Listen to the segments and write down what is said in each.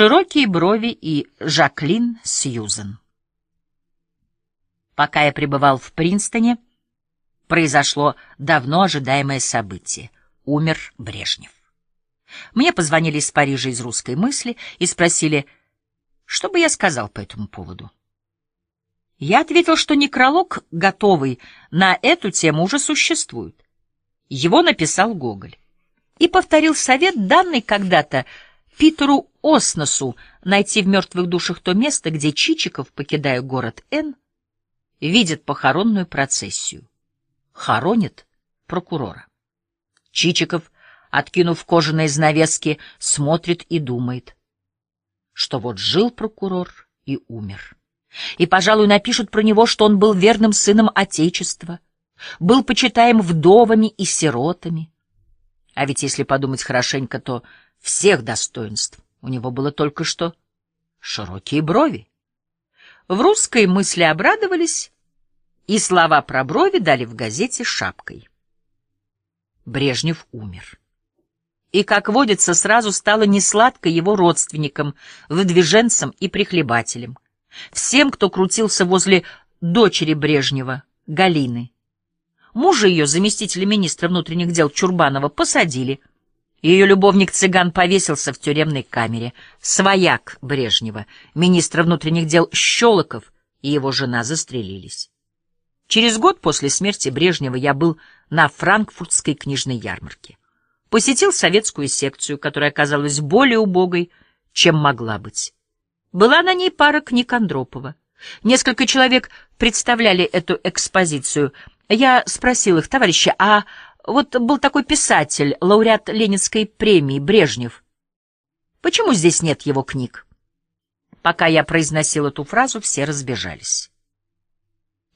Широкие брови и Жаклин Сьюзен. Пока я пребывал в Принстоне, произошло давно ожидаемое событие. Умер Брежнев. Мне позвонили из Парижа из «Русской мысли» и спросили, что бы я сказал по этому поводу. Я ответил, что некролог, готовый на эту тему, уже существует. Его написал Гоголь. И повторил совет, данный когда-то Питеру Осносу найти в мертвых душах то место, где Чичиков, покидая город Н, видит похоронную процессию. Хоронит прокурора. Чичиков, откинув кожаные занавески, смотрит и думает, что вот жил прокурор и умер. И, пожалуй, напишут про него, что он был верным сыном Отечества, был почитаем вдовами и сиротами, а ведь если подумать хорошенько, то всех достоинств у него было только что широкие брови. В русской мысли обрадовались, и слова про брови дали в газете шапкой. Брежнев умер. И, как водится, сразу стало несладко его родственникам, выдвиженцам и прихлебателям, всем, кто крутился возле дочери Брежнева, Галины. Мужа ее, заместителя министра внутренних дел Чурбанова, посадили. Ее любовник-цыган повесился в тюремной камере. Свояк Брежнева, министра внутренних дел Щелоков и его жена застрелились. Через год после смерти Брежнева я был на франкфуртской книжной ярмарке. Посетил советскую секцию, которая оказалась более убогой, чем могла быть. Была на ней пара книг Андропова. Несколько человек представляли эту экспозицию – я спросил их, товарищи, а вот был такой писатель, лауреат Ленинской премии Брежнев. Почему здесь нет его книг? Пока я произносил эту фразу, все разбежались.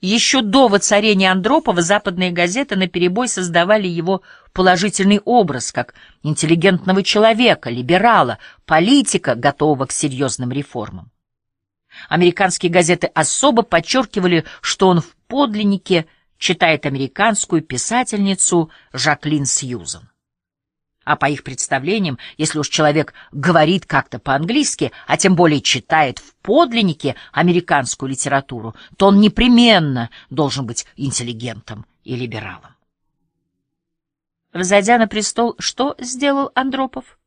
Еще до воцарения Андропова западные газеты наперебой создавали его положительный образ как интеллигентного человека, либерала, политика, готового к серьезным реформам. Американские газеты особо подчеркивали, что он в подлиннике – читает американскую писательницу Жаклин Сьюзен. А по их представлениям, если уж человек говорит как-то по-английски, а тем более читает в подлиннике американскую литературу, то он непременно должен быть интеллигентом и либералом. Взойдя на престол, что сделал Андропов?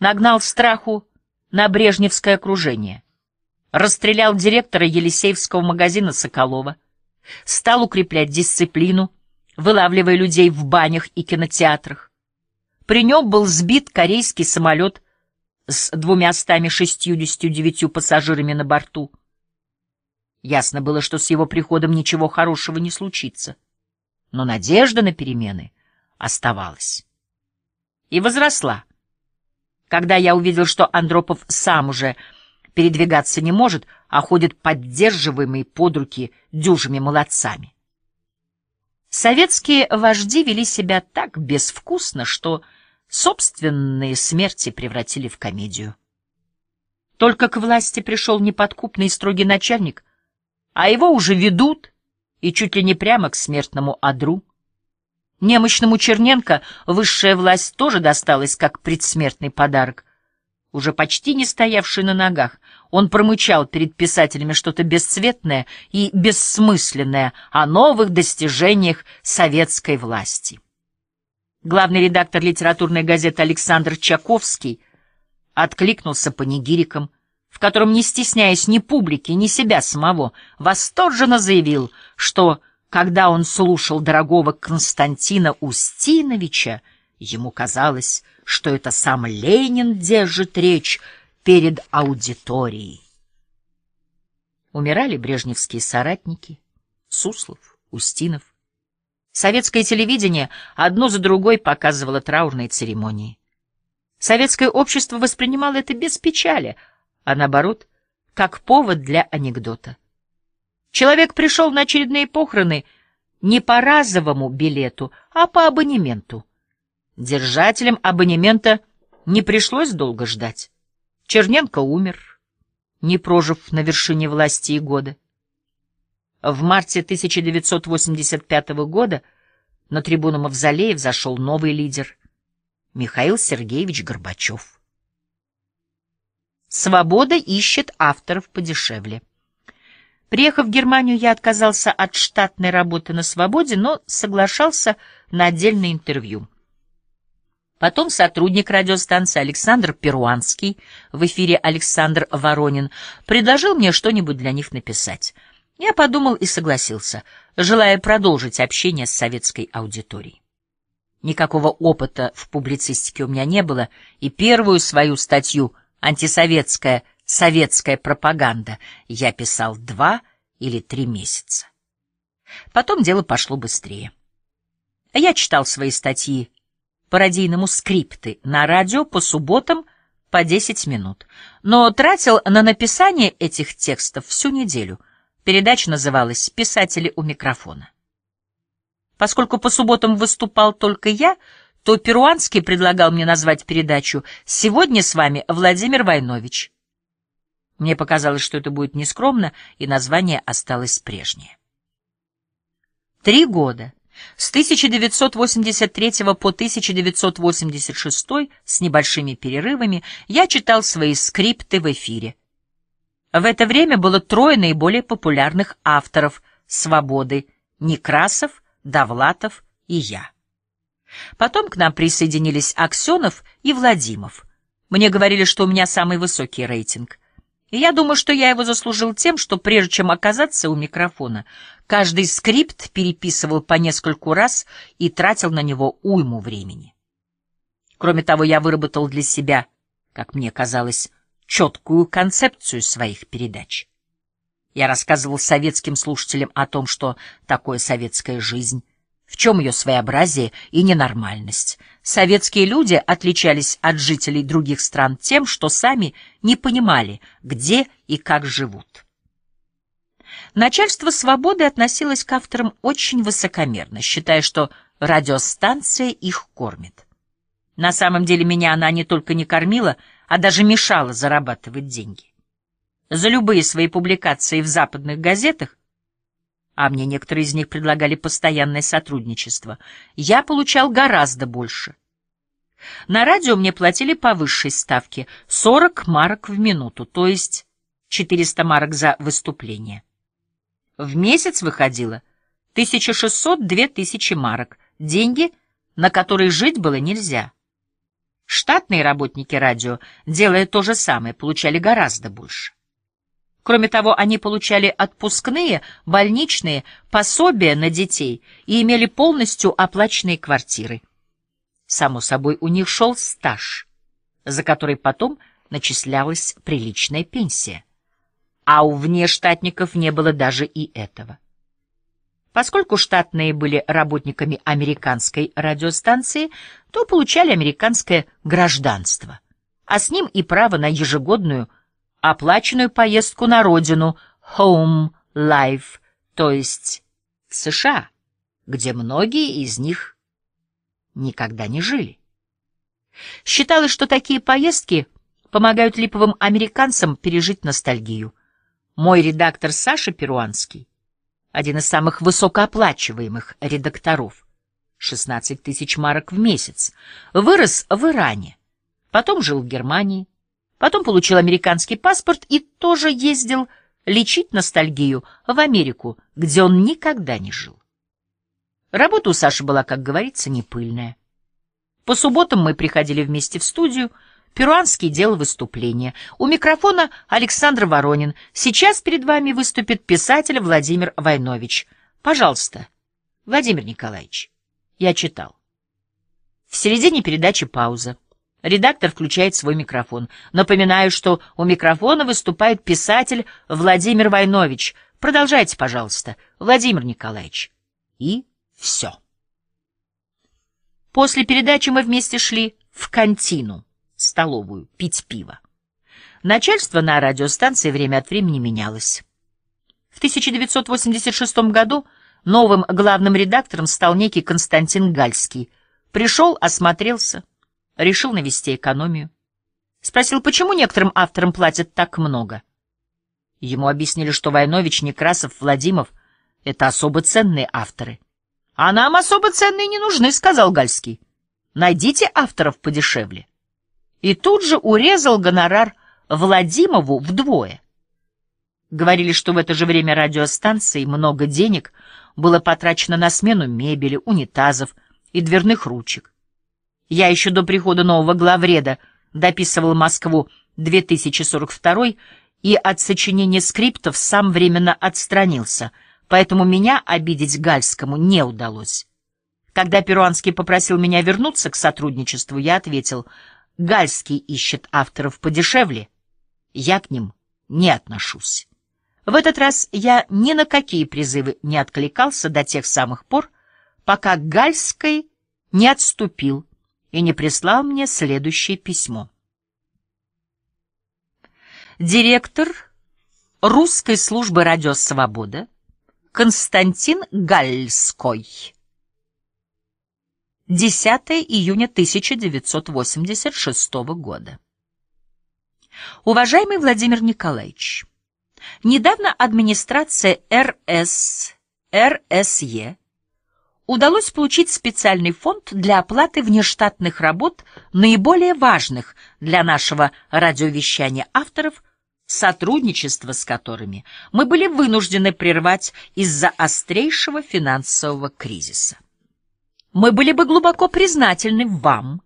Нагнал страху на брежневское окружение. Расстрелял директора Елисеевского магазина Соколова — стал укреплять дисциплину, вылавливая людей в банях и кинотеатрах. При нем был сбит корейский самолет с двумя стами шестьюдесятью девятью пассажирами на борту. Ясно было, что с его приходом ничего хорошего не случится. Но надежда на перемены оставалась. И возросла. Когда я увидел, что Андропов сам уже передвигаться не может, а ходит поддерживаемый под руки дюжими молодцами. Советские вожди вели себя так безвкусно, что собственные смерти превратили в комедию. Только к власти пришел неподкупный и строгий начальник, а его уже ведут и чуть ли не прямо к смертному одру. Немощному Черненко высшая власть тоже досталась как предсмертный подарок, уже почти не стоявший на ногах, он промычал перед писателями что-то бесцветное и бессмысленное о новых достижениях советской власти. Главный редактор литературной газеты Александр Чаковский откликнулся панигириком, в котором, не стесняясь ни публики, ни себя самого, восторженно заявил, что, когда он слушал дорогого Константина Устиновича, Ему казалось, что это сам Ленин держит речь перед аудиторией. Умирали брежневские соратники Суслов, Устинов. Советское телевидение одно за другой показывало траурные церемонии. Советское общество воспринимало это без печали, а наоборот, как повод для анекдота. Человек пришел на очередные похороны не по разовому билету, а по абонементу. Держателям абонемента не пришлось долго ждать. Черненко умер, не прожив на вершине власти и года. В марте 1985 года на трибуну Мавзолея взошел новый лидер — Михаил Сергеевич Горбачев. «Свобода ищет авторов подешевле». Приехав в Германию, я отказался от штатной работы на свободе, но соглашался на отдельное интервью — Потом сотрудник радиостанции Александр Перуанский, в эфире Александр Воронин, предложил мне что-нибудь для них написать. Я подумал и согласился, желая продолжить общение с советской аудиторией. Никакого опыта в публицистике у меня не было, и первую свою статью «Антисоветская советская пропаганда» я писал два или три месяца. Потом дело пошло быстрее. Я читал свои статьи пародийному скрипты на радио по субботам по 10 минут, но тратил на написание этих текстов всю неделю. Передача называлась «Писатели у микрофона». Поскольку по субботам выступал только я, то Перуанский предлагал мне назвать передачу «Сегодня с вами Владимир Войнович». Мне показалось, что это будет нескромно, и название осталось прежнее. Три года. С 1983 по 1986 с небольшими перерывами я читал свои скрипты в эфире. В это время было трое наиболее популярных авторов «Свободы» — Некрасов, Довлатов и я. Потом к нам присоединились Аксенов и Владимов. Мне говорили, что у меня самый высокий рейтинг — и я думаю, что я его заслужил тем, что прежде чем оказаться у микрофона, Каждый скрипт переписывал по нескольку раз и тратил на него уйму времени. Кроме того, я выработал для себя, как мне казалось, четкую концепцию своих передач. Я рассказывал советским слушателям о том, что такое советская жизнь, в чем ее своеобразие и ненормальность. Советские люди отличались от жителей других стран тем, что сами не понимали, где и как живут. Начальство «Свободы» относилось к авторам очень высокомерно, считая, что радиостанция их кормит. На самом деле меня она не только не кормила, а даже мешала зарабатывать деньги. За любые свои публикации в западных газетах, а мне некоторые из них предлагали постоянное сотрудничество, я получал гораздо больше. На радио мне платили по высшей ставке — 40 марок в минуту, то есть 400 марок за выступление. В месяц выходило 1600-2000 марок, деньги, на которые жить было нельзя. Штатные работники радио, делая то же самое, получали гораздо больше. Кроме того, они получали отпускные, больничные, пособия на детей и имели полностью оплаченные квартиры. Само собой, у них шел стаж, за который потом начислялась приличная пенсия а у внештатников не было даже и этого. Поскольку штатные были работниками американской радиостанции, то получали американское гражданство, а с ним и право на ежегодную оплаченную поездку на родину Home Life, то есть в США, где многие из них никогда не жили. Считалось, что такие поездки помогают липовым американцам пережить ностальгию. Мой редактор Саша Перуанский, один из самых высокооплачиваемых редакторов, 16 тысяч марок в месяц, вырос в Иране, потом жил в Германии, потом получил американский паспорт и тоже ездил лечить ностальгию в Америку, где он никогда не жил. Работа у Саши была, как говорится, не пыльная. По субботам мы приходили вместе в студию — Перуанский дел выступления. У микрофона Александр Воронин. Сейчас перед вами выступит писатель Владимир Войнович. Пожалуйста, Владимир Николаевич. Я читал. В середине передачи пауза. Редактор включает свой микрофон. Напоминаю, что у микрофона выступает писатель Владимир Войнович. Продолжайте, пожалуйста, Владимир Николаевич. И все. После передачи мы вместе шли в контину столовую пить пиво. Начальство на радиостанции время от времени менялось. В 1986 году новым главным редактором стал некий Константин Гальский. Пришел, осмотрелся, решил навести экономию. Спросил, почему некоторым авторам платят так много. Ему объяснили, что Войнович, Некрасов, Владимов — это особо ценные авторы. «А нам особо ценные не нужны», — сказал Гальский. «Найдите авторов подешевле» и тут же урезал гонорар Владимову вдвое. Говорили, что в это же время радиостанции много денег было потрачено на смену мебели, унитазов и дверных ручек. Я еще до прихода нового главреда дописывал Москву 2042 и от сочинения скриптов сам временно отстранился, поэтому меня обидеть Гальскому не удалось. Когда Перуанский попросил меня вернуться к сотрудничеству, я ответил — Гальский ищет авторов подешевле. Я к ним не отношусь. В этот раз я ни на какие призывы не откликался до тех самых пор, пока Гальский не отступил и не прислал мне следующее письмо. Директор русской службы радио «Свобода» Константин Гальской. 10 июня 1986 года. Уважаемый Владимир Николаевич, недавно администрация РС, РСЕ удалось получить специальный фонд для оплаты внештатных работ, наиболее важных для нашего радиовещания авторов, сотрудничество с которыми мы были вынуждены прервать из-за острейшего финансового кризиса. Мы были бы глубоко признательны вам,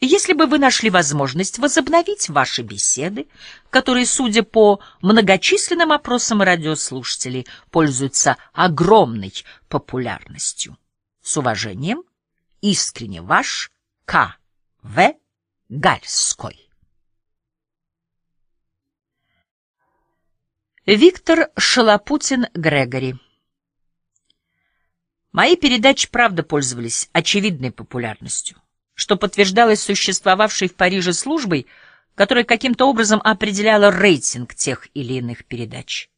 если бы вы нашли возможность возобновить ваши беседы, которые, судя по многочисленным опросам радиослушателей, пользуются огромной популярностью. С уважением, искренне ваш К. В. Гальской. Виктор Шалопутин Грегори Мои передачи, правда, пользовались очевидной популярностью, что подтверждалось существовавшей в Париже службой, которая каким-то образом определяла рейтинг тех или иных передач.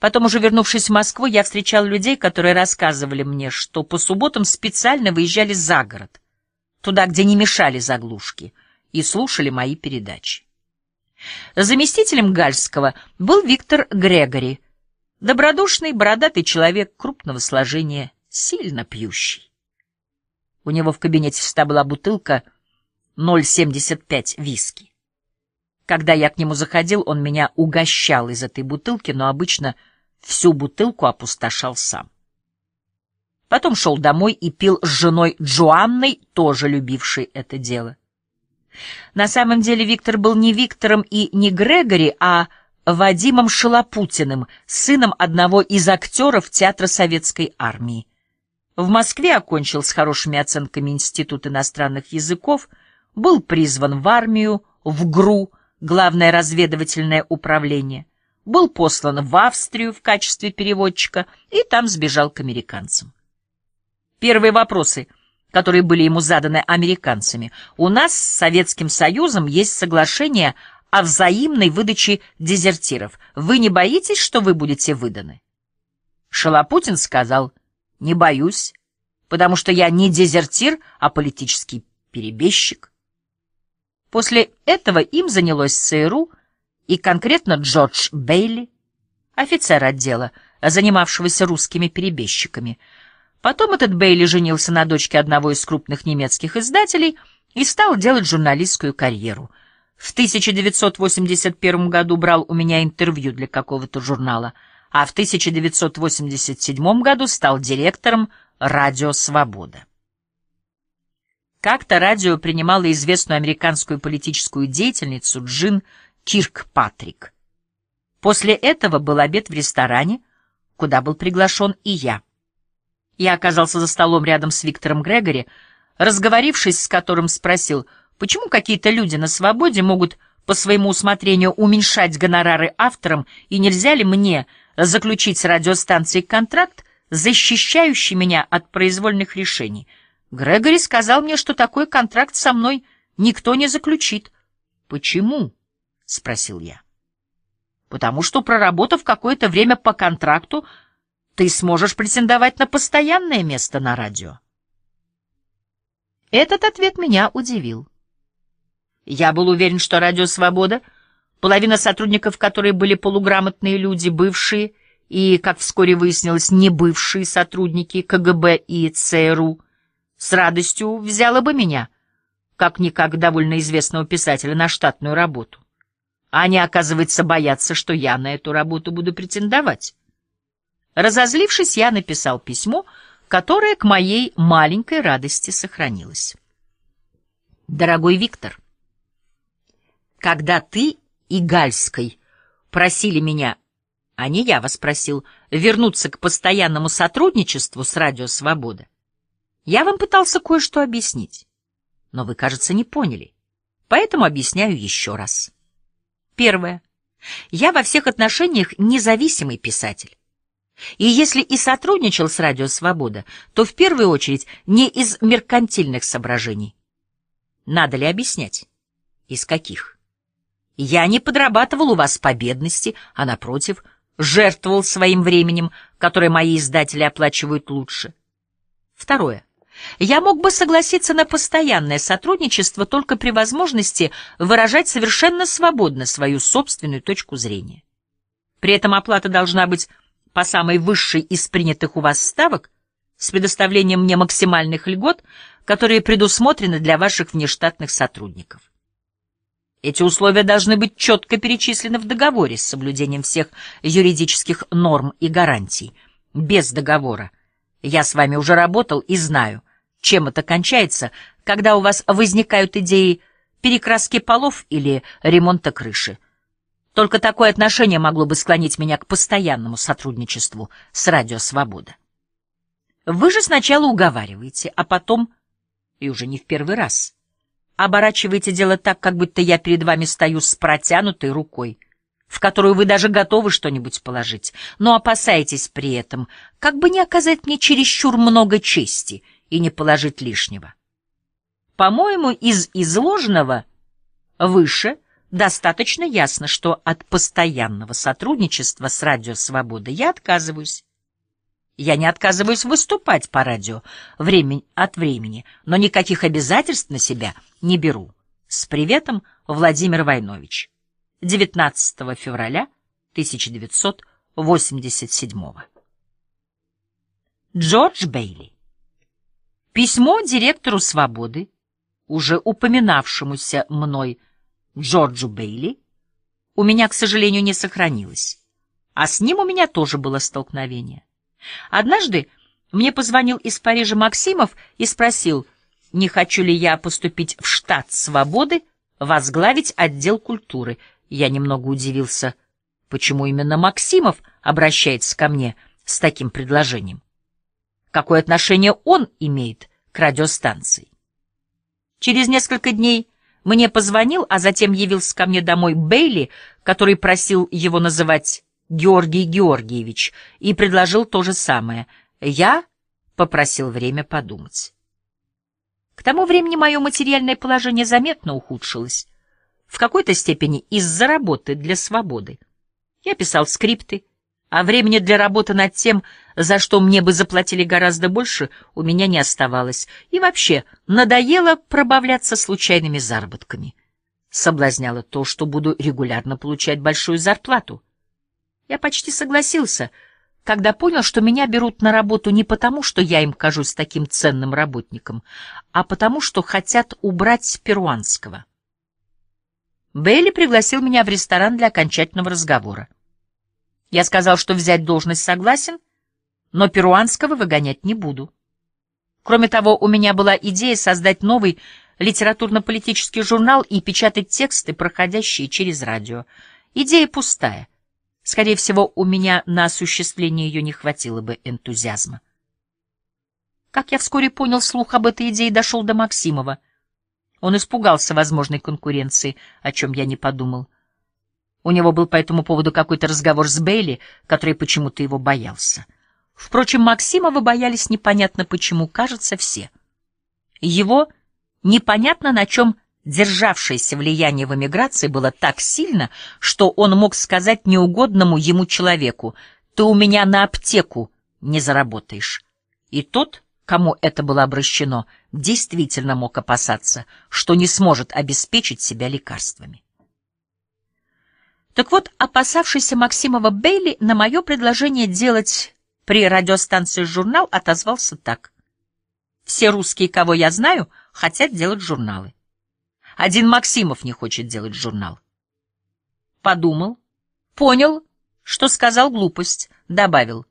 Потом, уже вернувшись в Москву, я встречал людей, которые рассказывали мне, что по субботам специально выезжали за город, туда, где не мешали заглушки, и слушали мои передачи. Заместителем Гальского был Виктор Грегори, добродушный, бородатый человек крупного сложения сильно пьющий. У него в кабинете всегда была бутылка 0,75 виски. Когда я к нему заходил, он меня угощал из этой бутылки, но обычно всю бутылку опустошал сам. Потом шел домой и пил с женой Джоанной, тоже любившей это дело. На самом деле Виктор был не Виктором и не Грегори, а Вадимом Шалопутиным, сыном одного из актеров Театра Советской Армии. В Москве окончил с хорошими оценками Институт иностранных языков, был призван в армию, в ГРУ, Главное разведывательное управление, был послан в Австрию в качестве переводчика и там сбежал к американцам. Первые вопросы, которые были ему заданы американцами. У нас с Советским Союзом есть соглашение о взаимной выдаче дезертиров. Вы не боитесь, что вы будете выданы? Шалопутин сказал не боюсь, потому что я не дезертир, а политический перебежчик. После этого им занялось ЦРУ и конкретно Джордж Бейли, офицер отдела, занимавшегося русскими перебежчиками. Потом этот Бейли женился на дочке одного из крупных немецких издателей и стал делать журналистскую карьеру. В 1981 году брал у меня интервью для какого-то журнала — а в 1987 году стал директором «Радио Свобода». Как-то радио принимало известную американскую политическую деятельницу Джин Киркпатрик. После этого был обед в ресторане, куда был приглашен и я. Я оказался за столом рядом с Виктором Грегори, разговорившись с которым спросил, почему какие-то люди на свободе могут по своему усмотрению уменьшать гонорары авторам, и нельзя ли мне заключить с радиостанцией контракт, защищающий меня от произвольных решений. Грегори сказал мне, что такой контракт со мной никто не заключит. «Почему?» — спросил я. «Потому что, проработав какое-то время по контракту, ты сможешь претендовать на постоянное место на радио». Этот ответ меня удивил. Я был уверен, что радио «Свобода» — Половина сотрудников, которые были полуграмотные люди, бывшие и, как вскоре выяснилось, не бывшие сотрудники КГБ и ЦРУ, с радостью взяла бы меня, как-никак довольно известного писателя, на штатную работу. А они, оказывается, боятся, что я на эту работу буду претендовать. Разозлившись, я написал письмо, которое к моей маленькой радости сохранилось. «Дорогой Виктор, когда ты и Гальской просили меня, а не я вас просил, вернуться к постоянному сотрудничеству с Радио Свобода, я вам пытался кое-что объяснить, но вы, кажется, не поняли, поэтому объясняю еще раз. Первое. Я во всех отношениях независимый писатель. И если и сотрудничал с Радио Свобода, то в первую очередь не из меркантильных соображений. Надо ли объяснять? Из каких? Я не подрабатывал у вас по бедности, а, напротив, жертвовал своим временем, которое мои издатели оплачивают лучше. Второе. Я мог бы согласиться на постоянное сотрудничество только при возможности выражать совершенно свободно свою собственную точку зрения. При этом оплата должна быть по самой высшей из принятых у вас ставок с предоставлением мне максимальных льгот, которые предусмотрены для ваших внештатных сотрудников. Эти условия должны быть четко перечислены в договоре с соблюдением всех юридических норм и гарантий. Без договора. Я с вами уже работал и знаю, чем это кончается, когда у вас возникают идеи перекраски полов или ремонта крыши. Только такое отношение могло бы склонить меня к постоянному сотрудничеству с Радио Свобода. Вы же сначала уговариваете, а потом, и уже не в первый раз, оборачиваете дело так, как будто я перед вами стою с протянутой рукой, в которую вы даже готовы что-нибудь положить, но опасаетесь при этом, как бы не оказать мне чересчур много чести и не положить лишнего. По-моему, из изложенного выше достаточно ясно, что от постоянного сотрудничества с «Радио Свобода» я отказываюсь. Я не отказываюсь выступать по радио время от времени, но никаких обязательств на себя не беру. С приветом, Владимир Войнович. 19 февраля 1987 Джордж Бейли. Письмо директору «Свободы», уже упоминавшемуся мной Джорджу Бейли, у меня, к сожалению, не сохранилось. А с ним у меня тоже было столкновение. Однажды мне позвонил из Парижа Максимов и спросил, не хочу ли я поступить в штат свободы, возглавить отдел культуры. Я немного удивился, почему именно Максимов обращается ко мне с таким предложением. Какое отношение он имеет к радиостанции? Через несколько дней мне позвонил, а затем явился ко мне домой Бейли, который просил его называть Георгий Георгиевич, и предложил то же самое. Я попросил время подумать. К тому времени мое материальное положение заметно ухудшилось, в какой-то степени из-за работы для свободы. Я писал скрипты, а времени для работы над тем, за что мне бы заплатили гораздо больше, у меня не оставалось. И вообще, надоело пробавляться случайными заработками. Соблазняло то, что буду регулярно получать большую зарплату. Я почти согласился, когда понял, что меня берут на работу не потому, что я им кажусь таким ценным работником, а потому, что хотят убрать перуанского. Бейли пригласил меня в ресторан для окончательного разговора. Я сказал, что взять должность согласен, но перуанского выгонять не буду. Кроме того, у меня была идея создать новый литературно-политический журнал и печатать тексты, проходящие через радио. Идея пустая — Скорее всего, у меня на осуществление ее не хватило бы энтузиазма. Как я вскоре понял, слух об этой идее дошел до Максимова. Он испугался возможной конкуренции, о чем я не подумал. У него был по этому поводу какой-то разговор с Бейли, который почему-то его боялся. Впрочем, Максимова боялись непонятно почему, кажется, все. Его непонятно на чем державшееся влияние в эмиграции было так сильно, что он мог сказать неугодному ему человеку «Ты у меня на аптеку не заработаешь». И тот, кому это было обращено, действительно мог опасаться, что не сможет обеспечить себя лекарствами. Так вот, опасавшийся Максимова Бейли на мое предложение делать при радиостанции журнал отозвался так. «Все русские, кого я знаю, хотят делать журналы. Один Максимов не хочет делать журнал. Подумал, понял, что сказал глупость, добавил.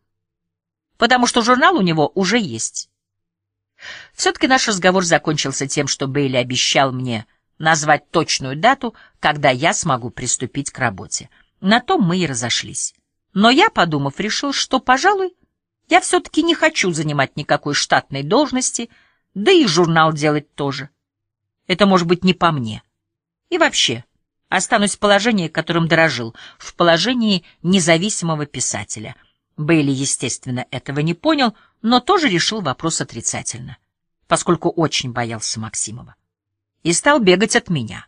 Потому что журнал у него уже есть. Все-таки наш разговор закончился тем, что Бейли обещал мне назвать точную дату, когда я смогу приступить к работе. На том мы и разошлись. Но я, подумав, решил, что, пожалуй, я все-таки не хочу занимать никакой штатной должности, да и журнал делать тоже. Это может быть не по мне. И вообще, останусь в положении, которым дорожил, в положении независимого писателя. Бейли, естественно, этого не понял, но тоже решил вопрос отрицательно, поскольку очень боялся Максимова. И стал бегать от меня.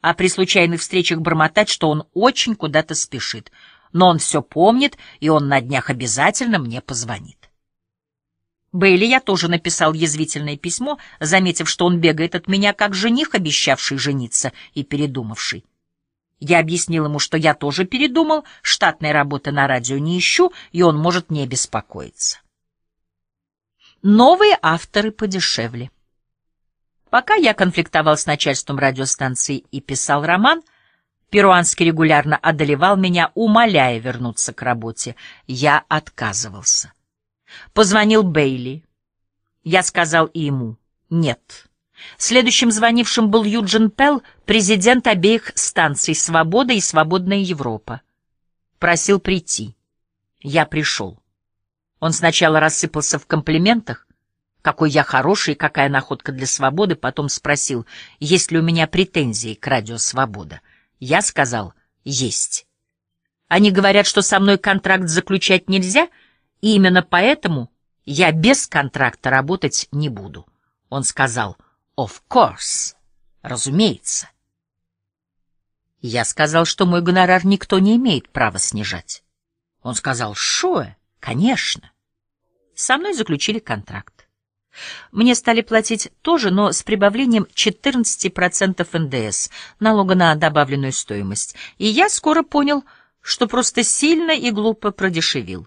А при случайных встречах бормотать, что он очень куда-то спешит. Но он все помнит, и он на днях обязательно мне позвонит. Бейли я тоже написал язвительное письмо, заметив, что он бегает от меня как жених, обещавший жениться и передумавший. Я объяснил ему, что я тоже передумал, штатной работы на радио не ищу, и он может не беспокоиться. Новые авторы подешевле. Пока я конфликтовал с начальством радиостанции и писал роман, Перуанский регулярно одолевал меня, умоляя вернуться к работе. Я отказывался. Позвонил Бейли. Я сказал и ему «нет». Следующим звонившим был Юджин Пелл, президент обеих станций «Свобода» и «Свободная Европа». Просил прийти. Я пришел. Он сначала рассыпался в комплиментах, какой я хороший, какая находка для свободы, потом спросил, есть ли у меня претензии к радио «Свобода». Я сказал, есть. Они говорят, что со мной контракт заключать нельзя — и именно поэтому я без контракта работать не буду. Он сказал, of course, разумеется. Я сказал, что мой гонорар никто не имеет права снижать. Он сказал, шуэ, конечно. Со мной заключили контракт. Мне стали платить тоже, но с прибавлением 14% НДС, налога на добавленную стоимость. И я скоро понял, что просто сильно и глупо продешевил.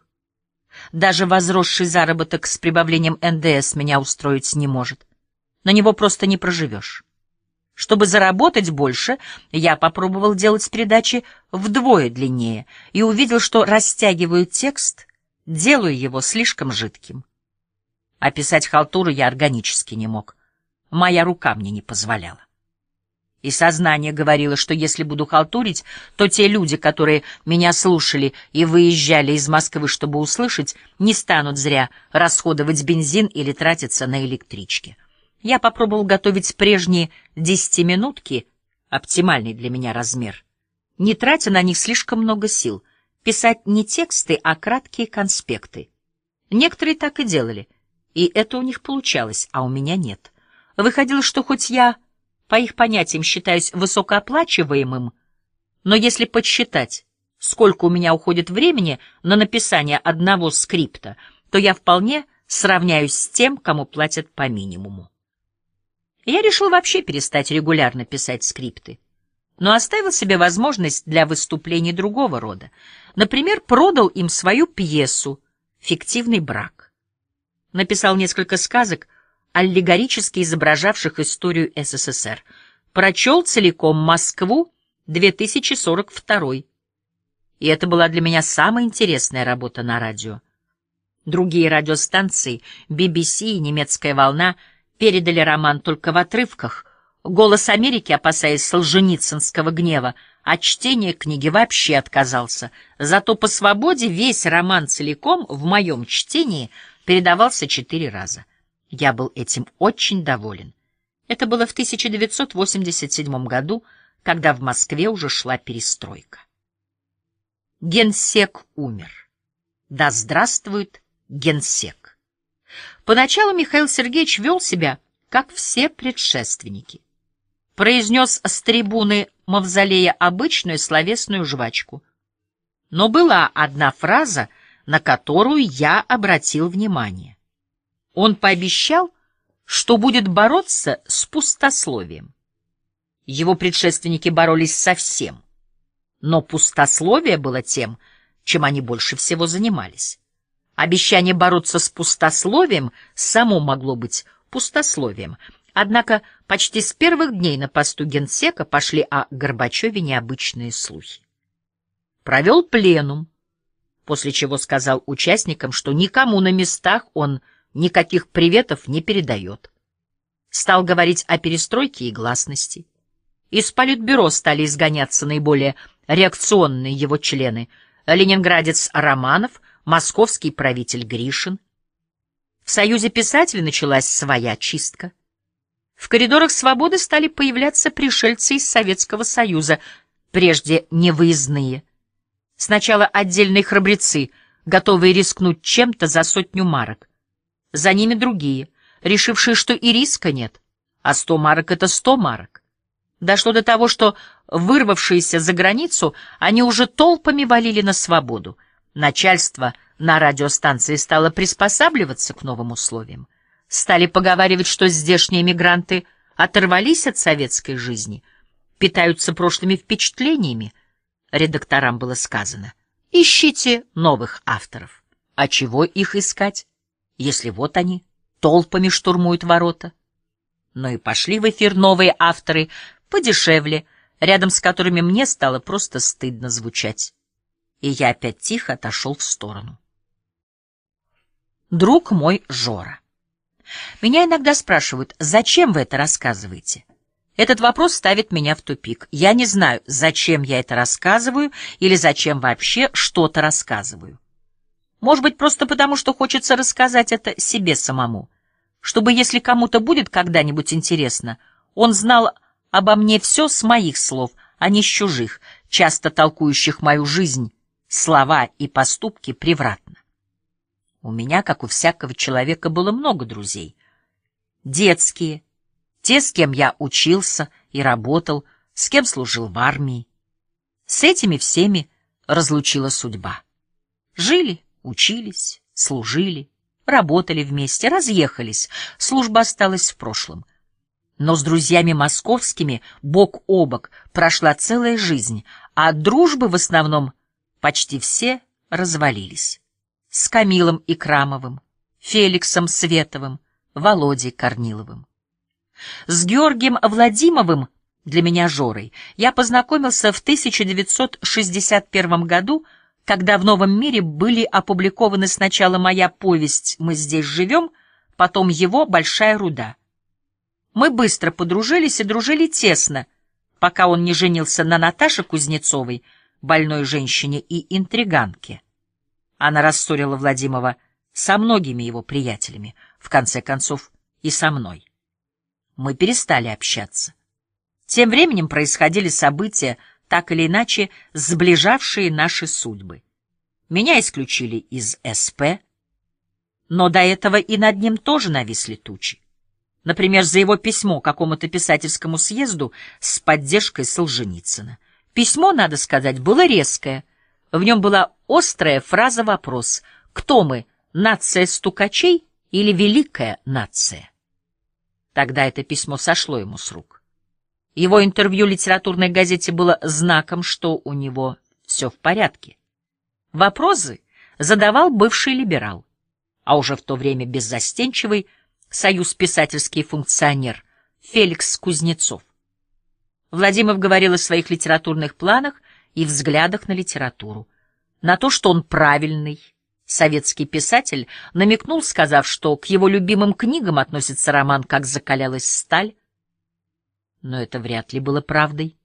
Даже возросший заработок с прибавлением НДС меня устроить не может. На него просто не проживешь. Чтобы заработать больше, я попробовал делать передачи вдвое длиннее и увидел, что растягиваю текст, делаю его слишком жидким. Описать халтуру я органически не мог. Моя рука мне не позволяла. И сознание говорило, что если буду халтурить, то те люди, которые меня слушали и выезжали из Москвы, чтобы услышать, не станут зря расходовать бензин или тратиться на электрички. Я попробовал готовить прежние десятиминутки, оптимальный для меня размер, не тратя на них слишком много сил, писать не тексты, а краткие конспекты. Некоторые так и делали, и это у них получалось, а у меня нет. Выходило, что хоть я по их понятиям считаюсь высокооплачиваемым, но если подсчитать, сколько у меня уходит времени на написание одного скрипта, то я вполне сравняюсь с тем, кому платят по минимуму. Я решил вообще перестать регулярно писать скрипты, но оставил себе возможность для выступлений другого рода. Например, продал им свою пьесу «Фиктивный брак». Написал несколько сказок, аллегорически изображавших историю СССР. Прочел целиком «Москву», 2042. И это была для меня самая интересная работа на радио. Другие радиостанции, BBC и «Немецкая волна» передали роман только в отрывках. «Голос Америки», опасаясь солженицынского гнева, от чтения книги вообще отказался. Зато по свободе весь роман целиком в моем чтении передавался четыре раза. Я был этим очень доволен. Это было в 1987 году, когда в Москве уже шла перестройка. Генсек умер. Да здравствует генсек. Поначалу Михаил Сергеевич вел себя, как все предшественники. Произнес с трибуны мавзолея обычную словесную жвачку. Но была одна фраза, на которую я обратил внимание. Он пообещал, что будет бороться с пустословием. Его предшественники боролись со всем, но пустословие было тем, чем они больше всего занимались. Обещание бороться с пустословием само могло быть пустословием, однако почти с первых дней на посту генсека пошли о Горбачеве необычные слухи. Провел пленум, после чего сказал участникам, что никому на местах он не никаких приветов не передает. Стал говорить о перестройке и гласности. Из политбюро стали изгоняться наиболее реакционные его члены — ленинградец Романов, московский правитель Гришин. В Союзе писателей началась своя чистка. В коридорах свободы стали появляться пришельцы из Советского Союза, прежде невыездные. Сначала отдельные храбрецы, готовые рискнуть чем-то за сотню марок. За ними другие, решившие, что и риска нет, а сто марок — это сто марок. Дошло до того, что, вырвавшиеся за границу, они уже толпами валили на свободу. Начальство на радиостанции стало приспосабливаться к новым условиям. Стали поговаривать, что здешние мигранты оторвались от советской жизни, питаются прошлыми впечатлениями, редакторам было сказано. Ищите новых авторов. А чего их искать? если вот они толпами штурмуют ворота. Но ну и пошли в эфир новые авторы, подешевле, рядом с которыми мне стало просто стыдно звучать. И я опять тихо отошел в сторону. Друг мой Жора. Меня иногда спрашивают, зачем вы это рассказываете? Этот вопрос ставит меня в тупик. Я не знаю, зачем я это рассказываю или зачем вообще что-то рассказываю. Может быть, просто потому, что хочется рассказать это себе самому. Чтобы, если кому-то будет когда-нибудь интересно, он знал обо мне все с моих слов, а не с чужих, часто толкующих мою жизнь, слова и поступки превратно. У меня, как у всякого человека, было много друзей. Детские, те, с кем я учился и работал, с кем служил в армии. С этими всеми разлучила судьба. Жили Учились, служили, работали вместе, разъехались, служба осталась в прошлом. Но с друзьями московскими бок о бок прошла целая жизнь, а от дружбы в основном почти все развалились. С Камилом и Крамовым, Феликсом Световым, Володей Корниловым. С Георгием Владимировым для меня Жорой, я познакомился в 1961 году когда в новом мире были опубликованы сначала моя повесть «Мы здесь живем», потом его «Большая руда». Мы быстро подружились и дружили тесно, пока он не женился на Наташе Кузнецовой, больной женщине и интриганке. Она рассорила Владимира со многими его приятелями, в конце концов и со мной. Мы перестали общаться. Тем временем происходили события, так или иначе сближавшие наши судьбы. Меня исключили из СП, но до этого и над ним тоже нависли тучи. Например, за его письмо какому-то писательскому съезду с поддержкой Солженицына. Письмо, надо сказать, было резкое. В нем была острая фраза-вопрос «Кто мы, нация стукачей или великая нация?» Тогда это письмо сошло ему с рук. Его интервью литературной газете было знаком, что у него все в порядке. Вопросы задавал бывший либерал, а уже в то время беззастенчивый союз писательский функционер Феликс Кузнецов. Владимир говорил о своих литературных планах и взглядах на литературу, на то, что он правильный, советский писатель, намекнул, сказав, что к его любимым книгам относится роман «Как закалялась сталь», но это вряд ли было правдой.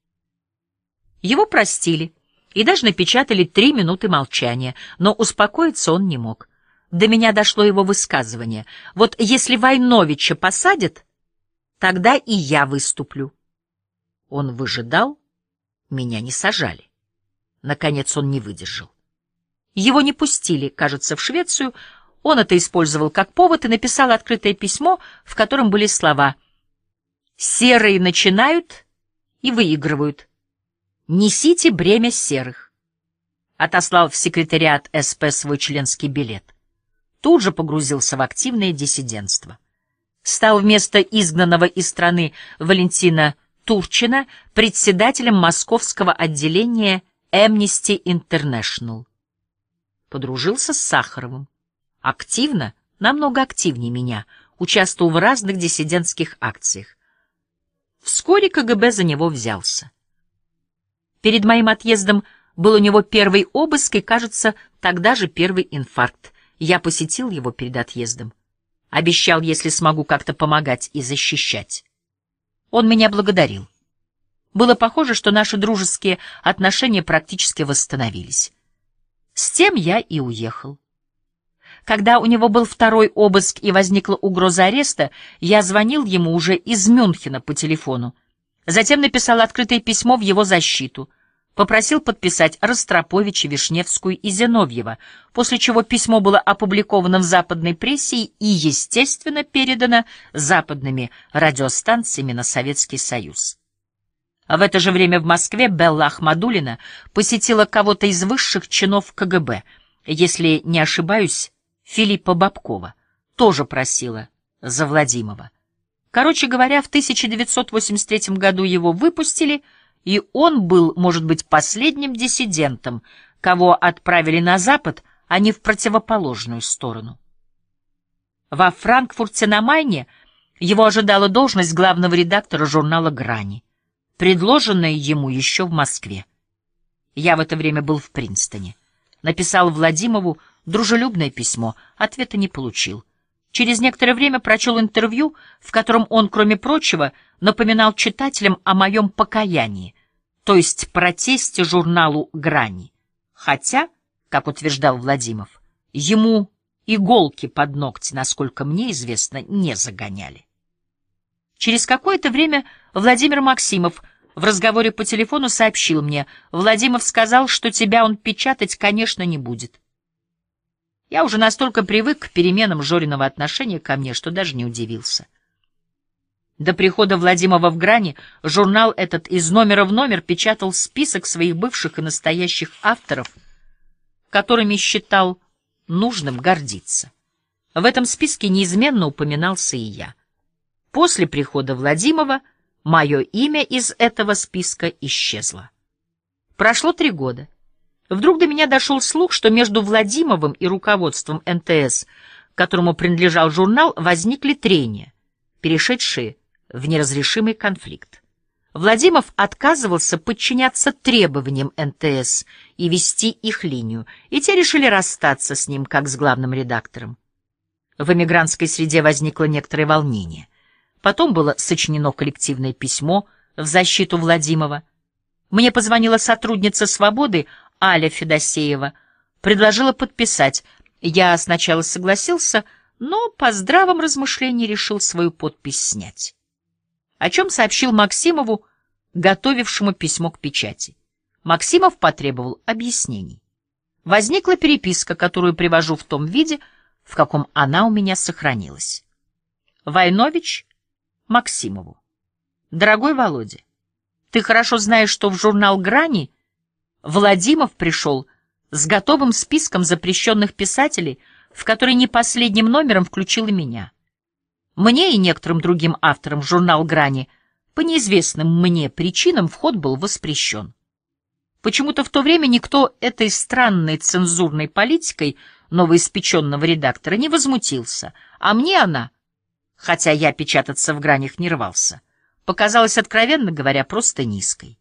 Его простили и даже напечатали три минуты молчания, но успокоиться он не мог. До меня дошло его высказывание. Вот если Войновича посадят, тогда и я выступлю. Он выжидал, меня не сажали. Наконец он не выдержал. Его не пустили, кажется, в Швецию. Он это использовал как повод и написал открытое письмо, в котором были слова «Связь». Серые начинают и выигрывают. Несите бремя серых. Отослал в секретариат СП свой членский билет. Тут же погрузился в активное диссидентство. Стал вместо изгнанного из страны Валентина Турчина председателем московского отделения Amnesty International. Подружился с Сахаровым. Активно, намного активнее меня, участвовал в разных диссидентских акциях. Вскоре КГБ за него взялся. Перед моим отъездом был у него первый обыск и, кажется, тогда же первый инфаркт. Я посетил его перед отъездом. Обещал, если смогу как-то помогать и защищать. Он меня благодарил. Было похоже, что наши дружеские отношения практически восстановились. С тем я и уехал. Когда у него был второй обыск и возникла угроза ареста, я звонил ему уже из Мюнхена по телефону. Затем написал открытое письмо в его защиту. Попросил подписать Ростроповича, Вишневскую и Зиновьева, после чего письмо было опубликовано в западной прессе и, естественно, передано западными радиостанциями на Советский Союз. В это же время в Москве Белла Ахмадулина посетила кого-то из высших чинов КГБ, если не ошибаюсь, Филиппа Бабкова, тоже просила за Владимова. Короче говоря, в 1983 году его выпустили, и он был, может быть, последним диссидентом, кого отправили на Запад, а не в противоположную сторону. Во Франкфурте на Майне его ожидала должность главного редактора журнала «Грани», предложенная ему еще в Москве. Я в это время был в Принстоне. Написал Владимову, дружелюбное письмо, ответа не получил. Через некоторое время прочел интервью, в котором он, кроме прочего, напоминал читателям о моем покаянии, то есть протесте журналу «Грани». Хотя, как утверждал Владимир, ему иголки под ногти, насколько мне известно, не загоняли. Через какое-то время Владимир Максимов в разговоре по телефону сообщил мне, Владимир сказал, что тебя он печатать, конечно, не будет. Я уже настолько привык к переменам Жориного отношения ко мне, что даже не удивился. До прихода Владимира в Грани журнал этот из номера в номер печатал список своих бывших и настоящих авторов, которыми считал нужным гордиться. В этом списке неизменно упоминался и я. После прихода Владимира мое имя из этого списка исчезло. Прошло три года. Вдруг до меня дошел слух, что между Владимовым и руководством НТС, которому принадлежал журнал, возникли трения, перешедшие в неразрешимый конфликт. Владимов отказывался подчиняться требованиям НТС и вести их линию, и те решили расстаться с ним, как с главным редактором. В эмигрантской среде возникло некоторое волнение. Потом было сочинено коллективное письмо в защиту Владимова. Мне позвонила сотрудница «Свободы» Аля Федосеева, предложила подписать. Я сначала согласился, но по здравом размышлении решил свою подпись снять. О чем сообщил Максимову, готовившему письмо к печати. Максимов потребовал объяснений. Возникла переписка, которую привожу в том виде, в каком она у меня сохранилась. Войнович Максимову. Дорогой Володя, ты хорошо знаешь, что в журнал «Грани» Владимов пришел с готовым списком запрещенных писателей, в который не последним номером включил и меня. Мне и некоторым другим авторам журнал «Грани» по неизвестным мне причинам вход был воспрещен. Почему-то в то время никто этой странной цензурной политикой новоиспеченного редактора не возмутился, а мне она, хотя я печататься в гранях не рвался, показалась, откровенно говоря, просто низкой.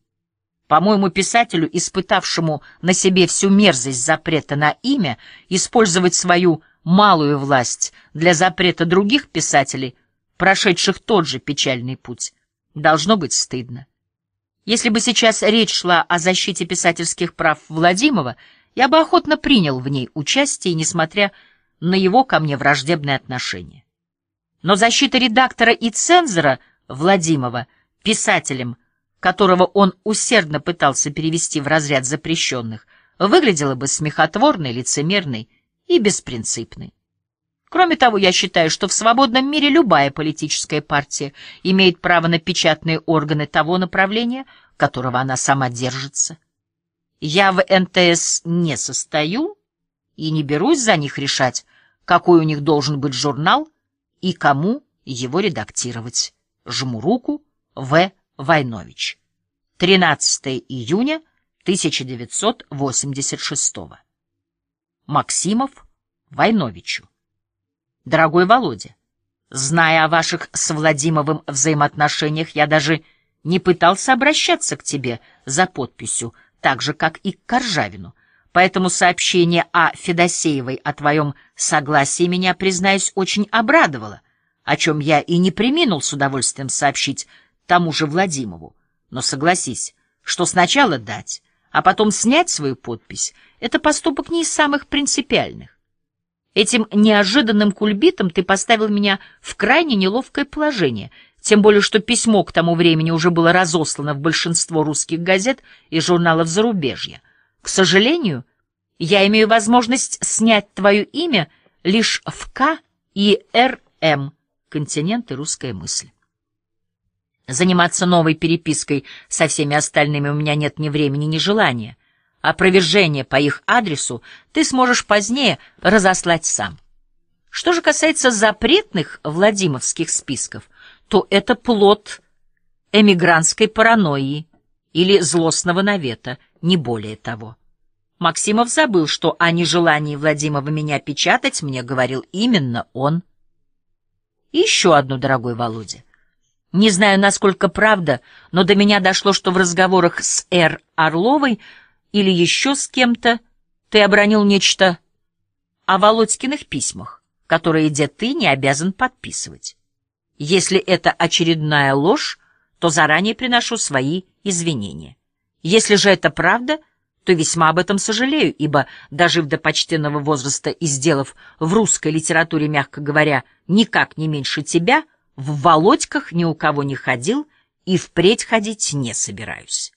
По-моему, писателю, испытавшему на себе всю мерзость запрета на имя, использовать свою малую власть для запрета других писателей, прошедших тот же печальный путь, должно быть стыдно. Если бы сейчас речь шла о защите писательских прав Владимира, я бы охотно принял в ней участие, несмотря на его ко мне враждебное отношение. Но защита редактора и цензора Владимира писателем – которого он усердно пытался перевести в разряд запрещенных, выглядела бы смехотворной, лицемерной и беспринципной. Кроме того, я считаю, что в свободном мире любая политическая партия имеет право на печатные органы того направления, которого она сама держится. Я в НТС не состою и не берусь за них решать, какой у них должен быть журнал и кому его редактировать. Жму руку. В. Войнович. 13 июня 1986 Максимов Войновичу. Дорогой Володя, зная о ваших с Владимировым взаимоотношениях, я даже не пытался обращаться к тебе за подписью, так же, как и к Коржавину. Поэтому сообщение о Федосеевой о твоем согласии меня, признаюсь, очень обрадовало, о чем я и не преминул с удовольствием сообщить тому же Владимову, Но согласись, что сначала дать, а потом снять свою подпись — это поступок не из самых принципиальных. Этим неожиданным кульбитом ты поставил меня в крайне неловкое положение, тем более что письмо к тому времени уже было разослано в большинство русских газет и журналов зарубежья. К сожалению, я имею возможность снять твое имя лишь в К и РМ, континент и русская мысль. Заниматься новой перепиской со всеми остальными у меня нет ни времени, ни желания. Опровержение по их адресу ты сможешь позднее разослать сам. Что же касается запретных владимовских списков, то это плод эмигрантской паранойи или злостного навета, не более того. Максимов забыл, что о нежелании Владимова меня печатать мне говорил именно он. И еще одну, дорогой Володя. Не знаю, насколько правда, но до меня дошло, что в разговорах с Р. Орловой или еще с кем-то ты обронил нечто о Володькиных письмах, которые дед ты не обязан подписывать. Если это очередная ложь, то заранее приношу свои извинения. Если же это правда, то весьма об этом сожалею, ибо, дожив до почтенного возраста и сделав в русской литературе, мягко говоря, никак не меньше тебя — в Володьках ни у кого не ходил и впредь ходить не собираюсь.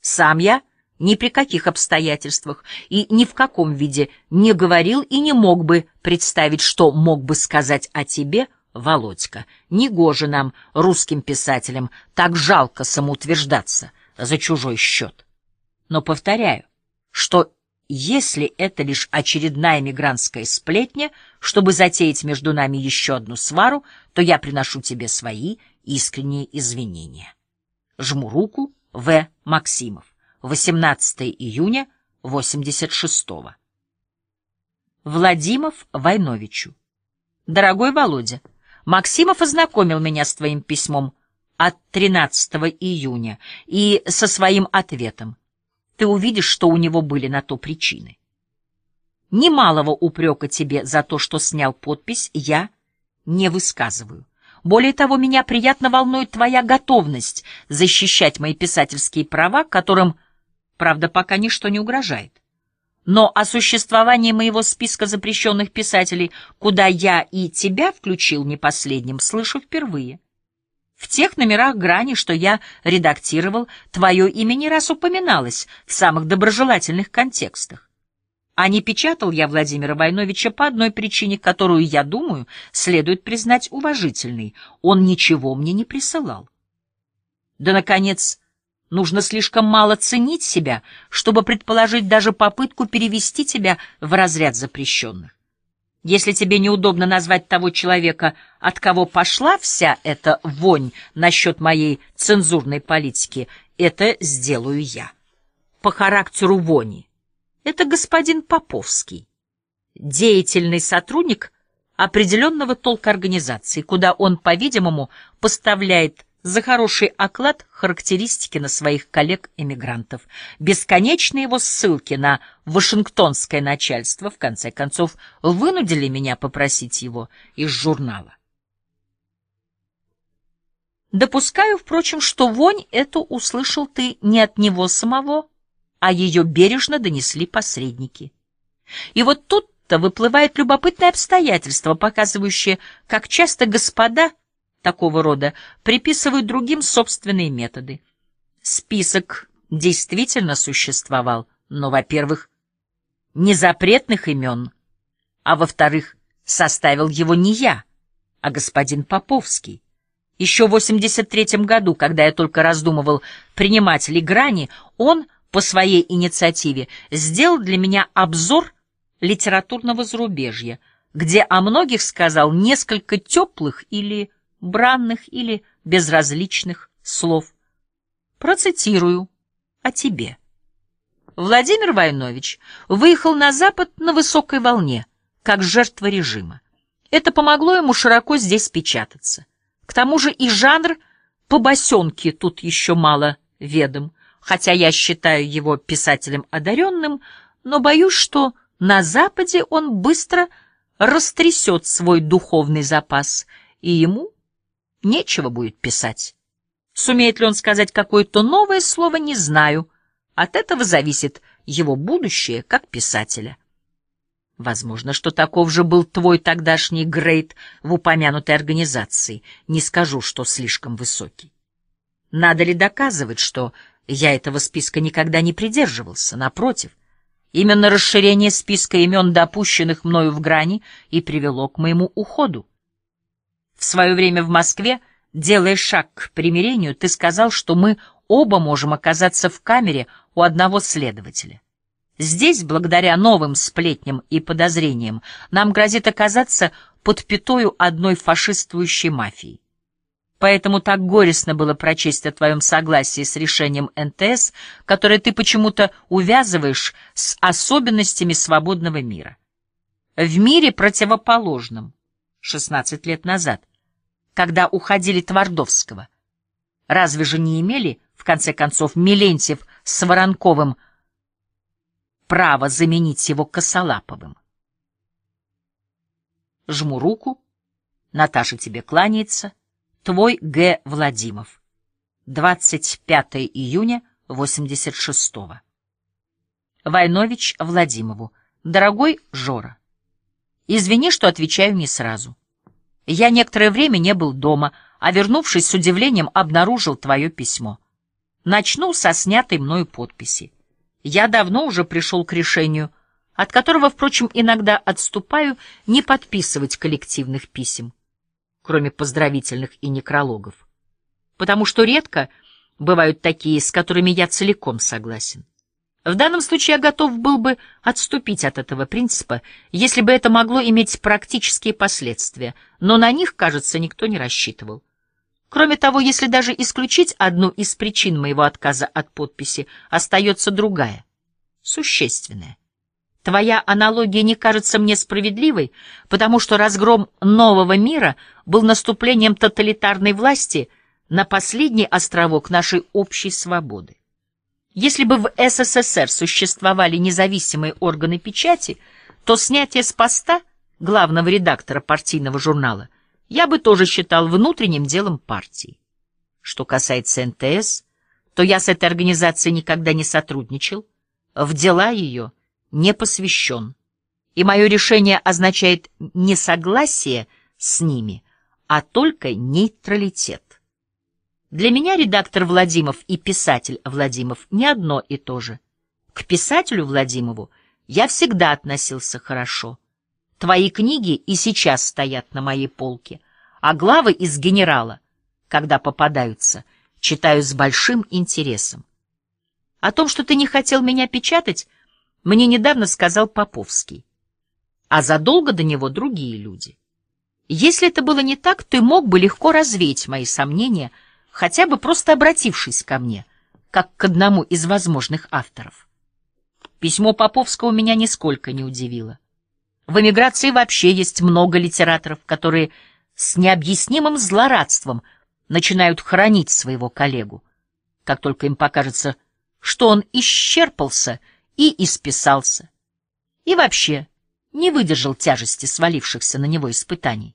Сам я ни при каких обстоятельствах и ни в каком виде не говорил и не мог бы представить, что мог бы сказать о тебе, Володька. Негоже нам, русским писателям, так жалко самоутверждаться за чужой счет. Но повторяю, что если это лишь очередная мигрантская сплетня, чтобы затеять между нами еще одну свару, то я приношу тебе свои искренние извинения. Жму руку В. Максимов. 18 июня 86-го. Владимов Войновичу. Дорогой Володя, Максимов ознакомил меня с твоим письмом от 13 июня и со своим ответом ты увидишь, что у него были на то причины. Немалого упрека тебе за то, что снял подпись, я не высказываю. Более того, меня приятно волнует твоя готовность защищать мои писательские права, которым, правда, пока ничто не угрожает. Но о существовании моего списка запрещенных писателей, куда я и тебя включил не последним, слышу впервые. В тех номерах «Грани», что я редактировал, твое имя не раз упоминалось в самых доброжелательных контекстах. А не печатал я Владимира Войновича по одной причине, которую, я думаю, следует признать уважительной. Он ничего мне не присылал. Да, наконец, нужно слишком мало ценить себя, чтобы предположить даже попытку перевести тебя в разряд запрещенных. Если тебе неудобно назвать того человека, от кого пошла вся эта вонь насчет моей цензурной политики, это сделаю я. По характеру вони. Это господин Поповский, деятельный сотрудник определенного толка организации, куда он, по-видимому, поставляет за хороший оклад характеристики на своих коллег-эмигрантов. Бесконечные его ссылки на вашингтонское начальство, в конце концов, вынудили меня попросить его из журнала. Допускаю, впрочем, что вонь эту услышал ты не от него самого, а ее бережно донесли посредники. И вот тут-то выплывает любопытное обстоятельство, показывающее, как часто господа — такого рода приписывают другим собственные методы. Список действительно существовал, но, во-первых, не запретных имен, а, во-вторых, составил его не я, а господин Поповский. Еще в 83 году, когда я только раздумывал, принимать ли грани, он по своей инициативе сделал для меня обзор литературного зарубежья, где о многих сказал несколько теплых или бранных или безразличных слов. Процитирую о тебе. Владимир Войнович выехал на Запад на высокой волне, как жертва режима. Это помогло ему широко здесь печататься. К тому же и жанр по босенке тут еще мало ведом, хотя я считаю его писателем одаренным, но боюсь, что на Западе он быстро растрясет свой духовный запас, и ему Нечего будет писать. Сумеет ли он сказать какое-то новое слово, не знаю. От этого зависит его будущее как писателя. Возможно, что таков же был твой тогдашний грейд в упомянутой организации. Не скажу, что слишком высокий. Надо ли доказывать, что я этого списка никогда не придерживался? Напротив, именно расширение списка имен, допущенных мною в грани, и привело к моему уходу. В свое время в Москве, делая шаг к примирению, ты сказал, что мы оба можем оказаться в камере у одного следователя. Здесь, благодаря новым сплетням и подозрениям, нам грозит оказаться под пятою одной фашистующей мафии. Поэтому так горестно было прочесть о твоем согласии с решением НТС, которое ты почему-то увязываешь с особенностями свободного мира. В мире противоположном, 16 лет назад, когда уходили Твардовского. Разве же не имели, в конце концов, Милентьев с Воронковым право заменить его Косолаповым? Жму руку. Наташа тебе кланяется. Твой Г. Владимов. 25 июня 86 -го. Войнович Владимову. Дорогой Жора, извини, что отвечаю не сразу. Я некоторое время не был дома, а, вернувшись с удивлением, обнаружил твое письмо. Начну со снятой мною подписи. Я давно уже пришел к решению, от которого, впрочем, иногда отступаю, не подписывать коллективных писем, кроме поздравительных и некрологов, потому что редко бывают такие, с которыми я целиком согласен. В данном случае я готов был бы отступить от этого принципа, если бы это могло иметь практические последствия, но на них, кажется, никто не рассчитывал. Кроме того, если даже исключить одну из причин моего отказа от подписи, остается другая, существенная. Твоя аналогия не кажется мне справедливой, потому что разгром нового мира был наступлением тоталитарной власти на последний островок нашей общей свободы. Если бы в СССР существовали независимые органы печати, то снятие с поста главного редактора партийного журнала я бы тоже считал внутренним делом партии. Что касается НТС, то я с этой организацией никогда не сотрудничал, в дела ее не посвящен, и мое решение означает не согласие с ними, а только нейтралитет. Для меня редактор Владимов и писатель Владимов не одно и то же. К писателю Владимову я всегда относился хорошо. Твои книги и сейчас стоят на моей полке, а главы из «Генерала», когда попадаются, читаю с большим интересом. О том, что ты не хотел меня печатать, мне недавно сказал Поповский. А задолго до него другие люди. Если это было не так, ты мог бы легко развеять мои сомнения — хотя бы просто обратившись ко мне, как к одному из возможных авторов. Письмо Поповского меня нисколько не удивило. В эмиграции вообще есть много литераторов, которые с необъяснимым злорадством начинают хоронить своего коллегу, как только им покажется, что он исчерпался и исписался, и вообще не выдержал тяжести свалившихся на него испытаний.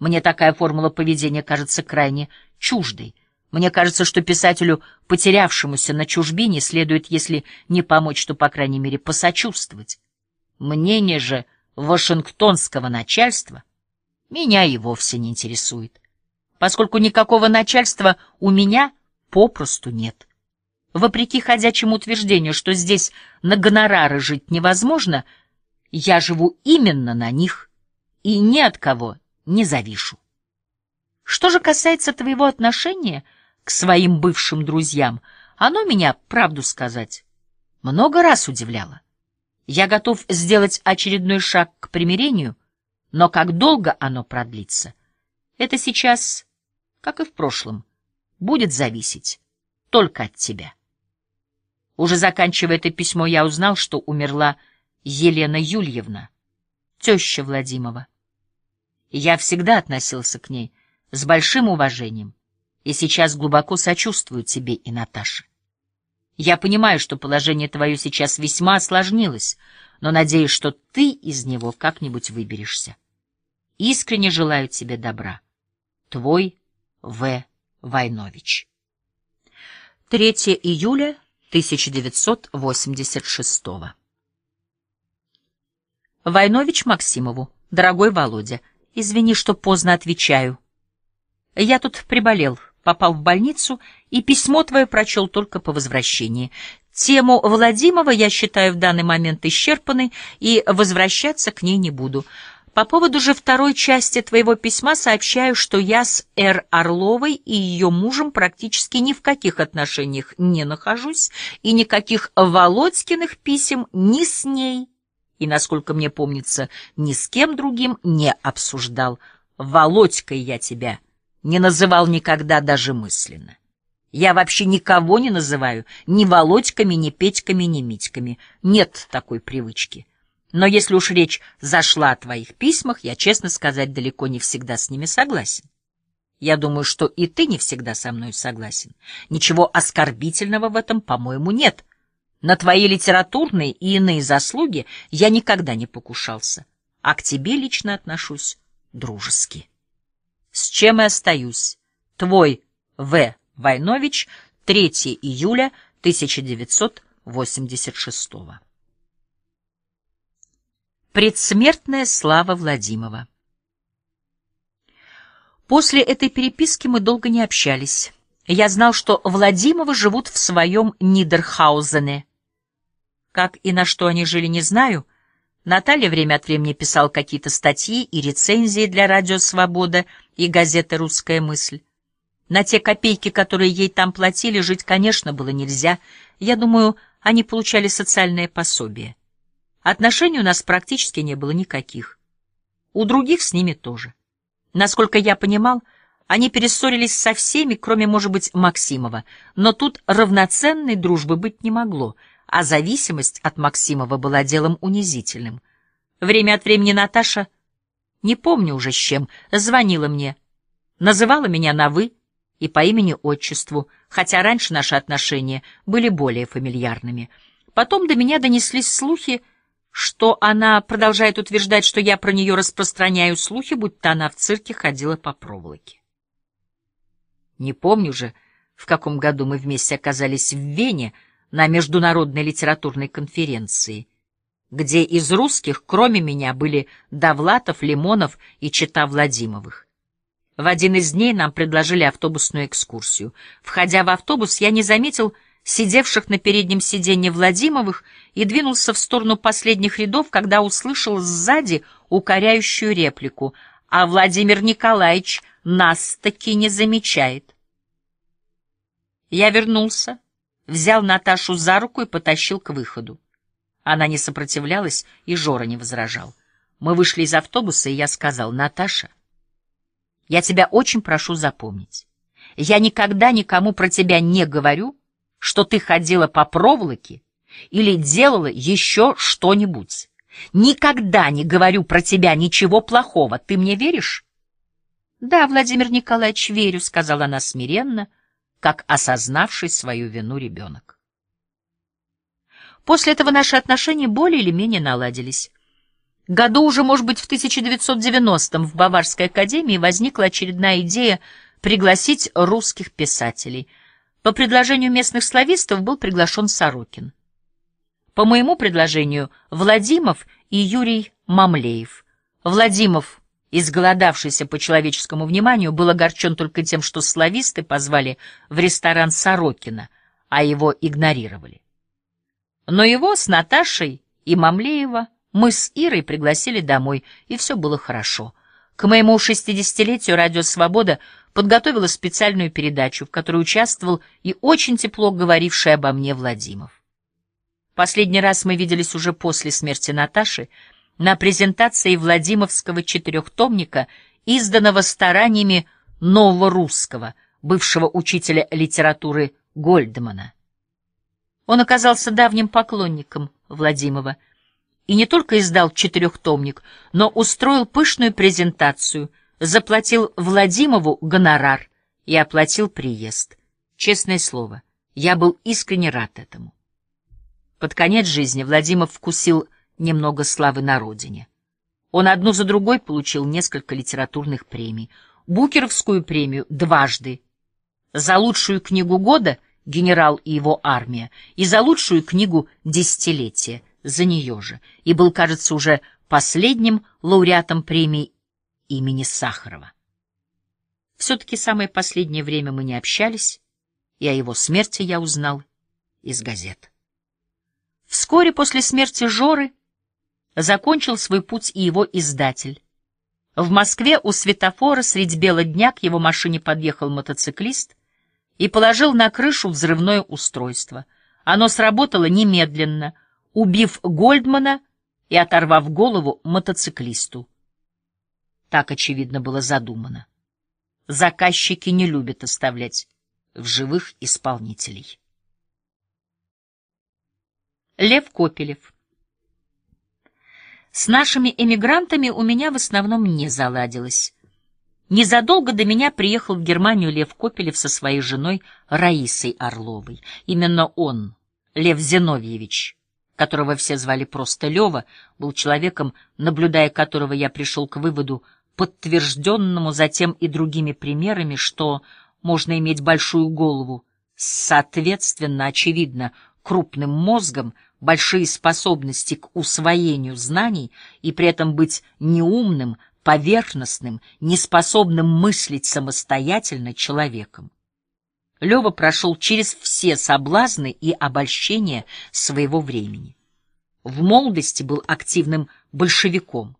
Мне такая формула поведения кажется крайне чуждой. Мне кажется, что писателю, потерявшемуся на чужбине, следует, если не помочь, то, по крайней мере, посочувствовать. Мнение же вашингтонского начальства меня и вовсе не интересует, поскольку никакого начальства у меня попросту нет. Вопреки ходячему утверждению, что здесь на гонорары жить невозможно, я живу именно на них и ни от кого не завишу. Что же касается твоего отношения к своим бывшим друзьям, оно меня, правду сказать, много раз удивляло. Я готов сделать очередной шаг к примирению, но как долго оно продлится, это сейчас, как и в прошлом, будет зависеть только от тебя. Уже заканчивая это письмо, я узнал, что умерла Елена Юльевна, теща Владимова. Я всегда относился к ней — с большим уважением и сейчас глубоко сочувствую тебе и Наташе. Я понимаю, что положение твое сейчас весьма осложнилось, но надеюсь, что ты из него как-нибудь выберешься. Искренне желаю тебе добра. Твой В. Войнович. 3 июля 1986 Войнович Максимову. Дорогой Володя, извини, что поздно отвечаю. Я тут приболел, попал в больницу, и письмо твое прочел только по возвращении. Тему Владимова я считаю в данный момент исчерпанной и возвращаться к ней не буду. По поводу же второй части твоего письма сообщаю, что я с Р. Орловой и ее мужем практически ни в каких отношениях не нахожусь, и никаких Володькиных писем ни с ней, и, насколько мне помнится, ни с кем другим не обсуждал. Володькой я тебя не называл никогда даже мысленно. Я вообще никого не называю ни Володьками, ни Петьками, ни Митьками. Нет такой привычки. Но если уж речь зашла о твоих письмах, я, честно сказать, далеко не всегда с ними согласен. Я думаю, что и ты не всегда со мной согласен. Ничего оскорбительного в этом, по-моему, нет. На твои литературные и иные заслуги я никогда не покушался, а к тебе лично отношусь дружески с чем и остаюсь. Твой В. Войнович, 3 июля 1986 Предсмертная слава Владимова. После этой переписки мы долго не общались. Я знал, что Владимовы живут в своем Нидерхаузене. Как и на что они жили, не знаю — Наталья время от времени писал какие-то статьи и рецензии для «Радио Свобода» и газеты «Русская мысль». На те копейки, которые ей там платили, жить, конечно, было нельзя. Я думаю, они получали социальное пособие. Отношений у нас практически не было никаких. У других с ними тоже. Насколько я понимал, они перессорились со всеми, кроме, может быть, Максимова, но тут равноценной дружбы быть не могло — а зависимость от Максимова была делом унизительным. Время от времени Наташа, не помню уже с чем, звонила мне, называла меня на «вы» и по имени-отчеству, хотя раньше наши отношения были более фамильярными. Потом до меня донеслись слухи, что она продолжает утверждать, что я про нее распространяю слухи, будто она в цирке ходила по проволоке. Не помню же, в каком году мы вместе оказались в Вене, на международной литературной конференции, где из русских, кроме меня, были Довлатов, Лимонов и Чита Владимовых. В один из дней нам предложили автобусную экскурсию. Входя в автобус, я не заметил сидевших на переднем сиденье Владимовых и двинулся в сторону последних рядов, когда услышал сзади укоряющую реплику «А Владимир Николаевич нас таки не замечает». Я вернулся взял Наташу за руку и потащил к выходу. Она не сопротивлялась, и Жора не возражал. Мы вышли из автобуса, и я сказал, «Наташа, я тебя очень прошу запомнить. Я никогда никому про тебя не говорю, что ты ходила по проволоке или делала еще что-нибудь. Никогда не говорю про тебя ничего плохого. Ты мне веришь?» «Да, Владимир Николаевич, верю», — сказала она смиренно, — как осознавший свою вину ребенок. После этого наши отношения более или менее наладились. Году уже, может быть, в 1990-м в Баварской академии возникла очередная идея пригласить русских писателей. По предложению местных словистов был приглашен Сорокин. По моему предложению Владимов и Юрий Мамлеев. Владимов изголодавшийся по человеческому вниманию, был огорчен только тем, что слависты позвали в ресторан Сорокина, а его игнорировали. Но его с Наташей и Мамлеева мы с Ирой пригласили домой, и все было хорошо. К моему шестидесятилетию «Радио Свобода» подготовила специальную передачу, в которой участвовал и очень тепло говоривший обо мне Владимир. Последний раз мы виделись уже после смерти Наташи, на презентации Владимовского четырехтомника, изданного стараниями нового русского, бывшего учителя литературы Гольдмана. Он оказался давним поклонником Владимира и не только издал четырехтомник, но устроил пышную презентацию, заплатил Владимову гонорар и оплатил приезд. Честное слово, я был искренне рад этому. Под конец жизни Владимир вкусил немного славы на родине. Он одну за другой получил несколько литературных премий. Букеровскую премию дважды. За лучшую книгу года «Генерал и его армия» и за лучшую книгу «Десятилетие» за нее же. И был, кажется, уже последним лауреатом премии имени Сахарова. Все-таки самое последнее время мы не общались, и о его смерти я узнал из газет. Вскоре после смерти Жоры закончил свой путь и его издатель. В Москве у светофора средь бела дня к его машине подъехал мотоциклист и положил на крышу взрывное устройство. Оно сработало немедленно, убив Гольдмана и оторвав голову мотоциклисту. Так, очевидно, было задумано. Заказчики не любят оставлять в живых исполнителей. Лев Копелев с нашими эмигрантами у меня в основном не заладилось. Незадолго до меня приехал в Германию Лев Копелев со своей женой Раисой Орловой. Именно он, Лев Зиновьевич, которого все звали просто Лева, был человеком, наблюдая которого я пришел к выводу, подтвержденному затем и другими примерами, что можно иметь большую голову, соответственно, очевидно, крупным мозгом, большие способности к усвоению знаний и при этом быть неумным, поверхностным, неспособным мыслить самостоятельно человеком. Лева прошел через все соблазны и обольщения своего времени. В молодости был активным большевиком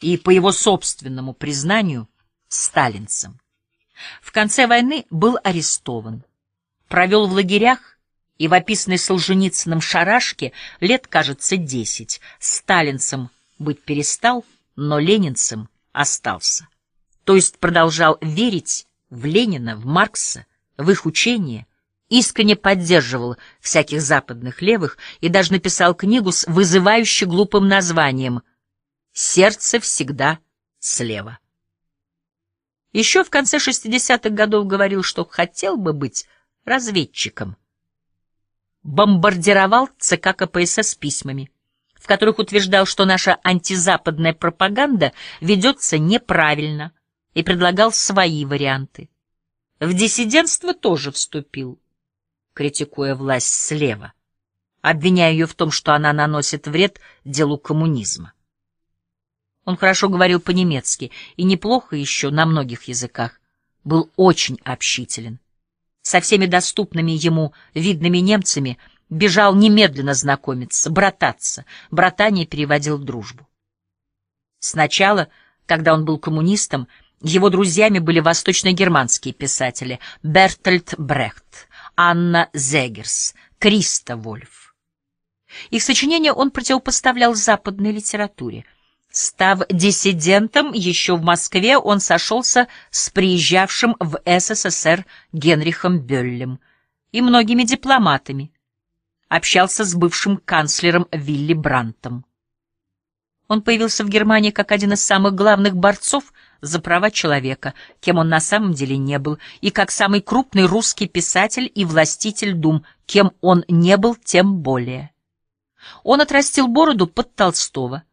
и, по его собственному признанию, сталинцем. В конце войны был арестован, провел в лагерях и в описанной Солженицыным шарашке лет, кажется, десять. Сталинцем быть перестал, но ленинцем остался. То есть продолжал верить в Ленина, в Маркса, в их учение, искренне поддерживал всяких западных левых и даже написал книгу с вызывающе глупым названием «Сердце всегда слева». Еще в конце 60-х годов говорил, что хотел бы быть разведчиком бомбардировал ЦК КПСС письмами, в которых утверждал, что наша антизападная пропаганда ведется неправильно, и предлагал свои варианты. В диссидентство тоже вступил, критикуя власть слева, обвиняя ее в том, что она наносит вред делу коммунизма. Он хорошо говорил по-немецки и неплохо еще на многих языках, был очень общителен со всеми доступными ему видными немцами, бежал немедленно знакомиться, брататься. Братание переводил в дружбу. Сначала, когда он был коммунистом, его друзьями были восточно-германские писатели Бертольд Брехт, Анна Зегерс, Криста Вольф. Их сочинения он противопоставлял западной литературе — Став диссидентом еще в Москве, он сошелся с приезжавшим в СССР Генрихом Бёллем и многими дипломатами. Общался с бывшим канцлером Вилли Брантом. Он появился в Германии как один из самых главных борцов за права человека, кем он на самом деле не был, и как самый крупный русский писатель и властитель дум, кем он не был, тем более. Он отрастил бороду под Толстого —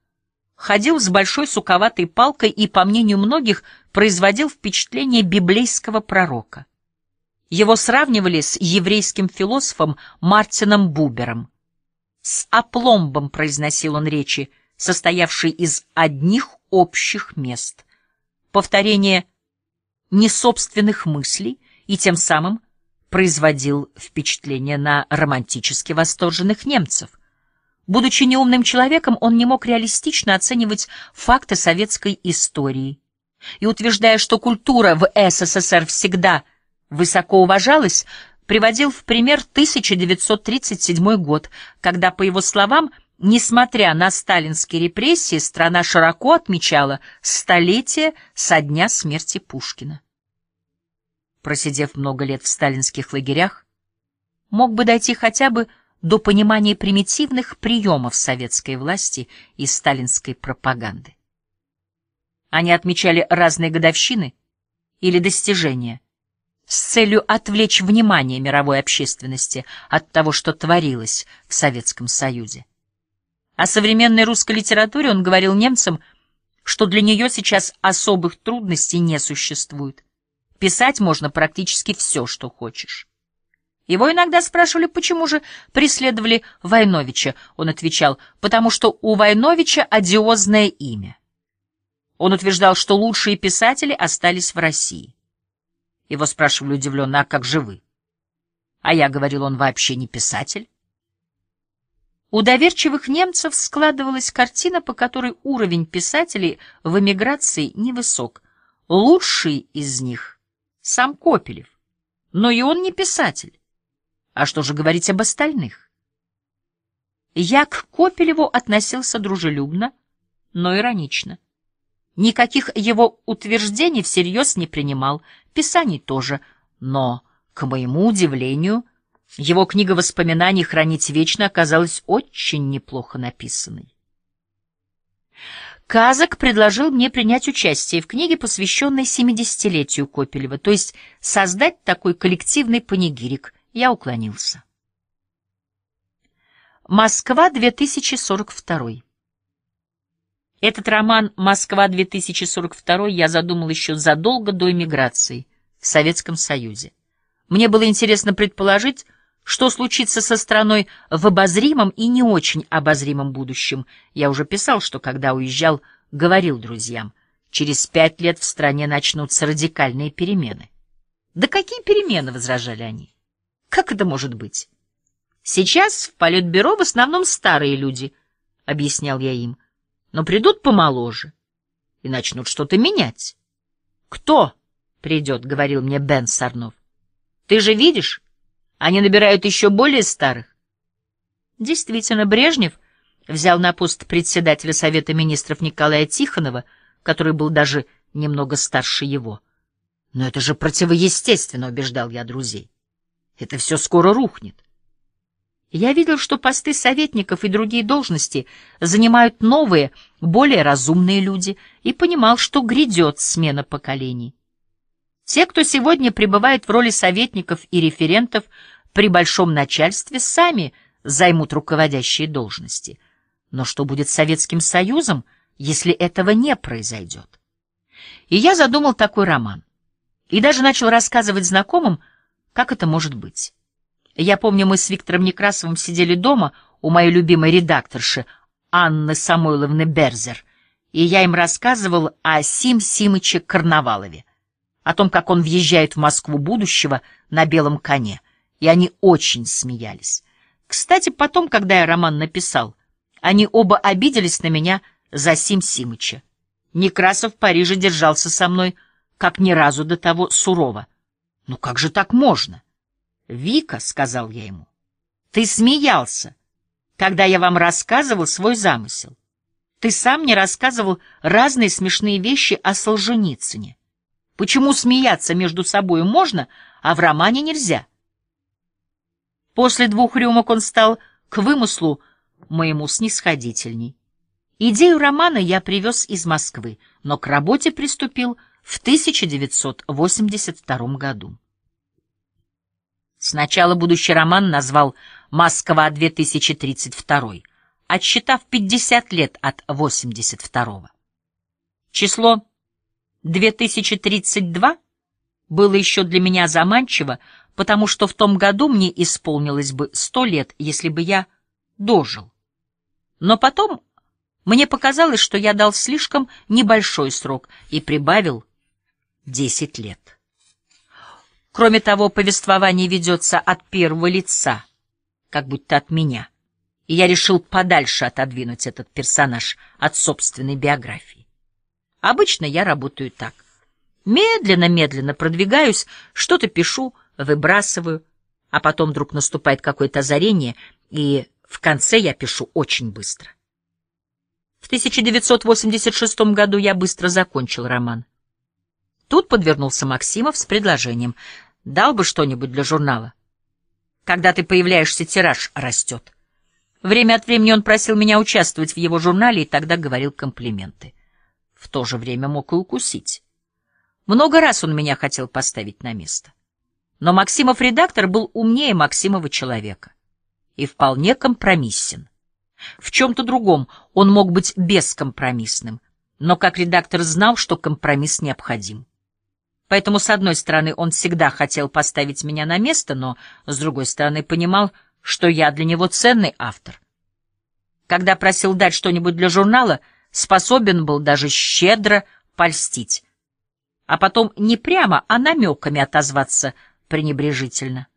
ходил с большой суковатой палкой и, по мнению многих, производил впечатление библейского пророка. Его сравнивали с еврейским философом Мартином Бубером. С опломбом произносил он речи, состоявшие из одних общих мест. Повторение несобственных мыслей и тем самым производил впечатление на романтически восторженных немцев – Будучи неумным человеком, он не мог реалистично оценивать факты советской истории. И утверждая, что культура в СССР всегда высоко уважалась, приводил в пример 1937 год, когда, по его словам, несмотря на сталинские репрессии, страна широко отмечала столетие со дня смерти Пушкина. Просидев много лет в сталинских лагерях, мог бы дойти хотя бы до понимания примитивных приемов советской власти и сталинской пропаганды. Они отмечали разные годовщины или достижения с целью отвлечь внимание мировой общественности от того, что творилось в Советском Союзе. О современной русской литературе он говорил немцам, что для нее сейчас особых трудностей не существует. Писать можно практически все, что хочешь. Его иногда спрашивали, почему же преследовали Войновича. Он отвечал, потому что у Войновича одиозное имя. Он утверждал, что лучшие писатели остались в России. Его спрашивали удивленно, а как же вы? А я говорил, он вообще не писатель. У доверчивых немцев складывалась картина, по которой уровень писателей в эмиграции невысок. Лучший из них — сам Копелев. Но и он не писатель. А что же говорить об остальных? Я к Копелеву относился дружелюбно, но иронично. Никаких его утверждений всерьез не принимал, писаний тоже, но, к моему удивлению, его книга воспоминаний «Хранить вечно» оказалась очень неплохо написанной. Казак предложил мне принять участие в книге, посвященной 70-летию Копелева, то есть создать такой коллективный панигирик я уклонился. Москва, 2042. Этот роман «Москва-2042» я задумал еще задолго до эмиграции в Советском Союзе. Мне было интересно предположить, что случится со страной в обозримом и не очень обозримом будущем. Я уже писал, что когда уезжал, говорил друзьям, через пять лет в стране начнутся радикальные перемены. «Да какие перемены?» — возражали они. Как это может быть? Сейчас в политбюро в основном старые люди, — объяснял я им, — но придут помоложе и начнут что-то менять. Кто придет, — говорил мне Бен Сарнов. Ты же видишь, они набирают еще более старых. Действительно, Брежнев взял на пост председателя Совета министров Николая Тихонова, который был даже немного старше его. Но это же противоестественно, — убеждал я друзей. Это все скоро рухнет. Я видел, что посты советников и другие должности занимают новые, более разумные люди, и понимал, что грядет смена поколений. Те, кто сегодня пребывает в роли советников и референтов при большом начальстве, сами займут руководящие должности. Но что будет с Советским Союзом, если этого не произойдет? И я задумал такой роман. И даже начал рассказывать знакомым, как это может быть? Я помню, мы с Виктором Некрасовым сидели дома у моей любимой редакторши Анны Самойловны Берзер, и я им рассказывал о Сим Симыче Карнавалове, о том, как он въезжает в Москву будущего на белом коне, и они очень смеялись. Кстати, потом, когда я роман написал, они оба обиделись на меня за Сим Симыча. Некрасов в Париже держался со мной, как ни разу до того, сурово. Ну как же так можно? Вика, — сказал я ему, — ты смеялся, когда я вам рассказывал свой замысел. Ты сам мне рассказывал разные смешные вещи о Солженицыне. Почему смеяться между собой можно, а в романе нельзя? После двух рюмок он стал к вымыслу моему снисходительней. Идею романа я привез из Москвы, но к работе приступил — в 1982 году. Сначала будущий роман назвал «Москва-2032», отсчитав 50 лет от 82-го. Число 2032 было еще для меня заманчиво, потому что в том году мне исполнилось бы 100 лет, если бы я дожил. Но потом мне показалось, что я дал слишком небольшой срок и прибавил Десять лет. Кроме того, повествование ведется от первого лица, как будто от меня, и я решил подальше отодвинуть этот персонаж от собственной биографии. Обычно я работаю так. Медленно-медленно продвигаюсь, что-то пишу, выбрасываю, а потом вдруг наступает какое-то озарение, и в конце я пишу очень быстро. В 1986 году я быстро закончил роман. Тут подвернулся Максимов с предложением. «Дал бы что-нибудь для журнала. Когда ты появляешься, тираж растет». Время от времени он просил меня участвовать в его журнале и тогда говорил комплименты. В то же время мог и укусить. Много раз он меня хотел поставить на место. Но Максимов-редактор был умнее Максимова человека и вполне компромиссен. В чем-то другом он мог быть бескомпромиссным, но как редактор знал, что компромисс необходим. Поэтому, с одной стороны, он всегда хотел поставить меня на место, но, с другой стороны, понимал, что я для него ценный автор. Когда просил дать что-нибудь для журнала, способен был даже щедро польстить, а потом не прямо, а намеками отозваться пренебрежительно.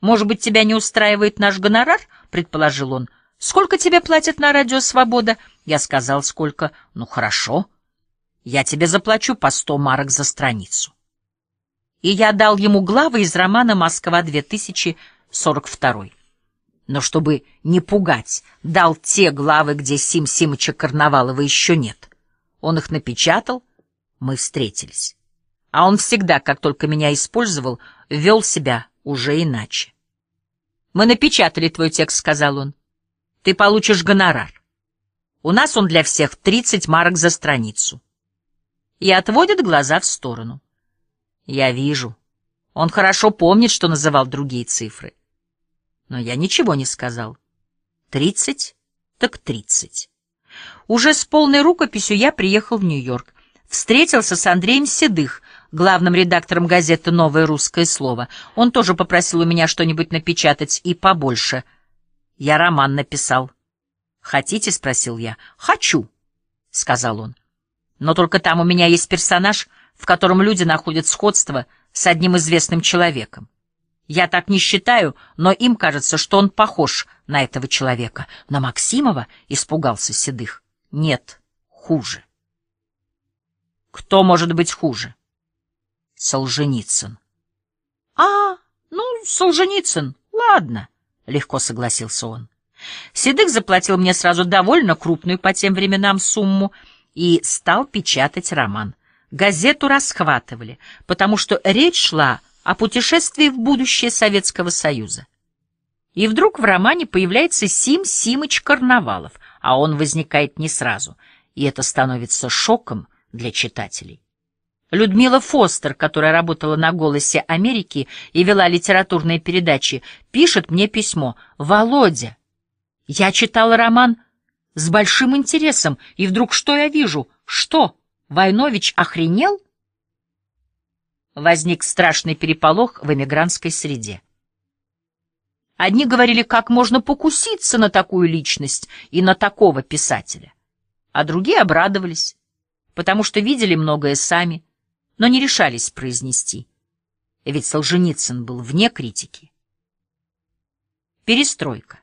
«Может быть, тебя не устраивает наш гонорар?» — предположил он. «Сколько тебе платят на радио «Свобода»?» Я сказал, сколько. «Ну, хорошо». Я тебе заплачу по сто марок за страницу. И я дал ему главы из романа «Москва-2042». Но чтобы не пугать, дал те главы, где Сим Симыча Карнавалова еще нет. Он их напечатал, мы встретились. А он всегда, как только меня использовал, вел себя уже иначе. «Мы напечатали твой текст», — сказал он. «Ты получишь гонорар. У нас он для всех 30 марок за страницу» и отводит глаза в сторону. Я вижу. Он хорошо помнит, что называл другие цифры. Но я ничего не сказал. Тридцать, так тридцать. Уже с полной рукописью я приехал в Нью-Йорк. Встретился с Андреем Седых, главным редактором газеты «Новое русское слово». Он тоже попросил у меня что-нибудь напечатать и побольше. Я роман написал. «Хотите?» — спросил я. «Хочу», — сказал он. Но только там у меня есть персонаж, в котором люди находят сходство с одним известным человеком. Я так не считаю, но им кажется, что он похож на этого человека. На Максимова испугался Седых. Нет, хуже. Кто может быть хуже? Солженицын. А, ну, Солженицын, ладно, легко согласился он. Седых заплатил мне сразу довольно крупную по тем временам сумму — и стал печатать роман. Газету расхватывали, потому что речь шла о путешествии в будущее Советского Союза. И вдруг в романе появляется Сим Симыч Карнавалов, а он возникает не сразу, и это становится шоком для читателей. Людмила Фостер, которая работала на «Голосе Америки» и вела литературные передачи, пишет мне письмо «Володя, я читала роман с большим интересом, и вдруг что я вижу? Что, Войнович охренел? Возник страшный переполох в эмигрантской среде. Одни говорили, как можно покуситься на такую личность и на такого писателя, а другие обрадовались, потому что видели многое сами, но не решались произнести. Ведь Солженицын был вне критики. Перестройка.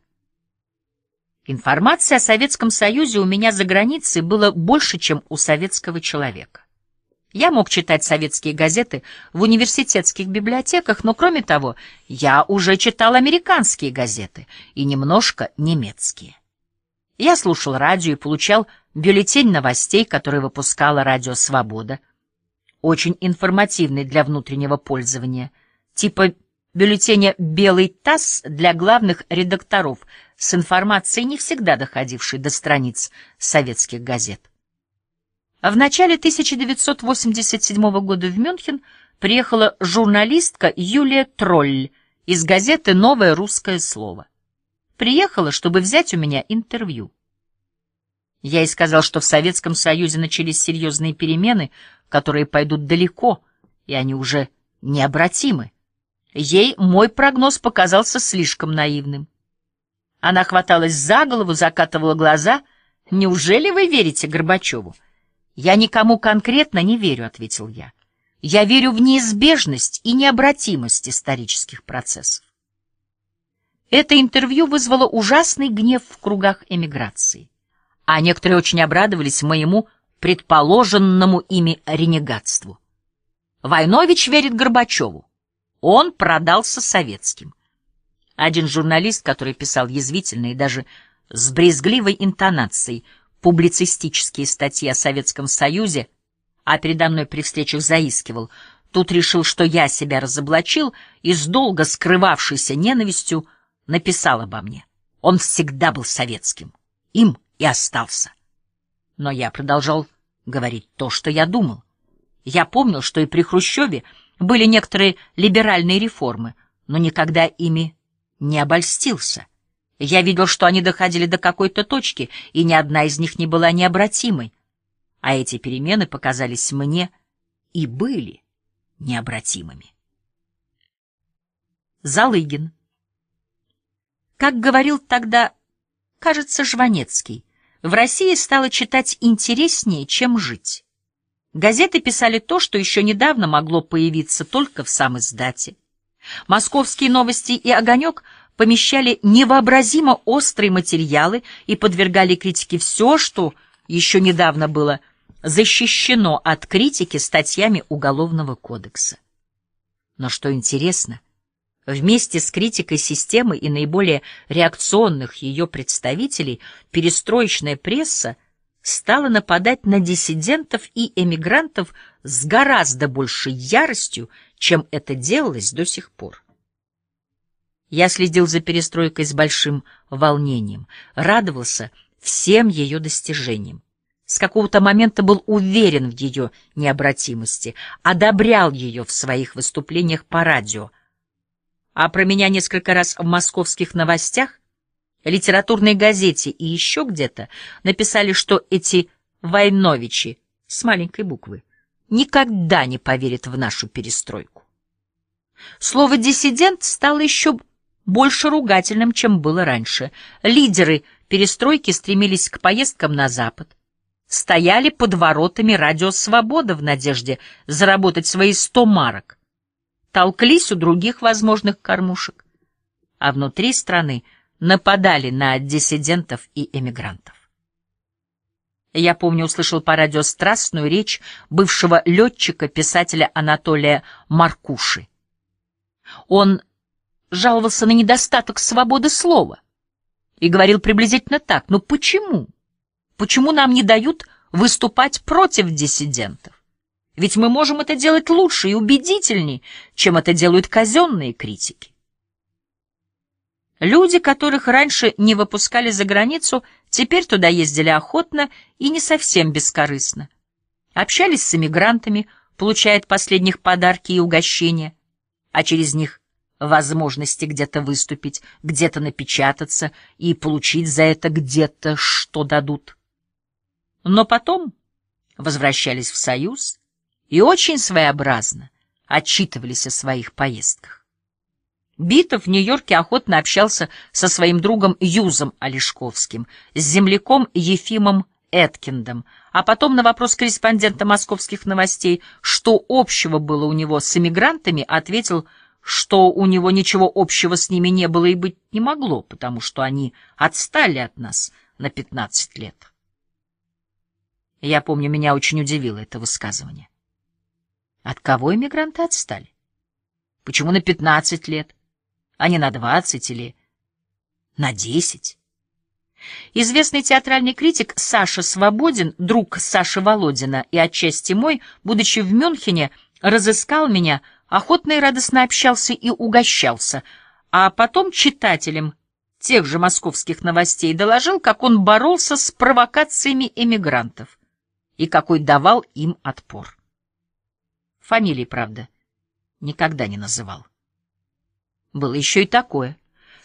Информации о Советском Союзе у меня за границей было больше, чем у советского человека. Я мог читать советские газеты в университетских библиотеках, но, кроме того, я уже читал американские газеты и немножко немецкие. Я слушал радио и получал бюллетень новостей, который выпускала радио «Свобода», очень информативный для внутреннего пользования, типа бюллетеня «Белый ТАЗ» для главных редакторов с информацией, не всегда доходившей до страниц советских газет. В начале 1987 года в Мюнхен приехала журналистка Юлия Тролль из газеты «Новое русское слово». Приехала, чтобы взять у меня интервью. Я ей сказал, что в Советском Союзе начались серьезные перемены, которые пойдут далеко, и они уже необратимы. Ей мой прогноз показался слишком наивным. Она хваталась за голову, закатывала глаза. «Неужели вы верите Горбачеву?» «Я никому конкретно не верю», — ответил я. «Я верю в неизбежность и необратимость исторических процессов». Это интервью вызвало ужасный гнев в кругах эмиграции, а некоторые очень обрадовались моему предположенному ими ренегатству. Войнович верит Горбачеву. Он продался советским. Один журналист, который писал язвительно даже с брезгливой интонацией публицистические статьи о Советском Союзе, а передо мной при встречах заискивал, тут решил, что я себя разоблачил и с долго скрывавшейся ненавистью написал обо мне. Он всегда был советским, им и остался. Но я продолжал говорить то, что я думал. Я помнил, что и при Хрущеве были некоторые либеральные реформы, но никогда ими не обольстился. Я видел, что они доходили до какой-то точки, и ни одна из них не была необратимой. А эти перемены показались мне и были необратимыми. Залыгин. Как говорил тогда, кажется, Жванецкий, в России стало читать интереснее, чем жить. Газеты писали то, что еще недавно могло появиться только в сам издате. Московские новости и «Огонек» помещали невообразимо острые материалы и подвергали критике все, что еще недавно было защищено от критики статьями Уголовного кодекса. Но что интересно, вместе с критикой системы и наиболее реакционных ее представителей перестроечная пресса – стала нападать на диссидентов и эмигрантов с гораздо большей яростью, чем это делалось до сих пор. Я следил за перестройкой с большим волнением, радовался всем ее достижениям. С какого-то момента был уверен в ее необратимости, одобрял ее в своих выступлениях по радио. А про меня несколько раз в московских новостях литературной газете и еще где-то написали, что эти «Войновичи» с маленькой буквы никогда не поверят в нашу перестройку. Слово «диссидент» стало еще больше ругательным, чем было раньше. Лидеры перестройки стремились к поездкам на Запад, стояли под воротами радио «Свобода» в надежде заработать свои сто марок, толклись у других возможных кормушек, а внутри страны — нападали на диссидентов и эмигрантов. Я помню, услышал по радио страстную речь бывшего летчика-писателя Анатолия Маркуши. Он жаловался на недостаток свободы слова и говорил приблизительно так. Ну почему? Почему нам не дают выступать против диссидентов? Ведь мы можем это делать лучше и убедительней, чем это делают казенные критики. Люди, которых раньше не выпускали за границу, теперь туда ездили охотно и не совсем бескорыстно. Общались с эмигрантами, получая от последних подарки и угощения, а через них возможности где-то выступить, где-то напечататься и получить за это где-то, что дадут. Но потом возвращались в Союз и очень своеобразно отчитывались о своих поездках. Битов в Нью-Йорке охотно общался со своим другом Юзом Олешковским, с земляком Ефимом Эткиндом, а потом на вопрос корреспондента московских новостей, что общего было у него с эмигрантами, ответил, что у него ничего общего с ними не было и быть не могло, потому что они отстали от нас на 15 лет. Я помню, меня очень удивило это высказывание. От кого эмигранты отстали? Почему на 15 лет? а не на двадцать или на десять? Известный театральный критик Саша Свободин, друг Саши Володина и отчасти мой, будучи в Мюнхене, разыскал меня, охотно и радостно общался и угощался, а потом читателям тех же московских новостей доложил, как он боролся с провокациями эмигрантов и какой давал им отпор. Фамилии, правда, никогда не называл. Было еще и такое.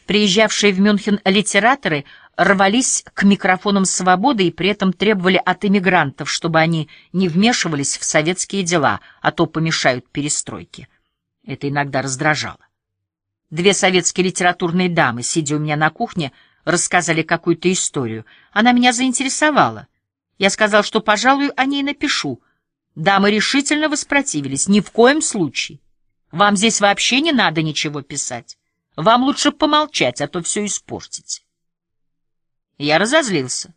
Приезжавшие в Мюнхен литераторы рвались к микрофонам свободы и при этом требовали от эмигрантов, чтобы они не вмешивались в советские дела, а то помешают перестройке. Это иногда раздражало. Две советские литературные дамы, сидя у меня на кухне, рассказали какую-то историю. Она меня заинтересовала. Я сказал, что, пожалуй, о ней напишу. Дамы решительно воспротивились. Ни в коем случае. Вам здесь вообще не надо ничего писать. Вам лучше помолчать, а то все испортите. Я разозлился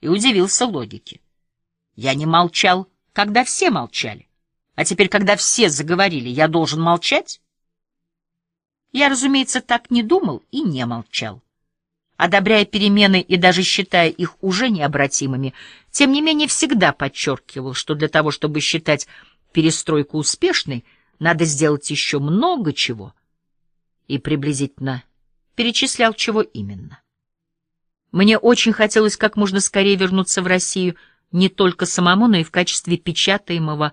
и удивился логике. Я не молчал, когда все молчали. А теперь, когда все заговорили, я должен молчать? Я, разумеется, так не думал и не молчал. Одобряя перемены и даже считая их уже необратимыми, тем не менее всегда подчеркивал, что для того, чтобы считать перестройку успешной, надо сделать еще много чего, и приблизительно перечислял, чего именно. Мне очень хотелось как можно скорее вернуться в Россию не только самому, но и в качестве печатаемого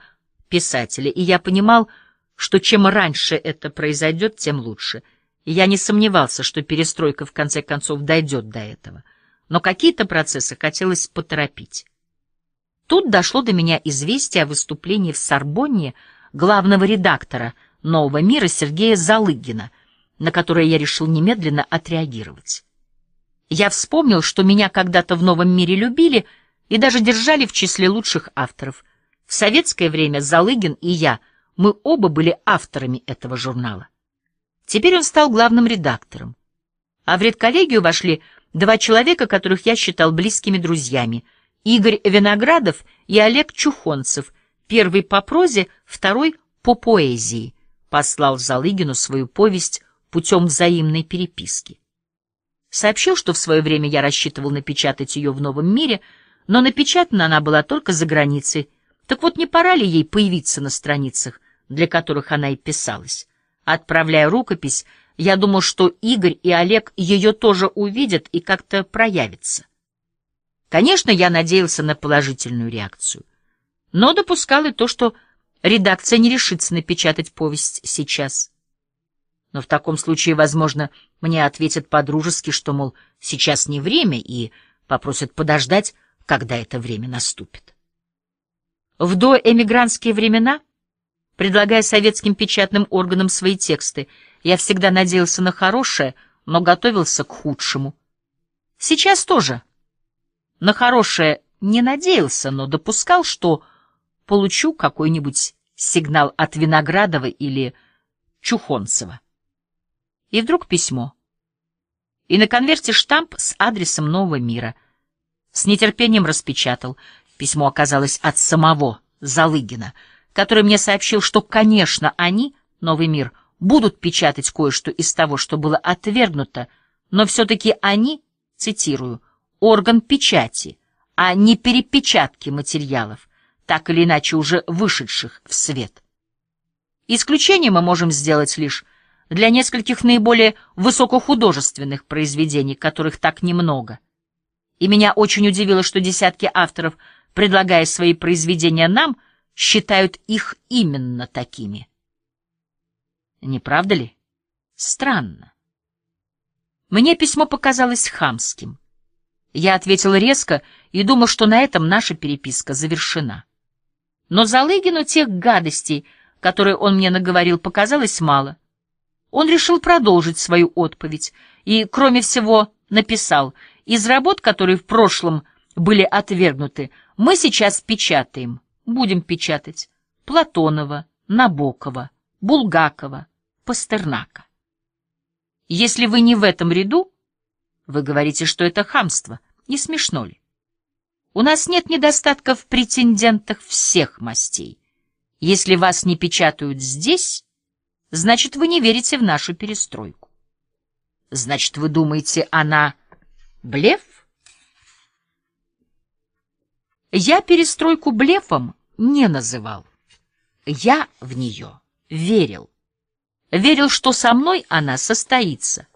писателя, и я понимал, что чем раньше это произойдет, тем лучше. И я не сомневался, что перестройка в конце концов дойдет до этого, но какие-то процессы хотелось поторопить. Тут дошло до меня известие о выступлении в Сорбонне главного редактора «Нового мира» Сергея Залыгина, на которое я решил немедленно отреагировать. Я вспомнил, что меня когда-то в «Новом мире» любили и даже держали в числе лучших авторов. В советское время Залыгин и я, мы оба были авторами этого журнала. Теперь он стал главным редактором. А в редколлегию вошли два человека, которых я считал близкими друзьями — Игорь Виноградов и Олег Чухонцев — Первый по прозе, второй по поэзии. Послал Залыгину свою повесть путем взаимной переписки. Сообщил, что в свое время я рассчитывал напечатать ее в «Новом мире», но напечатана она была только за границей. Так вот, не пора ли ей появиться на страницах, для которых она и писалась? Отправляя рукопись, я думал, что Игорь и Олег ее тоже увидят и как-то проявятся. Конечно, я надеялся на положительную реакцию но допускал и то, что редакция не решится напечатать повесть сейчас. Но в таком случае, возможно, мне ответят по-дружески, что, мол, сейчас не время, и попросят подождать, когда это время наступит. В доэмигрантские времена, предлагая советским печатным органам свои тексты, я всегда надеялся на хорошее, но готовился к худшему. Сейчас тоже. На хорошее не надеялся, но допускал, что получу какой-нибудь сигнал от Виноградова или Чухонцева. И вдруг письмо. И на конверте штамп с адресом нового мира. С нетерпением распечатал. Письмо оказалось от самого Залыгина, который мне сообщил, что, конечно, они, новый мир, будут печатать кое-что из того, что было отвергнуто, но все-таки они, цитирую, орган печати, а не перепечатки материалов, так или иначе уже вышедших в свет. Исключение мы можем сделать лишь для нескольких наиболее высокохудожественных произведений, которых так немного. И меня очень удивило, что десятки авторов, предлагая свои произведения нам, считают их именно такими. Не правда ли? Странно. Мне письмо показалось хамским. Я ответила резко и думал, что на этом наша переписка завершена. Но Залыгину тех гадостей, которые он мне наговорил, показалось мало. Он решил продолжить свою отповедь и, кроме всего, написал, из работ, которые в прошлом были отвергнуты, мы сейчас печатаем, будем печатать Платонова, Набокова, Булгакова, Пастернака. Если вы не в этом ряду, вы говорите, что это хамство. Не смешно ли? У нас нет недостатков в претендентах всех мастей. Если вас не печатают здесь, значит, вы не верите в нашу перестройку. Значит, вы думаете, она блеф? Я перестройку блефом не называл. Я в нее верил. Верил, что со мной она состоится.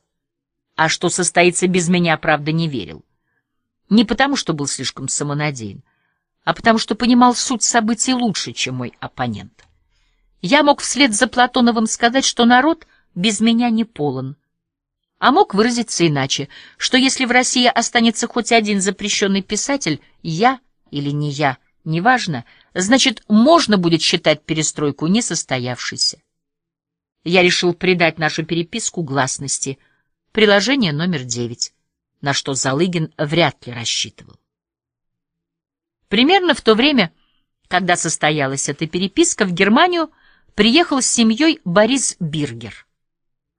А что состоится без меня, правда, не верил. Не потому, что был слишком самонадеян, а потому, что понимал суть событий лучше, чем мой оппонент. Я мог вслед за Платоновым сказать, что народ без меня не полон. А мог выразиться иначе, что если в России останется хоть один запрещенный писатель, я или не я, неважно, значит, можно будет считать перестройку несостоявшейся. Я решил придать нашу переписку гласности. Приложение номер девять на что Залыгин вряд ли рассчитывал. Примерно в то время, когда состоялась эта переписка, в Германию приехал с семьей Борис Биргер.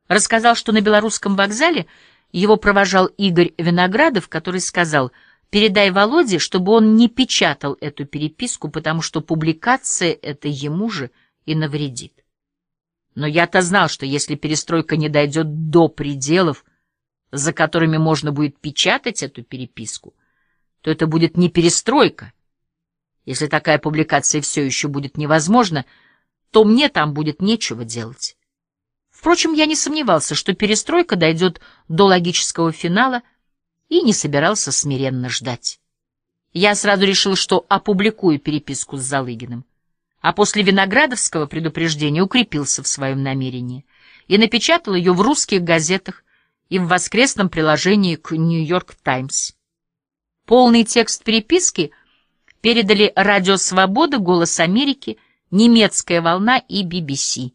Рассказал, что на белорусском вокзале его провожал Игорь Виноградов, который сказал «Передай Володе, чтобы он не печатал эту переписку, потому что публикация это ему же и навредит». Но я-то знал, что если перестройка не дойдет до пределов, за которыми можно будет печатать эту переписку, то это будет не перестройка. Если такая публикация все еще будет невозможна, то мне там будет нечего делать. Впрочем, я не сомневался, что перестройка дойдет до логического финала и не собирался смиренно ждать. Я сразу решил, что опубликую переписку с Залыгиным, а после Виноградовского предупреждения укрепился в своем намерении и напечатал ее в русских газетах, и в воскресном приложении к «Нью-Йорк Таймс». Полный текст переписки передали «Радио Свобода», «Голос Америки», «Немецкая волна» и BBC.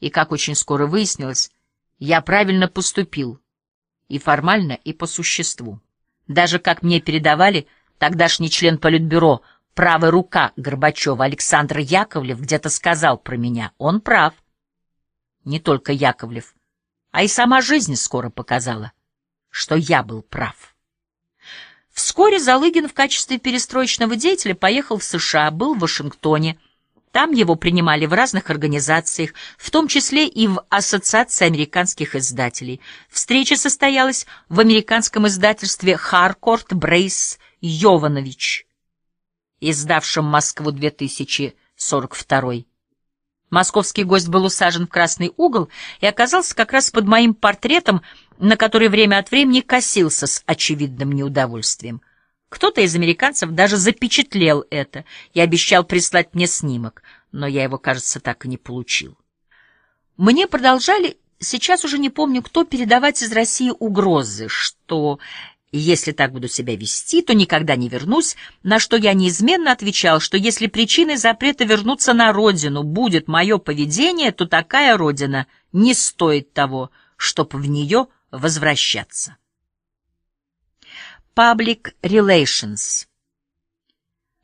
И, как очень скоро выяснилось, я правильно поступил, и формально, и по существу. Даже, как мне передавали, тогдашний член Политбюро правая рука Горбачева Александр Яковлев где-то сказал про меня. Он прав. Не только Яковлев а и сама жизнь скоро показала, что я был прав. Вскоре Залыгин в качестве перестроечного деятеля поехал в США, был в Вашингтоне. Там его принимали в разных организациях, в том числе и в Ассоциации американских издателей. Встреча состоялась в американском издательстве «Харкорт Брейс Йованович», издавшем «Москву 2042». Московский гость был усажен в красный угол и оказался как раз под моим портретом, на который время от времени косился с очевидным неудовольствием. Кто-то из американцев даже запечатлел это и обещал прислать мне снимок, но я его, кажется, так и не получил. Мне продолжали, сейчас уже не помню кто, передавать из России угрозы, что и если так буду себя вести, то никогда не вернусь, на что я неизменно отвечал, что если причиной запрета вернуться на родину будет мое поведение, то такая родина не стоит того, чтобы в нее возвращаться. Public Relations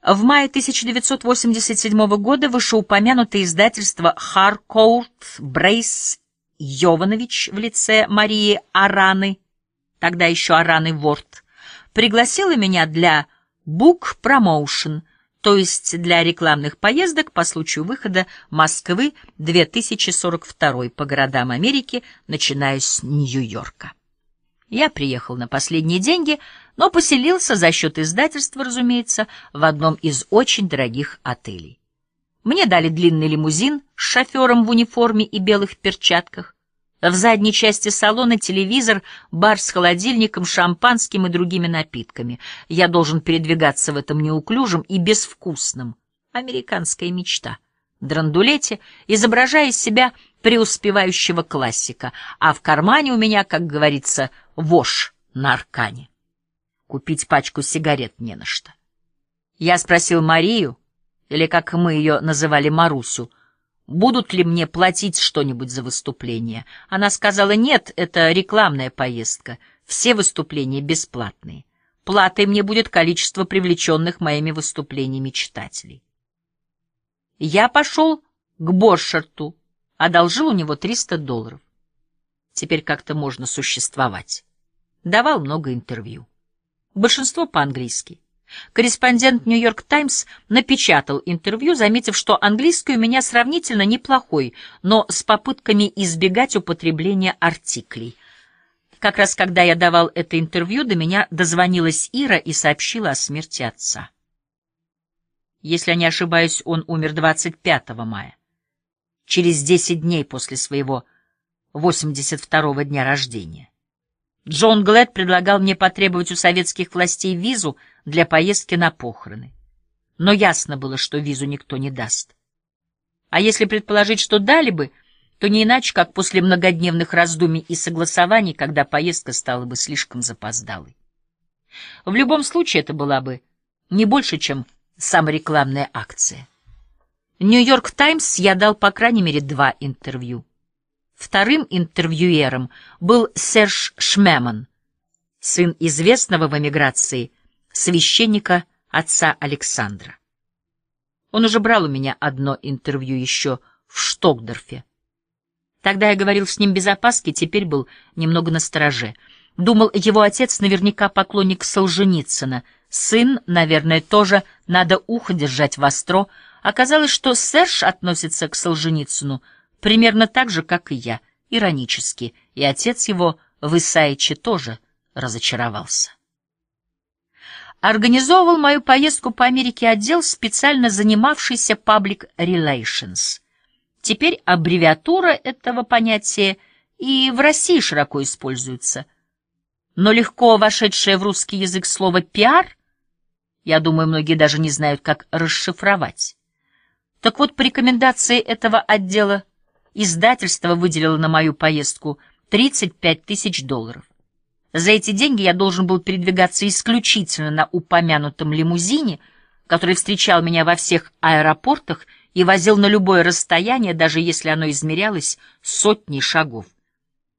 В мае 1987 года вышеупомянутое издательство Харкоут Брейс Йованович в лице Марии Араны тогда еще Аран и Ворд, пригласила меня для «Бук Промоушен», то есть для рекламных поездок по случаю выхода Москвы 2042 по городам Америки, начиная с Нью-Йорка. Я приехал на последние деньги, но поселился за счет издательства, разумеется, в одном из очень дорогих отелей. Мне дали длинный лимузин с шофером в униформе и белых перчатках. В задней части салона телевизор, бар с холодильником, шампанским и другими напитками. Я должен передвигаться в этом неуклюжем и безвкусном. Американская мечта. Драндулете, изображая из себя преуспевающего классика, а в кармане у меня, как говорится, вож на аркане. Купить пачку сигарет не на что. Я спросил Марию, или, как мы ее называли, Марусю, будут ли мне платить что-нибудь за выступление. Она сказала, нет, это рекламная поездка, все выступления бесплатные. Платой мне будет количество привлеченных моими выступлениями читателей. Я пошел к Боршерту, одолжил у него 300 долларов. Теперь как-то можно существовать. Давал много интервью. Большинство по-английски. Корреспондент «Нью-Йорк Таймс» напечатал интервью, заметив, что английский у меня сравнительно неплохой, но с попытками избегать употребления артиклей. Как раз когда я давал это интервью, до меня дозвонилась Ира и сообщила о смерти отца. Если я не ошибаюсь, он умер 25 мая, через 10 дней после своего 82-го дня рождения. Джон Глэд предлагал мне потребовать у советских властей визу для поездки на похороны. Но ясно было, что визу никто не даст. А если предположить, что дали бы, то не иначе, как после многодневных раздумий и согласований, когда поездка стала бы слишком запоздалой. В любом случае это была бы не больше, чем саморекламная акция. «Нью-Йорк Таймс» я дал по крайней мере два интервью. Вторым интервьюером был Серж Шмеман, сын известного в эмиграции священника отца Александра. Он уже брал у меня одно интервью еще в Штокдорфе. Тогда я говорил с ним без опаски, теперь был немного настороже. Думал, его отец наверняка поклонник Солженицына. Сын, наверное, тоже надо ухо держать востро. Оказалось, что Серж относится к Солженицыну — примерно так же, как и я, иронически, и отец его в Исаиче тоже разочаровался. Организовывал мою поездку по Америке отдел, специально занимавшийся Public Relations. Теперь аббревиатура этого понятия и в России широко используется. Но легко вошедшее в русский язык слово «пиар» я думаю, многие даже не знают, как расшифровать. Так вот, по рекомендации этого отдела Издательство выделило на мою поездку 35 тысяч долларов. За эти деньги я должен был передвигаться исключительно на упомянутом лимузине, который встречал меня во всех аэропортах и возил на любое расстояние, даже если оно измерялось сотней шагов.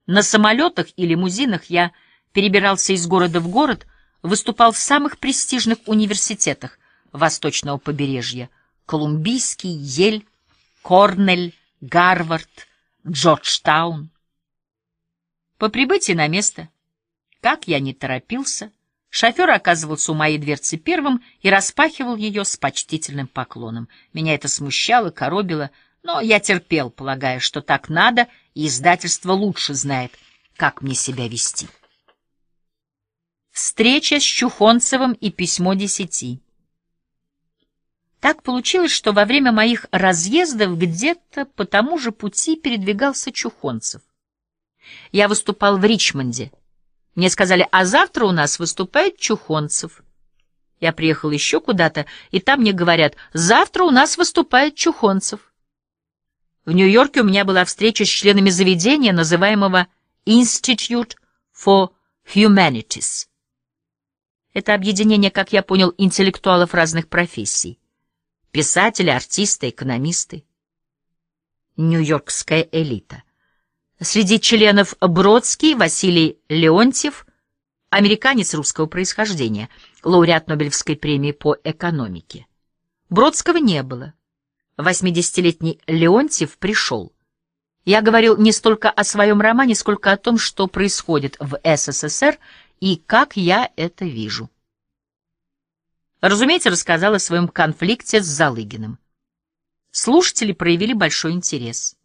На самолетах и лимузинах я перебирался из города в город, выступал в самых престижных университетах восточного побережья — Колумбийский, Ель, Корнель, Гарвард, Джорджтаун. По прибытии на место, как я не торопился, шофер оказывался у моей дверцы первым и распахивал ее с почтительным поклоном. Меня это смущало, коробило, но я терпел, полагая, что так надо, и издательство лучше знает, как мне себя вести. Встреча с Чухонцевым и письмо десяти. Так получилось, что во время моих разъездов где-то по тому же пути передвигался Чухонцев. Я выступал в Ричмонде. Мне сказали, а завтра у нас выступает Чухонцев. Я приехал еще куда-то, и там мне говорят, завтра у нас выступает Чухонцев. В Нью-Йорке у меня была встреча с членами заведения, называемого Institute for Humanities. Это объединение, как я понял, интеллектуалов разных профессий писатели, артисты, экономисты. Нью-Йоркская элита. Среди членов Бродский, Василий Леонтьев, американец русского происхождения, лауреат Нобелевской премии по экономике. Бродского не было. 80-летний Леонтьев пришел. Я говорил не столько о своем романе, сколько о том, что происходит в СССР и как я это вижу. Разумеется, рассказал о своем конфликте с Залыгиным. Слушатели проявили большой интерес.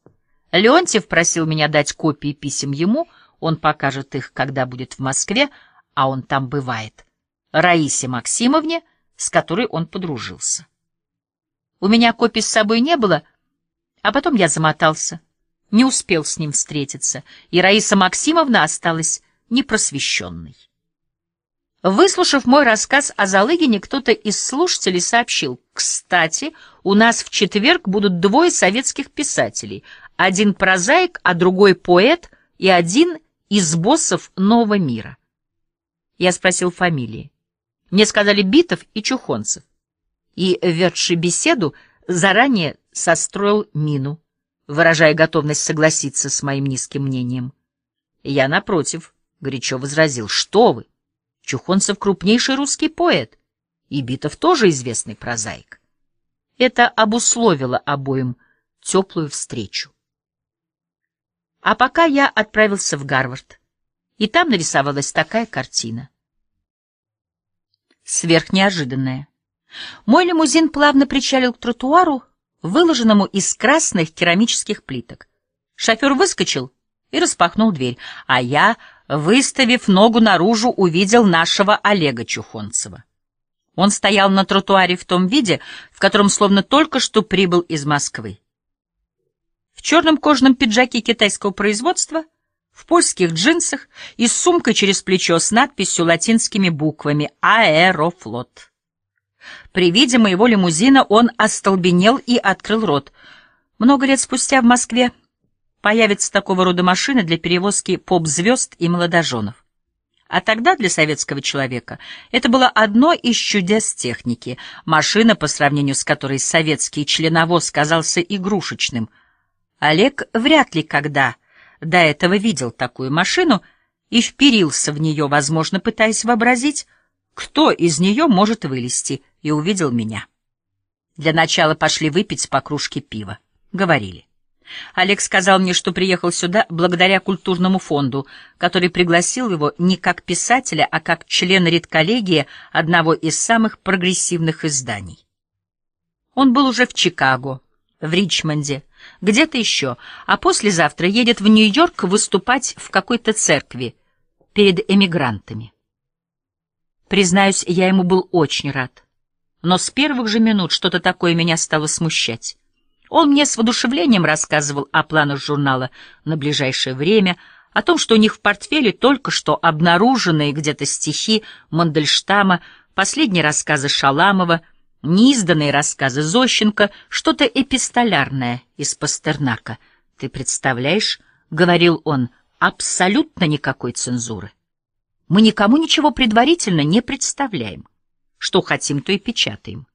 Леонтьев просил меня дать копии писем ему, он покажет их, когда будет в Москве, а он там бывает, Раисе Максимовне, с которой он подружился. У меня копий с собой не было, а потом я замотался, не успел с ним встретиться, и Раиса Максимовна осталась непросвещенной. Выслушав мой рассказ о Залыгине, кто-то из слушателей сообщил, «Кстати, у нас в четверг будут двое советских писателей, один прозаик, а другой поэт и один из боссов нового мира». Я спросил фамилии. Мне сказали Битов и Чухонцев. И, ведший беседу, заранее состроил мину, выражая готовность согласиться с моим низким мнением. Я, напротив, горячо возразил, «Что вы!» Чухонцев — крупнейший русский поэт, и Битов тоже известный прозаик. Это обусловило обоим теплую встречу. А пока я отправился в Гарвард, и там нарисовалась такая картина. Сверхнеожиданная. Мой лимузин плавно причалил к тротуару, выложенному из красных керамических плиток. Шофер выскочил и распахнул дверь, а я выставив ногу наружу, увидел нашего Олега Чухонцева. Он стоял на тротуаре в том виде, в котором словно только что прибыл из Москвы. В черном кожаном пиджаке китайского производства, в польских джинсах и с сумкой через плечо с надписью латинскими буквами «Аэрофлот». При виде моего лимузина он остолбенел и открыл рот. Много лет спустя в Москве появятся такого рода машины для перевозки поп-звезд и молодоженов. А тогда для советского человека это было одно из чудес техники, машина, по сравнению с которой советский членовоз казался игрушечным. Олег вряд ли когда до этого видел такую машину и вперился в нее, возможно, пытаясь вообразить, кто из нее может вылезти, и увидел меня. Для начала пошли выпить по кружке пива. Говорили. Алекс сказал мне, что приехал сюда благодаря культурному фонду, который пригласил его не как писателя, а как члена редколлегии одного из самых прогрессивных изданий. Он был уже в Чикаго, в Ричмонде, где-то еще, а послезавтра едет в Нью-Йорк выступать в какой-то церкви перед эмигрантами. Признаюсь, я ему был очень рад. Но с первых же минут что-то такое меня стало смущать. Он мне с воодушевлением рассказывал о планах журнала на ближайшее время, о том, что у них в портфеле только что обнаруженные где-то стихи Мандельштама, последние рассказы Шаламова, неизданные рассказы Зощенко, что-то эпистолярное из Пастернака. «Ты представляешь?» — говорил он, — «абсолютно никакой цензуры. Мы никому ничего предварительно не представляем. Что хотим, то и печатаем».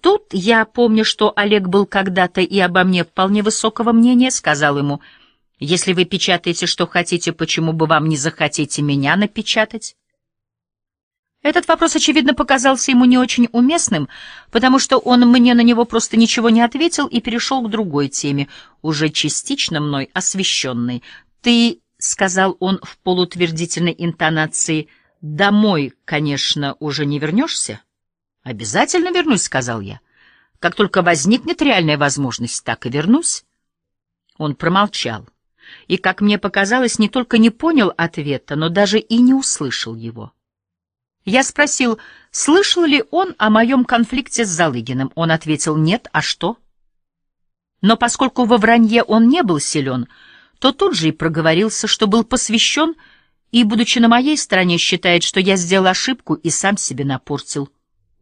Тут я помню, что Олег был когда-то и обо мне вполне высокого мнения, сказал ему, «Если вы печатаете, что хотите, почему бы вам не захотите меня напечатать?» Этот вопрос, очевидно, показался ему не очень уместным, потому что он мне на него просто ничего не ответил и перешел к другой теме, уже частично мной освещенной. «Ты», — сказал он в полутвердительной интонации, — «домой, конечно, уже не вернешься?» «Обязательно вернусь», — сказал я. «Как только возникнет реальная возможность, так и вернусь». Он промолчал. И, как мне показалось, не только не понял ответа, но даже и не услышал его. Я спросил, слышал ли он о моем конфликте с Залыгиным. Он ответил «нет, а что?». Но поскольку во вранье он не был силен, то тут же и проговорился, что был посвящен и, будучи на моей стороне, считает, что я сделал ошибку и сам себе напортил.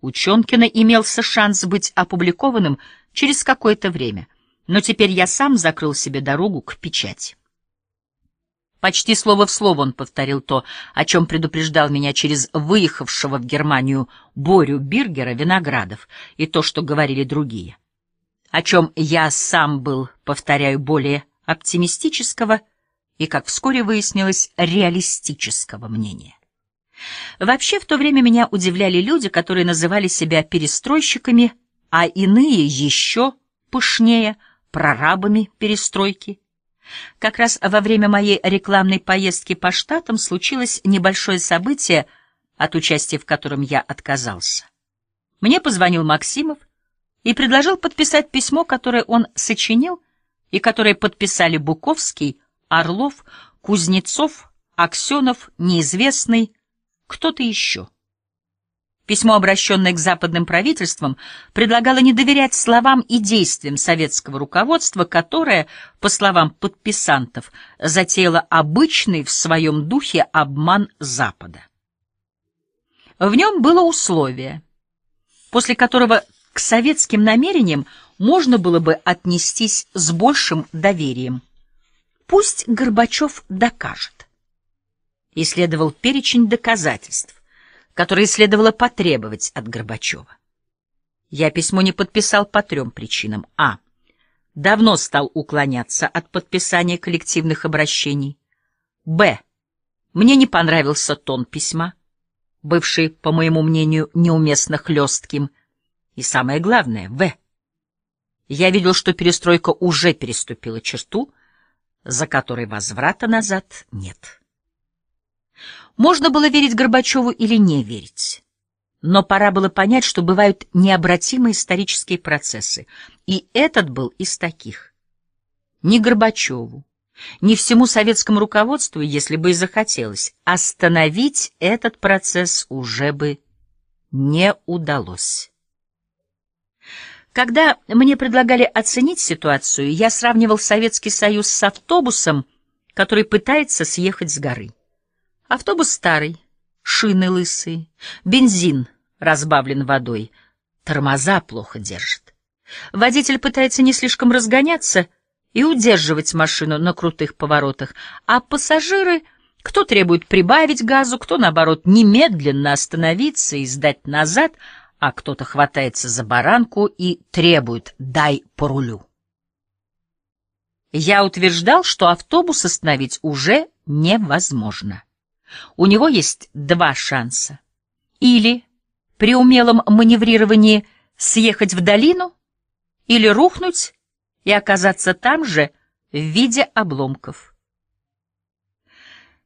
У Чонкина имелся шанс быть опубликованным через какое-то время, но теперь я сам закрыл себе дорогу к печати. Почти слово в слово он повторил то, о чем предупреждал меня через выехавшего в Германию Борю Биргера Виноградов и то, что говорили другие. О чем я сам был, повторяю, более оптимистического и, как вскоре выяснилось, реалистического мнения. Вообще, в то время меня удивляли люди, которые называли себя перестройщиками, а иные еще пышнее — прорабами перестройки. Как раз во время моей рекламной поездки по Штатам случилось небольшое событие, от участия в котором я отказался. Мне позвонил Максимов и предложил подписать письмо, которое он сочинил и которое подписали Буковский, Орлов, Кузнецов, Аксенов, Неизвестный, кто-то еще. Письмо, обращенное к западным правительствам, предлагало не доверять словам и действиям советского руководства, которое, по словам подписантов, затеяло обычный в своем духе обман Запада. В нем было условие, после которого к советским намерениям можно было бы отнестись с большим доверием. Пусть Горбачев докажет исследовал перечень доказательств, которые следовало потребовать от Горбачева. Я письмо не подписал по трем причинам. А. Давно стал уклоняться от подписания коллективных обращений. Б. Мне не понравился тон письма, бывший, по моему мнению, неуместно хлестким. И самое главное, В. Я видел, что перестройка уже переступила черту, за которой возврата назад нет. Можно было верить Горбачеву или не верить. Но пора было понять, что бывают необратимые исторические процессы, и этот был из таких. Ни Горбачеву, ни всему советскому руководству, если бы и захотелось, остановить этот процесс уже бы не удалось. Когда мне предлагали оценить ситуацию, я сравнивал Советский Союз с автобусом, который пытается съехать с горы. Автобус старый, шины лысые, бензин разбавлен водой, тормоза плохо держит. Водитель пытается не слишком разгоняться и удерживать машину на крутых поворотах, а пассажиры — кто требует прибавить газу, кто, наоборот, немедленно остановиться и сдать назад, а кто-то хватается за баранку и требует «дай по рулю». Я утверждал, что автобус остановить уже невозможно. У него есть два шанса. Или при умелом маневрировании съехать в долину, или рухнуть и оказаться там же в виде обломков.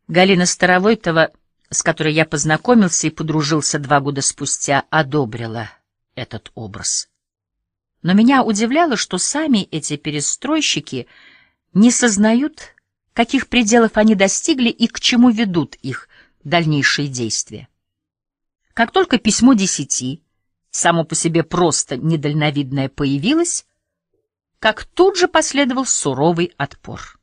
Галина Старовойтова, с которой я познакомился и подружился два года спустя, одобрила этот образ. Но меня удивляло, что сами эти перестройщики не сознают каких пределов они достигли и к чему ведут их дальнейшие действия. Как только письмо десяти, само по себе просто недальновидное, появилось, как тут же последовал суровый отпор.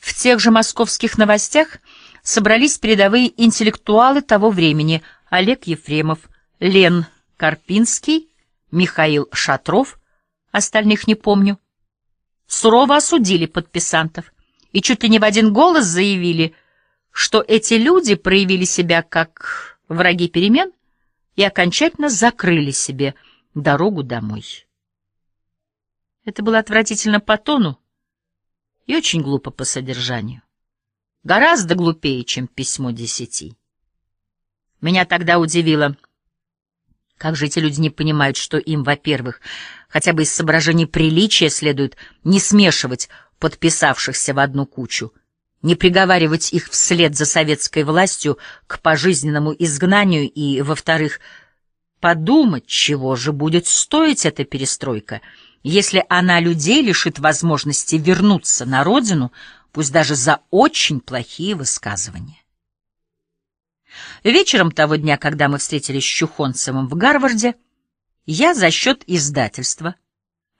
В тех же московских новостях собрались передовые интеллектуалы того времени Олег Ефремов, Лен Карпинский, Михаил Шатров, остальных не помню, сурово осудили подписантов, и чуть ли не в один голос заявили, что эти люди проявили себя как враги перемен и окончательно закрыли себе дорогу домой. Это было отвратительно по тону и очень глупо по содержанию. Гораздо глупее, чем письмо десяти. Меня тогда удивило, как же эти люди не понимают, что им, во-первых, хотя бы из соображений приличия следует не смешивать подписавшихся в одну кучу, не приговаривать их вслед за советской властью к пожизненному изгнанию и, во-вторых, подумать, чего же будет стоить эта перестройка, если она людей лишит возможности вернуться на родину, пусть даже за очень плохие высказывания. Вечером того дня, когда мы встретились с Чухонцевым в Гарварде, я за счет издательства —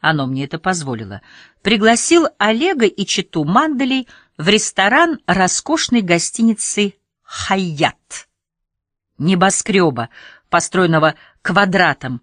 оно мне это позволило, пригласил Олега и Читу Манделей в ресторан роскошной гостиницы Хайят, небоскреба, построенного квадратом,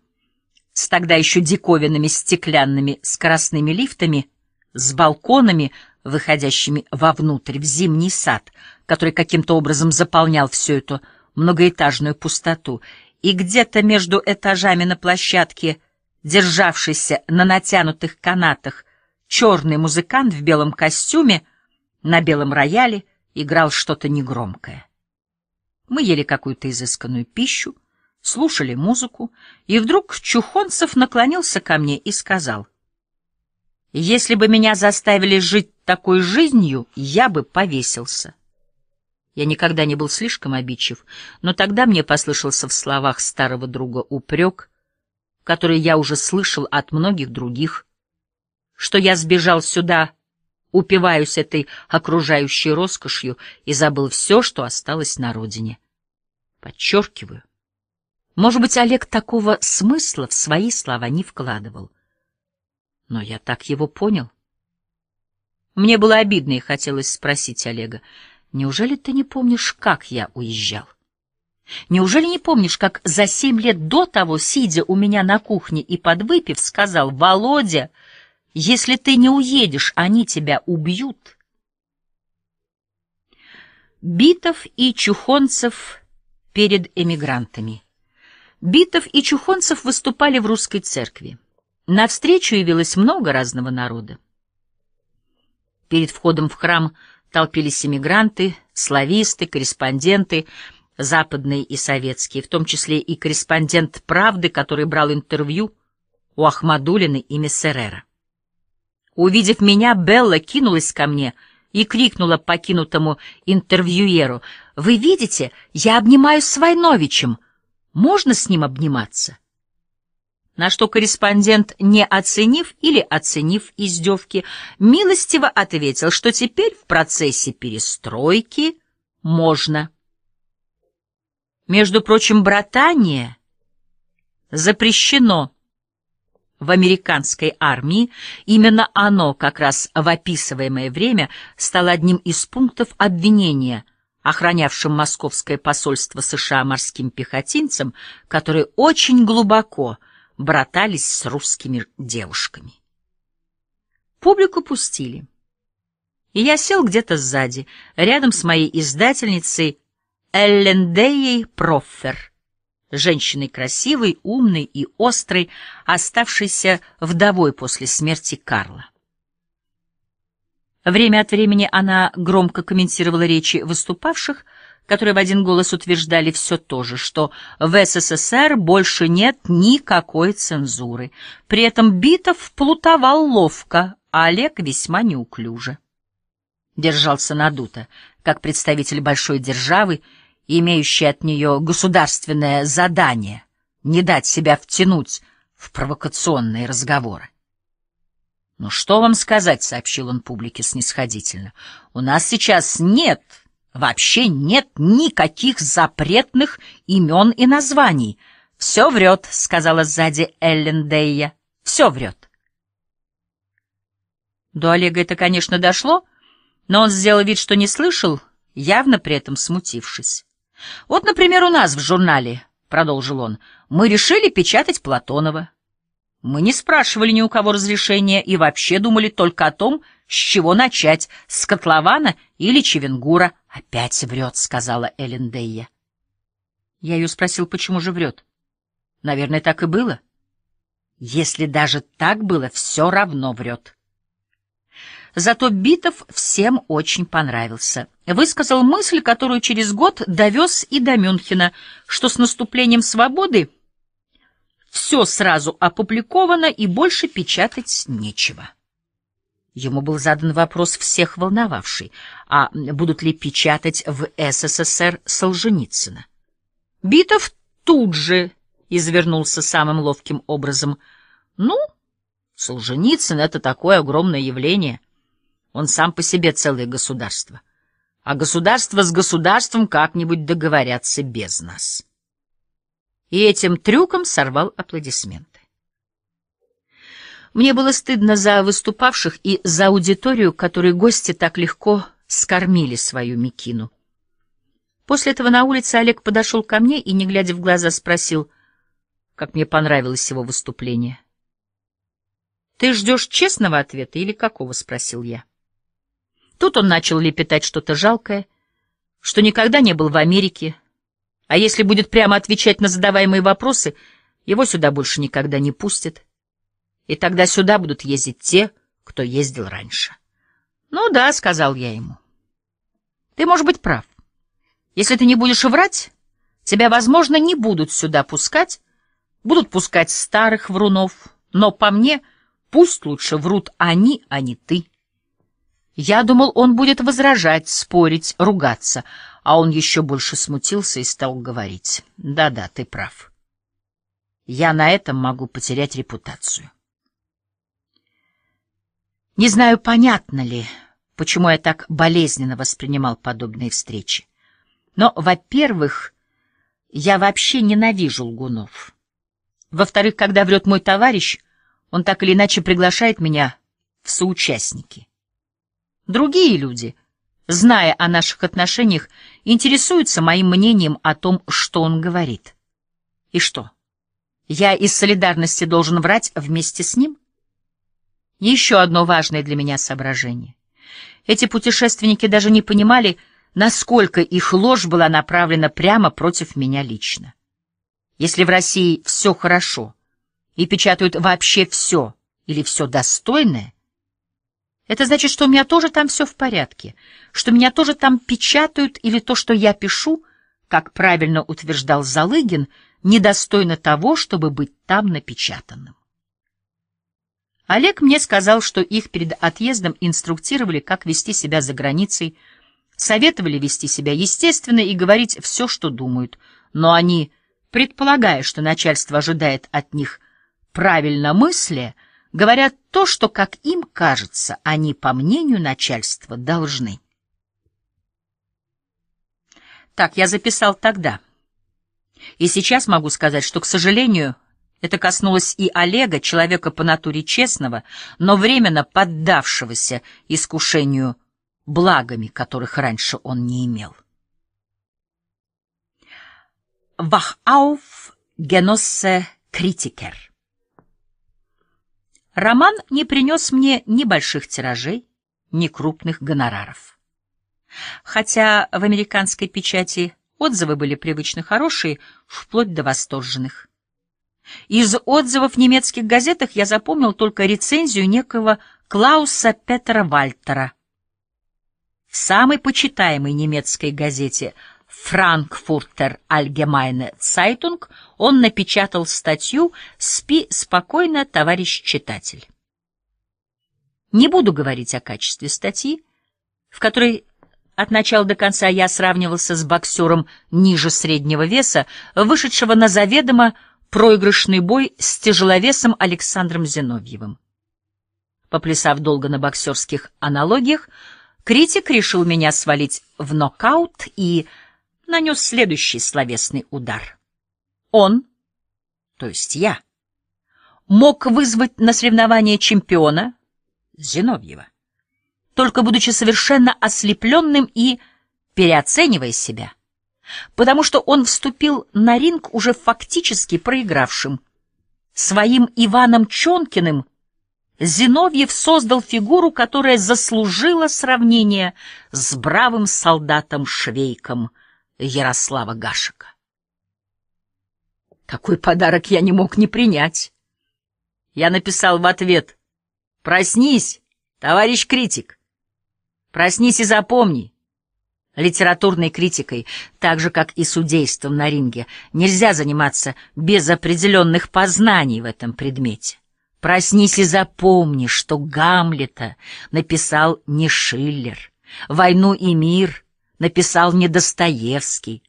с тогда еще диковинными стеклянными скоростными лифтами, с балконами, выходящими вовнутрь, в зимний сад, который каким-то образом заполнял всю эту многоэтажную пустоту, и где-то между этажами на площадке державшийся на натянутых канатах, черный музыкант в белом костюме на белом рояле играл что-то негромкое. Мы ели какую-то изысканную пищу, слушали музыку, и вдруг Чухонцев наклонился ко мне и сказал, «Если бы меня заставили жить такой жизнью, я бы повесился». Я никогда не был слишком обидчив, но тогда мне послышался в словах старого друга упрек — которые я уже слышал от многих других, что я сбежал сюда, упиваюсь этой окружающей роскошью и забыл все, что осталось на родине. Подчеркиваю. Может быть, Олег такого смысла в свои слова не вкладывал. Но я так его понял. Мне было обидно и хотелось спросить Олега, неужели ты не помнишь, как я уезжал? Неужели не помнишь, как за семь лет до того, сидя у меня на кухне и подвыпив, сказал «Володя, если ты не уедешь, они тебя убьют». Битов и Чухонцев перед эмигрантами. Битов и Чухонцев выступали в русской церкви. Навстречу явилось много разного народа. Перед входом в храм толпились эмигранты, слависты, корреспонденты, западные и советские, в том числе и корреспондент «Правды», который брал интервью у Ахмадулины и Мессерера. Увидев меня, Белла кинулась ко мне и крикнула покинутому интервьюеру, «Вы видите, я обнимаюсь с Войновичем. Можно с ним обниматься?» На что корреспондент, не оценив или оценив издевки, милостиво ответил, что теперь в процессе перестройки можно. Между прочим, братание запрещено в американской армии. Именно оно, как раз в описываемое время, стало одним из пунктов обвинения, охранявшим московское посольство США морским пехотинцам, которые очень глубоко братались с русскими девушками. Публику пустили. И я сел где-то сзади, рядом с моей издательницей Эллендеей Проффер, женщиной красивой, умной и острой, оставшейся вдовой после смерти Карла. Время от времени она громко комментировала речи выступавших, которые в один голос утверждали все то же, что в СССР больше нет никакой цензуры. При этом Битов плутовал ловко, а Олег весьма неуклюже. Держался надуто, как представитель большой державы, имеющий от нее государственное задание не дать себя втянуть в провокационные разговоры. «Ну что вам сказать?» — сообщил он публике снисходительно. «У нас сейчас нет, вообще нет никаких запретных имен и названий. Все врет», — сказала сзади Эллен Дейя. «Все врет». До Олега это, конечно, дошло, но он сделал вид, что не слышал, явно при этом смутившись. Вот, например, у нас в журнале, — продолжил он, — мы решили печатать Платонова. Мы не спрашивали ни у кого разрешения и вообще думали только о том, с чего начать, с котлована или Чевенгура. — Опять врет, — сказала Эллендея. Я ее спросил, почему же врет. Наверное, так и было. Если даже так было, все равно врет. Зато Битов всем очень понравился. Высказал мысль, которую через год довез и до Мюнхена, что с наступлением свободы все сразу опубликовано и больше печатать нечего. Ему был задан вопрос всех волновавший, а будут ли печатать в СССР Солженицына. Битов тут же извернулся самым ловким образом. «Ну, Солженицын — это такое огромное явление. Он сам по себе целое государство. А государство с государством как-нибудь договорятся без нас. И этим трюком сорвал аплодисменты. Мне было стыдно за выступавших и за аудиторию, которой гости так легко скормили свою мекину. После этого на улице Олег подошел ко мне и, не глядя в глаза, спросил, как мне понравилось его выступление. «Ты ждешь честного ответа или какого?» — спросил я. Тут он начал лепетать что-то жалкое, что никогда не был в Америке, а если будет прямо отвечать на задаваемые вопросы, его сюда больше никогда не пустят. И тогда сюда будут ездить те, кто ездил раньше. «Ну да», — сказал я ему. «Ты, может быть, прав. Если ты не будешь врать, тебя, возможно, не будут сюда пускать, будут пускать старых врунов, но по мне пусть лучше врут они, а не ты». Я думал, он будет возражать, спорить, ругаться, а он еще больше смутился и стал говорить. Да-да, ты прав. Я на этом могу потерять репутацию. Не знаю, понятно ли, почему я так болезненно воспринимал подобные встречи. Но, во-первых, я вообще ненавижу лгунов. Во-вторых, когда врет мой товарищ, он так или иначе приглашает меня в соучастники. Другие люди, зная о наших отношениях, интересуются моим мнением о том, что он говорит. И что? Я из солидарности должен врать вместе с ним? Еще одно важное для меня соображение. Эти путешественники даже не понимали, насколько их ложь была направлена прямо против меня лично. Если в России все хорошо и печатают вообще все или все достойное, это значит, что у меня тоже там все в порядке, что меня тоже там печатают, или то, что я пишу, как правильно утверждал Залыгин, недостойно того, чтобы быть там напечатанным. Олег мне сказал, что их перед отъездом инструктировали, как вести себя за границей, советовали вести себя естественно и говорить все, что думают, но они, предполагая, что начальство ожидает от них правильномыслия, мысли, говорят то, что, как им кажется, они, по мнению начальства, должны. Так, я записал тогда. И сейчас могу сказать, что, к сожалению, это коснулось и Олега, человека по натуре честного, но временно поддавшегося искушению благами, которых раньше он не имел. Вахауф геносе критикер Роман не принес мне ни больших тиражей, ни крупных гонораров. Хотя в американской печати отзывы были привычно хорошие, вплоть до восторженных. Из отзывов в немецких газетах я запомнил только рецензию некого Клауса Петера Вальтера в самой почитаемой немецкой газете Frankfurter Allgemeine Zeitung он напечатал статью «Спи спокойно, товарищ читатель». Не буду говорить о качестве статьи, в которой от начала до конца я сравнивался с боксером ниже среднего веса, вышедшего на заведомо проигрышный бой с тяжеловесом Александром Зиновьевым. Поплясав долго на боксерских аналогиях, критик решил меня свалить в нокаут и нанес следующий словесный удар. Он, то есть я, мог вызвать на соревнование чемпиона Зиновьева, только будучи совершенно ослепленным и переоценивая себя, потому что он вступил на ринг уже фактически проигравшим. Своим Иваном Чонкиным Зиновьев создал фигуру, которая заслужила сравнение с бравым солдатом Швейком — Ярослава Гашека. Такой подарок я не мог не принять? Я написал в ответ «Проснись, товарищ критик! Проснись и запомни!» Литературной критикой, так же, как и судейством на ринге, нельзя заниматься без определенных познаний в этом предмете. Проснись и запомни, что Гамлета написал не Шиллер. «Войну и мир» написал не Достоевский,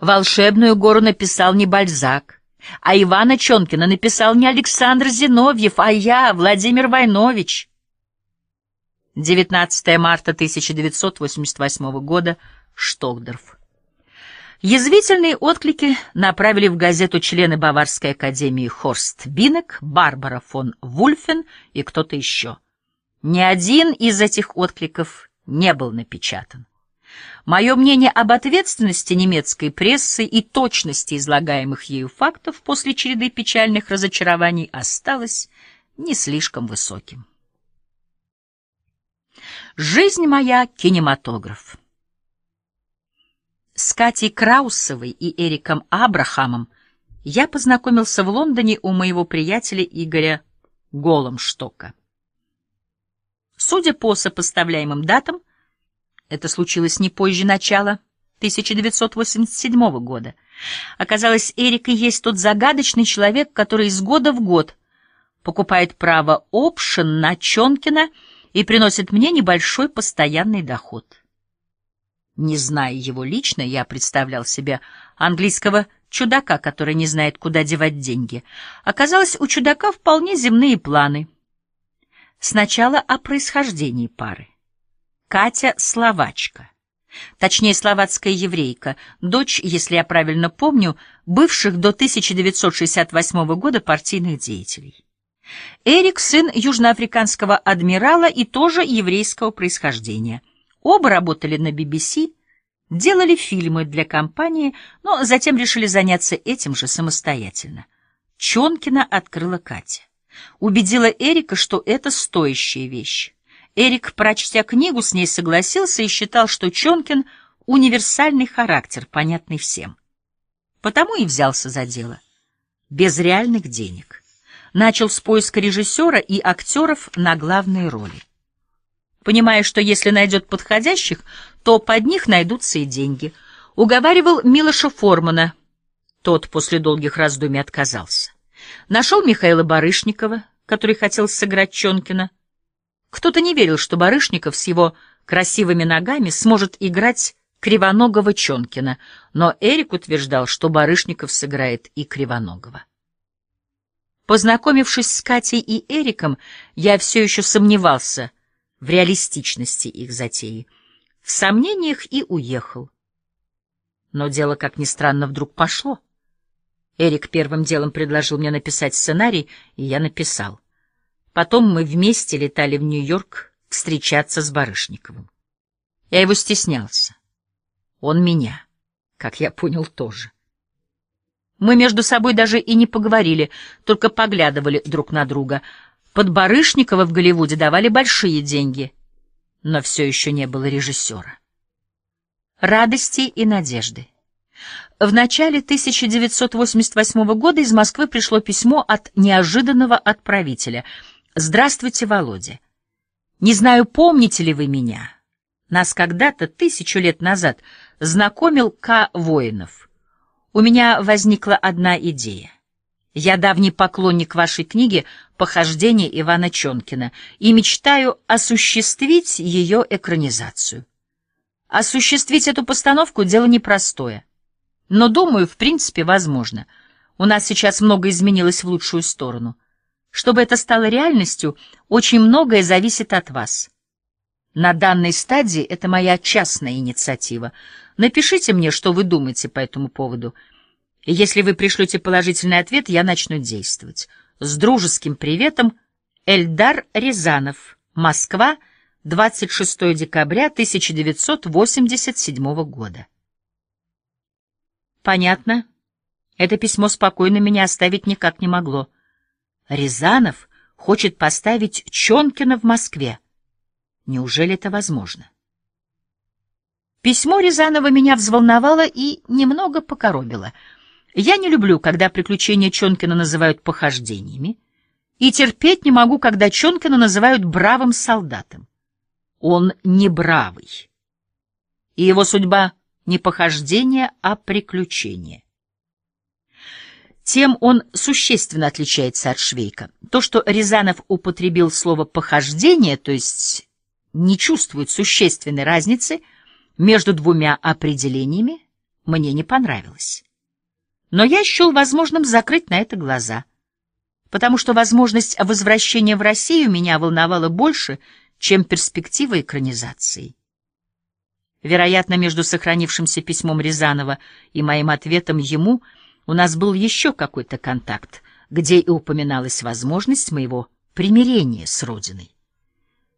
«Волшебную гору» написал не Бальзак, а Ивана Чонкина написал не Александр Зиновьев, а я, Владимир Войнович. 19 марта 1988 года, Штокдорф. Язвительные отклики направили в газету члены Баварской академии Хорст Бинек, Барбара фон Вульфен и кто-то еще. Ни один из этих откликов не был напечатан. Мое мнение об ответственности немецкой прессы и точности излагаемых ею фактов после череды печальных разочарований осталось не слишком высоким. Жизнь моя — кинематограф. С Катей Краусовой и Эриком Абрахамом я познакомился в Лондоне у моего приятеля Игоря Голомштока. Судя по сопоставляемым датам, это случилось не позже начала 1987 года. Оказалось, Эрик и есть тот загадочный человек, который из года в год покупает право опшен на Чонкина и приносит мне небольшой постоянный доход. Не зная его лично, я представлял себе английского чудака, который не знает, куда девать деньги. Оказалось, у чудака вполне земные планы. Сначала о происхождении пары. Катя Словачка. Точнее, словацкая еврейка, дочь, если я правильно помню, бывших до 1968 года партийных деятелей. Эрик – сын южноафриканского адмирала и тоже еврейского происхождения. Оба работали на BBC, делали фильмы для компании, но затем решили заняться этим же самостоятельно. Чонкина открыла Катя. Убедила Эрика, что это стоящая вещь. Эрик, прочтя книгу, с ней согласился и считал, что Чонкин — универсальный характер, понятный всем. Потому и взялся за дело. Без реальных денег. Начал с поиска режиссера и актеров на главные роли. Понимая, что если найдет подходящих, то под них найдутся и деньги. Уговаривал Милоша Формана. Тот после долгих раздумий отказался. Нашел Михаила Барышникова, который хотел сыграть Чонкина — кто-то не верил, что Барышников с его красивыми ногами сможет играть Кривоногого Чонкина, но Эрик утверждал, что Барышников сыграет и Кривоногого. Познакомившись с Катей и Эриком, я все еще сомневался в реалистичности их затеи. В сомнениях и уехал. Но дело, как ни странно, вдруг пошло. Эрик первым делом предложил мне написать сценарий, и я написал. Потом мы вместе летали в Нью-Йорк встречаться с Барышниковым. Я его стеснялся. Он меня, как я понял, тоже. Мы между собой даже и не поговорили, только поглядывали друг на друга. Под Барышникова в Голливуде давали большие деньги, но все еще не было режиссера. Радости и надежды. В начале 1988 года из Москвы пришло письмо от неожиданного отправителя — Здравствуйте, Володя. Не знаю, помните ли вы меня. Нас когда-то, тысячу лет назад, знакомил К. Воинов. У меня возникла одна идея. Я давний поклонник вашей книги «Похождения Ивана Чонкина» и мечтаю осуществить ее экранизацию. Осуществить эту постановку — дело непростое. Но, думаю, в принципе, возможно. У нас сейчас много изменилось в лучшую сторону. Чтобы это стало реальностью, очень многое зависит от вас. На данной стадии это моя частная инициатива. Напишите мне, что вы думаете по этому поводу. И Если вы пришлете положительный ответ, я начну действовать. С дружеским приветом, Эльдар Рязанов, Москва, 26 декабря 1987 года. Понятно. Это письмо спокойно меня оставить никак не могло. Рязанов хочет поставить Чонкина в Москве. Неужели это возможно? Письмо Рязанова меня взволновало и немного покоробило. Я не люблю, когда приключения Чонкина называют похождениями, и терпеть не могу, когда Чонкина называют бравым солдатом. Он не бравый, и его судьба не похождение, а приключение. Тем он существенно отличается от Швейка. То, что Рязанов употребил слово «похождение», то есть не чувствует существенной разницы между двумя определениями, мне не понравилось. Но я счел возможным закрыть на это глаза, потому что возможность возвращения в Россию меня волновала больше, чем перспектива экранизации. Вероятно, между сохранившимся письмом Рязанова и моим ответом ему – у нас был еще какой-то контакт, где и упоминалась возможность моего примирения с Родиной.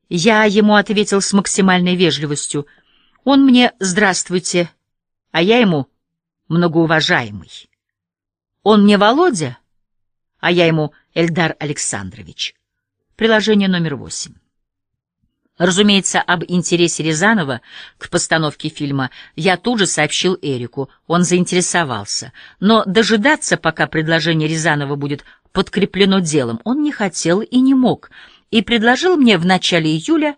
Я ему ответил с максимальной вежливостью. Он мне «Здравствуйте», а я ему «Многоуважаемый». Он мне «Володя», а я ему «Эльдар Александрович». Приложение номер восемь. Разумеется, об интересе Рязанова к постановке фильма я тут же сообщил Эрику, он заинтересовался. Но дожидаться, пока предложение Рязанова будет подкреплено делом, он не хотел и не мог, и предложил мне в начале июля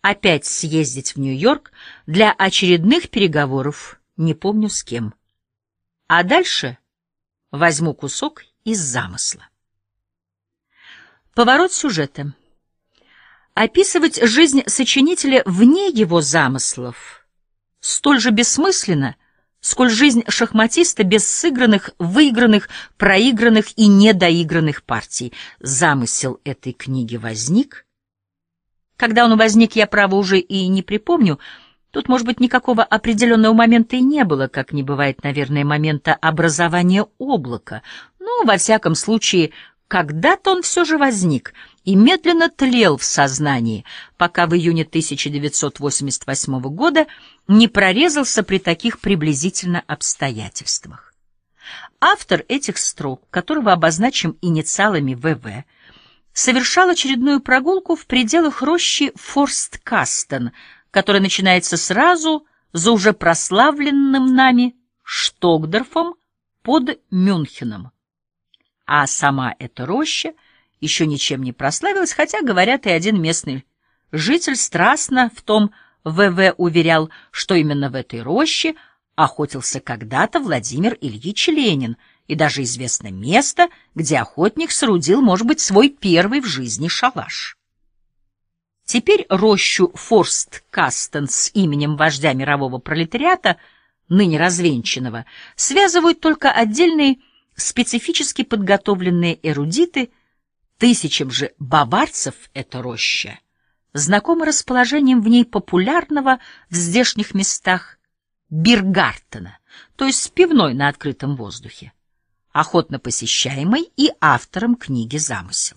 опять съездить в Нью-Йорк для очередных переговоров, не помню с кем. А дальше возьму кусок из замысла. Поворот сюжета. Описывать жизнь сочинителя вне его замыслов столь же бессмысленно, сколь жизнь шахматиста без сыгранных, выигранных, проигранных и недоигранных партий. Замысел этой книги возник. Когда он возник, я, право, уже и не припомню. Тут, может быть, никакого определенного момента и не было, как не бывает, наверное, момента образования облака. Но, ну, во всяком случае, когда-то он все же возник — и медленно тлел в сознании, пока в июне 1988 года не прорезался при таких приблизительно обстоятельствах. Автор этих строк, которого обозначим инициалами ВВ, совершал очередную прогулку в пределах рощи Форсткастен, которая начинается сразу за уже прославленным нами Штокдорфом под Мюнхеном. А сама эта роща — еще ничем не прославилась, хотя, говорят, и один местный житель страстно в том ВВ уверял, что именно в этой роще охотился когда-то Владимир Ильич Ленин, и даже известно место, где охотник соорудил, может быть, свой первый в жизни шалаш. Теперь рощу Форст-Кастен с именем вождя мирового пролетариата, ныне развенчанного, связывают только отдельные специфически подготовленные эрудиты – Тысячам же баварцев эта роща знакома расположением в ней популярного в здешних местах биргартена, то есть пивной на открытом воздухе, охотно посещаемой и автором книги «Замысел».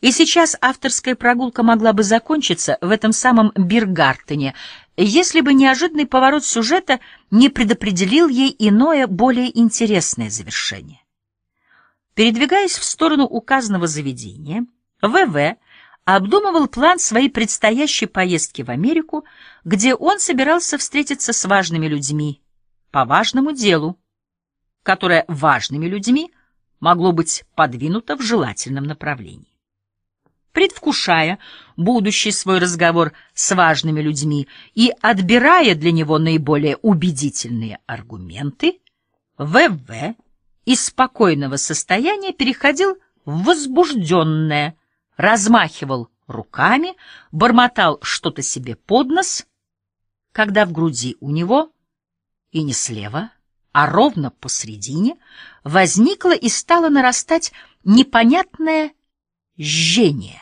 И сейчас авторская прогулка могла бы закончиться в этом самом Биргартене, если бы неожиданный поворот сюжета не предопределил ей иное, более интересное завершение. Передвигаясь в сторону указанного заведения, ВВ обдумывал план своей предстоящей поездки в Америку, где он собирался встретиться с важными людьми по важному делу, которое важными людьми могло быть подвинуто в желательном направлении. Предвкушая будущий свой разговор с важными людьми и отбирая для него наиболее убедительные аргументы, ВВ из спокойного состояния переходил в возбужденное, размахивал руками, бормотал что-то себе под нос, когда в груди у него, и не слева, а ровно посредине, возникло и стало нарастать непонятное жжение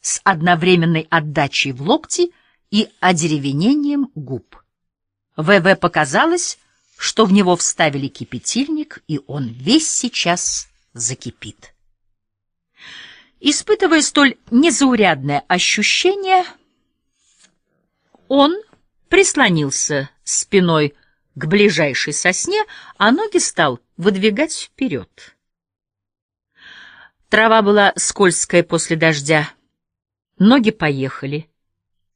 с одновременной отдачей в локти и одеревенением губ. ВВ показалось, что в него вставили кипятильник, и он весь сейчас закипит. Испытывая столь незаурядное ощущение, он прислонился спиной к ближайшей сосне, а ноги стал выдвигать вперед. Трава была скользкая после дождя. Ноги поехали.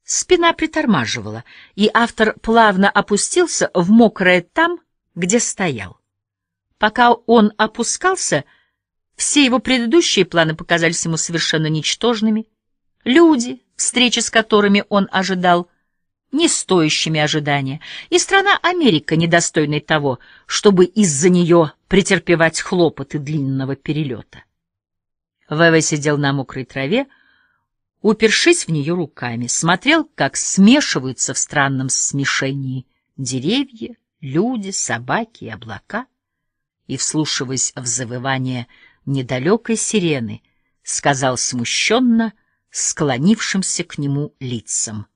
Спина притормаживала, и автор плавно опустился в мокрое там, где стоял. Пока он опускался, все его предыдущие планы показались ему совершенно ничтожными. Люди, встречи с которыми он ожидал, не стоящими ожидания, и страна Америка, недостойной того, чтобы из-за нее претерпевать хлопоты длинного перелета. ВВ сидел на мокрой траве, упершись в нее руками, смотрел, как смешиваются в странном смешении деревья, люди, собаки и облака, и, вслушиваясь в завывание недалекой сирены, сказал смущенно склонившимся к нему лицам.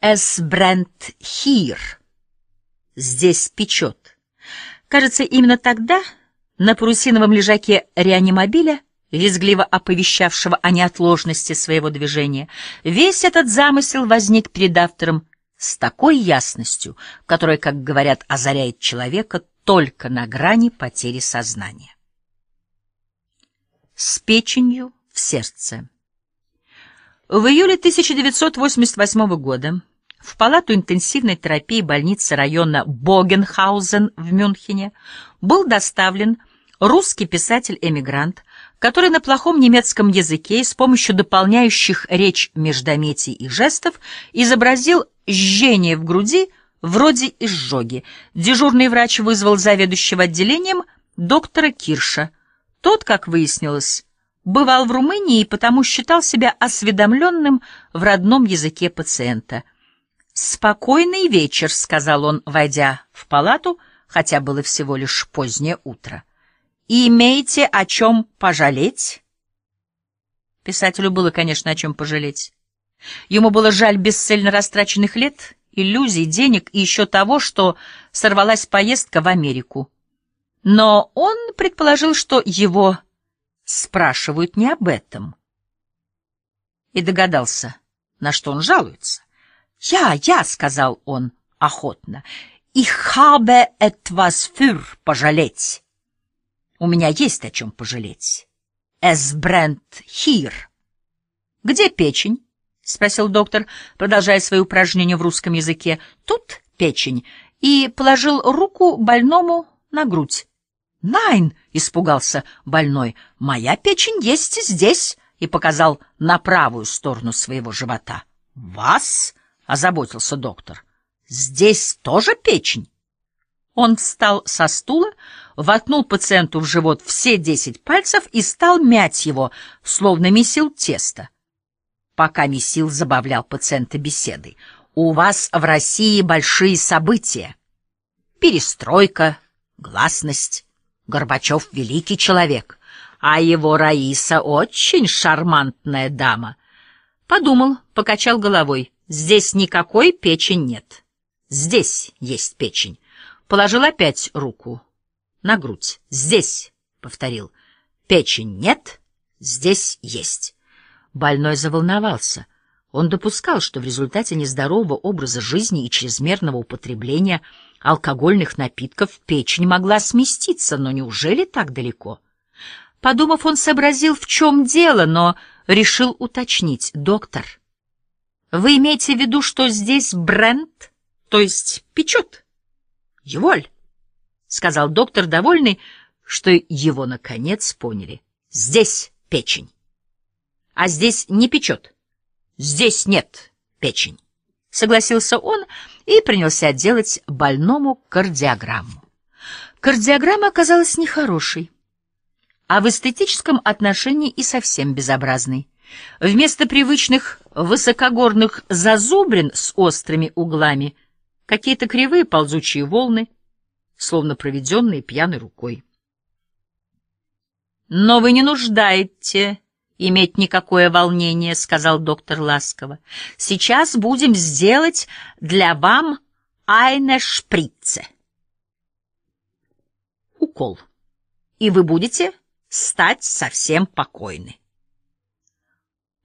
«Эс Брент Хир!» «Здесь печет!» Кажется, именно тогда на парусиновом лежаке реанимобиля визгливо оповещавшего о неотложности своего движения. Весь этот замысел возник перед автором с такой ясностью, которая, как говорят, озаряет человека только на грани потери сознания. С печенью в сердце. В июле 1988 года в палату интенсивной терапии больницы района Богенхаузен в Мюнхене был доставлен русский писатель-эмигрант который на плохом немецком языке и с помощью дополняющих речь междометий и жестов изобразил жжение в груди вроде изжоги. Дежурный врач вызвал заведующего отделением доктора Кирша. Тот, как выяснилось, бывал в Румынии и потому считал себя осведомленным в родном языке пациента. «Спокойный вечер», — сказал он, войдя в палату, хотя было всего лишь позднее утро и имеете о чем пожалеть? Писателю было, конечно, о чем пожалеть. Ему было жаль бесцельно растраченных лет, иллюзий, денег и еще того, что сорвалась поездка в Америку. Но он предположил, что его спрашивают не об этом. И догадался, на что он жалуется. «Я, я», — сказал он охотно, — «ich habe etwas фюр пожалеть». У меня есть о чем пожалеть. Эсбрэнд Хир. — Где печень? — спросил доктор, продолжая свои упражнения в русском языке. — Тут печень. И положил руку больному на грудь. — Найн! — испугался больной. — Моя печень есть здесь! И показал на правую сторону своего живота. — Вас? — озаботился доктор. — Здесь тоже печень? Он встал со стула, — воткнул пациенту в живот все десять пальцев и стал мять его, словно месил тесто. Пока месил забавлял пациента беседой. «У вас в России большие события. Перестройка, гласность. Горбачев — великий человек, а его Раиса — очень шармантная дама». Подумал, покачал головой. «Здесь никакой печени нет. Здесь есть печень». Положил опять руку на грудь. «Здесь», — повторил. «Печень нет, здесь есть». Больной заволновался. Он допускал, что в результате нездорового образа жизни и чрезмерного употребления алкогольных напитков печень могла сместиться, но неужели так далеко? Подумав, он сообразил, в чем дело, но решил уточнить. «Доктор, вы имеете в виду, что здесь бренд, то есть печет? Еволь?» сказал доктор, довольный, что его, наконец, поняли. Здесь печень. А здесь не печет. Здесь нет печень. Согласился он и принялся делать больному кардиограмму. Кардиограмма оказалась нехорошей, а в эстетическом отношении и совсем безобразной. Вместо привычных высокогорных зазубрин с острыми углами какие-то кривые ползучие волны — словно проведенные пьяной рукой. «Но вы не нуждаете иметь никакое волнение», — сказал доктор ласково. «Сейчас будем сделать для вам айне шприце». Укол. И вы будете стать совсем покойны.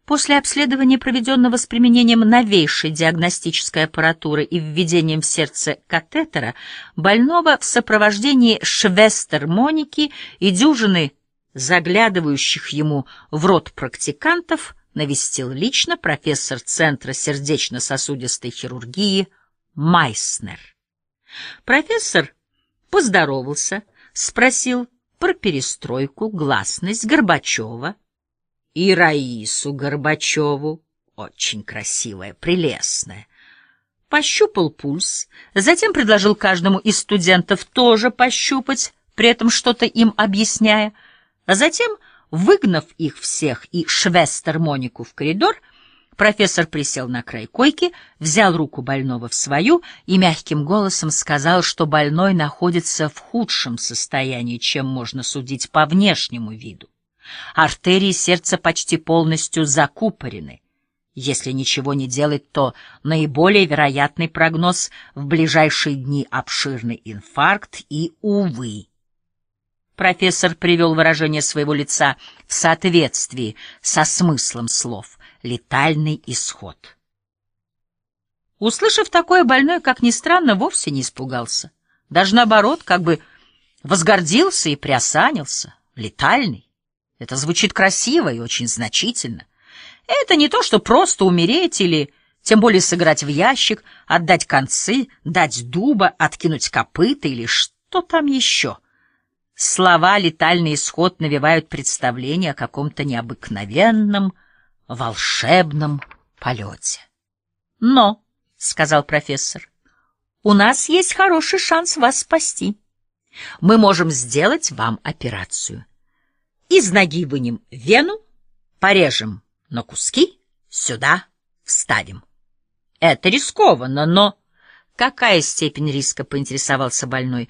После обследования, проведенного с применением новейшей диагностической аппаратуры и введением в сердце катетера, больного в сопровождении швестер Моники и дюжины заглядывающих ему в рот практикантов навестил лично профессор Центра сердечно-сосудистой хирургии Майснер. Профессор поздоровался, спросил про перестройку, гласность Горбачева, и Раису Горбачеву, очень красивая, прелестная. Пощупал пульс, затем предложил каждому из студентов тоже пощупать, при этом что-то им объясняя, а затем, выгнав их всех и швестер Монику в коридор, Профессор присел на край койки, взял руку больного в свою и мягким голосом сказал, что больной находится в худшем состоянии, чем можно судить по внешнему виду. Артерии сердца почти полностью закупорены. Если ничего не делать, то наиболее вероятный прогноз в ближайшие дни — обширный инфаркт и, увы. Профессор привел выражение своего лица в соответствии со смыслом слов «летальный исход». Услышав такое, больной, как ни странно, вовсе не испугался. Даже наоборот, как бы возгордился и приосанился. Летальный. Это звучит красиво и очень значительно. Это не то, что просто умереть или, тем более, сыграть в ящик, отдать концы, дать дуба, откинуть копыта или что там еще. Слова «летальный исход» навевают представление о каком-то необыкновенном, волшебном полете. «Но», — сказал профессор, — «у нас есть хороший шанс вас спасти. Мы можем сделать вам операцию». Из ноги вынем вену, порежем на куски, сюда вставим. Это рискованно, но... Какая степень риска, поинтересовался больной?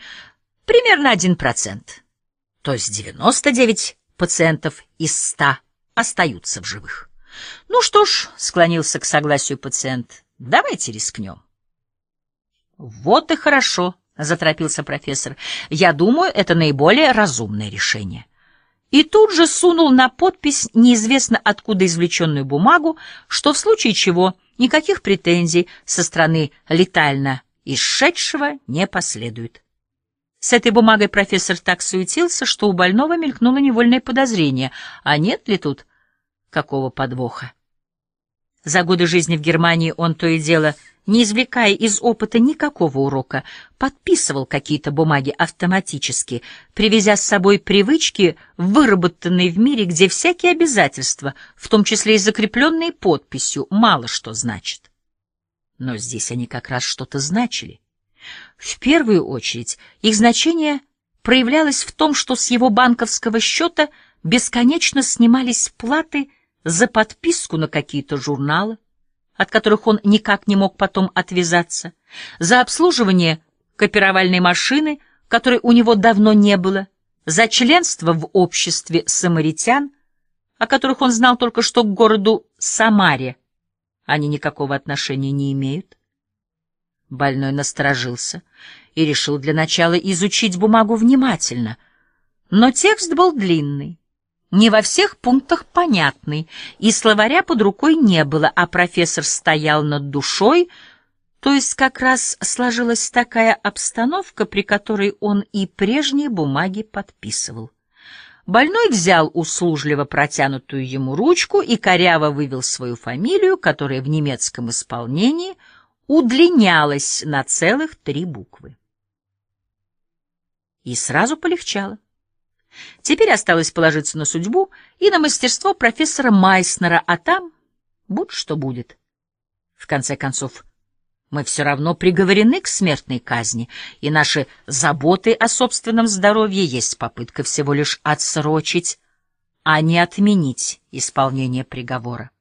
Примерно один процент. То есть девяносто девять пациентов из ста остаются в живых. Ну что ж, склонился к согласию пациент, давайте рискнем. Вот и хорошо, заторопился профессор. Я думаю, это наиболее разумное решение и тут же сунул на подпись неизвестно откуда извлеченную бумагу, что в случае чего никаких претензий со стороны летально исшедшего не последует. С этой бумагой профессор так суетился, что у больного мелькнуло невольное подозрение, а нет ли тут какого подвоха. За годы жизни в Германии он то и дело, не извлекая из опыта никакого урока, подписывал какие-то бумаги автоматически, привезя с собой привычки, выработанные в мире, где всякие обязательства, в том числе и закрепленные подписью, мало что значат. Но здесь они как раз что-то значили. В первую очередь их значение проявлялось в том, что с его банковского счета бесконечно снимались платы – за подписку на какие-то журналы, от которых он никак не мог потом отвязаться, за обслуживание копировальной машины, которой у него давно не было, за членство в обществе самаритян, о которых он знал только что к городу Самаре. Они никакого отношения не имеют. Больной насторожился и решил для начала изучить бумагу внимательно. Но текст был длинный не во всех пунктах понятный, и словаря под рукой не было, а профессор стоял над душой, то есть как раз сложилась такая обстановка, при которой он и прежние бумаги подписывал. Больной взял услужливо протянутую ему ручку и коряво вывел свою фамилию, которая в немецком исполнении удлинялась на целых три буквы. И сразу полегчало. Теперь осталось положиться на судьбу и на мастерство профессора Майснера, а там будь что будет. В конце концов, мы все равно приговорены к смертной казни, и наши заботы о собственном здоровье есть попытка всего лишь отсрочить, а не отменить исполнение приговора.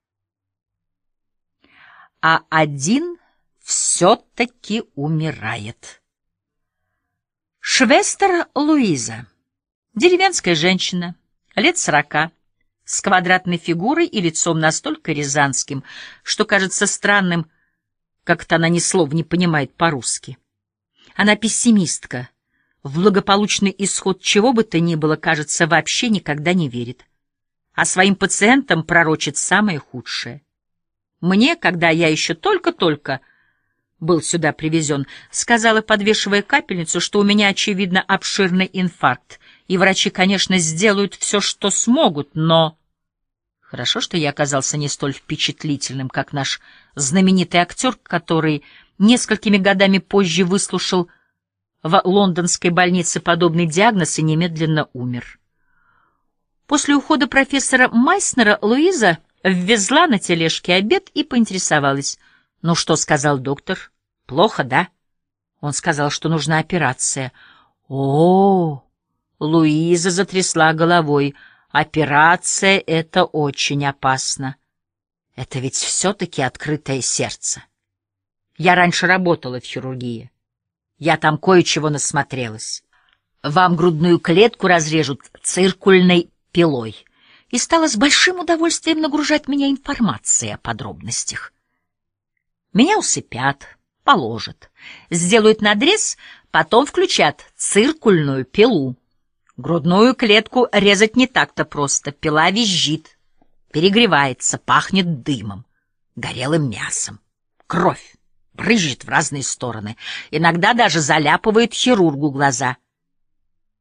А один все-таки умирает. Швестер Луиза Деревенская женщина, лет сорока, с квадратной фигурой и лицом настолько рязанским, что кажется странным, как-то она ни слов не понимает по-русски. Она пессимистка, в благополучный исход чего бы то ни было, кажется, вообще никогда не верит. А своим пациентам пророчит самое худшее. Мне, когда я еще только-только был сюда привезен, сказала, подвешивая капельницу, что у меня, очевидно, обширный инфаркт — и врачи, конечно, сделают все, что смогут, но... Хорошо, что я оказался не столь впечатлительным, как наш знаменитый актер, который несколькими годами позже выслушал в лондонской больнице подобный диагноз и немедленно умер. После ухода профессора Майснера Луиза ввезла на тележке обед и поинтересовалась. «Ну что сказал доктор? Плохо, да?» Он сказал, что нужна операция. «О-о-о!» Луиза затрясла головой. Операция — это очень опасно. Это ведь все-таки открытое сердце. Я раньше работала в хирургии. Я там кое-чего насмотрелась. Вам грудную клетку разрежут циркульной пилой. И стала с большим удовольствием нагружать меня информацией о подробностях. Меня усыпят, положат, сделают надрез, потом включат циркульную пилу. Грудную клетку резать не так-то просто. Пила визжит, перегревается, пахнет дымом, горелым мясом. Кровь брызжет в разные стороны, иногда даже заляпывает хирургу глаза.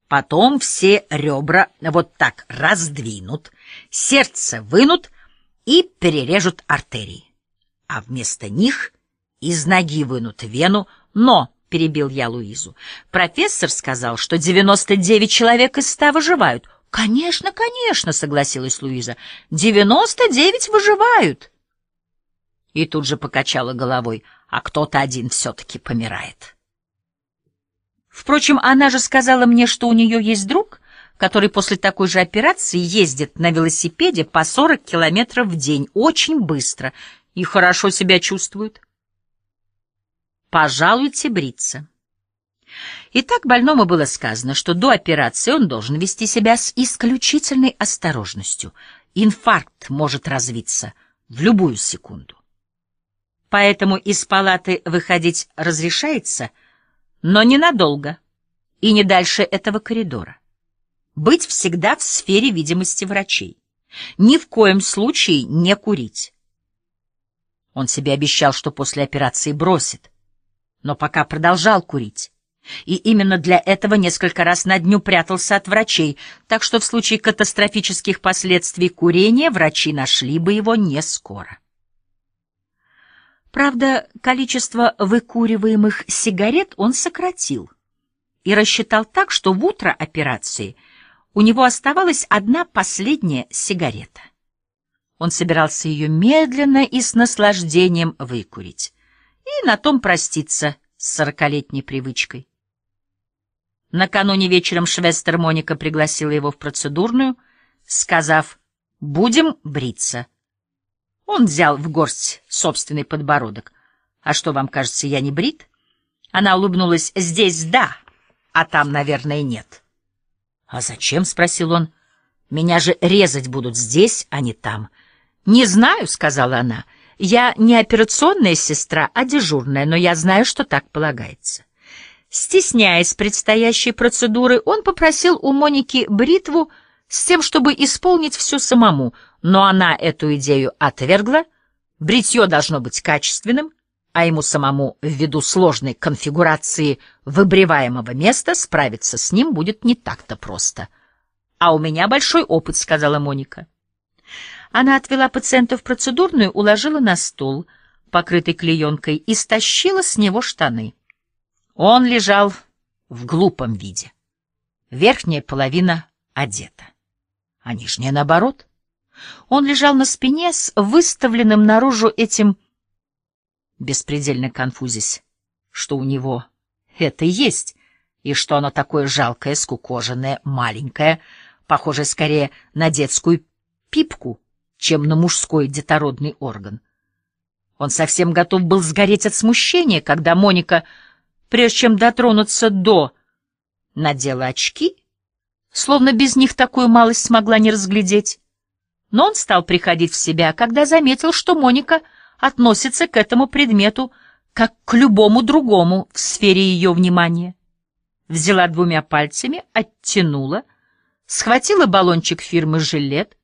Потом все ребра вот так раздвинут, сердце вынут и перережут артерии. А вместо них из ноги вынут вену, но — перебил я Луизу. «Профессор сказал, что 99 человек из ста выживают». «Конечно, конечно», — согласилась Луиза. «99 выживают». И тут же покачала головой. «А кто-то один все-таки помирает». Впрочем, она же сказала мне, что у нее есть друг, который после такой же операции ездит на велосипеде по 40 километров в день очень быстро и хорошо себя чувствует. «Пожалуйте бриться». Итак, больному было сказано, что до операции он должен вести себя с исключительной осторожностью. Инфаркт может развиться в любую секунду. Поэтому из палаты выходить разрешается, но ненадолго и не дальше этого коридора. Быть всегда в сфере видимости врачей. Ни в коем случае не курить. Он себе обещал, что после операции бросит но пока продолжал курить. И именно для этого несколько раз на дню прятался от врачей, так что в случае катастрофических последствий курения врачи нашли бы его не скоро. Правда, количество выкуриваемых сигарет он сократил и рассчитал так, что в утро операции у него оставалась одна последняя сигарета. Он собирался ее медленно и с наслаждением выкурить и на том проститься с сорокалетней привычкой. Накануне вечером швестер Моника пригласила его в процедурную, сказав «Будем бриться». Он взял в горсть собственный подбородок. «А что, вам кажется, я не брит?» Она улыбнулась «Здесь да, а там, наверное, нет». «А зачем?» — спросил он. «Меня же резать будут здесь, а не там». «Не знаю», — сказала она, — я не операционная сестра, а дежурная, но я знаю, что так полагается. Стесняясь предстоящей процедуры, он попросил у Моники бритву с тем, чтобы исполнить все самому, но она эту идею отвергла. Бритье должно быть качественным, а ему самому, ввиду сложной конфигурации выбриваемого места, справиться с ним будет не так-то просто. «А у меня большой опыт», — сказала Моника. Она отвела пациента в процедурную, уложила на стул, покрытый клеенкой, и стащила с него штаны. Он лежал в глупом виде. Верхняя половина одета, а нижняя наоборот. Он лежал на спине с выставленным наружу этим, беспредельно конфузясь, что у него это есть, и что оно такое жалкое, скукоженное, маленькое, похожее скорее на детскую пипку, чем на мужской детородный орган. Он совсем готов был сгореть от смущения, когда Моника, прежде чем дотронуться до, надела очки, словно без них такую малость смогла не разглядеть. Но он стал приходить в себя, когда заметил, что Моника относится к этому предмету как к любому другому в сфере ее внимания. Взяла двумя пальцами, оттянула, схватила баллончик фирмы «Жилет»,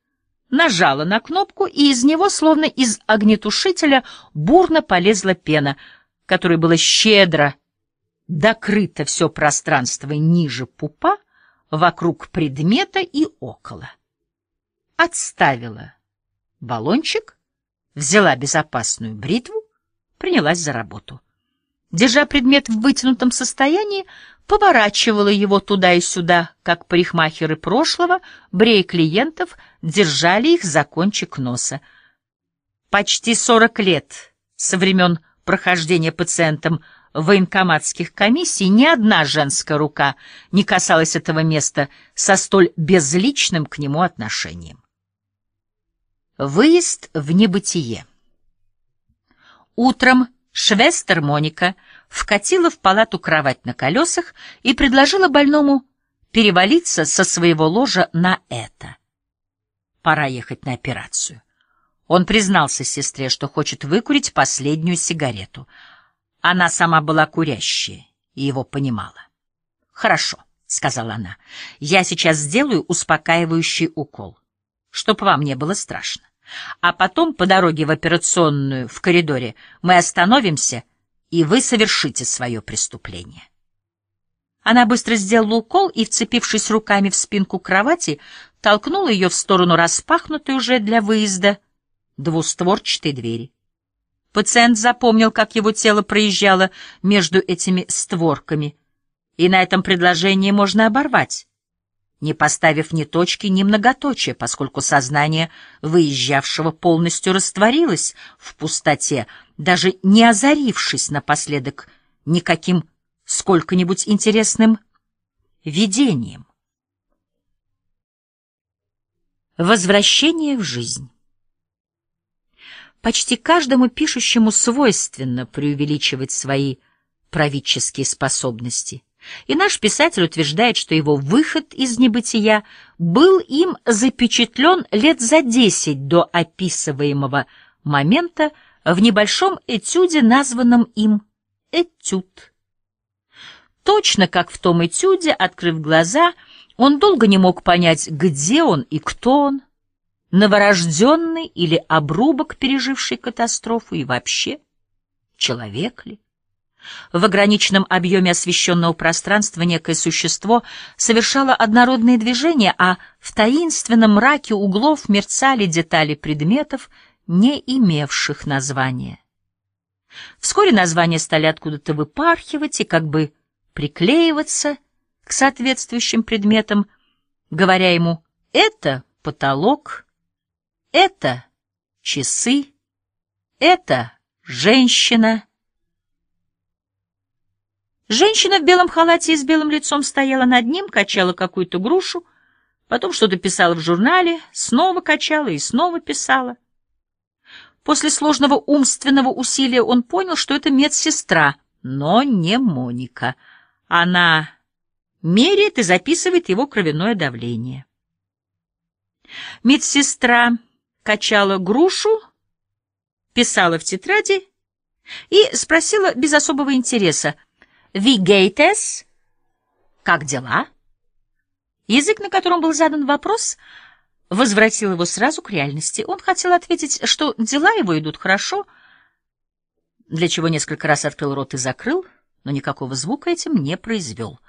нажала на кнопку, и из него, словно из огнетушителя, бурно полезла пена, которой было щедро докрыто все пространство ниже пупа, вокруг предмета и около. Отставила баллончик, взяла безопасную бритву, принялась за работу. Держа предмет в вытянутом состоянии, поворачивала его туда и сюда, как парикмахеры прошлого, брея клиентов, держали их за кончик носа. Почти сорок лет со времен прохождения пациентом военкоматских комиссий ни одна женская рука не касалась этого места со столь безличным к нему отношением. Выезд в небытие. Утром Швестер Моника — вкатила в палату кровать на колесах и предложила больному перевалиться со своего ложа на это. Пора ехать на операцию. Он признался сестре, что хочет выкурить последнюю сигарету. Она сама была курящая и его понимала. «Хорошо», — сказала она, — «я сейчас сделаю успокаивающий укол, чтоб вам не было страшно. А потом по дороге в операционную в коридоре мы остановимся — и вы совершите свое преступление. Она быстро сделала укол и, вцепившись руками в спинку кровати, толкнула ее в сторону распахнутой уже для выезда двустворчатой двери. Пациент запомнил, как его тело проезжало между этими створками, и на этом предложении можно оборвать не поставив ни точки, ни многоточия, поскольку сознание выезжавшего полностью растворилось в пустоте, даже не озарившись напоследок никаким сколько-нибудь интересным видением. Возвращение в жизнь Почти каждому пишущему свойственно преувеличивать свои правительские способности — и наш писатель утверждает, что его выход из небытия был им запечатлен лет за десять до описываемого момента в небольшом этюде, названном им «Этюд». Точно как в том этюде, открыв глаза, он долго не мог понять, где он и кто он, новорожденный или обрубок, переживший катастрофу, и вообще, человек ли. В ограниченном объеме освещенного пространства некое существо совершало однородные движения, а в таинственном мраке углов мерцали детали предметов, не имевших названия. Вскоре названия стали откуда-то выпархивать и как бы приклеиваться к соответствующим предметам, говоря ему «это потолок», «это часы», «это женщина», Женщина в белом халате и с белым лицом стояла над ним, качала какую-то грушу, потом что-то писала в журнале, снова качала и снова писала. После сложного умственного усилия он понял, что это медсестра, но не Моника. Она меряет и записывает его кровяное давление. Медсестра качала грушу, писала в тетради и спросила без особого интереса — «Вигейтес? Как дела?» Язык, на котором был задан вопрос, возвратил его сразу к реальности. Он хотел ответить, что дела его идут хорошо, для чего несколько раз открыл рот и закрыл, но никакого звука этим не произвел.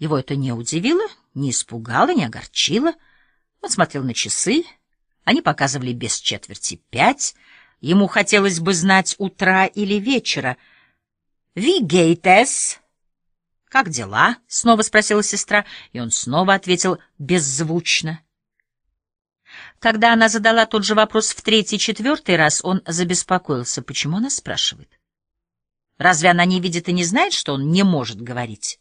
Его это не удивило, не испугало, не огорчило. Он смотрел на часы, они показывали без четверти пять. Ему хотелось бы знать утра или вечера. «Вигейтес?» «Как дела?» — снова спросила сестра, и он снова ответил беззвучно. Когда она задала тот же вопрос в третий-четвертый раз, он забеспокоился, почему она спрашивает. Разве она не видит и не знает, что он не может говорить?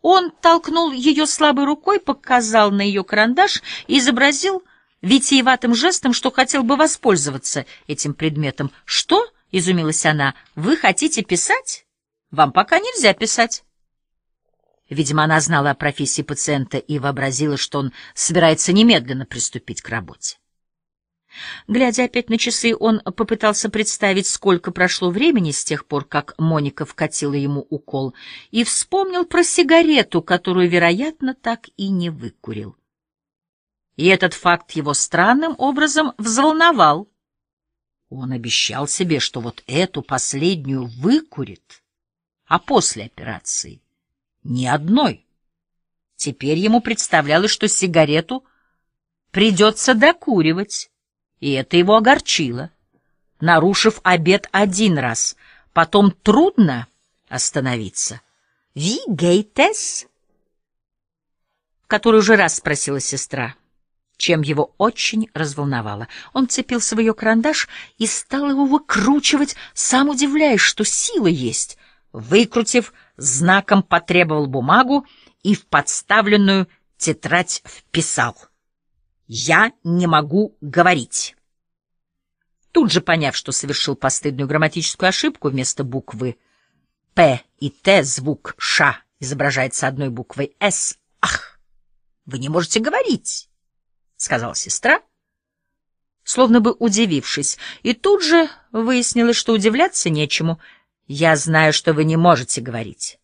Он толкнул ее слабой рукой, показал на ее карандаш и изобразил витиеватым жестом, что хотел бы воспользоваться этим предметом. «Что?» — изумилась она. «Вы хотите писать? Вам пока нельзя писать». Видимо, она знала о профессии пациента и вообразила, что он собирается немедленно приступить к работе. Глядя опять на часы, он попытался представить, сколько прошло времени с тех пор, как Моника вкатила ему укол, и вспомнил про сигарету, которую, вероятно, так и не выкурил. И этот факт его странным образом взволновал. Он обещал себе, что вот эту последнюю выкурит, а после операции ни одной. Теперь ему представлялось, что сигарету придется докуривать, и это его огорчило. Нарушив обед один раз, потом трудно остановиться. «Ви гейтес?» который уже раз спросила сестра чем его очень разволновало. Он цепил свой карандаш и стал его выкручивать, сам удивляясь, что сила есть. Выкрутив знаком потребовал бумагу и в подставленную тетрадь вписал. «Я не могу говорить». Тут же поняв, что совершил постыдную грамматическую ошибку, вместо буквы «П» и «Т» звук «Ш» изображается одной буквой «С». «Ах, вы не можете говорить», — сказала сестра, словно бы удивившись, и тут же выяснилось, что удивляться нечему — я знаю, что вы не можете говорить.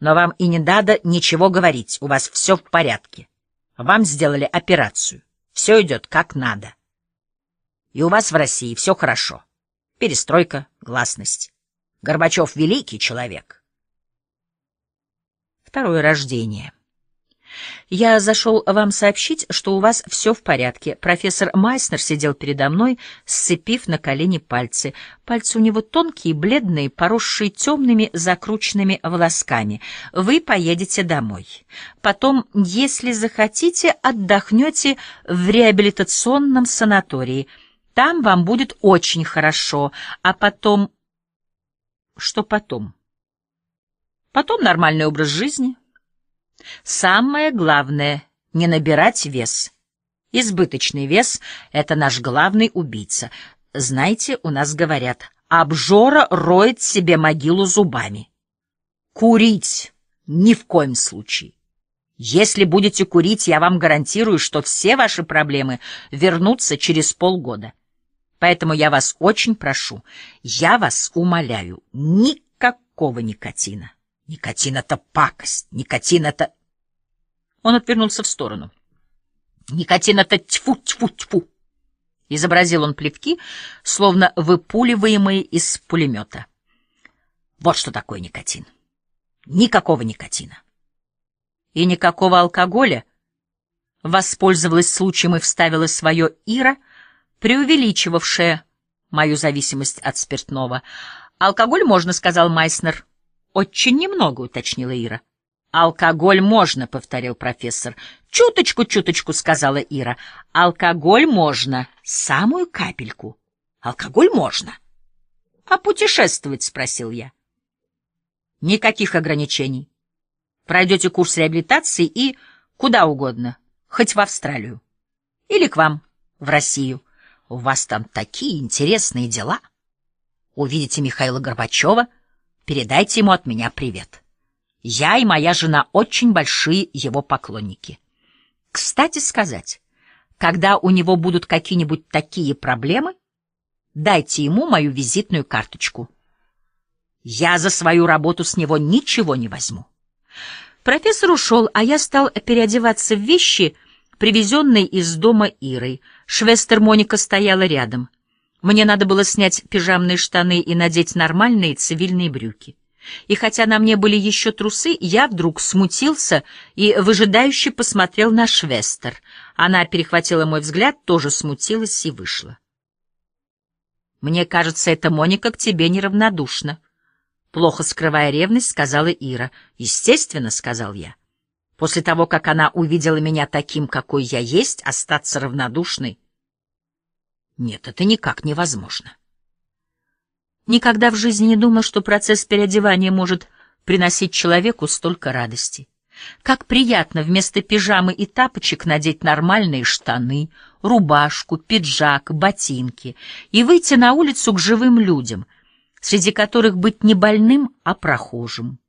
Но вам и не надо ничего говорить, у вас все в порядке. Вам сделали операцию, все идет как надо. И у вас в России все хорошо. Перестройка, гласность. Горбачев — великий человек. Второе рождение. «Я зашел вам сообщить, что у вас все в порядке. Профессор Майснер сидел передо мной, сцепив на колени пальцы. Пальцы у него тонкие, бледные, поросшие темными закрученными волосками. Вы поедете домой. Потом, если захотите, отдохнете в реабилитационном санатории. Там вам будет очень хорошо. А потом...» «Что потом?» «Потом нормальный образ жизни» Самое главное — не набирать вес. Избыточный вес — это наш главный убийца. Знаете, у нас говорят, обжора роет себе могилу зубами. Курить ни в коем случае. Если будете курить, я вам гарантирую, что все ваши проблемы вернутся через полгода. Поэтому я вас очень прошу, я вас умоляю, никакого никотина. Никотин — это пакость, никотин — это... Он отвернулся в сторону. Никотин — это тьфу-тьфу-тьфу. Изобразил он плевки, словно выпуливаемые из пулемета. Вот что такое никотин. Никакого никотина. И никакого алкоголя. Воспользовалась случаем и вставила свое Ира, преувеличивавшая мою зависимость от спиртного. «Алкоголь можно», — сказал Майснер, — очень немного, уточнила Ира. Алкоголь можно, повторил профессор. Чуточку, чуточку, сказала Ира. Алкоголь можно, самую капельку. Алкоголь можно. А путешествовать, спросил я. Никаких ограничений. Пройдете курс реабилитации и куда угодно, хоть в Австралию. Или к вам, в Россию. У вас там такие интересные дела. Увидите Михаила Горбачева — Передайте ему от меня привет. Я и моя жена очень большие его поклонники. Кстати сказать, когда у него будут какие-нибудь такие проблемы, дайте ему мою визитную карточку. Я за свою работу с него ничего не возьму. Профессор ушел, а я стал переодеваться в вещи, привезенные из дома Ирой. Швестер Моника стояла рядом. Мне надо было снять пижамные штаны и надеть нормальные цивильные брюки. И хотя на мне были еще трусы, я вдруг смутился и выжидающе посмотрел на Швестер. Она перехватила мой взгляд, тоже смутилась и вышла. «Мне кажется, эта Моника к тебе неравнодушна». Плохо скрывая ревность, сказала Ира. «Естественно», — сказал я. После того, как она увидела меня таким, какой я есть, остаться равнодушной нет, это никак невозможно. Никогда в жизни не думал, что процесс переодевания может приносить человеку столько радости. Как приятно вместо пижамы и тапочек надеть нормальные штаны, рубашку, пиджак, ботинки и выйти на улицу к живым людям, среди которых быть не больным, а прохожим.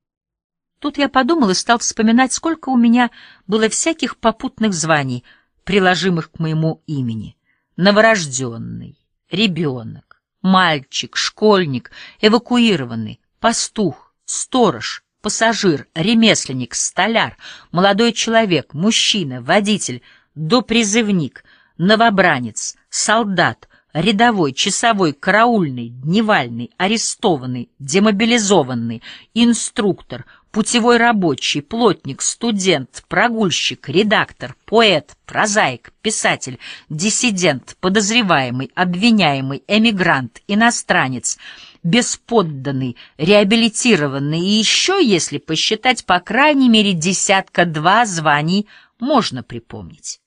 Тут я подумал и стал вспоминать, сколько у меня было всяких попутных званий, приложимых к моему имени — новорожденный, ребенок, мальчик, школьник, эвакуированный, пастух, сторож, пассажир, ремесленник, столяр, молодой человек, мужчина, водитель, допризывник, новобранец, солдат, рядовой, часовой, караульный, дневальный, арестованный, демобилизованный, инструктор, путевой рабочий, плотник, студент, прогульщик, редактор, поэт, прозаик, писатель, диссидент, подозреваемый, обвиняемый, эмигрант, иностранец, бесподданный, реабилитированный и еще, если посчитать, по крайней мере десятка-два званий можно припомнить.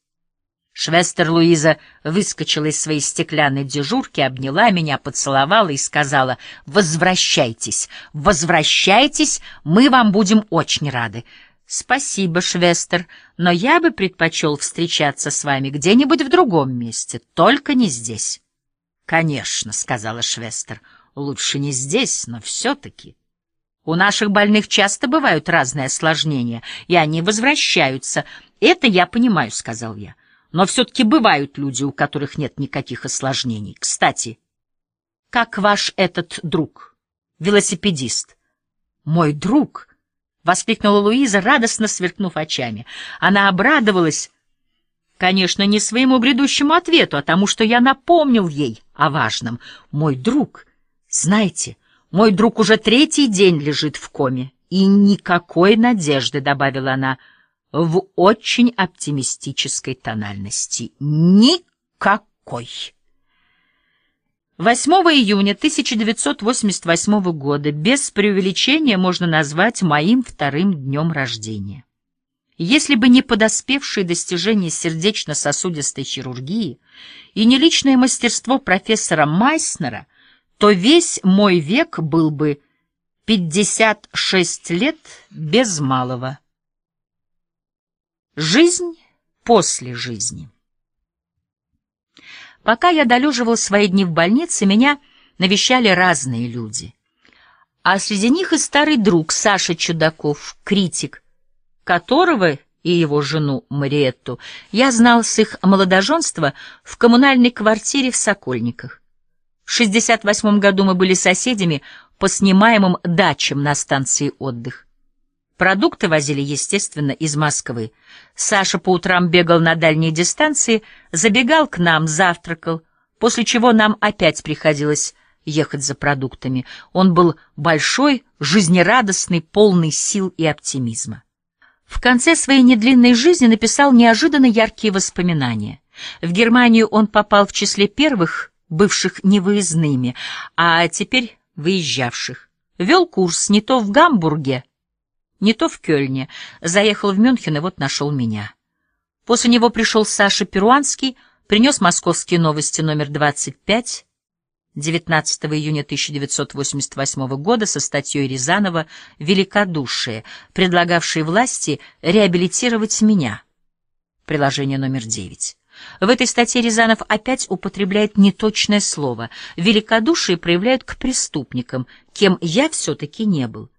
Швестер Луиза выскочила из своей стеклянной дежурки, обняла меня, поцеловала и сказала «Возвращайтесь, возвращайтесь, мы вам будем очень рады». «Спасибо, Швестер, но я бы предпочел встречаться с вами где-нибудь в другом месте, только не здесь». «Конечно», — сказала Швестер, — «лучше не здесь, но все-таки». У наших больных часто бывают разные осложнения, и они возвращаются. Это я понимаю, — сказал я. Но все-таки бывают люди, у которых нет никаких осложнений. Кстати, как ваш этот друг, велосипедист? Мой друг? Воскликнула Луиза, радостно сверкнув очами. Она обрадовалась, конечно, не своему грядущему ответу, а тому, что я напомнил ей о важном. Мой друг, знаете, мой друг уже третий день лежит в коме. И никакой надежды, добавила она, — в очень оптимистической тональности. Никакой. 8 июня 1988 года без преувеличения можно назвать моим вторым днем рождения. Если бы не подоспевшие достижения сердечно-сосудистой хирургии и не личное мастерство профессора Майснера, то весь мой век был бы 56 лет без малого. Жизнь после жизни. Пока я долеживал свои дни в больнице, меня навещали разные люди. А среди них и старый друг Саша Чудаков, критик, которого и его жену Мариетту я знал с их молодоженства в коммунальной квартире в Сокольниках. В 68 году мы были соседями по снимаемым дачам на станции отдых. Продукты возили, естественно, из Москвы. Саша по утрам бегал на дальние дистанции, забегал к нам, завтракал, после чего нам опять приходилось ехать за продуктами. Он был большой, жизнерадостный, полный сил и оптимизма. В конце своей недлинной жизни написал неожиданно яркие воспоминания. В Германию он попал в числе первых, бывших невыездными, а теперь выезжавших. Вел курс не то в Гамбурге, не то в Кёльне. Заехал в Мюнхен и вот нашел меня. После него пришел Саша Перуанский, принес московские новости номер 25, 19 июня 1988 года со статьей Рязанова «Великодушие», предлагавшей власти реабилитировать меня. Приложение номер 9. В этой статье Рязанов опять употребляет неточное слово. Великодушие проявляют к преступникам, кем я все-таки не был.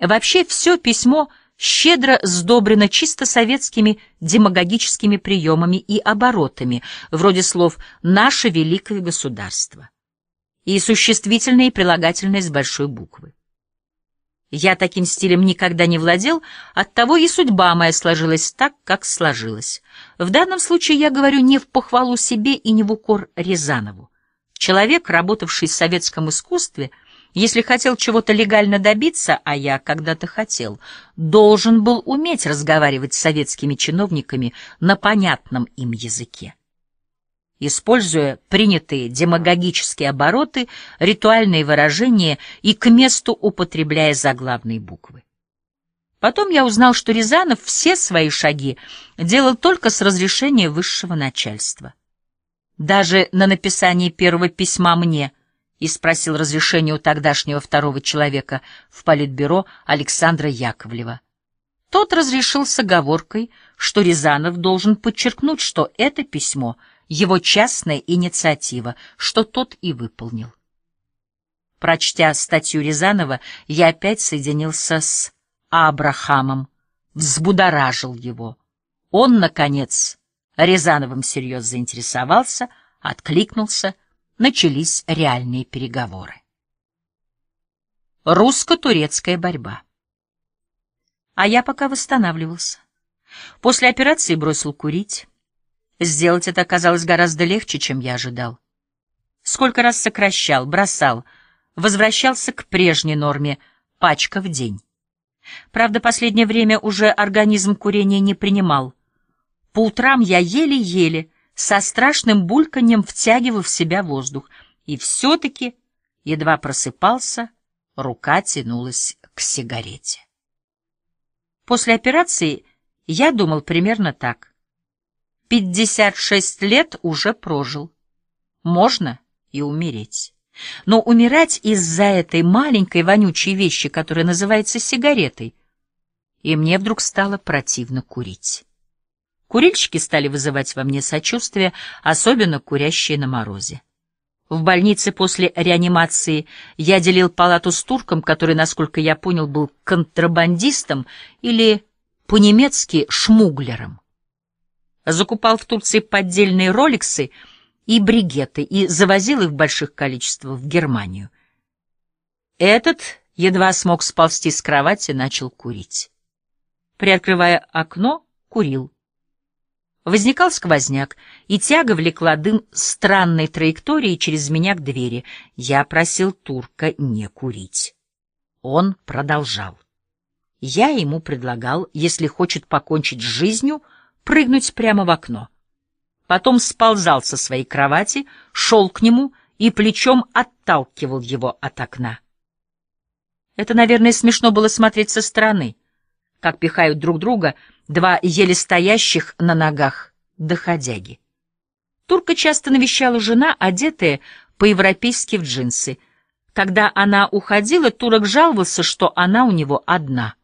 Вообще все письмо щедро сдобрено чисто советскими демагогическими приемами и оборотами, вроде слов «наше великое государство» и существительное и прилагательное с большой буквы. Я таким стилем никогда не владел, оттого и судьба моя сложилась так, как сложилась. В данном случае я говорю не в похвалу себе и не в укор Рязанову. Человек, работавший в советском искусстве — если хотел чего-то легально добиться, а я когда-то хотел, должен был уметь разговаривать с советскими чиновниками на понятном им языке. Используя принятые демагогические обороты, ритуальные выражения и к месту употребляя заглавные буквы. Потом я узнал, что Рязанов все свои шаги делал только с разрешения высшего начальства. Даже на написание первого письма мне – и спросил разрешения у тогдашнего второго человека в политбюро Александра Яковлева. Тот разрешил с оговоркой, что Рязанов должен подчеркнуть, что это письмо — его частная инициатива, что тот и выполнил. Прочтя статью Рязанова, я опять соединился с Абрахамом, взбудоражил его. Он, наконец, Рязановым серьезно заинтересовался, откликнулся — начались реальные переговоры. Русско-турецкая борьба. А я пока восстанавливался. После операции бросил курить. Сделать это оказалось гораздо легче, чем я ожидал. Сколько раз сокращал, бросал, возвращался к прежней норме — пачка в день. Правда, последнее время уже организм курения не принимал. По утрам я еле-еле, со страшным бульканьем втягивал в себя воздух. И все-таки, едва просыпался, рука тянулась к сигарете. После операции я думал примерно так. 56 лет уже прожил. Можно и умереть. Но умирать из-за этой маленькой вонючей вещи, которая называется сигаретой, и мне вдруг стало противно курить. Курильщики стали вызывать во мне сочувствие, особенно курящие на морозе. В больнице после реанимации я делил палату с турком, который, насколько я понял, был контрабандистом или по-немецки шмуглером. Закупал в Турции поддельные роликсы и бригеты и завозил их в больших количествах в Германию. Этот едва смог сползти с кровати, начал курить. Приоткрывая окно, курил. Возникал сквозняк, и тяга влекла дым странной траектории через меня к двери. Я просил турка не курить. Он продолжал. Я ему предлагал, если хочет покончить с жизнью, прыгнуть прямо в окно. Потом сползал со своей кровати, шел к нему и плечом отталкивал его от окна. Это, наверное, смешно было смотреть со стороны, как пихают друг друга — два еле стоящих на ногах доходяги. Турка часто навещала жена, одетая по-европейски в джинсы. Когда она уходила, Турок жаловался, что она у него одна.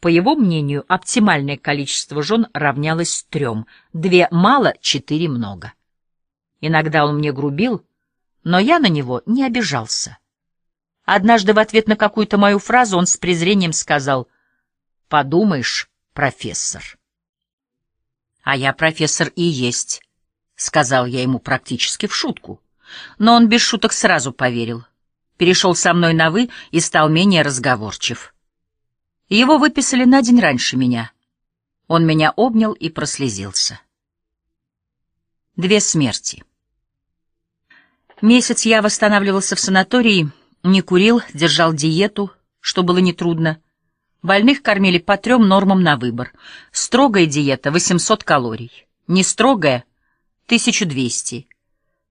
По его мнению, оптимальное количество жен равнялось трем. Две мало, четыре много. Иногда он мне грубил, но я на него не обижался. Однажды в ответ на какую-то мою фразу он с презрением сказал «Подумаешь, профессор. А я профессор и есть, сказал я ему практически в шутку. Но он без шуток сразу поверил. Перешел со мной на «вы» и стал менее разговорчив. Его выписали на день раньше меня. Он меня обнял и прослезился. Две смерти. Месяц я восстанавливался в санатории, не курил, держал диету, что было нетрудно. Больных кормили по трем нормам на выбор. Строгая диета — 800 калорий, нестрогая – строгая — 1200.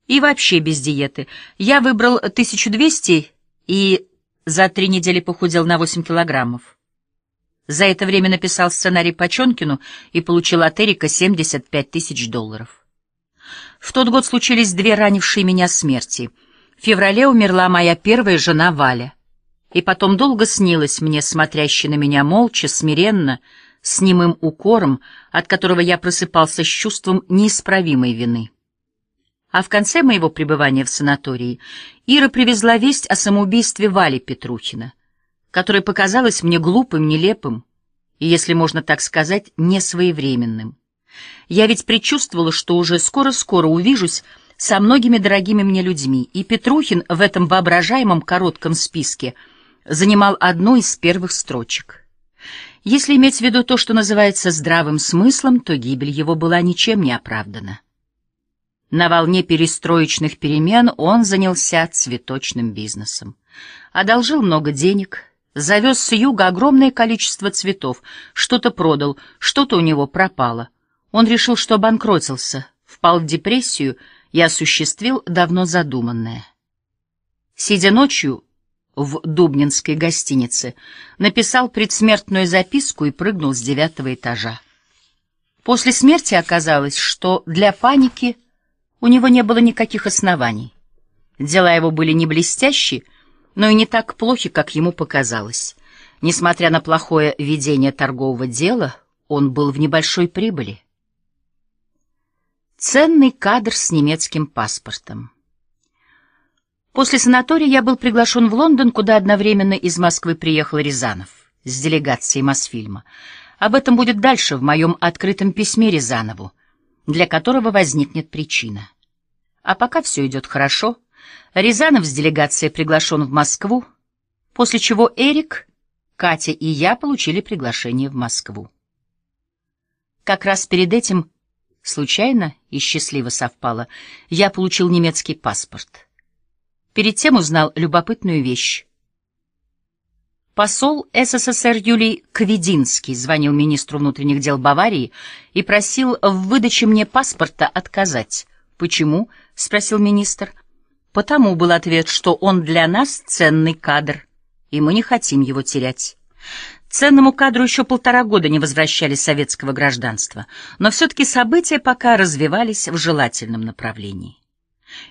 И вообще без диеты. Я выбрал 1200 и за три недели похудел на 8 килограммов. За это время написал сценарий Почонкину и получил от Эрика 75 тысяч долларов. В тот год случились две ранившие меня смерти. В феврале умерла моя первая жена Валя и потом долго снилось мне, смотрящей на меня молча, смиренно, с немым укором, от которого я просыпался с чувством неисправимой вины. А в конце моего пребывания в санатории Ира привезла весть о самоубийстве Вали Петрухина, которое показалось мне глупым, нелепым и, если можно так сказать, несвоевременным. Я ведь предчувствовала, что уже скоро-скоро увижусь со многими дорогими мне людьми, и Петрухин в этом воображаемом коротком списке — занимал одну из первых строчек. Если иметь в виду то, что называется здравым смыслом, то гибель его была ничем не оправдана. На волне перестроечных перемен он занялся цветочным бизнесом. Одолжил много денег, завез с юга огромное количество цветов, что-то продал, что-то у него пропало. Он решил, что обанкротился, впал в депрессию и осуществил давно задуманное. Сидя ночью в Дубнинской гостинице, написал предсмертную записку и прыгнул с девятого этажа. После смерти оказалось, что для паники у него не было никаких оснований. Дела его были не блестящие, но и не так плохи, как ему показалось. Несмотря на плохое ведение торгового дела, он был в небольшой прибыли. Ценный кадр с немецким паспортом. После санатория я был приглашен в Лондон, куда одновременно из Москвы приехал Рязанов с делегацией Мосфильма. Об этом будет дальше в моем открытом письме Рязанову, для которого возникнет причина. А пока все идет хорошо. Рязанов с делегацией приглашен в Москву, после чего Эрик, Катя и я получили приглашение в Москву. Как раз перед этим, случайно и счастливо совпало, я получил немецкий паспорт. Перед тем узнал любопытную вещь. Посол СССР Юлий Квединский звонил министру внутренних дел Баварии и просил в выдаче мне паспорта отказать. «Почему?» — спросил министр. «Потому» — был ответ, что он для нас ценный кадр, и мы не хотим его терять. Ценному кадру еще полтора года не возвращали советского гражданства, но все-таки события пока развивались в желательном направлении.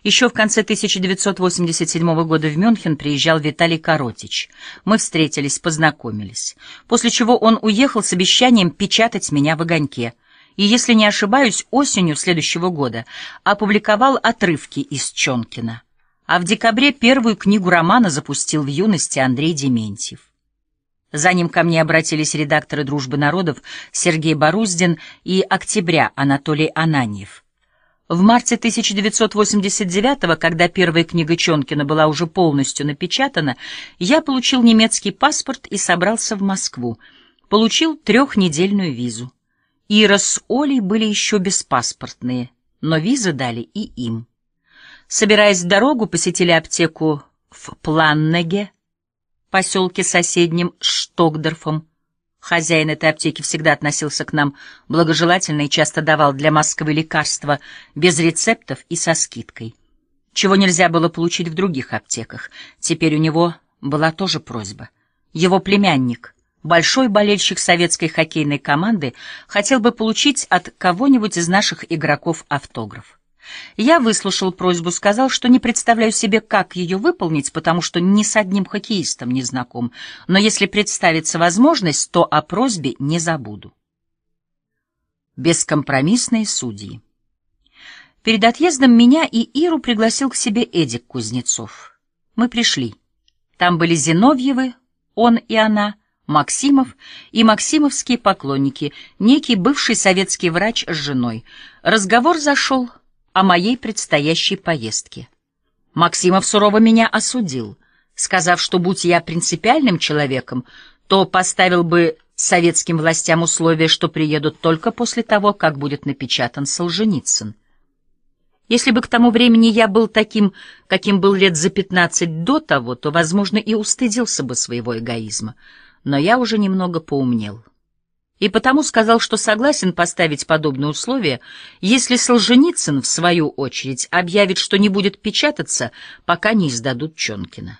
Еще в конце 1987 года в Мюнхен приезжал Виталий Коротич. Мы встретились, познакомились. После чего он уехал с обещанием печатать меня в «Огоньке». И, если не ошибаюсь, осенью следующего года опубликовал отрывки из Чонкина. А в декабре первую книгу романа запустил в юности Андрей Дементьев. За ним ко мне обратились редакторы «Дружбы народов» Сергей Боруздин и «Октября» Анатолий Ананьев. В марте 1989 когда первая книга Чонкина была уже полностью напечатана, я получил немецкий паспорт и собрался в Москву. Получил трехнедельную визу. Ира с Олей были еще беспаспортные, но визы дали и им. Собираясь в дорогу, посетили аптеку в Планнеге, поселке соседнем с Штокдорфом, Хозяин этой аптеки всегда относился к нам благожелательно и часто давал для Москвы лекарства без рецептов и со скидкой, чего нельзя было получить в других аптеках. Теперь у него была тоже просьба. Его племянник, большой болельщик советской хоккейной команды, хотел бы получить от кого-нибудь из наших игроков автограф. Я выслушал просьбу, сказал, что не представляю себе, как ее выполнить, потому что ни с одним хоккеистом не знаком, но если представится возможность, то о просьбе не забуду. Бескомпромиссные судьи. Перед отъездом меня и Иру пригласил к себе Эдик Кузнецов. Мы пришли. Там были Зиновьевы, он и она — Максимов и максимовские поклонники, некий бывший советский врач с женой. Разговор зашел о моей предстоящей поездке. Максимов сурово меня осудил, сказав, что будь я принципиальным человеком, то поставил бы советским властям условие, что приедут только после того, как будет напечатан Солженицын. Если бы к тому времени я был таким, каким был лет за пятнадцать до того, то, возможно, и устыдился бы своего эгоизма. Но я уже немного поумнел и потому сказал, что согласен поставить подобные условия, если Солженицын, в свою очередь, объявит, что не будет печататься, пока не издадут Чонкина.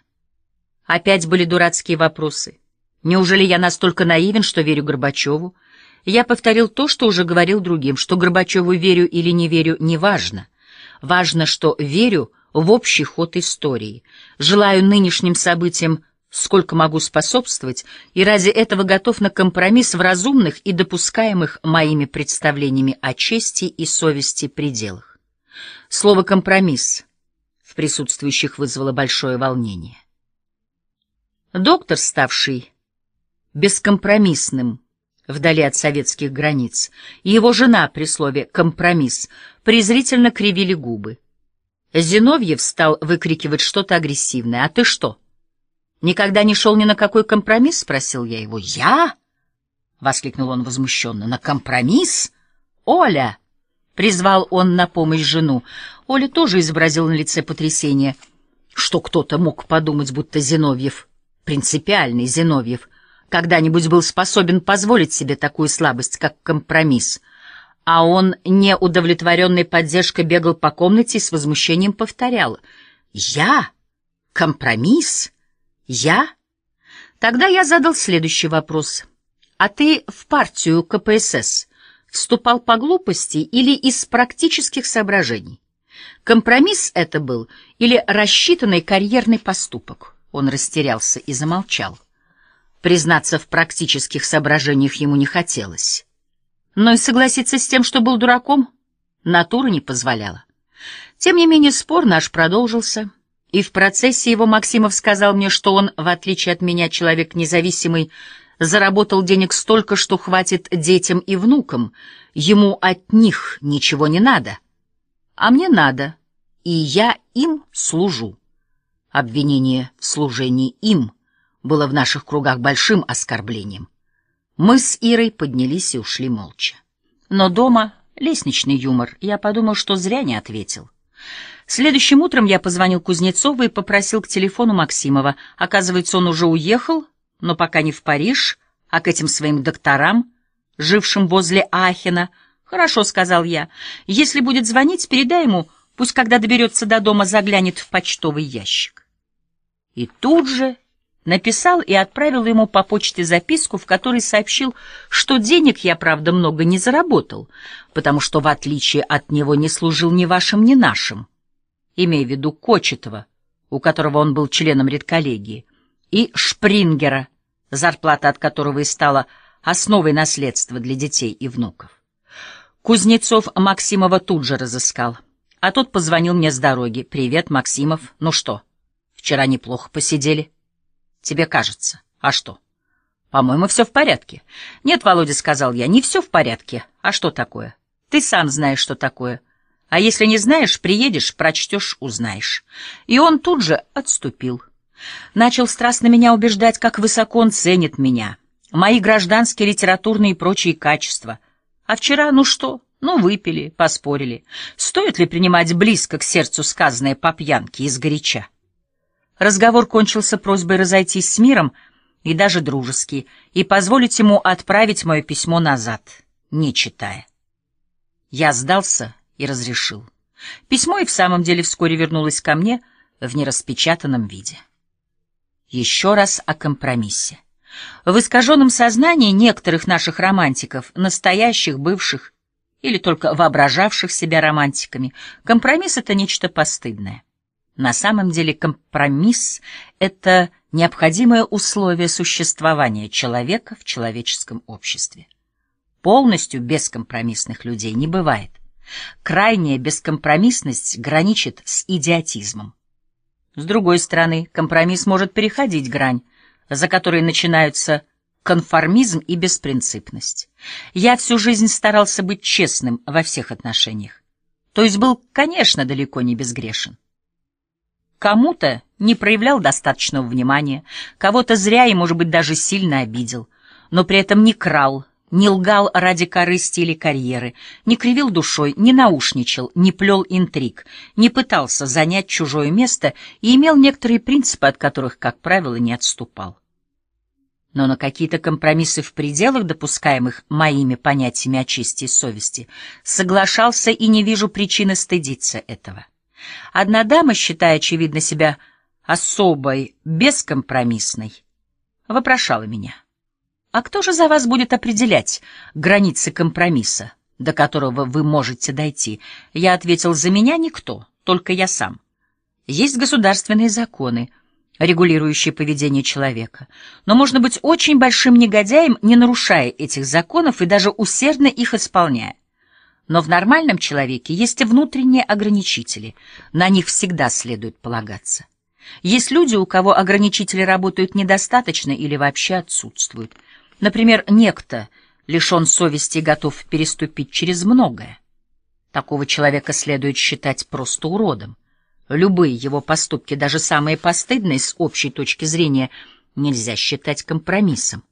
Опять были дурацкие вопросы. Неужели я настолько наивен, что верю Горбачеву? Я повторил то, что уже говорил другим, что Горбачеву верю или не верю, неважно. Важно, что верю в общий ход истории, желаю нынешним событиям сколько могу способствовать, и ради этого готов на компромисс в разумных и допускаемых моими представлениями о чести и совести пределах. Слово «компромисс» в присутствующих вызвало большое волнение. Доктор, ставший бескомпромиссным вдали от советских границ, и его жена при слове «компромисс» презрительно кривили губы. Зиновьев стал выкрикивать что-то агрессивное. «А ты что?» никогда не шел ни на какой компромисс?» — спросил я его. «Я?» — воскликнул он возмущенно. «На компромисс? Оля!» — призвал он на помощь жену. Оля тоже изобразила на лице потрясение, что кто-то мог подумать, будто Зиновьев, принципиальный Зиновьев, когда-нибудь был способен позволить себе такую слабость, как компромисс. А он, неудовлетворенный поддержкой, бегал по комнате и с возмущением повторял. «Я? Компромисс?» Я? Тогда я задал следующий вопрос. А ты в партию КПСС вступал по глупости или из практических соображений? Компромисс это был или рассчитанный карьерный поступок? Он растерялся и замолчал. Признаться в практических соображениях ему не хотелось. Но и согласиться с тем, что был дураком, натура не позволяла. Тем не менее спор наш продолжился — и в процессе его Максимов сказал мне, что он, в отличие от меня, человек независимый, заработал денег столько, что хватит детям и внукам. Ему от них ничего не надо. А мне надо, и я им служу. Обвинение в служении им было в наших кругах большим оскорблением. Мы с Ирой поднялись и ушли молча. Но дома лестничный юмор. Я подумал, что зря не ответил. Следующим утром я позвонил Кузнецову и попросил к телефону Максимова. Оказывается, он уже уехал, но пока не в Париж, а к этим своим докторам, жившим возле Ахена. «Хорошо», — сказал я. «Если будет звонить, передай ему, пусть, когда доберется до дома, заглянет в почтовый ящик». И тут же написал и отправил ему по почте записку, в которой сообщил, что денег я, правда, много не заработал, потому что, в отличие от него, не служил ни вашим, ни нашим имея в виду Кочетова, у которого он был членом редколлегии, и Шпрингера, зарплата от которого и стала основой наследства для детей и внуков. Кузнецов Максимова тут же разыскал, а тот позвонил мне с дороги. «Привет, Максимов. Ну что, вчера неплохо посидели?» «Тебе кажется. А что?» «По-моему, все в порядке». «Нет, Володя, — сказал я, — не все в порядке. А что такое? Ты сам знаешь, что такое». А если не знаешь, приедешь, прочтешь, узнаешь. И он тут же отступил. Начал страстно меня убеждать, как высоко он ценит меня, мои гражданские, литературные и прочие качества. А вчера, ну что, ну выпили, поспорили. Стоит ли принимать близко к сердцу сказанное по пьянке из горяча? Разговор кончился просьбой разойтись с миром, и даже дружески, и позволить ему отправить мое письмо назад, не читая. Я сдался и разрешил. Письмо и в самом деле вскоре вернулось ко мне в нераспечатанном виде. Еще раз о компромиссе. В искаженном сознании некоторых наших романтиков, настоящих, бывших или только воображавших себя романтиками, компромисс — это нечто постыдное. На самом деле компромисс — это необходимое условие существования человека в человеческом обществе. Полностью бескомпромиссных людей не бывает. Крайняя бескомпромиссность граничит с идиотизмом. С другой стороны, компромисс может переходить грань, за которой начинаются конформизм и беспринципность. Я всю жизнь старался быть честным во всех отношениях. То есть был, конечно, далеко не безгрешен. Кому-то не проявлял достаточного внимания, кого-то зря и, может быть, даже сильно обидел, но при этом не крал, не лгал ради корысти или карьеры, не кривил душой, не наушничал, не плел интриг, не пытался занять чужое место и имел некоторые принципы, от которых, как правило, не отступал. Но на какие-то компромиссы в пределах, допускаемых моими понятиями о чести и совести, соглашался и не вижу причины стыдиться этого. Одна дама, считая, очевидно, себя особой, бескомпромиссной, вопрошала меня. А кто же за вас будет определять границы компромисса, до которого вы можете дойти? Я ответил, за меня никто, только я сам. Есть государственные законы, регулирующие поведение человека. Но можно быть очень большим негодяем, не нарушая этих законов и даже усердно их исполняя. Но в нормальном человеке есть и внутренние ограничители. На них всегда следует полагаться. Есть люди, у кого ограничители работают недостаточно или вообще отсутствуют. Например, некто лишен совести и готов переступить через многое. Такого человека следует считать просто уродом. Любые его поступки, даже самые постыдные с общей точки зрения, нельзя считать компромиссом.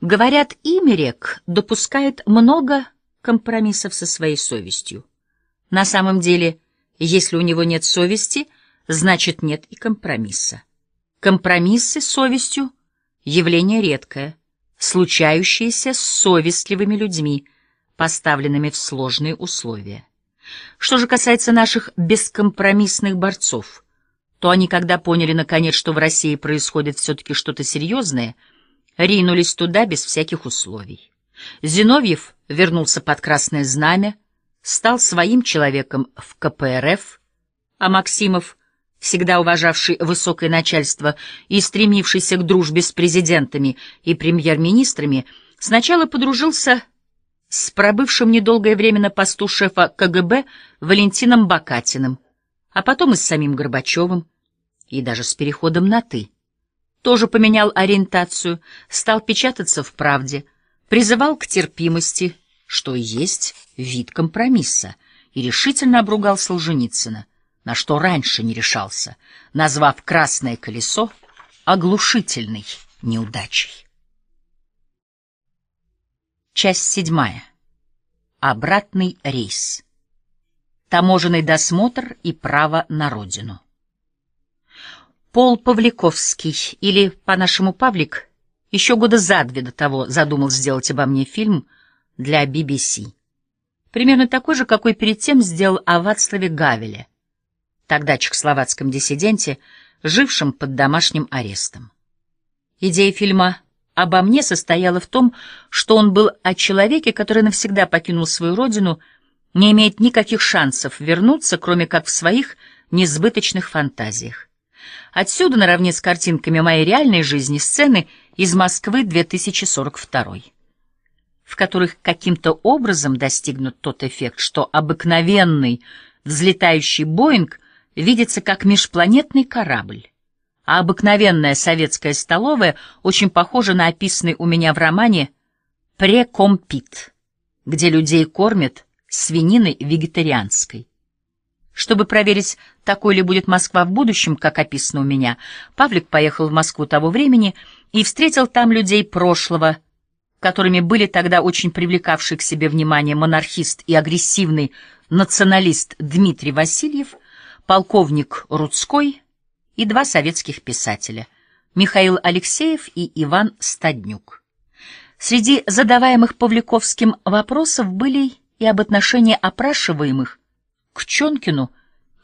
Говорят, Имерек допускает много компромиссов со своей совестью. На самом деле, если у него нет совести, значит нет и компромисса. Компромиссы с совестью — явление редкое случающиеся с совестливыми людьми, поставленными в сложные условия. Что же касается наших бескомпромиссных борцов, то они, когда поняли, наконец, что в России происходит все-таки что-то серьезное, ринулись туда без всяких условий. Зиновьев вернулся под Красное Знамя, стал своим человеком в КПРФ, а Максимов всегда уважавший высокое начальство и стремившийся к дружбе с президентами и премьер-министрами, сначала подружился с пробывшим недолгое время на посту шефа КГБ Валентином Бакатиным, а потом и с самим Горбачевым, и даже с переходом на «ты». Тоже поменял ориентацию, стал печататься в «Правде», призывал к терпимости, что и есть вид компромисса, и решительно обругал Солженицына — на что раньше не решался, назвав «Красное колесо» оглушительной неудачей. Часть седьмая. Обратный рейс. Таможенный досмотр и право на родину. Пол Павликовский, или, по-нашему, Павлик, еще года за две до того задумал сделать обо мне фильм для BBC. Примерно такой же, какой перед тем сделал о Вацлаве Гавеле — тогда чехословацком диссиденте, жившем под домашним арестом. Идея фильма «Обо мне» состояла в том, что он был о человеке, который навсегда покинул свою родину, не имеет никаких шансов вернуться, кроме как в своих несбыточных фантазиях. Отсюда, наравне с картинками моей реальной жизни, сцены из Москвы 2042 в которых каким-то образом достигнут тот эффект, что обыкновенный взлетающий «Боинг» — видится как межпланетный корабль, а обыкновенная советская столовая очень похожа на описанный у меня в романе «Прекомпит», где людей кормят свининой вегетарианской. Чтобы проверить, такой ли будет Москва в будущем, как описано у меня, Павлик поехал в Москву того времени и встретил там людей прошлого, которыми были тогда очень привлекавшие к себе внимание монархист и агрессивный националист Дмитрий Васильев – полковник Рудской и два советских писателя — Михаил Алексеев и Иван Стаднюк. Среди задаваемых Павликовским вопросов были и об отношении опрашиваемых к Чонкину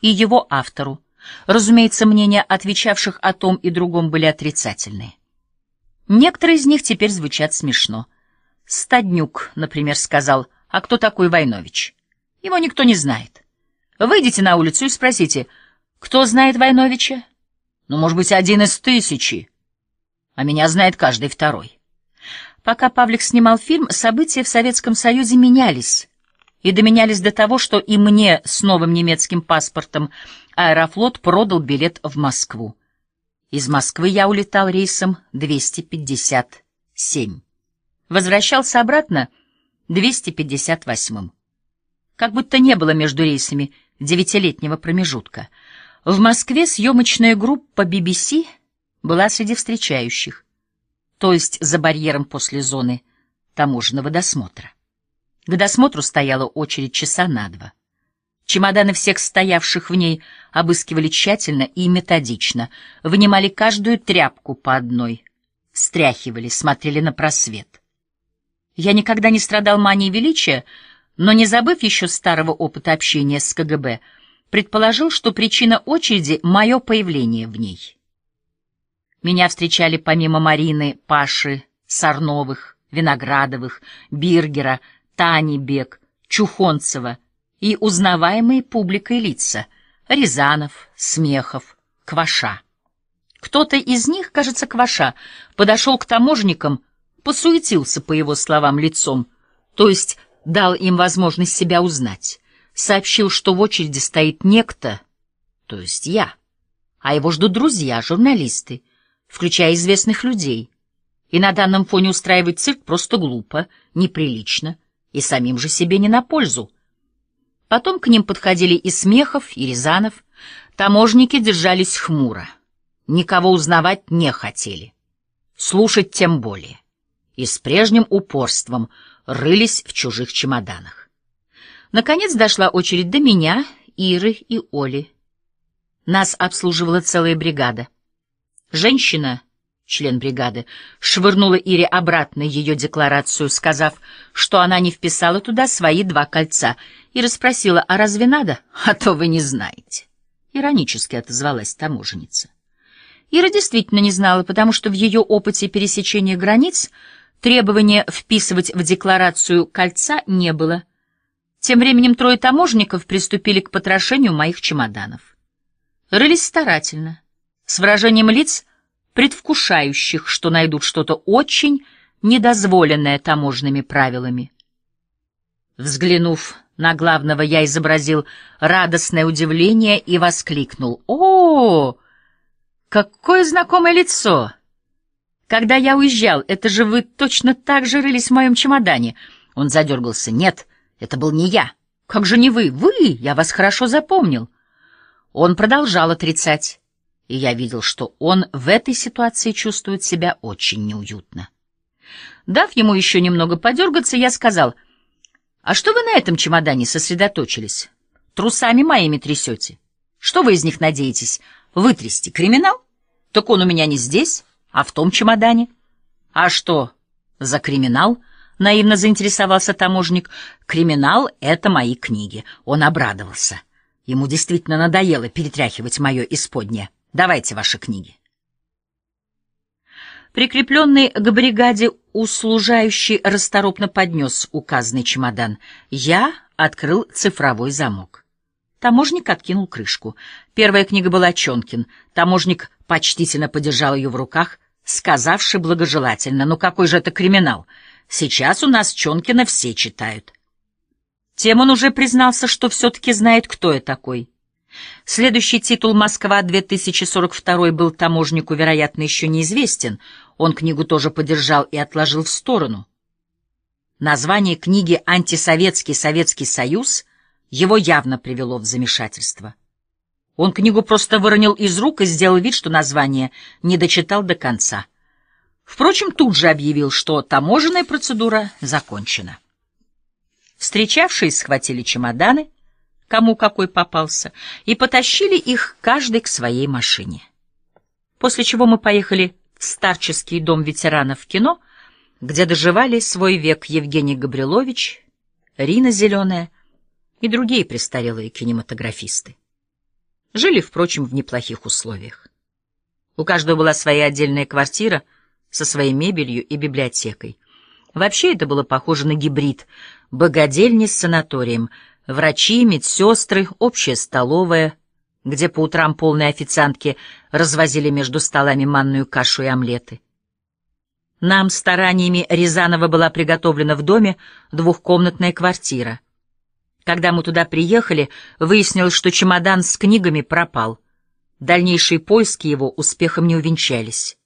и его автору. Разумеется, мнения отвечавших о том и другом были отрицательные. Некоторые из них теперь звучат смешно. Стаднюк, например, сказал, а кто такой Войнович? Его никто не знает. Выйдите на улицу и спросите, кто знает Войновича? Ну, может быть, один из тысячи. А меня знает каждый второй. Пока Павлик снимал фильм, события в Советском Союзе менялись. И доменялись до того, что и мне с новым немецким паспортом Аэрофлот продал билет в Москву. Из Москвы я улетал рейсом 257. Возвращался обратно 258 Как будто не было между рейсами девятилетнего промежутка. В Москве съемочная группа BBC была среди встречающих, то есть за барьером после зоны таможенного досмотра. К досмотру стояла очередь часа на два. Чемоданы всех стоявших в ней обыскивали тщательно и методично, вынимали каждую тряпку по одной, встряхивали, смотрели на просвет. Я никогда не страдал манией величия, но, не забыв еще старого опыта общения с КГБ, предположил, что причина очереди — мое появление в ней. Меня встречали помимо Марины, Паши, Сорновых, Виноградовых, Биргера, Тани Бек, Чухонцева и узнаваемые публикой лица — Рязанов, Смехов, Кваша. Кто-то из них, кажется, Кваша, подошел к таможникам, посуетился, по его словам, лицом, то есть дал им возможность себя узнать. Сообщил, что в очереди стоит некто, то есть я, а его ждут друзья, журналисты, включая известных людей. И на данном фоне устраивать цирк просто глупо, неприлично и самим же себе не на пользу. Потом к ним подходили и Смехов, и Рязанов. Таможники держались хмуро. Никого узнавать не хотели. Слушать тем более. И с прежним упорством — рылись в чужих чемоданах. Наконец дошла очередь до меня, Иры и Оли. Нас обслуживала целая бригада. Женщина, член бригады, швырнула Ире обратно ее декларацию, сказав, что она не вписала туда свои два кольца, и расспросила, а разве надо? А то вы не знаете. Иронически отозвалась таможенница. Ира действительно не знала, потому что в ее опыте пересечения границ — Требования вписывать в декларацию кольца не было. Тем временем трое таможенников приступили к потрошению моих чемоданов. Рылись старательно, с выражением лиц, предвкушающих, что найдут что-то очень недозволенное таможенными правилами. Взглянув на главного, я изобразил радостное удивление и воскликнул. «О, какое знакомое лицо!» Когда я уезжал, это же вы точно так же рылись в моем чемодане. Он задергался. Нет, это был не я. Как же не вы? Вы! Я вас хорошо запомнил. Он продолжал отрицать, и я видел, что он в этой ситуации чувствует себя очень неуютно. Дав ему еще немного подергаться, я сказал, «А что вы на этом чемодане сосредоточились? Трусами моими трясете. Что вы из них надеетесь? Вытрясти криминал? Так он у меня не здесь». А в том чемодане? А что за криминал? Наивно заинтересовался таможник. Криминал — это мои книги. Он обрадовался. Ему действительно надоело перетряхивать мое исподнее. Давайте ваши книги. Прикрепленный к бригаде услужающий расторопно поднес указанный чемодан. Я открыл цифровой замок. Таможник откинул крышку. Первая книга была Чонкин. Таможник почтительно подержал ее в руках, сказавший благожелательно, «Ну какой же это криминал? Сейчас у нас Чонкина все читают». Тем он уже признался, что все-таки знает, кто я такой. Следующий титул «Москва-2042» был таможнику, вероятно, еще неизвестен. Он книгу тоже подержал и отложил в сторону. Название книги «Антисоветский Советский Союз» его явно привело в замешательство. Он книгу просто выронил из рук и сделал вид, что название не дочитал до конца. Впрочем, тут же объявил, что таможенная процедура закончена. Встречавшие схватили чемоданы, кому какой попался, и потащили их каждый к своей машине. После чего мы поехали в старческий дом ветеранов в кино, где доживали свой век Евгений Габрилович, Рина Зеленая и другие престарелые кинематографисты жили, впрочем, в неплохих условиях. У каждого была своя отдельная квартира со своей мебелью и библиотекой. Вообще это было похоже на гибрид — богадельни с санаторием, врачи, медсестры, общая столовая, где по утрам полные официантки развозили между столами манную кашу и омлеты. Нам стараниями Рязанова была приготовлена в доме двухкомнатная квартира. Когда мы туда приехали, выяснилось, что чемодан с книгами пропал. Дальнейшие поиски его успехом не увенчались.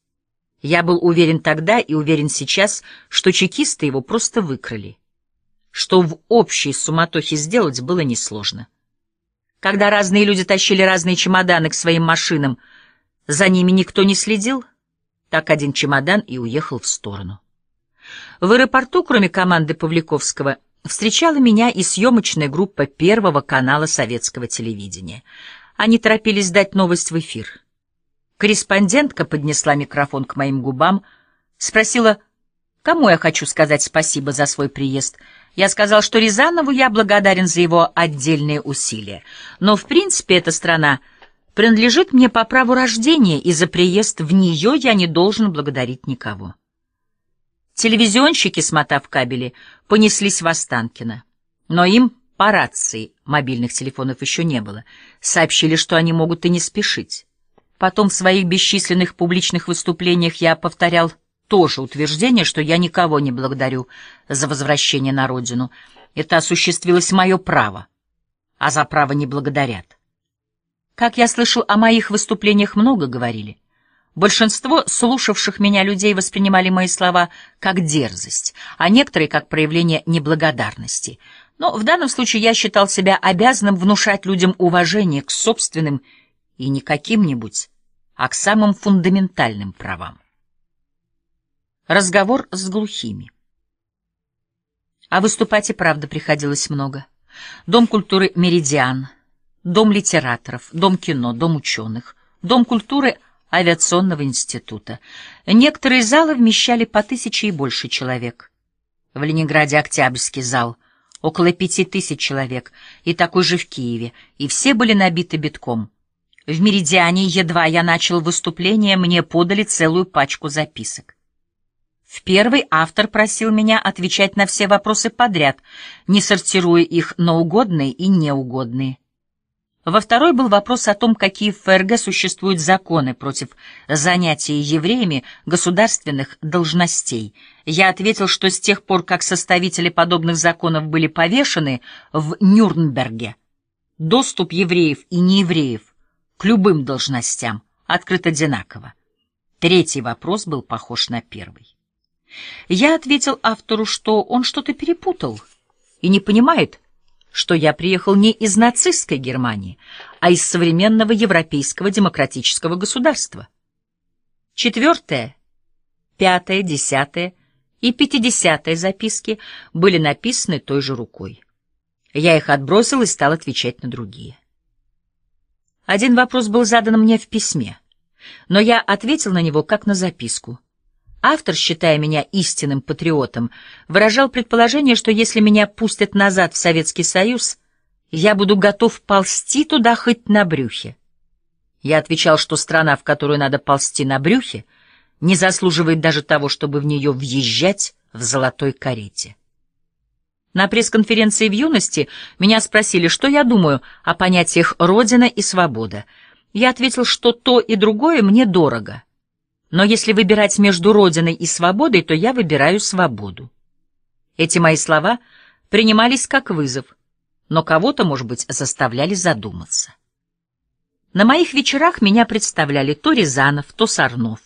Я был уверен тогда и уверен сейчас, что чекисты его просто выкрали. Что в общей суматохе сделать было несложно. Когда разные люди тащили разные чемоданы к своим машинам, за ними никто не следил. Так один чемодан и уехал в сторону. В аэропорту, кроме команды Павликовского, встречала меня и съемочная группа Первого канала советского телевидения. Они торопились дать новость в эфир. Корреспондентка поднесла микрофон к моим губам, спросила, кому я хочу сказать спасибо за свой приезд. Я сказал, что Рязанову я благодарен за его отдельные усилия. Но, в принципе, эта страна принадлежит мне по праву рождения, и за приезд в нее я не должен благодарить никого. Телевизионщики, смотав кабели, понеслись в Останкино. Но им по рации мобильных телефонов еще не было. Сообщили, что они могут и не спешить. Потом в своих бесчисленных публичных выступлениях я повторял тоже утверждение, что я никого не благодарю за возвращение на родину. Это осуществилось мое право, а за право не благодарят. Как я слышал, о моих выступлениях много говорили. Большинство слушавших меня людей воспринимали мои слова как дерзость, а некоторые — как проявление неблагодарности. Но в данном случае я считал себя обязанным внушать людям уважение к собственным и не каким-нибудь, а к самым фундаментальным правам. Разговор с глухими. А выступать и правда приходилось много. Дом культуры «Меридиан», Дом литераторов, Дом кино, Дом ученых, Дом культуры — авиационного института. Некоторые залы вмещали по тысяче и больше человек. В Ленинграде Октябрьский зал — около пяти тысяч человек, и такой же в Киеве, и все были набиты битком. В «Меридиане» едва я начал выступление, мне подали целую пачку записок. В первый автор просил меня отвечать на все вопросы подряд, не сортируя их на угодные и неугодные. Во второй был вопрос о том, какие в ФРГ существуют законы против занятия евреями государственных должностей. Я ответил, что с тех пор, как составители подобных законов были повешены в Нюрнберге, доступ евреев и неевреев к любым должностям открыт одинаково. Третий вопрос был похож на первый. Я ответил автору, что он что-то перепутал и не понимает, что я приехал не из нацистской Германии, а из современного европейского демократического государства. Четвертое, пятое, десятое и пятидесятая записки были написаны той же рукой. Я их отбросил и стал отвечать на другие. Один вопрос был задан мне в письме, но я ответил на него как на записку — Автор, считая меня истинным патриотом, выражал предположение, что если меня пустят назад в Советский Союз, я буду готов ползти туда хоть на брюхе. Я отвечал, что страна, в которую надо ползти на брюхе, не заслуживает даже того, чтобы в нее въезжать в золотой карете. На пресс-конференции в юности меня спросили, что я думаю о понятиях «родина» и «свобода». Я ответил, что то и другое мне дорого — но если выбирать между Родиной и свободой, то я выбираю свободу. Эти мои слова принимались как вызов, но кого-то, может быть, заставляли задуматься. На моих вечерах меня представляли то Рязанов, то Сорнов.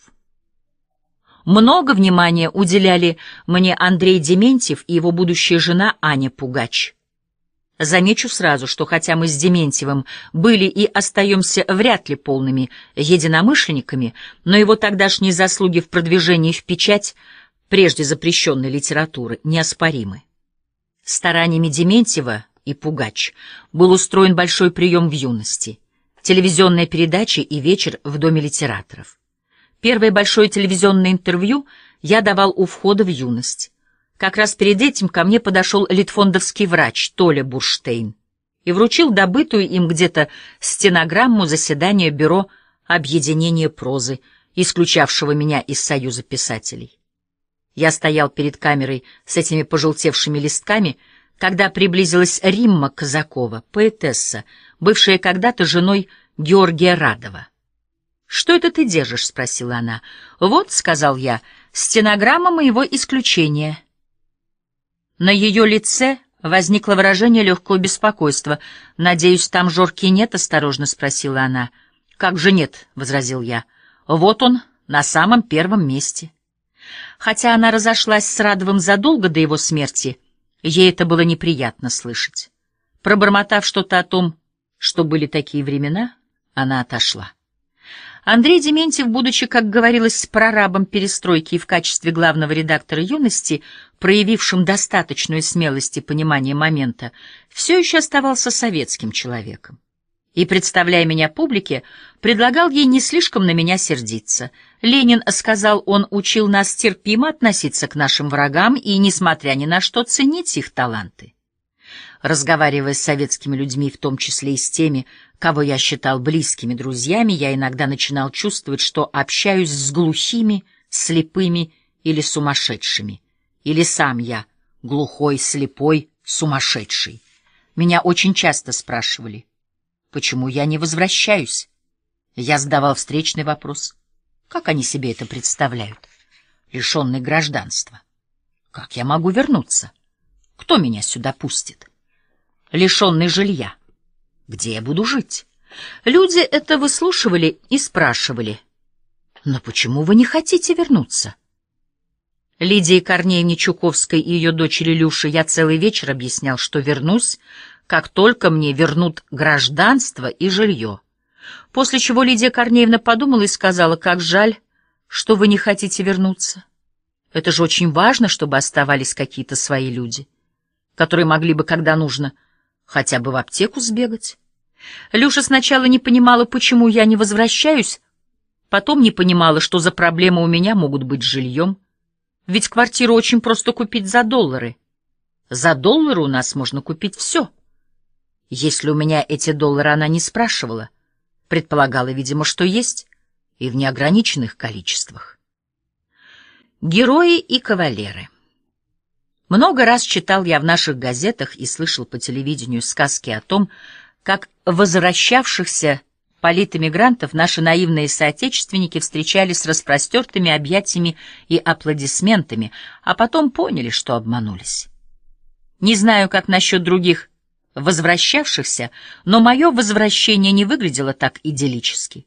Много внимания уделяли мне Андрей Дементьев и его будущая жена Аня Пугач. Замечу сразу, что хотя мы с Дементьевым были и остаемся вряд ли полными единомышленниками, но его тогдашние заслуги в продвижении в печать прежде запрещенной литературы неоспоримы. Стараниями Дементьева и Пугач был устроен большой прием в юности, телевизионная передача и вечер в Доме литераторов. Первое большое телевизионное интервью я давал у входа в юность. Как раз перед этим ко мне подошел литфондовский врач Толя Бурштейн и вручил добытую им где-то стенограмму заседания Бюро объединения прозы, исключавшего меня из Союза писателей. Я стоял перед камерой с этими пожелтевшими листками, когда приблизилась Римма Казакова, поэтесса, бывшая когда-то женой Георгия Радова. «Что это ты держишь?» — спросила она. «Вот», — сказал я, — «стенограмма моего исключения». На ее лице возникло выражение легкого беспокойства. «Надеюсь, там Жорки нет?» — осторожно спросила она. «Как же нет?» — возразил я. «Вот он, на самом первом месте». Хотя она разошлась с Радовым задолго до его смерти, ей это было неприятно слышать. Пробормотав что-то о том, что были такие времена, она отошла. Андрей Дементьев, будучи, как говорилось, с прорабом перестройки и в качестве главного редактора «Юности», проявившим достаточную смелость и понимание момента, все еще оставался советским человеком. И, представляя меня публике, предлагал ей не слишком на меня сердиться. Ленин, сказал он, учил нас терпимо относиться к нашим врагам и, несмотря ни на что, ценить их таланты разговаривая с советскими людьми, в том числе и с теми, кого я считал близкими друзьями, я иногда начинал чувствовать, что общаюсь с глухими, слепыми или сумасшедшими. Или сам я глухой, слепой, сумасшедший. Меня очень часто спрашивали, почему я не возвращаюсь. Я задавал встречный вопрос. Как они себе это представляют? Лишенный гражданства. Как я могу вернуться? Кто меня сюда пустит? Лишенный жилья где я буду жить. Люди это выслушивали и спрашивали. Но почему вы не хотите вернуться? Лидии Корнеевне Чуковской и ее дочери Люше я целый вечер объяснял, что вернусь, как только мне вернут гражданство и жилье. После чего Лидия Корнеевна подумала и сказала, как жаль, что вы не хотите вернуться. Это же очень важно, чтобы оставались какие-то свои люди, которые могли бы, когда нужно, хотя бы в аптеку сбегать. Люша сначала не понимала, почему я не возвращаюсь, потом не понимала, что за проблемы у меня могут быть с жильем. Ведь квартиру очень просто купить за доллары. За доллары у нас можно купить все. Если у меня эти доллары она не спрашивала, предполагала, видимо, что есть, и в неограниченных количествах. Герои и кавалеры. Много раз читал я в наших газетах и слышал по телевидению сказки о том, как возвращавшихся политэмигрантов наши наивные соотечественники встречали с распростертыми объятиями и аплодисментами, а потом поняли, что обманулись. Не знаю, как насчет других возвращавшихся, но мое возвращение не выглядело так идиллически.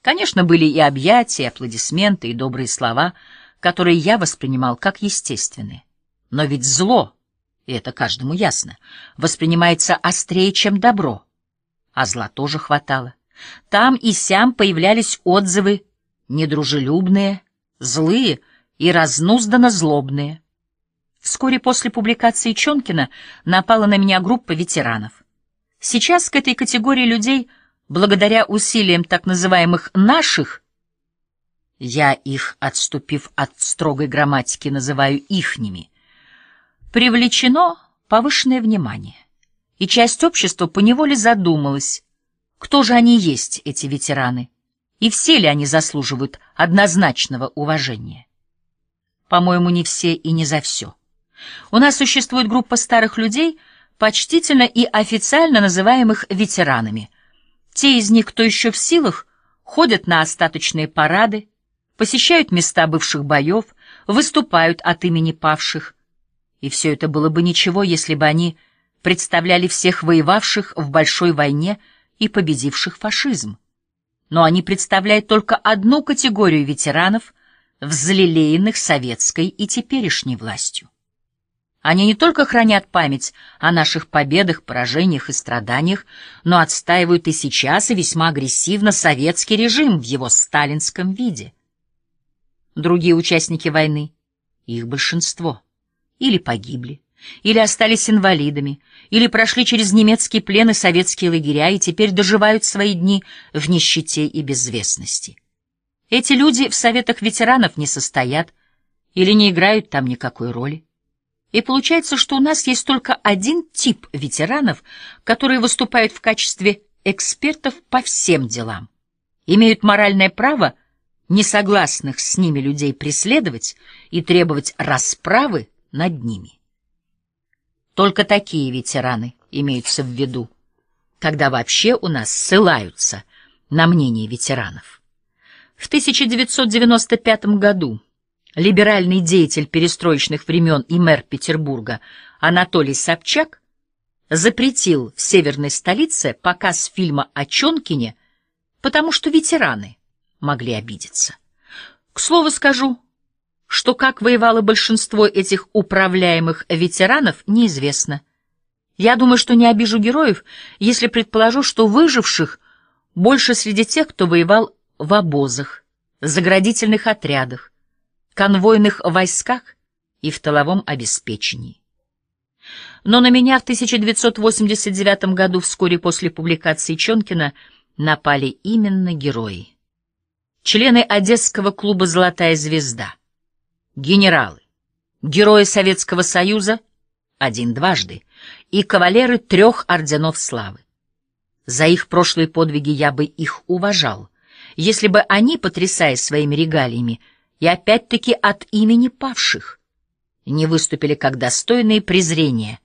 Конечно, были и объятия, и аплодисменты, и добрые слова, которые я воспринимал как естественные. Но ведь зло, и это каждому ясно, воспринимается острее, чем добро. А зла тоже хватало. Там и сям появлялись отзывы недружелюбные, злые и разнузданно злобные. Вскоре после публикации Чонкина напала на меня группа ветеранов. Сейчас к этой категории людей, благодаря усилиям так называемых «наших», я их, отступив от строгой грамматики, называю «ихними», привлечено повышенное внимание, и часть общества поневоле задумалась, кто же они есть, эти ветераны, и все ли они заслуживают однозначного уважения. По-моему, не все и не за все. У нас существует группа старых людей, почтительно и официально называемых ветеранами. Те из них, кто еще в силах, ходят на остаточные парады, посещают места бывших боев, выступают от имени павших, и все это было бы ничего, если бы они представляли всех воевавших в большой войне и победивших фашизм. Но они представляют только одну категорию ветеранов, взлелеянных советской и теперешней властью. Они не только хранят память о наших победах, поражениях и страданиях, но отстаивают и сейчас, и весьма агрессивно советский режим в его сталинском виде. Другие участники войны, их большинство — или погибли, или остались инвалидами, или прошли через немецкие плены, советские лагеря и теперь доживают свои дни в нищете и безвестности. Эти люди в советах ветеранов не состоят или не играют там никакой роли. И получается, что у нас есть только один тип ветеранов, которые выступают в качестве экспертов по всем делам, имеют моральное право несогласных с ними людей преследовать и требовать расправы над ними. Только такие ветераны имеются в виду, когда вообще у нас ссылаются на мнение ветеранов. В 1995 году либеральный деятель перестроечных времен и мэр Петербурга Анатолий Собчак запретил в северной столице показ фильма о Чонкине, потому что ветераны могли обидеться. К слову скажу, что как воевало большинство этих управляемых ветеранов, неизвестно. Я думаю, что не обижу героев, если предположу, что выживших больше среди тех, кто воевал в обозах, заградительных отрядах, конвойных войсках и в тыловом обеспечении. Но на меня в 1989 году, вскоре после публикации Чонкина, напали именно герои. Члены Одесского клуба «Золотая звезда», генералы, герои Советского Союза один дважды и кавалеры трех орденов славы. За их прошлые подвиги я бы их уважал, если бы они, потрясая своими регалиями, и опять-таки от имени павших, не выступили как достойные презрения,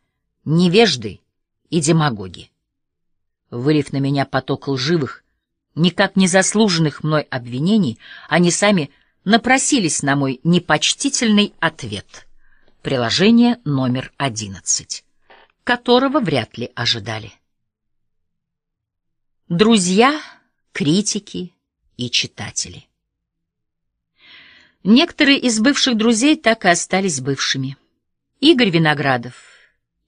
невежды и демагоги. Вылив на меня поток лживых, никак не заслуженных мной обвинений, они сами — напросились на мой непочтительный ответ. Приложение номер 11, которого вряд ли ожидали. Друзья, критики и читатели. Некоторые из бывших друзей так и остались бывшими. Игорь Виноградов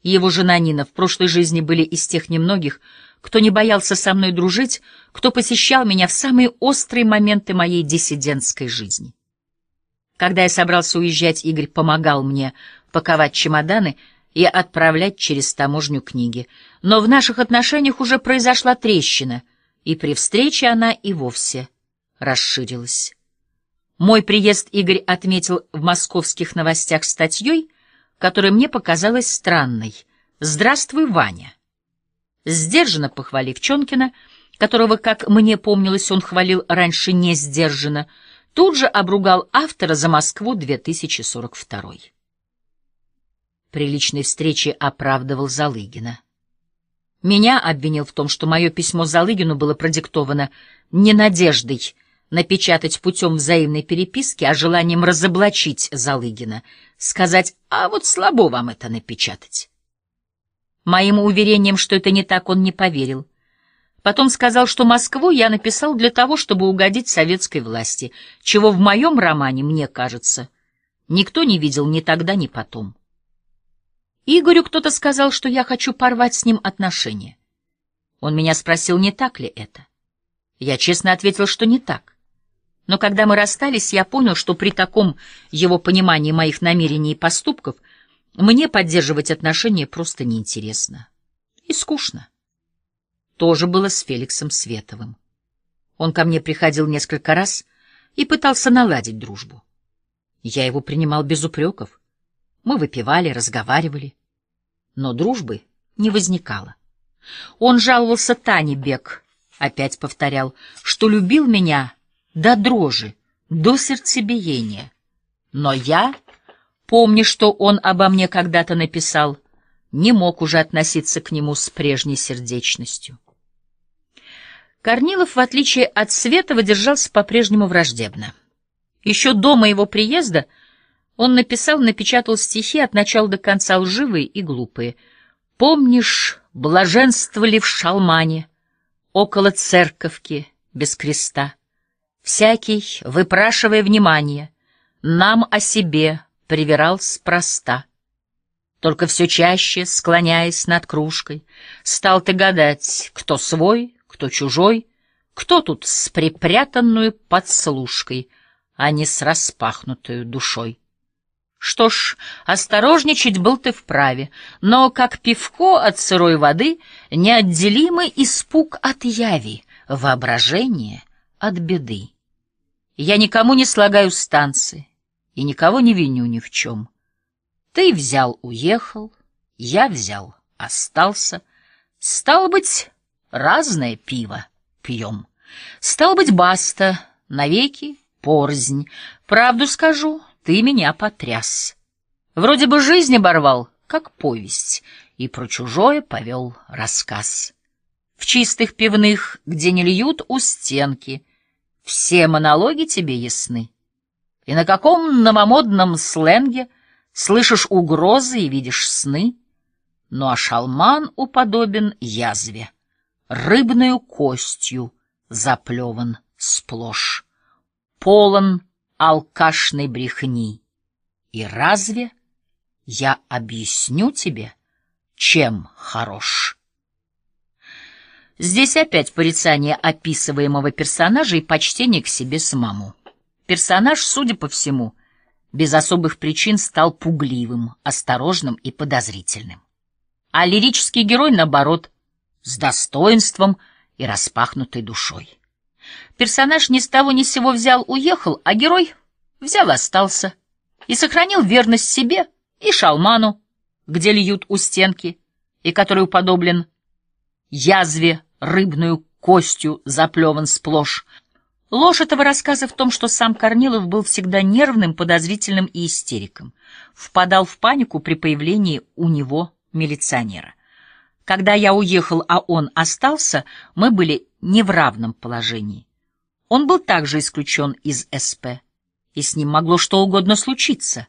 и его жена Нина в прошлой жизни были из тех немногих, кто не боялся со мной дружить, кто посещал меня в самые острые моменты моей диссидентской жизни. Когда я собрался уезжать, Игорь помогал мне паковать чемоданы и отправлять через таможню книги. Но в наших отношениях уже произошла трещина, и при встрече она и вовсе расширилась. Мой приезд Игорь отметил в московских новостях статьей, которая мне показалась странной. «Здравствуй, Ваня!» Сдержанно похвалив Чонкина, которого, как мне помнилось, он хвалил раньше не сдержанно, тут же обругал автора за Москву 2042. При личной встрече оправдывал Залыгина. Меня обвинил в том, что мое письмо Залыгину было продиктовано не надеждой напечатать путем взаимной переписки, а желанием разоблачить Залыгина, сказать «а вот слабо вам это напечатать». Моим уверением, что это не так, он не поверил. Потом сказал, что Москву я написал для того, чтобы угодить советской власти, чего в моем романе, мне кажется, никто не видел ни тогда, ни потом. Игорю кто-то сказал, что я хочу порвать с ним отношения. Он меня спросил, не так ли это. Я честно ответил, что не так. Но когда мы расстались, я понял, что при таком его понимании моих намерений и поступков мне поддерживать отношения просто неинтересно. И скучно. Тоже было с Феликсом Световым. Он ко мне приходил несколько раз и пытался наладить дружбу. Я его принимал без упреков. Мы выпивали, разговаривали. Но дружбы не возникало. Он жаловался Тане Бек, опять повторял, что любил меня до дрожи, до сердцебиения. Но я Помни, что он обо мне когда-то написал. Не мог уже относиться к нему с прежней сердечностью. Корнилов, в отличие от Светова, держался по-прежнему враждебно. Еще до моего приезда он написал, напечатал стихи от начала до конца лживые и глупые. «Помнишь, блаженство ли в Шалмане, около церковки, без креста. Всякий, выпрашивая внимание, нам о себе, привирал спроста. Только все чаще, склоняясь над кружкой, стал ты гадать, кто свой, кто чужой, кто тут с припрятанную подслушкой, а не с распахнутую душой. Что ж, осторожничать был ты вправе, но, как пивко от сырой воды, неотделимый испуг от яви, воображение от беды. Я никому не слагаю станции, и никого не виню ни в чем. Ты взял — уехал, я взял — остался. Стало быть, разное пиво пьем. Стало быть, баста, навеки порзнь. Правду скажу, ты меня потряс. Вроде бы жизнь оборвал, как повесть, и про чужое повел рассказ. В чистых пивных, где не льют, у стенки. Все монологи тебе ясны. И на каком новомодном сленге слышишь угрозы и видишь сны? Ну а шалман уподобен язве, рыбную костью заплеван сплошь, полон алкашной брехни. И разве я объясню тебе, чем хорош? Здесь опять порицание описываемого персонажа и почтение к себе самому. Персонаж, судя по всему, без особых причин стал пугливым, осторожным и подозрительным. А лирический герой, наоборот, с достоинством и распахнутой душой. Персонаж ни с того ни с сего взял-уехал, а герой взял-остался и сохранил верность себе и шалману, где льют у стенки, и который уподоблен язве рыбную костью заплеван сплошь, Ложь этого рассказа в том, что сам Корнилов был всегда нервным, подозрительным и истериком. Впадал в панику при появлении у него милиционера. Когда я уехал, а он остался, мы были не в равном положении. Он был также исключен из СП, и с ним могло что угодно случиться.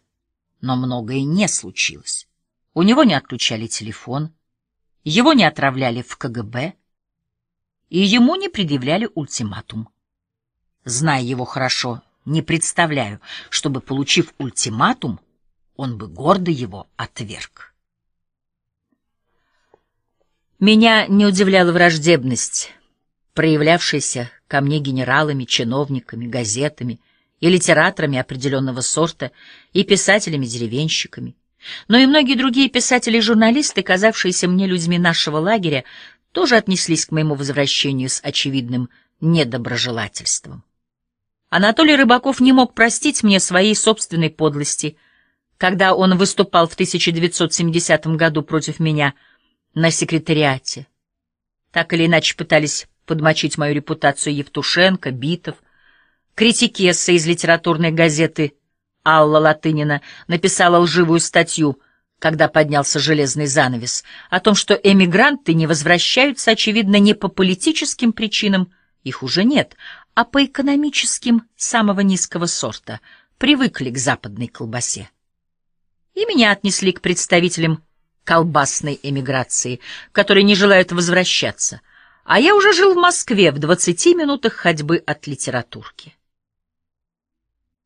Но многое не случилось. У него не отключали телефон, его не отравляли в КГБ, и ему не предъявляли ультиматум. Зная его хорошо, не представляю, чтобы, получив ультиматум, он бы гордо его отверг. Меня не удивляла враждебность, проявлявшаяся ко мне генералами, чиновниками, газетами и литераторами определенного сорта, и писателями-деревенщиками. Но и многие другие писатели и журналисты, казавшиеся мне людьми нашего лагеря, тоже отнеслись к моему возвращению с очевидным недоброжелательством. Анатолий Рыбаков не мог простить мне своей собственной подлости. Когда он выступал в 1970 году против меня на секретариате, так или иначе пытались подмочить мою репутацию Евтушенко, Битов, критикесса из литературной газеты Алла Латынина написала лживую статью, когда поднялся железный занавес, о том, что эмигранты не возвращаются, очевидно, не по политическим причинам, их уже нет, а по экономическим самого низкого сорта, привыкли к западной колбасе. И меня отнесли к представителям колбасной эмиграции, которые не желают возвращаться, а я уже жил в Москве в 20 минутах ходьбы от литературки.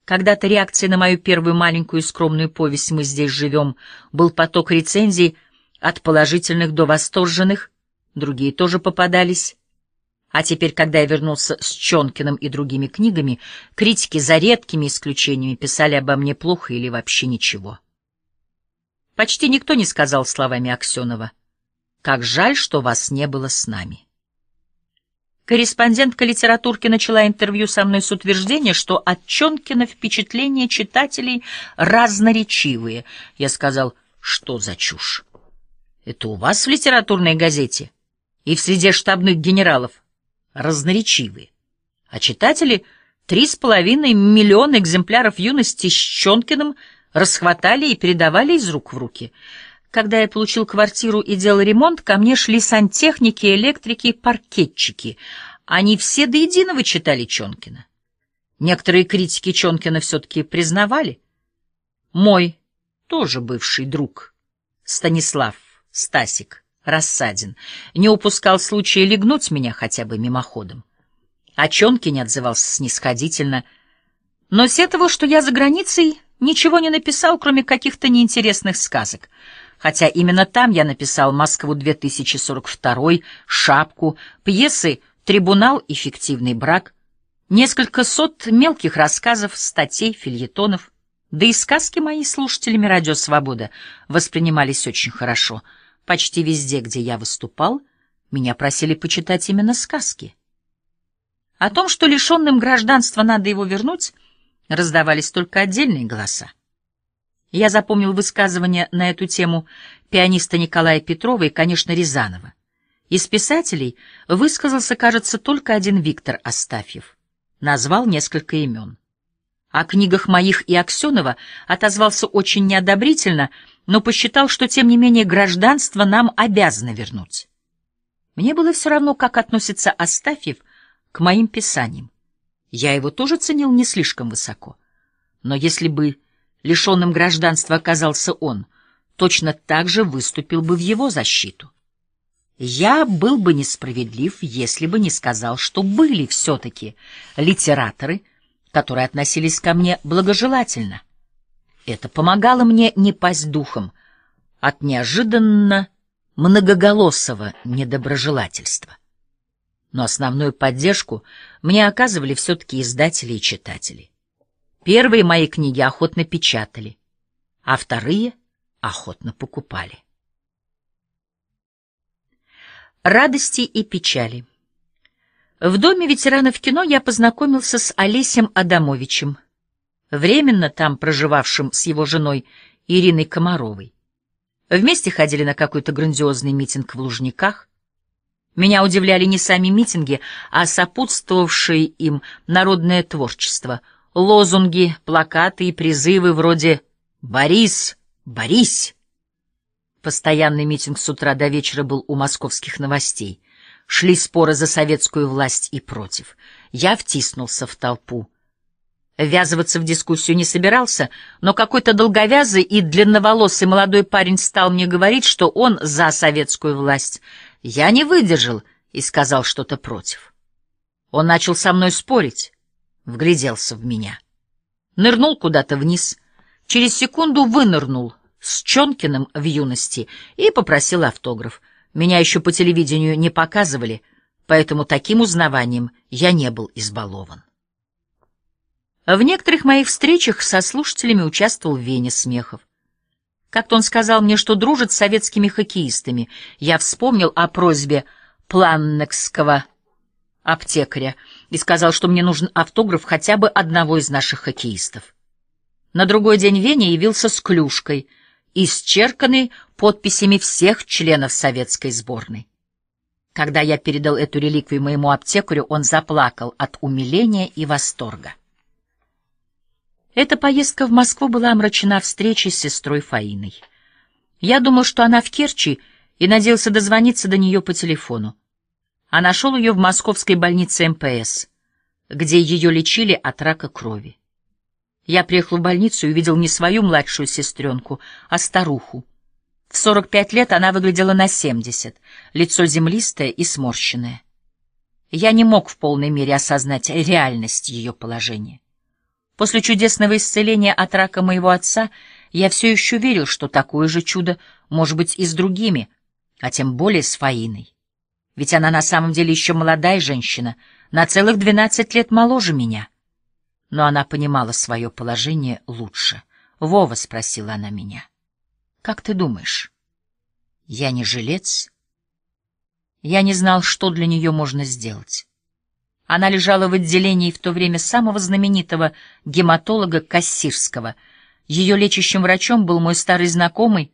Когда-то реакцией на мою первую маленькую скромную повесть «Мы здесь живем» был поток рецензий от положительных до восторженных, другие тоже попадались, а теперь, когда я вернулся с Чонкиным и другими книгами, критики за редкими исключениями писали обо мне плохо или вообще ничего. Почти никто не сказал словами Аксенова «Как жаль, что вас не было с нами». Корреспондентка литературки начала интервью со мной с утверждения, что от Чонкина впечатления читателей разноречивые. Я сказал, что за чушь? Это у вас в литературной газете и в среде штабных генералов разноречивые, а читатели три с половиной миллиона экземпляров юности с Чонкиным расхватали и передавали из рук в руки. Когда я получил квартиру и делал ремонт, ко мне шли сантехники, электрики и паркетчики. Они все до единого читали Чонкина. Некоторые критики Чонкина все-таки признавали. Мой тоже бывший друг Станислав Стасик рассадин, не упускал случая легнуть меня хотя бы мимоходом. Очонкин отзывался снисходительно, но сетовал, что я за границей ничего не написал, кроме каких-то неинтересных сказок, хотя именно там я написал «Москву-2042», «Шапку», пьесы «Трибунал Эффективный брак», несколько сот мелких рассказов, статей, фильетонов, да и сказки мои слушателями «Радио Свобода» воспринимались очень хорошо — Почти везде, где я выступал, меня просили почитать именно сказки. О том, что лишенным гражданства надо его вернуть, раздавались только отдельные голоса. Я запомнил высказывание на эту тему пианиста Николая Петрова и, конечно, Рязанова. Из писателей высказался, кажется, только один Виктор Астафьев. Назвал несколько имен. О книгах моих и Аксенова отозвался очень неодобрительно — но посчитал, что, тем не менее, гражданство нам обязано вернуть. Мне было все равно, как относится Астафьев к моим писаниям. Я его тоже ценил не слишком высоко. Но если бы лишенным гражданства оказался он, точно так же выступил бы в его защиту. Я был бы несправедлив, если бы не сказал, что были все-таки литераторы, которые относились ко мне благожелательно — это помогало мне не пасть духом от неожиданно многоголосого недоброжелательства. Но основную поддержку мне оказывали все-таки издатели и читатели. Первые мои книги охотно печатали, а вторые охотно покупали. Радости и печали В доме ветеранов кино я познакомился с Олесем Адамовичем, временно там проживавшим с его женой Ириной Комаровой. Вместе ходили на какой-то грандиозный митинг в Лужниках. Меня удивляли не сами митинги, а сопутствовавшие им народное творчество, лозунги, плакаты и призывы вроде «Борис! Борис!». Постоянный митинг с утра до вечера был у московских новостей. Шли споры за советскую власть и против. Я втиснулся в толпу. Ввязываться в дискуссию не собирался, но какой-то долговязый и длинноволосый молодой парень стал мне говорить, что он за советскую власть. Я не выдержал и сказал что-то против. Он начал со мной спорить, вгляделся в меня. Нырнул куда-то вниз, через секунду вынырнул с Чонкиным в юности и попросил автограф. Меня еще по телевидению не показывали, поэтому таким узнаванием я не был избалован. В некоторых моих встречах со слушателями участвовал Веня Смехов. Как-то он сказал мне, что дружит с советскими хоккеистами. Я вспомнил о просьбе планнекского аптекаря и сказал, что мне нужен автограф хотя бы одного из наших хоккеистов. На другой день Веня явился с клюшкой, исчерканной подписями всех членов советской сборной. Когда я передал эту реликвию моему аптекарю, он заплакал от умиления и восторга. Эта поездка в Москву была омрачена встречей с сестрой Фаиной. Я думал, что она в Керчи, и надеялся дозвониться до нее по телефону. А нашел ее в московской больнице МПС, где ее лечили от рака крови. Я приехал в больницу и увидел не свою младшую сестренку, а старуху. В 45 лет она выглядела на 70, лицо землистое и сморщенное. Я не мог в полной мере осознать реальность ее положения. После чудесного исцеления от рака моего отца я все еще верил, что такое же чудо может быть и с другими, а тем более с Фаиной. Ведь она на самом деле еще молодая женщина, на целых двенадцать лет моложе меня. Но она понимала свое положение лучше. «Вова», — спросила она меня, — «как ты думаешь, я не жилец?» Я не знал, что для нее можно сделать. Она лежала в отделении в то время самого знаменитого гематолога Кассирского. Ее лечащим врачом был мой старый знакомый,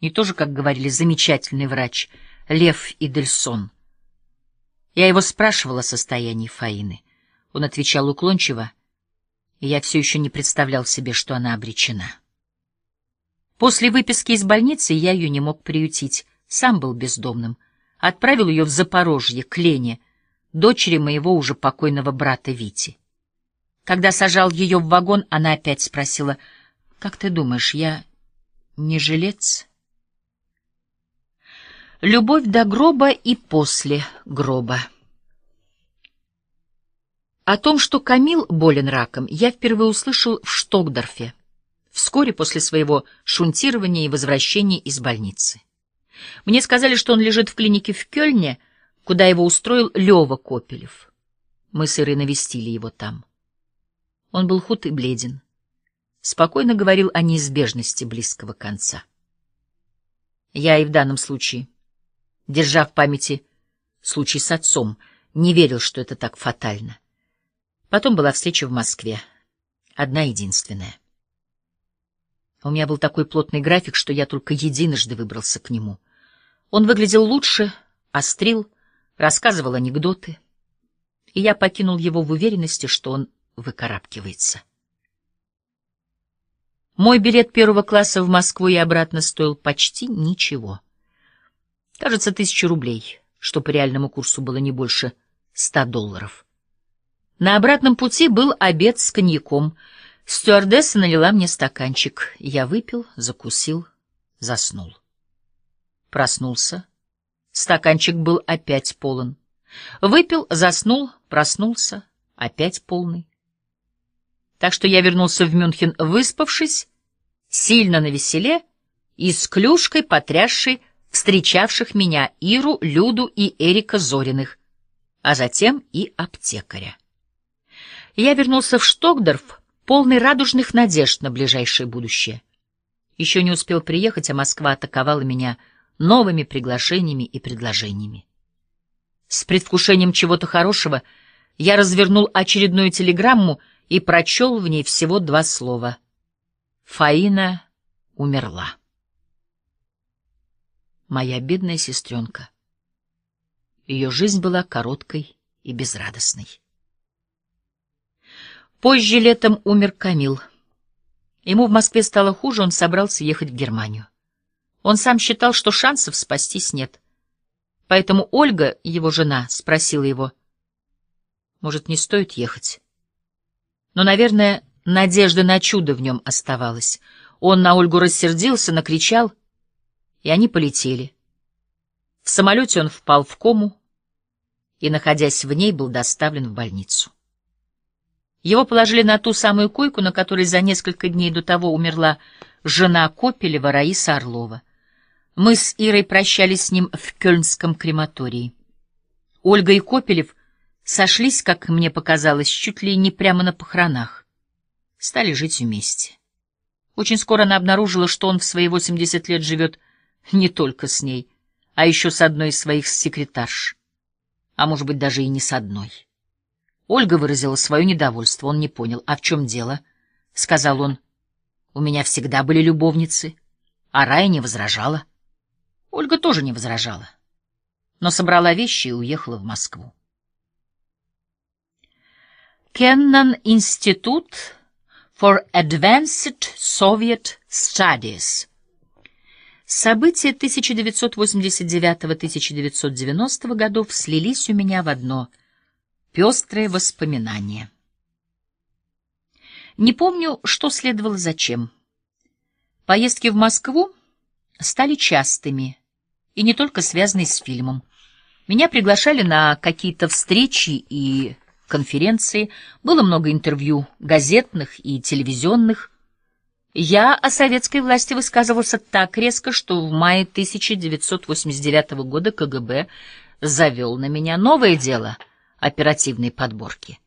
и тоже, как говорили, замечательный врач, Лев Идельсон. Я его спрашивала о состоянии Фаины. Он отвечал уклончиво, и я все еще не представлял себе, что она обречена. После выписки из больницы я ее не мог приютить, сам был бездомным. Отправил ее в Запорожье, к Лене, дочери моего уже покойного брата Вити. Когда сажал ее в вагон, она опять спросила, «Как ты думаешь, я не жилец?» Любовь до гроба и после гроба. О том, что Камил болен раком, я впервые услышал в Штокдорфе, вскоре после своего шунтирования и возвращения из больницы. Мне сказали, что он лежит в клинике в Кёльне — куда его устроил Лева Копелев. Мы с Ирой навестили его там. Он был худ и бледен. Спокойно говорил о неизбежности близкого конца. Я и в данном случае, держа в памяти случай с отцом, не верил, что это так фатально. Потом была встреча в Москве. Одна единственная. У меня был такой плотный график, что я только единожды выбрался к нему. Он выглядел лучше, острил, рассказывал анекдоты, и я покинул его в уверенности, что он выкарабкивается. Мой билет первого класса в Москву и обратно стоил почти ничего. Кажется, тысячи рублей, что по реальному курсу было не больше ста долларов. На обратном пути был обед с коньяком. Стюардесса налила мне стаканчик. Я выпил, закусил, заснул. Проснулся Стаканчик был опять полон. Выпил, заснул, проснулся, опять полный. Так что я вернулся в Мюнхен, выспавшись, сильно навеселе и с клюшкой потрясшей встречавших меня Иру, Люду и Эрика Зориных, а затем и аптекаря. Я вернулся в Штокдорф, полный радужных надежд на ближайшее будущее. Еще не успел приехать, а Москва атаковала меня — новыми приглашениями и предложениями. С предвкушением чего-то хорошего я развернул очередную телеграмму и прочел в ней всего два слова. Фаина умерла. Моя бедная сестренка. Ее жизнь была короткой и безрадостной. Позже летом умер Камил. Ему в Москве стало хуже, он собрался ехать в Германию. Он сам считал, что шансов спастись нет. Поэтому Ольга, его жена, спросила его, «Может, не стоит ехать?» Но, наверное, надежда на чудо в нем оставалась. Он на Ольгу рассердился, накричал, и они полетели. В самолете он впал в кому и, находясь в ней, был доставлен в больницу. Его положили на ту самую койку, на которой за несколько дней до того умерла жена Копелева Раиса Орлова — мы с Ирой прощались с ним в кёльнском крематории. Ольга и Копелев сошлись, как мне показалось, чуть ли не прямо на похоронах. Стали жить вместе. Очень скоро она обнаружила, что он в свои 80 лет живет не только с ней, а еще с одной из своих секретарш. А может быть, даже и не с одной. Ольга выразила свое недовольство, он не понял. «А в чем дело?» — сказал он. «У меня всегда были любовницы». А Рая не возражала. Ольга тоже не возражала, но собрала вещи и уехала в Москву. Кеннан Институт for Advanced Soviet Studies. События 1989-1990 годов слились у меня в одно пестрое воспоминание. Не помню, что следовало зачем. Поездки в Москву стали частыми – и не только связанный с фильмом. Меня приглашали на какие-то встречи и конференции, было много интервью газетных и телевизионных. Я о советской власти высказывался так резко, что в мае 1989 года КГБ завел на меня новое дело оперативной подборки.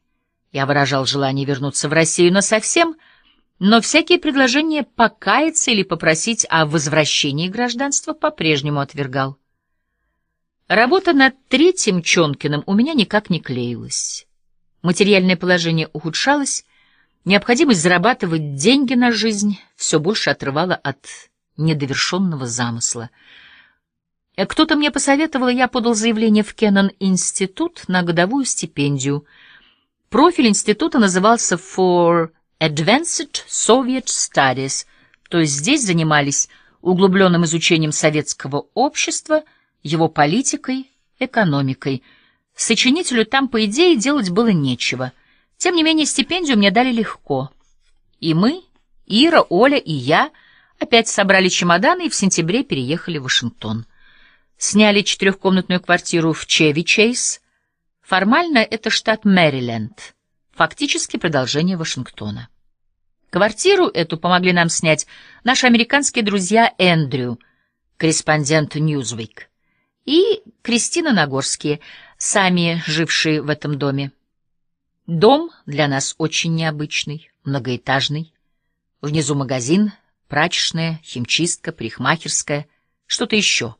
Я выражал желание вернуться в Россию насовсем — но всякие предложения покаяться или попросить о возвращении гражданства по-прежнему отвергал. Работа над третьим Чонкиным у меня никак не клеилась. Материальное положение ухудшалось, необходимость зарабатывать деньги на жизнь все больше отрывала от недовершенного замысла. Э, кто-то мне посоветовал, я подал заявление в Кеннон-институт на годовую стипендию. Профиль института назывался «For Advanced Soviet Studies, то есть здесь занимались углубленным изучением советского общества, его политикой, экономикой. Сочинителю там, по идее, делать было нечего. Тем не менее, стипендию мне дали легко. И мы, Ира, Оля и я, опять собрали чемоданы и в сентябре переехали в Вашингтон. Сняли четырехкомнатную квартиру в Чеви-Чейз. Формально это штат Мэриленд, фактически продолжение Вашингтона. Квартиру эту помогли нам снять наши американские друзья Эндрю, корреспондент Newsweek, и Кристина Нагорские, сами жившие в этом доме. Дом для нас очень необычный, многоэтажный. Внизу магазин, прачечная, химчистка, парикмахерская, что-то еще.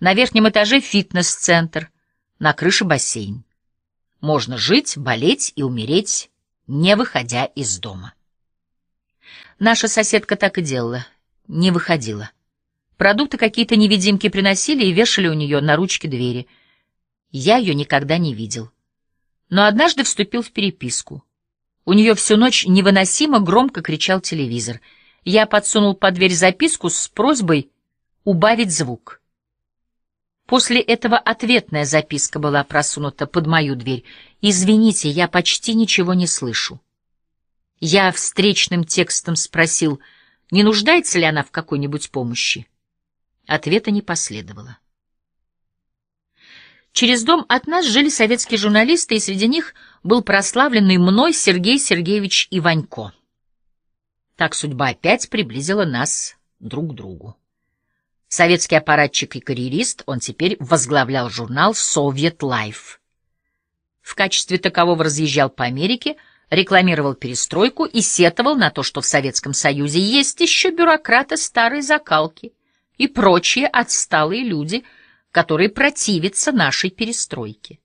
На верхнем этаже фитнес-центр, на крыше бассейн. Можно жить, болеть и умереть, не выходя из дома. Наша соседка так и делала. Не выходила. Продукты какие-то невидимки приносили и вешали у нее на ручке двери. Я ее никогда не видел. Но однажды вступил в переписку. У нее всю ночь невыносимо громко кричал телевизор. Я подсунул под дверь записку с просьбой убавить звук. После этого ответная записка была просунута под мою дверь. «Извините, я почти ничего не слышу». Я встречным текстом спросил, не нуждается ли она в какой-нибудь помощи. Ответа не последовало. Через дом от нас жили советские журналисты, и среди них был прославленный мной Сергей Сергеевич Иванько. Так судьба опять приблизила нас друг к другу. Советский аппаратчик и карьерист, он теперь возглавлял журнал «Совет Лайф». В качестве такового разъезжал по Америке – рекламировал перестройку и сетовал на то, что в Советском Союзе есть еще бюрократы старой закалки и прочие отсталые люди, которые противятся нашей перестройке.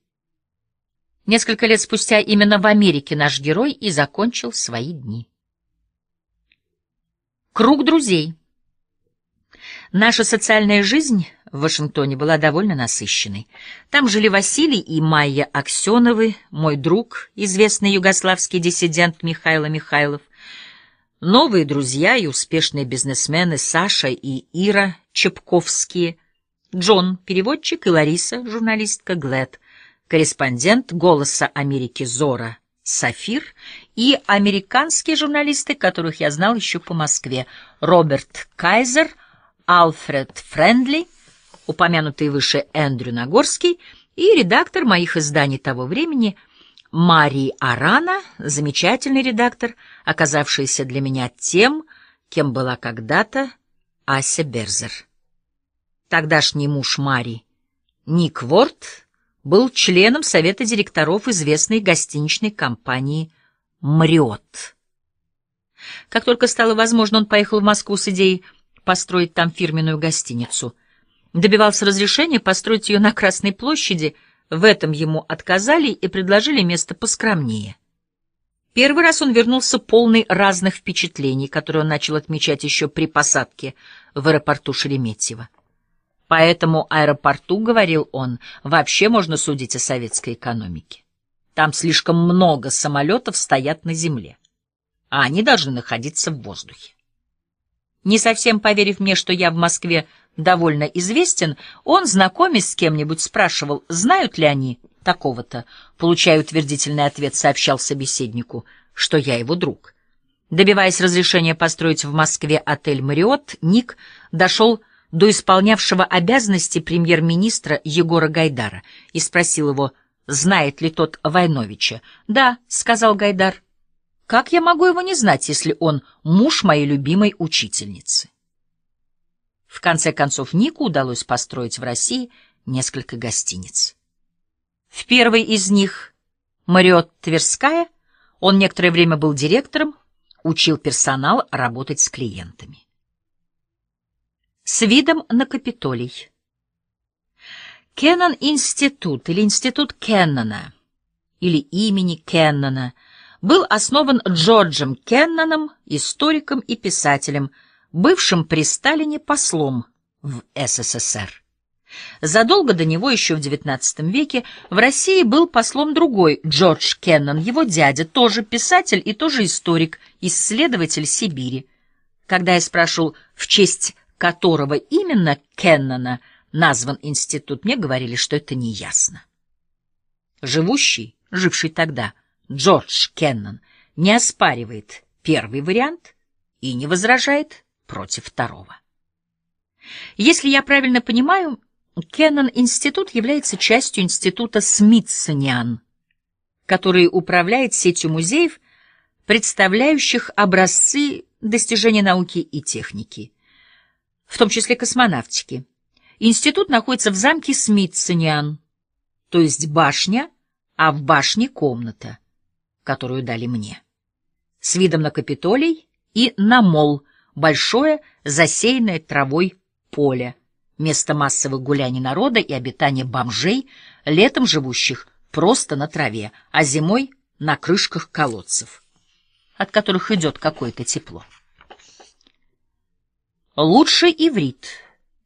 Несколько лет спустя именно в Америке наш герой и закончил свои дни. Круг друзей. Наша социальная жизнь в Вашингтоне была довольно насыщенной. Там жили Василий и Майя Аксеновы, мой друг, известный югославский диссидент Михайло Михайлов, новые друзья и успешные бизнесмены Саша и Ира Чепковские, Джон, переводчик, и Лариса, журналистка Глэд, корреспондент «Голоса Америки Зора» Сафир и американские журналисты, которых я знал еще по Москве, Роберт Кайзер, Алфред Френдли упомянутый выше Эндрю Нагорский, и редактор моих изданий того времени Мари Арана, замечательный редактор, оказавшийся для меня тем, кем была когда-то Ася Берзер. Тогдашний муж Мари, Ник Ворд, был членом совета директоров известной гостиничной компании Мрет. Как только стало возможно, он поехал в Москву с идеей построить там фирменную гостиницу — Добивался разрешения построить ее на Красной площади, в этом ему отказали и предложили место поскромнее. Первый раз он вернулся полный разных впечатлений, которые он начал отмечать еще при посадке в аэропорту Шереметьево. Поэтому аэропорту, говорил он, вообще можно судить о советской экономике. Там слишком много самолетов стоят на земле, а они должны находиться в воздухе. Не совсем поверив мне, что я в Москве довольно известен, он, знакомясь с кем-нибудь, спрашивал, знают ли они такого-то. Получая утвердительный ответ, сообщал собеседнику, что я его друг. Добиваясь разрешения построить в Москве отель «Мариот», Ник дошел до исполнявшего обязанности премьер-министра Егора Гайдара и спросил его, знает ли тот Войновича. «Да», — сказал Гайдар, как я могу его не знать, если он муж моей любимой учительницы? В конце концов, Нику удалось построить в России несколько гостиниц. В первой из них, Мариот Тверская, он некоторое время был директором, учил персонал работать с клиентами. С видом на Капитолий. Кеннон-институт или институт Кеннона или имени Кеннона – был основан Джорджем Кенноном, историком и писателем, бывшим при Сталине послом в СССР. Задолго до него, еще в XIX веке, в России был послом другой, Джордж Кеннон, его дядя, тоже писатель и тоже историк, исследователь Сибири. Когда я спрашивал, в честь которого именно Кеннона назван институт, мне говорили, что это неясно. Живущий, живший тогда – Джордж Кеннон не оспаривает первый вариант и не возражает против второго. Если я правильно понимаю, Кеннон-институт является частью института Смитсониан, который управляет сетью музеев, представляющих образцы достижений науки и техники, в том числе космонавтики. Институт находится в замке Смитсониан, то есть башня, а в башне комната которую дали мне. С видом на Капитолий и на Мол, большое засеянное травой поле, место массовых гуляний народа и обитания бомжей, летом живущих просто на траве, а зимой на крышках колодцев, от которых идет какое-то тепло. Лучше иврит,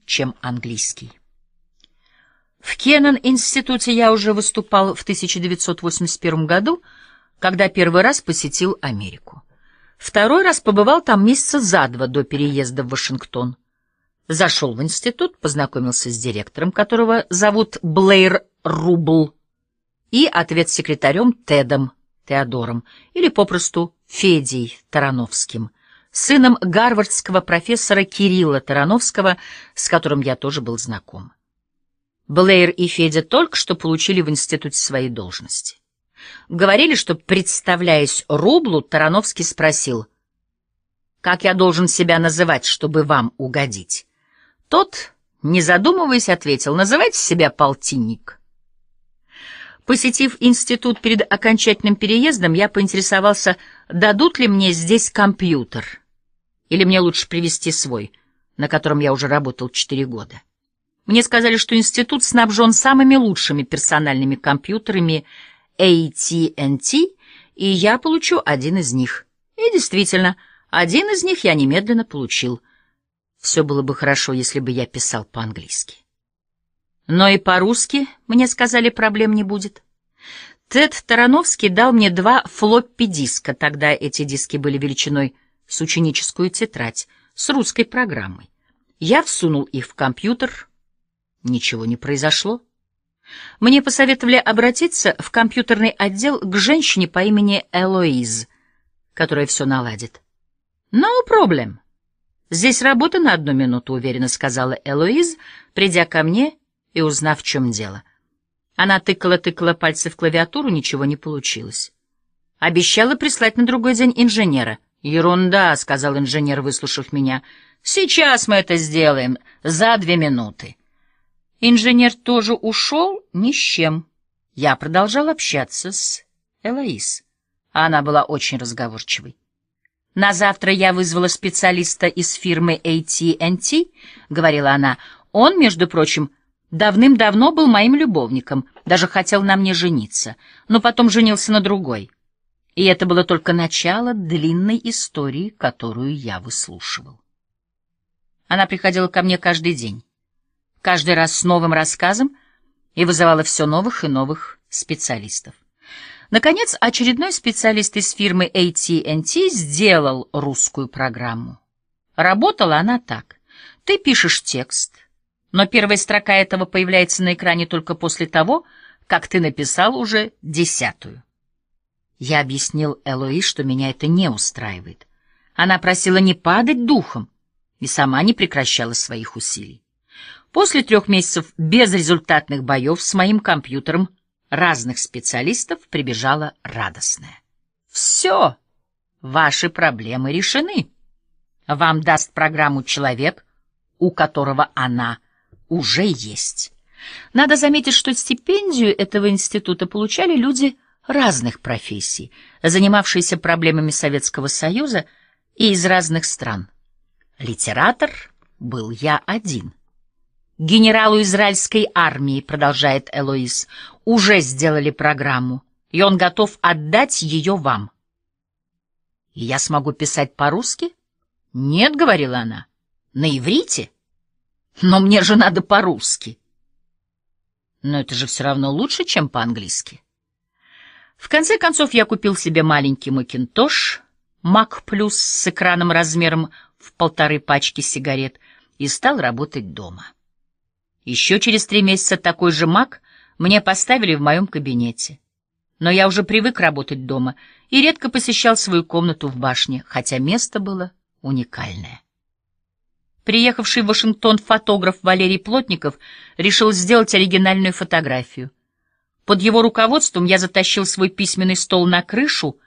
чем английский. В Кеннон-институте я уже выступал в 1981 году, когда первый раз посетил Америку. Второй раз побывал там месяца за два до переезда в Вашингтон. Зашел в институт, познакомился с директором, которого зовут Блэйр Рубл, и ответ-секретарем Тедом Теодором, или попросту Федей Тарановским, сыном гарвардского профессора Кирилла Тарановского, с которым я тоже был знаком. Блэйр и Федя только что получили в институте свои должности. Говорили, что, представляясь Рублу, Тарановский спросил, «Как я должен себя называть, чтобы вам угодить?» Тот, не задумываясь, ответил, «Называйте себя полтинник». Посетив институт перед окончательным переездом, я поинтересовался, дадут ли мне здесь компьютер, или мне лучше привезти свой, на котором я уже работал четыре года. Мне сказали, что институт снабжен самыми лучшими персональными компьютерами AT&T, и я получу один из них. И действительно, один из них я немедленно получил. Все было бы хорошо, если бы я писал по-английски. Но и по-русски, мне сказали, проблем не будет. Тед Тарановский дал мне два флоппи-диска, тогда эти диски были величиной с ученическую тетрадь, с русской программой. Я всунул их в компьютер, ничего не произошло. Мне посоветовали обратиться в компьютерный отдел к женщине по имени Элоиз, которая все наладит. «No problem. Здесь работа на одну минуту», — уверенно сказала Элоиз, придя ко мне и узнав, в чем дело. Она тыкала-тыкала пальцы в клавиатуру, ничего не получилось. Обещала прислать на другой день инженера. «Ерунда», — сказал инженер, выслушав меня. «Сейчас мы это сделаем, за две минуты». Инженер тоже ушел ни с чем. Я продолжал общаться с Элоиз. Она была очень разговорчивой. «На завтра я вызвала специалиста из фирмы AT&T», — говорила она. «Он, между прочим, давным-давно был моим любовником, даже хотел на мне жениться, но потом женился на другой. И это было только начало длинной истории, которую я выслушивал. Она приходила ко мне каждый день каждый раз с новым рассказом и вызывала все новых и новых специалистов. Наконец, очередной специалист из фирмы AT&T сделал русскую программу. Работала она так. Ты пишешь текст, но первая строка этого появляется на экране только после того, как ты написал уже десятую. Я объяснил Элои, что меня это не устраивает. Она просила не падать духом и сама не прекращала своих усилий. После трех месяцев безрезультатных боев с моим компьютером разных специалистов прибежала радостная. «Все! Ваши проблемы решены. Вам даст программу человек, у которого она уже есть». Надо заметить, что стипендию этого института получали люди разных профессий, занимавшиеся проблемами Советского Союза и из разных стран. Литератор был я один генералу израильской армии, продолжает Элоиз, уже сделали программу, и он готов отдать ее вам. И я смогу писать по-русски? Нет, говорила она, на иврите. Но мне же надо по-русски. Но это же все равно лучше, чем по-английски. В конце концов я купил себе маленький макинтош, Мак Плюс с экраном размером в полторы пачки сигарет и стал работать дома. Еще через три месяца такой же маг мне поставили в моем кабинете. Но я уже привык работать дома и редко посещал свою комнату в башне, хотя место было уникальное. Приехавший в Вашингтон фотограф Валерий Плотников решил сделать оригинальную фотографию. Под его руководством я затащил свой письменный стол на крышу,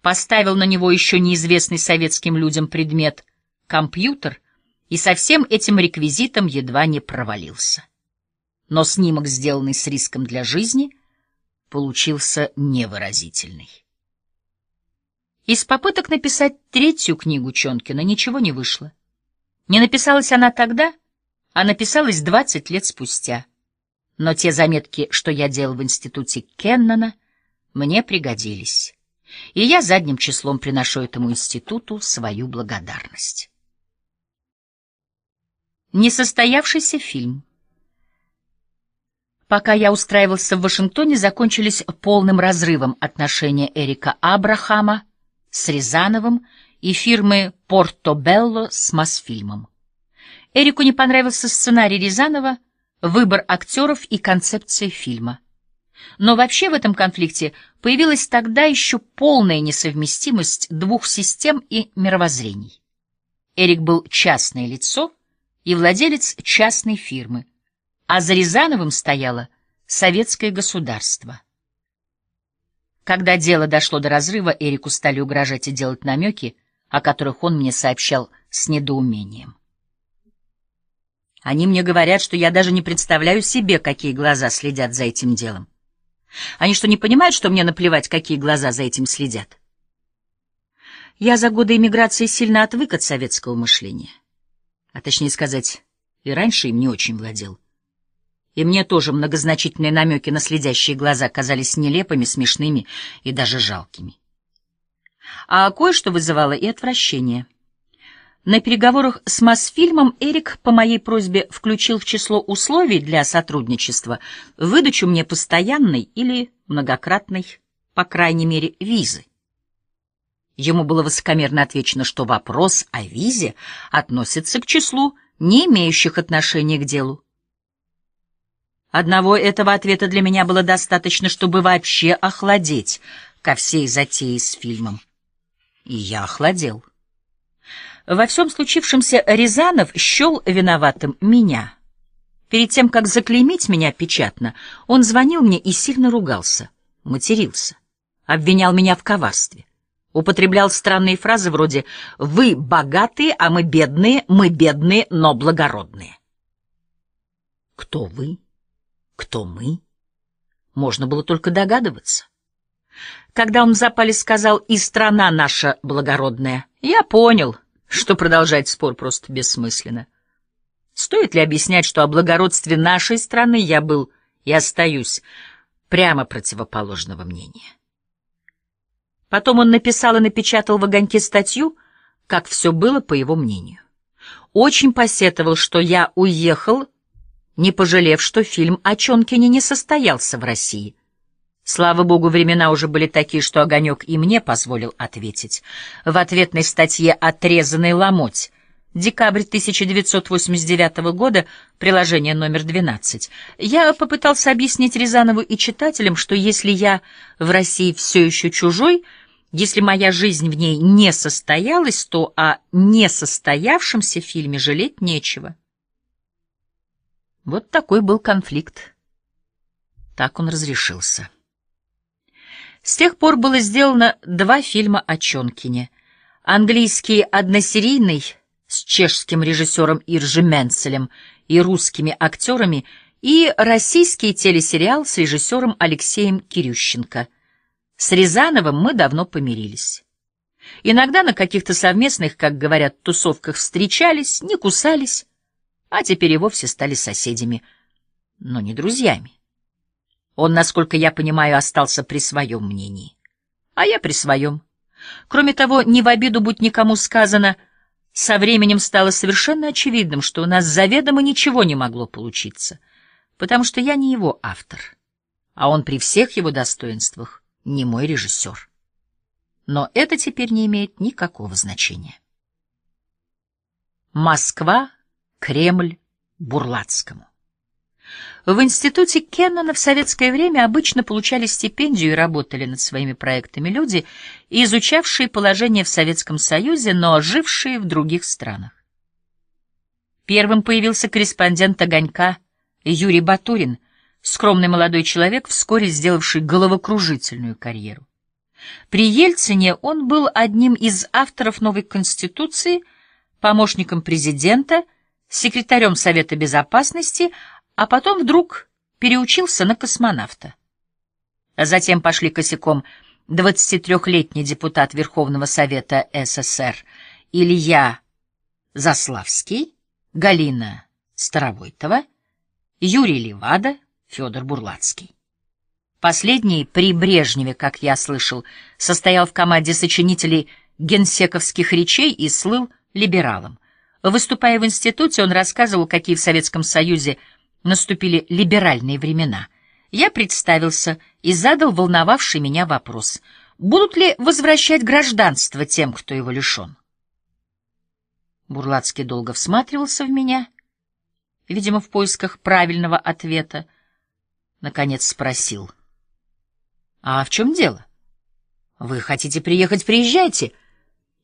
поставил на него еще неизвестный советским людям предмет — компьютер — и со всем этим реквизитом едва не провалился но снимок, сделанный с риском для жизни, получился невыразительный. Из попыток написать третью книгу Чонкина ничего не вышло. Не написалась она тогда, а написалась двадцать лет спустя. Но те заметки, что я делал в институте Кеннона, мне пригодились. И я задним числом приношу этому институту свою благодарность. Несостоявшийся фильм Пока я устраивался в Вашингтоне, закончились полным разрывом отношения Эрика Абрахама с Рязановым и фирмы Порто Белло с Мосфильмом. Эрику не понравился сценарий Рязанова, выбор актеров и концепция фильма. Но вообще в этом конфликте появилась тогда еще полная несовместимость двух систем и мировоззрений. Эрик был частное лицо и владелец частной фирмы, а за Рязановым стояло советское государство. Когда дело дошло до разрыва, Эрику стали угрожать и делать намеки, о которых он мне сообщал с недоумением. Они мне говорят, что я даже не представляю себе, какие глаза следят за этим делом. Они что, не понимают, что мне наплевать, какие глаза за этим следят? Я за годы эмиграции сильно отвык от советского мышления. А точнее сказать, и раньше им не очень владел. И мне тоже многозначительные намеки на следящие глаза казались нелепыми, смешными и даже жалкими. А кое-что вызывало и отвращение. На переговорах с Мосфильмом Эрик по моей просьбе включил в число условий для сотрудничества выдачу мне постоянной или многократной, по крайней мере, визы. Ему было высокомерно отвечено, что вопрос о визе относится к числу не имеющих отношения к делу. Одного этого ответа для меня было достаточно, чтобы вообще охладеть ко всей затее с фильмом. И я охладел. Во всем случившемся Рязанов счел виноватым меня. Перед тем, как заклеймить меня печатно, он звонил мне и сильно ругался, матерился, обвинял меня в коварстве. Употреблял странные фразы вроде «Вы богатые, а мы бедные, мы бедные, но благородные». «Кто вы?» Кто мы? Можно было только догадываться. Когда он в запале сказал «И страна наша благородная», я понял, что продолжать спор просто бессмысленно. Стоит ли объяснять, что о благородстве нашей страны я был и остаюсь прямо противоположного мнения? Потом он написал и напечатал в огоньке статью, как все было по его мнению. Очень посетовал, что я уехал не пожалев, что фильм о Чонкине не состоялся в России. Слава богу, времена уже были такие, что Огонек и мне позволил ответить. В ответной статье «Отрезанный ломоть» декабрь 1989 года, приложение номер 12, я попытался объяснить Рязанову и читателям, что если я в России все еще чужой, если моя жизнь в ней не состоялась, то о несостоявшемся фильме жалеть нечего. Вот такой был конфликт. Так он разрешился. С тех пор было сделано два фильма о Чонкине. Английский односерийный с чешским режиссером Иржи Менцелем и русскими актерами и российский телесериал с режиссером Алексеем Кирющенко. С Рязановым мы давно помирились. Иногда на каких-то совместных, как говорят, тусовках встречались, не кусались, а теперь и вовсе стали соседями, но не друзьями. Он, насколько я понимаю, остался при своем мнении, а я при своем. Кроме того, не в обиду будь никому сказано, со временем стало совершенно очевидным, что у нас заведомо ничего не могло получиться, потому что я не его автор, а он при всех его достоинствах не мой режиссер. Но это теперь не имеет никакого значения. Москва, Кремль Бурлацкому. В институте Кеннона в советское время обычно получали стипендию и работали над своими проектами люди, изучавшие положение в Советском Союзе, но жившие в других странах. Первым появился корреспондент «Огонька» Юрий Батурин, скромный молодой человек, вскоре сделавший головокружительную карьеру. При Ельцине он был одним из авторов новой Конституции, помощником президента – секретарем Совета Безопасности, а потом вдруг переучился на космонавта. Затем пошли косяком 23-летний депутат Верховного Совета СССр Илья Заславский, Галина Старовойтова, Юрий Левада, Федор Бурлацкий. Последний, при Брежневе, как я слышал, состоял в команде сочинителей генсековских речей и слыл либералом. Выступая в институте, он рассказывал, какие в Советском Союзе наступили либеральные времена. Я представился и задал волновавший меня вопрос. Будут ли возвращать гражданство тем, кто его лишен? Бурлацкий долго всматривался в меня, видимо, в поисках правильного ответа. Наконец спросил. — А в чем дело? — Вы хотите приехать, приезжайте. —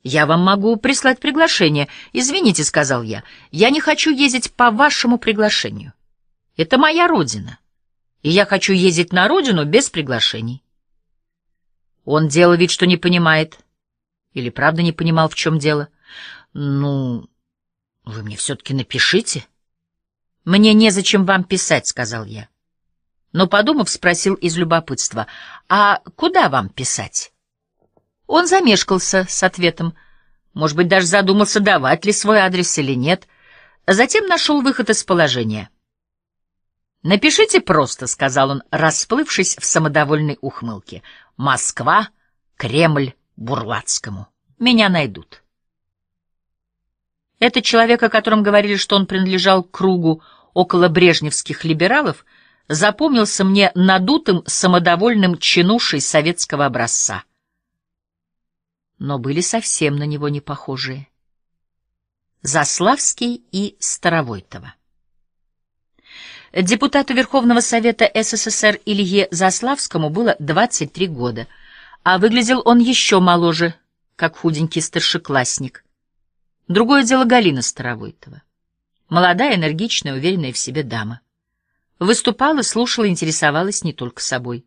«Я вам могу прислать приглашение. Извините», — сказал я, — «я не хочу ездить по вашему приглашению. Это моя родина, и я хочу ездить на родину без приглашений». Он делал вид, что не понимает. Или правда не понимал, в чем дело. «Ну, вы мне все-таки напишите». «Мне незачем вам писать», — сказал я. Но, подумав, спросил из любопытства, «А куда вам писать?» Он замешкался с ответом. Может быть, даже задумался, давать ли свой адрес или нет. Затем нашел выход из положения. «Напишите просто», — сказал он, расплывшись в самодовольной ухмылке. «Москва, Кремль, Бурлацкому. Меня найдут». Этот человек, о котором говорили, что он принадлежал к кругу около брежневских либералов, запомнился мне надутым, самодовольным чинушей советского образца — но были совсем на него не похожие. Заславский и Старовойтова. Депутату Верховного Совета СССР Илье Заславскому было 23 года, а выглядел он еще моложе, как худенький старшеклассник. Другое дело Галина Старовойтова. Молодая, энергичная, уверенная в себе дама. Выступала, слушала, интересовалась не только собой.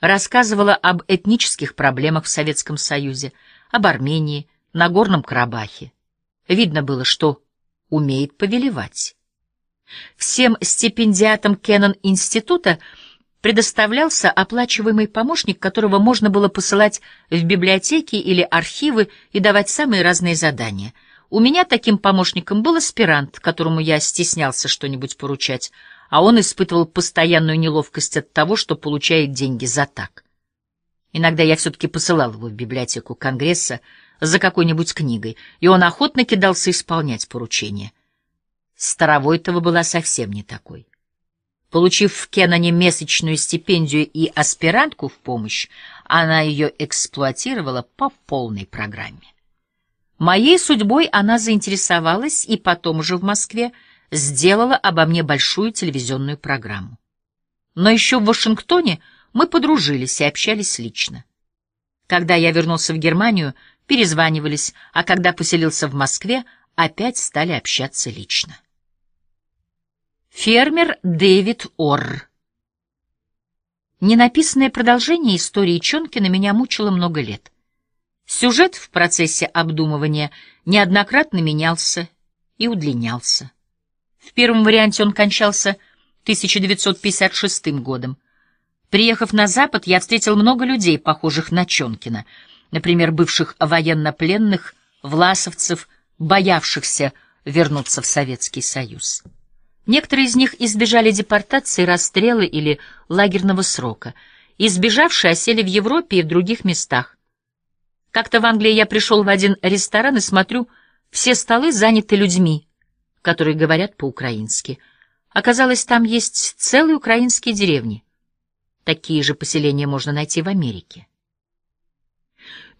Рассказывала об этнических проблемах в Советском Союзе – об Армении, на горном Карабахе. Видно было, что умеет повелевать. Всем стипендиатам Кеннон-института предоставлялся оплачиваемый помощник, которого можно было посылать в библиотеки или архивы и давать самые разные задания. У меня таким помощником был аспирант, которому я стеснялся что-нибудь поручать, а он испытывал постоянную неловкость от того, что получает деньги за так. Иногда я все-таки посылал его в библиотеку Конгресса за какой-нибудь книгой, и он охотно кидался исполнять поручение. Старовойтова была совсем не такой. Получив в Кеннане месячную стипендию и аспирантку в помощь, она ее эксплуатировала по полной программе. Моей судьбой она заинтересовалась и потом уже в Москве сделала обо мне большую телевизионную программу. Но еще в Вашингтоне — мы подружились и общались лично. Когда я вернулся в Германию, перезванивались, а когда поселился в Москве, опять стали общаться лично. Фермер Дэвид Орр Ненаписанное продолжение истории Чонкина меня мучило много лет. Сюжет в процессе обдумывания неоднократно менялся и удлинялся. В первом варианте он кончался 1956 годом. Приехав на Запад, я встретил много людей, похожих на Чонкина, например, бывших военнопленных, власовцев, боявшихся вернуться в Советский Союз. Некоторые из них избежали депортации, расстрела или лагерного срока. Избежавшие осели в Европе и в других местах. Как-то в Англии я пришел в один ресторан и смотрю, все столы заняты людьми, которые говорят по-украински. Оказалось, там есть целые украинские деревни. Такие же поселения можно найти в Америке.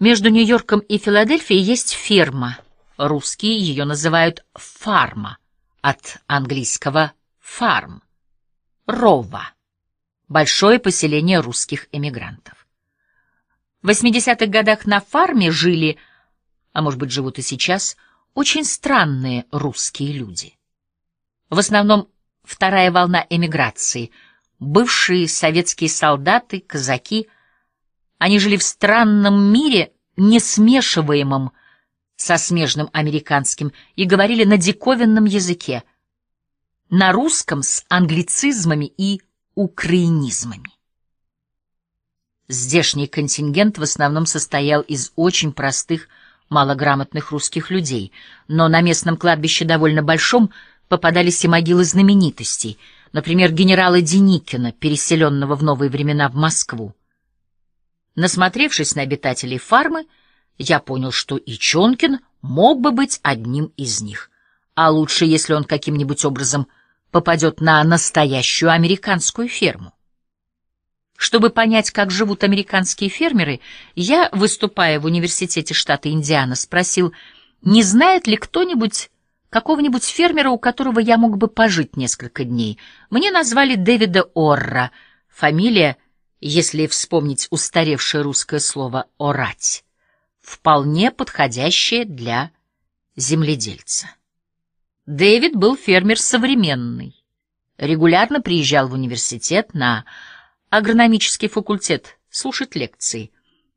Между Нью-Йорком и Филадельфией есть ферма. Русские ее называют фарма, от английского фарм, рова, большое поселение русских эмигрантов. В 80-х годах на фарме жили, а может быть живут и сейчас, очень странные русские люди. В основном вторая волна эмиграции – бывшие советские солдаты, казаки. Они жили в странном мире, не смешиваемом со смежным американским, и говорили на диковинном языке, на русском с англицизмами и украинизмами. Здешний контингент в основном состоял из очень простых, малограмотных русских людей, но на местном кладбище довольно большом попадались и могилы знаменитостей — например, генерала Деникина, переселенного в новые времена в Москву. Насмотревшись на обитателей фармы, я понял, что и Чонкин мог бы быть одним из них. А лучше, если он каким-нибудь образом попадет на настоящую американскую ферму. Чтобы понять, как живут американские фермеры, я, выступая в университете штата Индиана, спросил, не знает ли кто-нибудь какого-нибудь фермера, у которого я мог бы пожить несколько дней. Мне назвали Дэвида Орра, фамилия, если вспомнить устаревшее русское слово «орать», вполне подходящее для земледельца. Дэвид был фермер современный, регулярно приезжал в университет на агрономический факультет слушать лекции.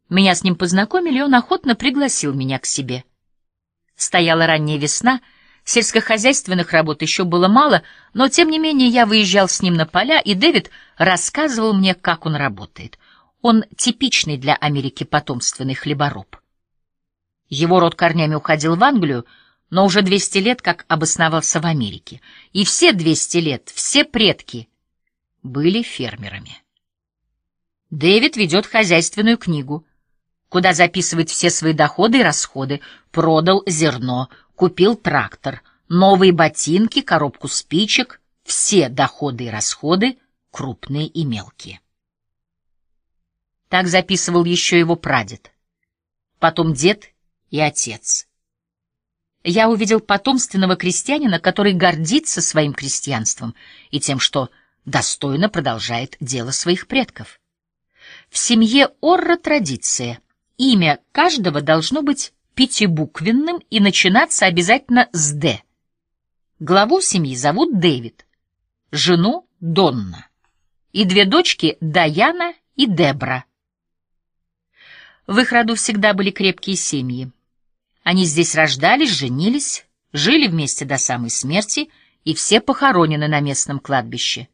Меня с ним познакомили, он охотно пригласил меня к себе. Стояла ранняя весна — Сельскохозяйственных работ еще было мало, но, тем не менее, я выезжал с ним на поля, и Дэвид рассказывал мне, как он работает. Он типичный для Америки потомственный хлебороб. Его род корнями уходил в Англию, но уже 200 лет как обосновался в Америке. И все 200 лет, все предки были фермерами. Дэвид ведет хозяйственную книгу, куда записывает все свои доходы и расходы, продал зерно, Купил трактор, новые ботинки, коробку спичек, все доходы и расходы, крупные и мелкие. Так записывал еще его прадед, потом дед и отец. Я увидел потомственного крестьянина, который гордится своим крестьянством и тем, что достойно продолжает дело своих предков. В семье Орра традиция. Имя каждого должно быть пятибуквенным и начинаться обязательно с «Д». Главу семьи зовут Дэвид, жену — Донна, и две дочки — Даяна и Дебра. В их роду всегда были крепкие семьи. Они здесь рождались, женились, жили вместе до самой смерти, и все похоронены на местном кладбище.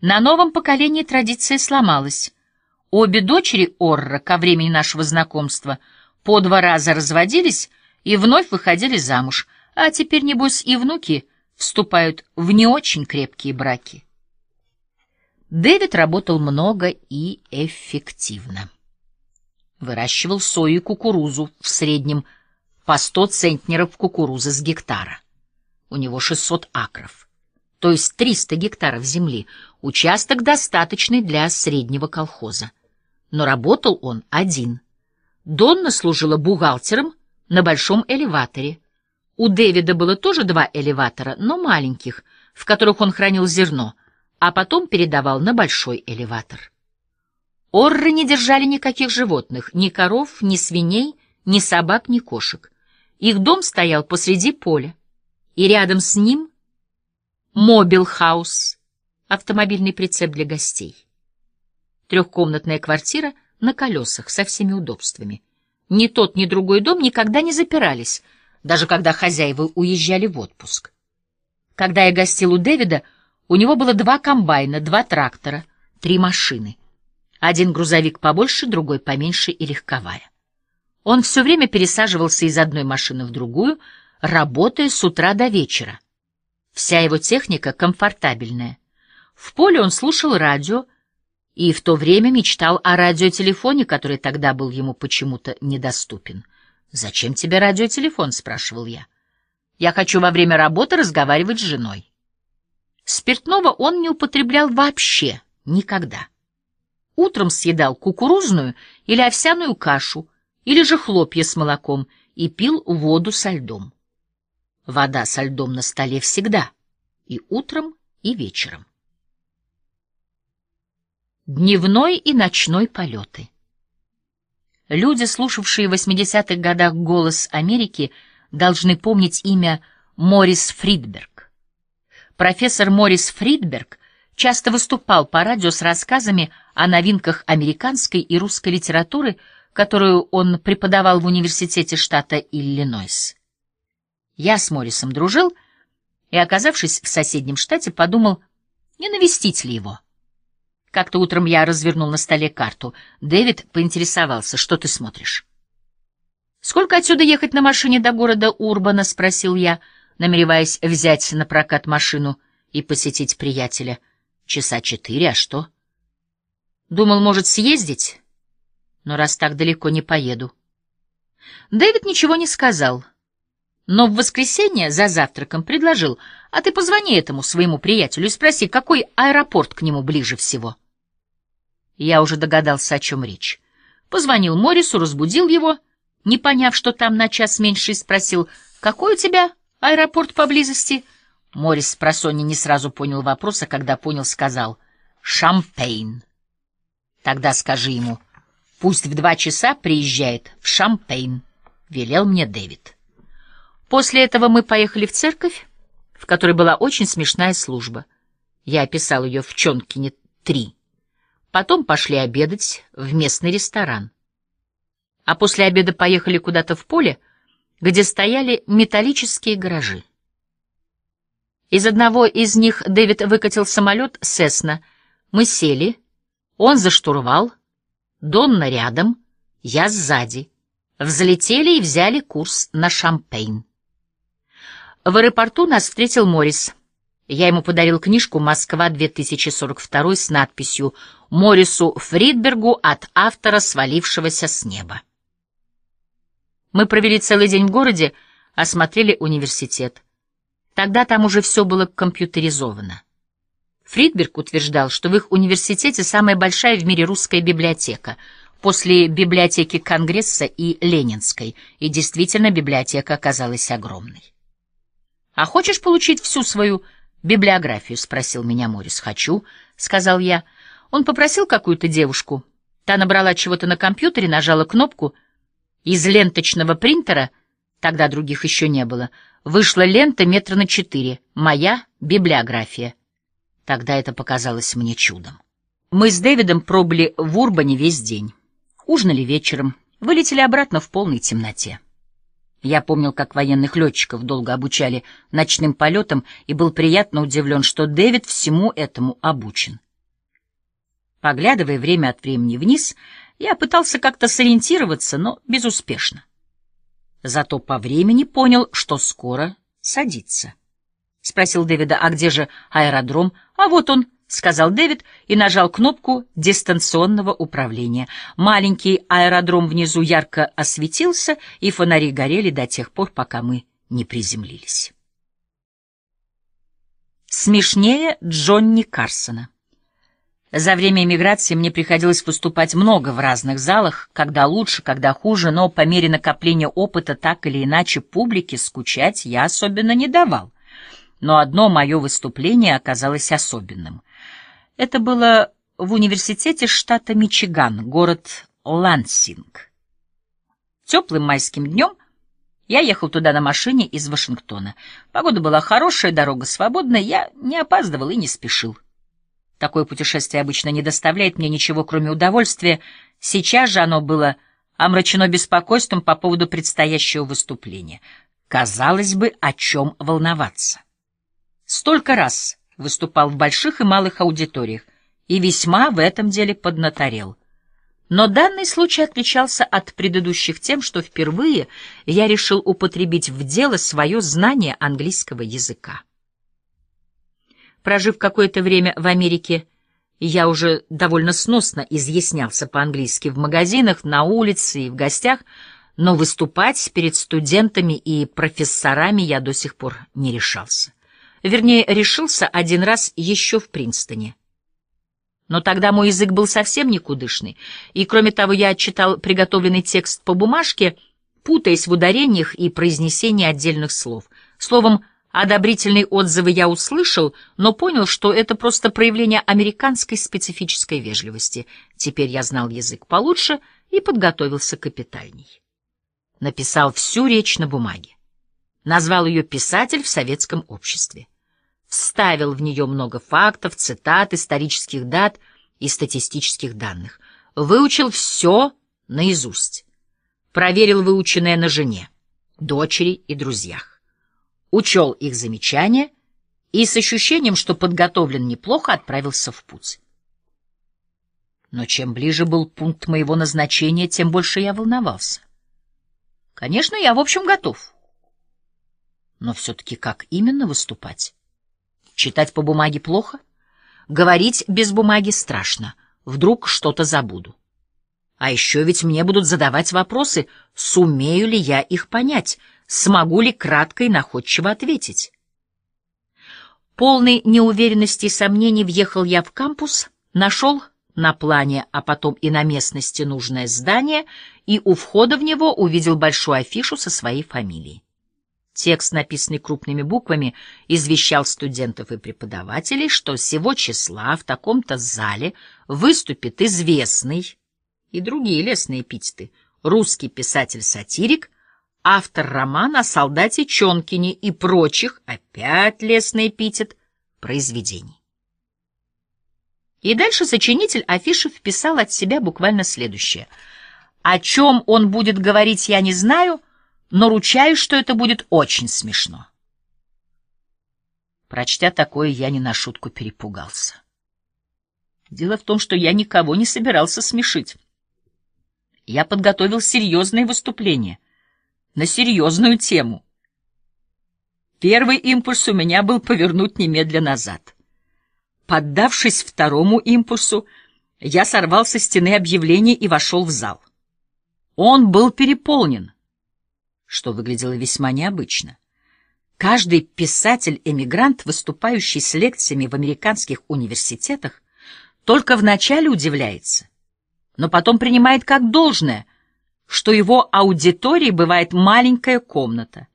На новом поколении традиция сломалась. Обе дочери Орра ко времени нашего знакомства — по два раза разводились и вновь выходили замуж, а теперь, небось, и внуки вступают в не очень крепкие браки. Дэвид работал много и эффективно. Выращивал сою и кукурузу в среднем по 100 центнеров кукурузы с гектара. У него 600 акров, то есть 300 гектаров земли, участок достаточный для среднего колхоза. Но работал он один – Донна служила бухгалтером на большом элеваторе. У Дэвида было тоже два элеватора, но маленьких, в которых он хранил зерно, а потом передавал на большой элеватор. Орры не держали никаких животных, ни коров, ни свиней, ни собак, ни кошек. Их дом стоял посреди поля, и рядом с ним мобилхаус, автомобильный прицеп для гостей. Трехкомнатная квартира — на колесах, со всеми удобствами. Ни тот, ни другой дом никогда не запирались, даже когда хозяева уезжали в отпуск. Когда я гостил у Дэвида, у него было два комбайна, два трактора, три машины. Один грузовик побольше, другой поменьше и легковая. Он все время пересаживался из одной машины в другую, работая с утра до вечера. Вся его техника комфортабельная. В поле он слушал радио, и в то время мечтал о радиотелефоне, который тогда был ему почему-то недоступен. «Зачем тебе радиотелефон?» — спрашивал я. «Я хочу во время работы разговаривать с женой». Спиртного он не употреблял вообще никогда. Утром съедал кукурузную или овсяную кашу, или же хлопья с молоком, и пил воду со льдом. Вода со льдом на столе всегда, и утром, и вечером. Дневной и ночной полеты. Люди, слушавшие в 80-х годах «Голос Америки», должны помнить имя Морис Фридберг. Профессор Морис Фридберг часто выступал по радио с рассказами о новинках американской и русской литературы, которую он преподавал в университете штата Иллинойс. Я с Морисом дружил и, оказавшись в соседнем штате, подумал, не навестить ли его. Как-то утром я развернул на столе карту. Дэвид поинтересовался, что ты смотришь. «Сколько отсюда ехать на машине до города Урбана?» — спросил я, намереваясь взять на прокат машину и посетить приятеля. «Часа четыре, а что?» «Думал, может, съездить?» «Но раз так далеко не поеду». Дэвид ничего не сказал, но в воскресенье за завтраком предложил — а ты позвони этому своему приятелю и спроси, какой аэропорт к нему ближе всего. Я уже догадался, о чем речь. Позвонил Морису, разбудил его, не поняв, что там на час меньше, и спросил, какой у тебя аэропорт поблизости? Морис просонни не сразу понял вопрос, а когда понял, сказал «Шампейн». Тогда скажи ему, пусть в два часа приезжает в Шампейн, — велел мне Дэвид. После этого мы поехали в церковь, в которой была очень смешная служба. Я описал ее в Чонкине три. Потом пошли обедать в местный ресторан. А после обеда поехали куда-то в поле, где стояли металлические гаражи. Из одного из них Дэвид выкатил самолет «Сесна». Мы сели, он за штурвал, Донна рядом, я сзади. Взлетели и взяли курс на Шампейн. В аэропорту нас встретил Морис. Я ему подарил книжку «Москва-2042» с надписью «Морису Фридбергу от автора, свалившегося с неба». Мы провели целый день в городе, осмотрели университет. Тогда там уже все было компьютеризовано. Фридберг утверждал, что в их университете самая большая в мире русская библиотека, после библиотеки Конгресса и Ленинской, и действительно библиотека оказалась огромной. «А хочешь получить всю свою библиографию?» — спросил меня Морис. «Хочу», — сказал я. Он попросил какую-то девушку. Та набрала чего-то на компьютере, нажала кнопку. Из ленточного принтера, тогда других еще не было, вышла лента метра на четыре. Моя библиография. Тогда это показалось мне чудом. Мы с Дэвидом пробыли в Урбане весь день. Ужинали вечером, вылетели обратно в полной темноте. Я помнил, как военных летчиков долго обучали ночным полетам и был приятно удивлен, что Дэвид всему этому обучен. Поглядывая время от времени вниз, я пытался как-то сориентироваться, но безуспешно. Зато по времени понял, что скоро садится. Спросил Дэвида, а где же аэродром? А вот он —— сказал Дэвид и нажал кнопку дистанционного управления. Маленький аэродром внизу ярко осветился, и фонари горели до тех пор, пока мы не приземлились. Смешнее Джонни Карсона. За время эмиграции мне приходилось выступать много в разных залах, когда лучше, когда хуже, но по мере накопления опыта так или иначе публике скучать я особенно не давал. Но одно мое выступление оказалось особенным. Это было в университете штата Мичиган, город Лансинг. Теплым майским днем я ехал туда на машине из Вашингтона. Погода была хорошая, дорога свободная, я не опаздывал и не спешил. Такое путешествие обычно не доставляет мне ничего, кроме удовольствия. Сейчас же оно было омрачено беспокойством по поводу предстоящего выступления. Казалось бы, о чем волноваться. Столько раз выступал в больших и малых аудиториях и весьма в этом деле поднаторел. Но данный случай отличался от предыдущих тем, что впервые я решил употребить в дело свое знание английского языка. Прожив какое-то время в Америке, я уже довольно сносно изъяснялся по-английски в магазинах, на улице и в гостях, но выступать перед студентами и профессорами я до сих пор не решался. Вернее, решился один раз еще в Принстоне. Но тогда мой язык был совсем никудышный, и, кроме того, я читал приготовленный текст по бумажке, путаясь в ударениях и произнесении отдельных слов. Словом, одобрительные отзывы я услышал, но понял, что это просто проявление американской специфической вежливости. Теперь я знал язык получше и подготовился капитальней. Написал всю речь на бумаге. Назвал ее «Писатель в советском обществе» вставил в нее много фактов, цитат, исторических дат и статистических данных. Выучил все наизусть. Проверил выученное на жене, дочери и друзьях. Учел их замечания и с ощущением, что подготовлен неплохо, отправился в путь. Но чем ближе был пункт моего назначения, тем больше я волновался. Конечно, я, в общем, готов. Но все-таки как именно выступать? Читать по бумаге плохо? Говорить без бумаги страшно. Вдруг что-то забуду. А еще ведь мне будут задавать вопросы, сумею ли я их понять, смогу ли кратко и находчиво ответить. Полный неуверенности и сомнений въехал я в кампус, нашел на плане, а потом и на местности нужное здание, и у входа в него увидел большую афишу со своей фамилией. Текст, написанный крупными буквами, извещал студентов и преподавателей, что сего числа в таком-то зале выступит известный и другие лесные эпитеты русский писатель-сатирик, автор романа о солдате Чонкине и прочих, опять лесный эпитет, произведений. И дальше сочинитель афиши вписал от себя буквально следующее. «О чем он будет говорить, я не знаю», — но ручаюсь, что это будет очень смешно. Прочтя такое, я не на шутку перепугался. Дело в том, что я никого не собирался смешить. Я подготовил серьезное выступление на серьезную тему. Первый импульс у меня был повернуть немедля назад. Поддавшись второму импульсу, я сорвал со стены объявление и вошел в зал. Он был переполнен — что выглядело весьма необычно. Каждый писатель-эмигрант, выступающий с лекциями в американских университетах, только вначале удивляется, но потом принимает как должное, что его аудитории бывает маленькая комната,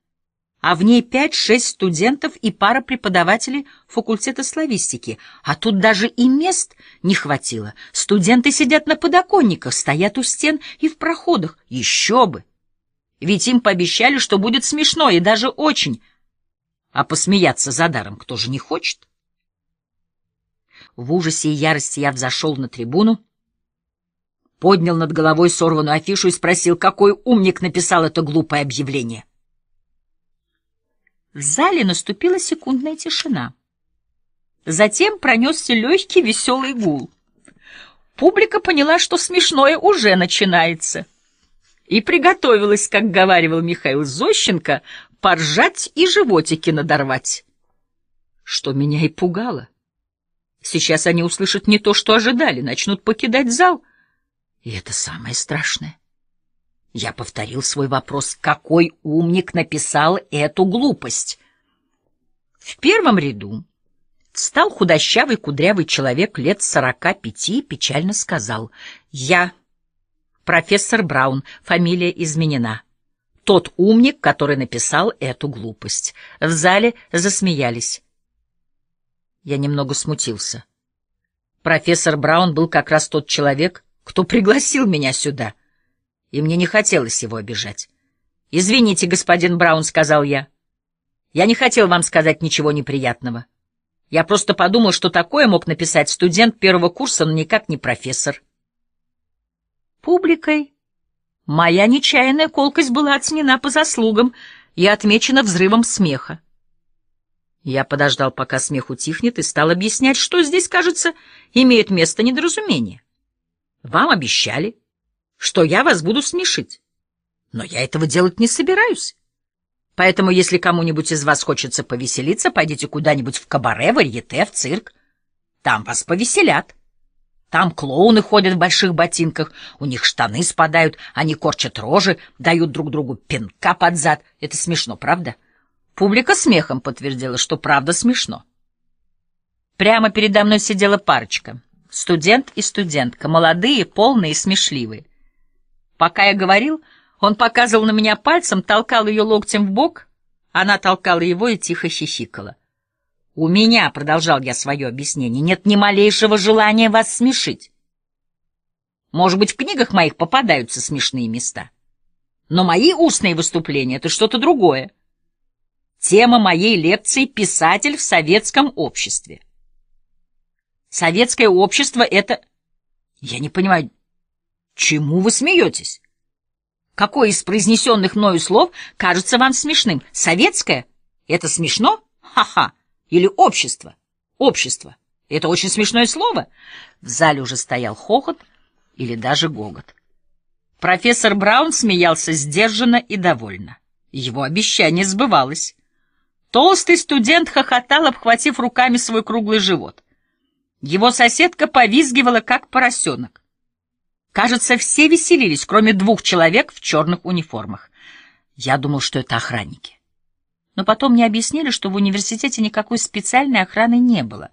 а в ней 5-6 студентов и пара преподавателей факультета славистики, а тут даже и мест не хватило. Студенты сидят на подоконниках, стоят у стен и в проходах. Еще бы! Ведь им пообещали, что будет смешно и даже очень. А посмеяться за даром кто же не хочет? В ужасе и ярости я взошел на трибуну, поднял над головой сорванную афишу и спросил, какой умник написал это глупое объявление. В зале наступила секундная тишина. Затем пронесся легкий веселый гул. Публика поняла, что смешное уже начинается — и приготовилась, как говаривал Михаил Зощенко, поржать и животики надорвать. Что меня и пугало. Сейчас они услышат не то, что ожидали, начнут покидать зал. И это самое страшное. Я повторил свой вопрос, какой умник написал эту глупость. В первом ряду встал худощавый кудрявый человек лет сорока пяти и печально сказал «Я...» Профессор Браун, фамилия изменена. Тот умник, который написал эту глупость. В зале засмеялись. Я немного смутился. Профессор Браун был как раз тот человек, кто пригласил меня сюда, и мне не хотелось его обижать. «Извините, господин Браун», — сказал я. «Я не хотел вам сказать ничего неприятного. Я просто подумал, что такое мог написать студент первого курса, но никак не профессор» публикой. Моя нечаянная колкость была оценена по заслугам и отмечена взрывом смеха. Я подождал, пока смех утихнет, и стал объяснять, что здесь, кажется, имеет место недоразумение. Вам обещали, что я вас буду смешить. Но я этого делать не собираюсь. Поэтому, если кому-нибудь из вас хочется повеселиться, пойдите куда-нибудь в кабаре, в варьете, в цирк. Там вас повеселят. Там клоуны ходят в больших ботинках, у них штаны спадают, они корчат рожи, дают друг другу пинка под зад. Это смешно, правда? Публика смехом подтвердила, что правда смешно. Прямо передо мной сидела парочка. Студент и студентка, молодые, полные и смешливые. Пока я говорил, он показывал на меня пальцем, толкал ее локтем в бок, она толкала его и тихо хихикала. У меня, — продолжал я свое объяснение, — нет ни малейшего желания вас смешить. Может быть, в книгах моих попадаются смешные места. Но мои устные выступления — это что-то другое. Тема моей лекции — писатель в советском обществе. Советское общество — это... Я не понимаю, чему вы смеетесь? Какое из произнесенных мною слов кажется вам смешным? Советское? Это смешно? Ха-ха! или общество. Общество. Это очень смешное слово. В зале уже стоял хохот или даже гогот. Профессор Браун смеялся сдержанно и довольно. Его обещание сбывалось. Толстый студент хохотал, обхватив руками свой круглый живот. Его соседка повизгивала, как поросенок. Кажется, все веселились, кроме двух человек в черных униформах. Я думал, что это охранники. Но потом мне объяснили, что в университете никакой специальной охраны не было.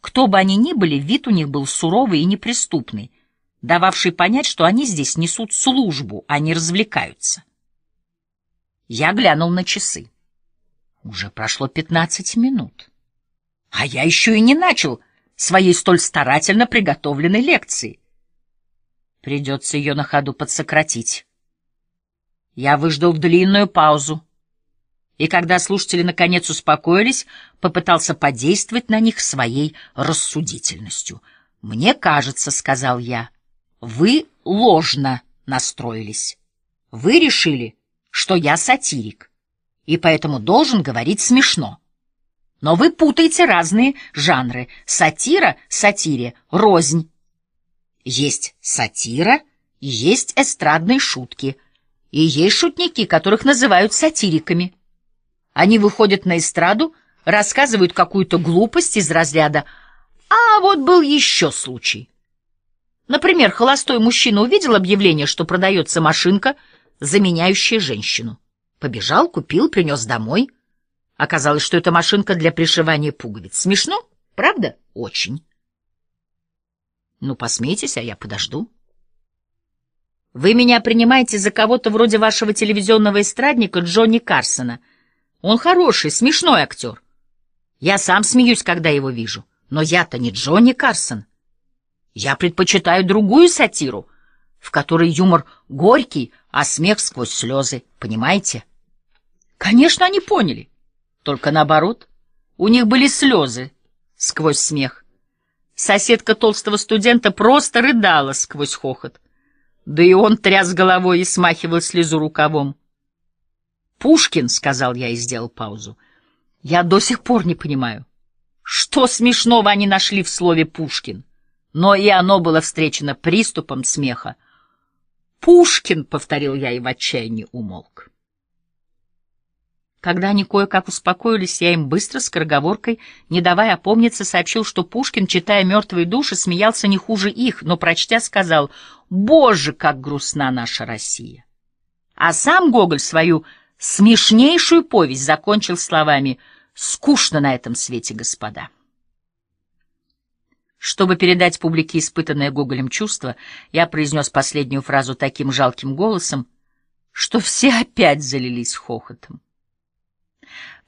Кто бы они ни были, вид у них был суровый и неприступный, дававший понять, что они здесь несут службу, а не развлекаются. Я глянул на часы. Уже прошло пятнадцать минут. А я еще и не начал своей столь старательно приготовленной лекции. Придется ее на ходу подсократить. Я выждал длинную паузу и когда слушатели наконец успокоились, попытался подействовать на них своей рассудительностью. «Мне кажется, — сказал я, — вы ложно настроились. Вы решили, что я сатирик, и поэтому должен говорить смешно. Но вы путаете разные жанры. Сатира — сатире, рознь. Есть сатира, есть эстрадные шутки, и есть шутники, которых называют сатириками». Они выходят на эстраду, рассказывают какую-то глупость из разряда «А вот был еще случай». Например, холостой мужчина увидел объявление, что продается машинка, заменяющая женщину. Побежал, купил, принес домой. Оказалось, что это машинка для пришивания пуговиц. Смешно, правда? Очень. Ну, посмейтесь, а я подожду. Вы меня принимаете за кого-то вроде вашего телевизионного эстрадника Джонни Карсона — он хороший, смешной актер. Я сам смеюсь, когда его вижу. Но я-то не Джонни Карсон. Я предпочитаю другую сатиру, в которой юмор горький, а смех сквозь слезы. Понимаете? Конечно, они поняли. Только наоборот. У них были слезы сквозь смех. Соседка толстого студента просто рыдала сквозь хохот. Да и он тряс головой и смахивал слезу рукавом. Пушкин, — сказал я и сделал паузу. Я до сих пор не понимаю, что смешного они нашли в слове «Пушкин». Но и оно было встречено приступом смеха. «Пушкин!» — повторил я и в отчаянии умолк. Когда они кое-как успокоились, я им быстро, с скороговоркой, не давая опомниться, сообщил, что Пушкин, читая «Мертвые души», смеялся не хуже их, но, прочтя, сказал «Боже, как грустна наша Россия!» А сам Гоголь свою Смешнейшую повесть закончил словами «Скучно на этом свете, господа». Чтобы передать публике испытанное Гоголем чувство, я произнес последнюю фразу таким жалким голосом, что все опять залились хохотом.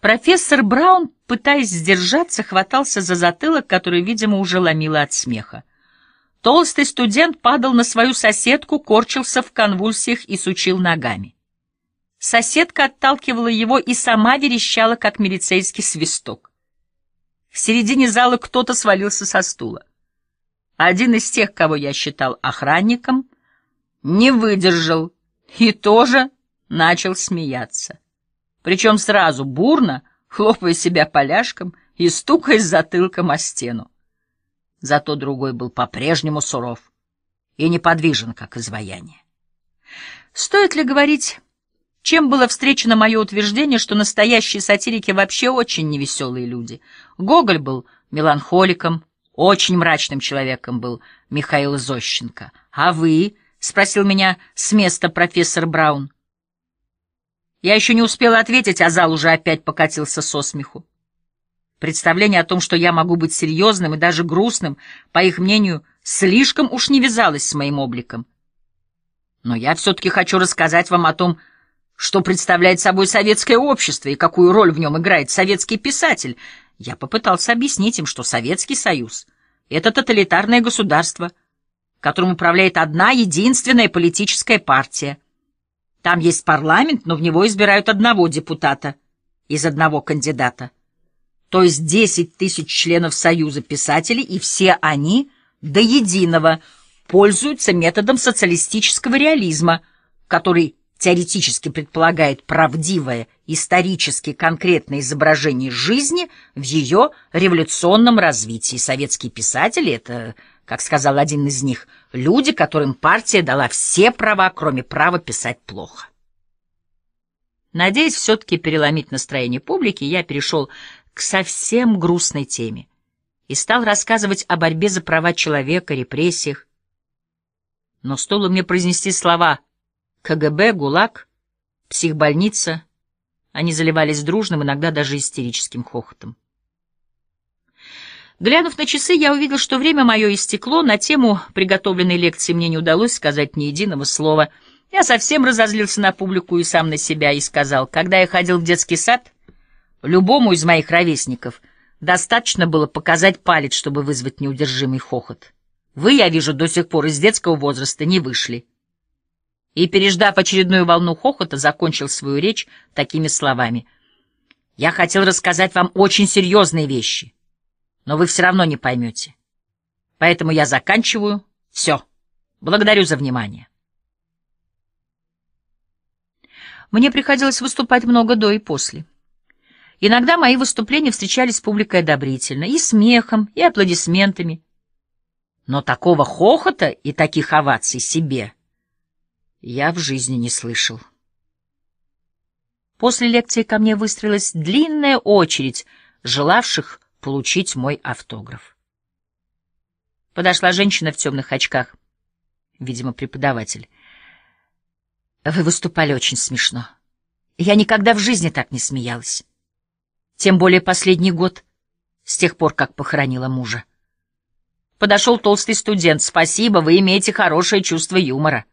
Профессор Браун, пытаясь сдержаться, хватался за затылок, который, видимо, уже ломило от смеха. Толстый студент падал на свою соседку, корчился в конвульсиях и сучил ногами. Соседка отталкивала его и сама верещала, как милицейский свисток. В середине зала кто-то свалился со стула. Один из тех, кого я считал охранником, не выдержал и тоже начал смеяться. Причем сразу бурно, хлопая себя поляшком и стукаясь затылком о стену. Зато другой был по-прежнему суров и неподвижен, как изваяние. Стоит ли говорить чем было встречено мое утверждение, что настоящие сатирики вообще очень невеселые люди. Гоголь был меланхоликом, очень мрачным человеком был Михаил Зощенко. «А вы?» — спросил меня с места профессор Браун. Я еще не успела ответить, а зал уже опять покатился со смеху. Представление о том, что я могу быть серьезным и даже грустным, по их мнению, слишком уж не вязалось с моим обликом. Но я все-таки хочу рассказать вам о том, что что представляет собой советское общество и какую роль в нем играет советский писатель, я попытался объяснить им, что Советский Союз — это тоталитарное государство, которым управляет одна единственная политическая партия. Там есть парламент, но в него избирают одного депутата из одного кандидата. То есть 10 тысяч членов Союза писателей, и все они до единого пользуются методом социалистического реализма, который теоретически предполагает правдивое, исторически конкретное изображение жизни в ее революционном развитии. Советские писатели — это, как сказал один из них, люди, которым партия дала все права, кроме права писать плохо. Надеясь все-таки переломить настроение публики, я перешел к совсем грустной теме и стал рассказывать о борьбе за права человека, репрессиях. Но стоило мне произнести слова — КГБ, ГУЛАГ, психбольница. Они заливались дружным, иногда даже истерическим хохотом. Глянув на часы, я увидел, что время мое истекло. На тему приготовленной лекции мне не удалось сказать ни единого слова. Я совсем разозлился на публику и сам на себя и сказал, когда я ходил в детский сад, любому из моих ровесников достаточно было показать палец, чтобы вызвать неудержимый хохот. Вы, я вижу, до сих пор из детского возраста не вышли и, переждав очередную волну хохота, закончил свою речь такими словами. «Я хотел рассказать вам очень серьезные вещи, но вы все равно не поймете. Поэтому я заканчиваю. Все. Благодарю за внимание». Мне приходилось выступать много до и после. Иногда мои выступления встречались с публикой одобрительно, и смехом, и аплодисментами. Но такого хохота и таких оваций себе — я в жизни не слышал. После лекции ко мне выстроилась длинная очередь желавших получить мой автограф. Подошла женщина в темных очках, видимо, преподаватель. Вы выступали очень смешно. Я никогда в жизни так не смеялась. Тем более последний год, с тех пор, как похоронила мужа. Подошел толстый студент. Спасибо, вы имеете хорошее чувство юмора.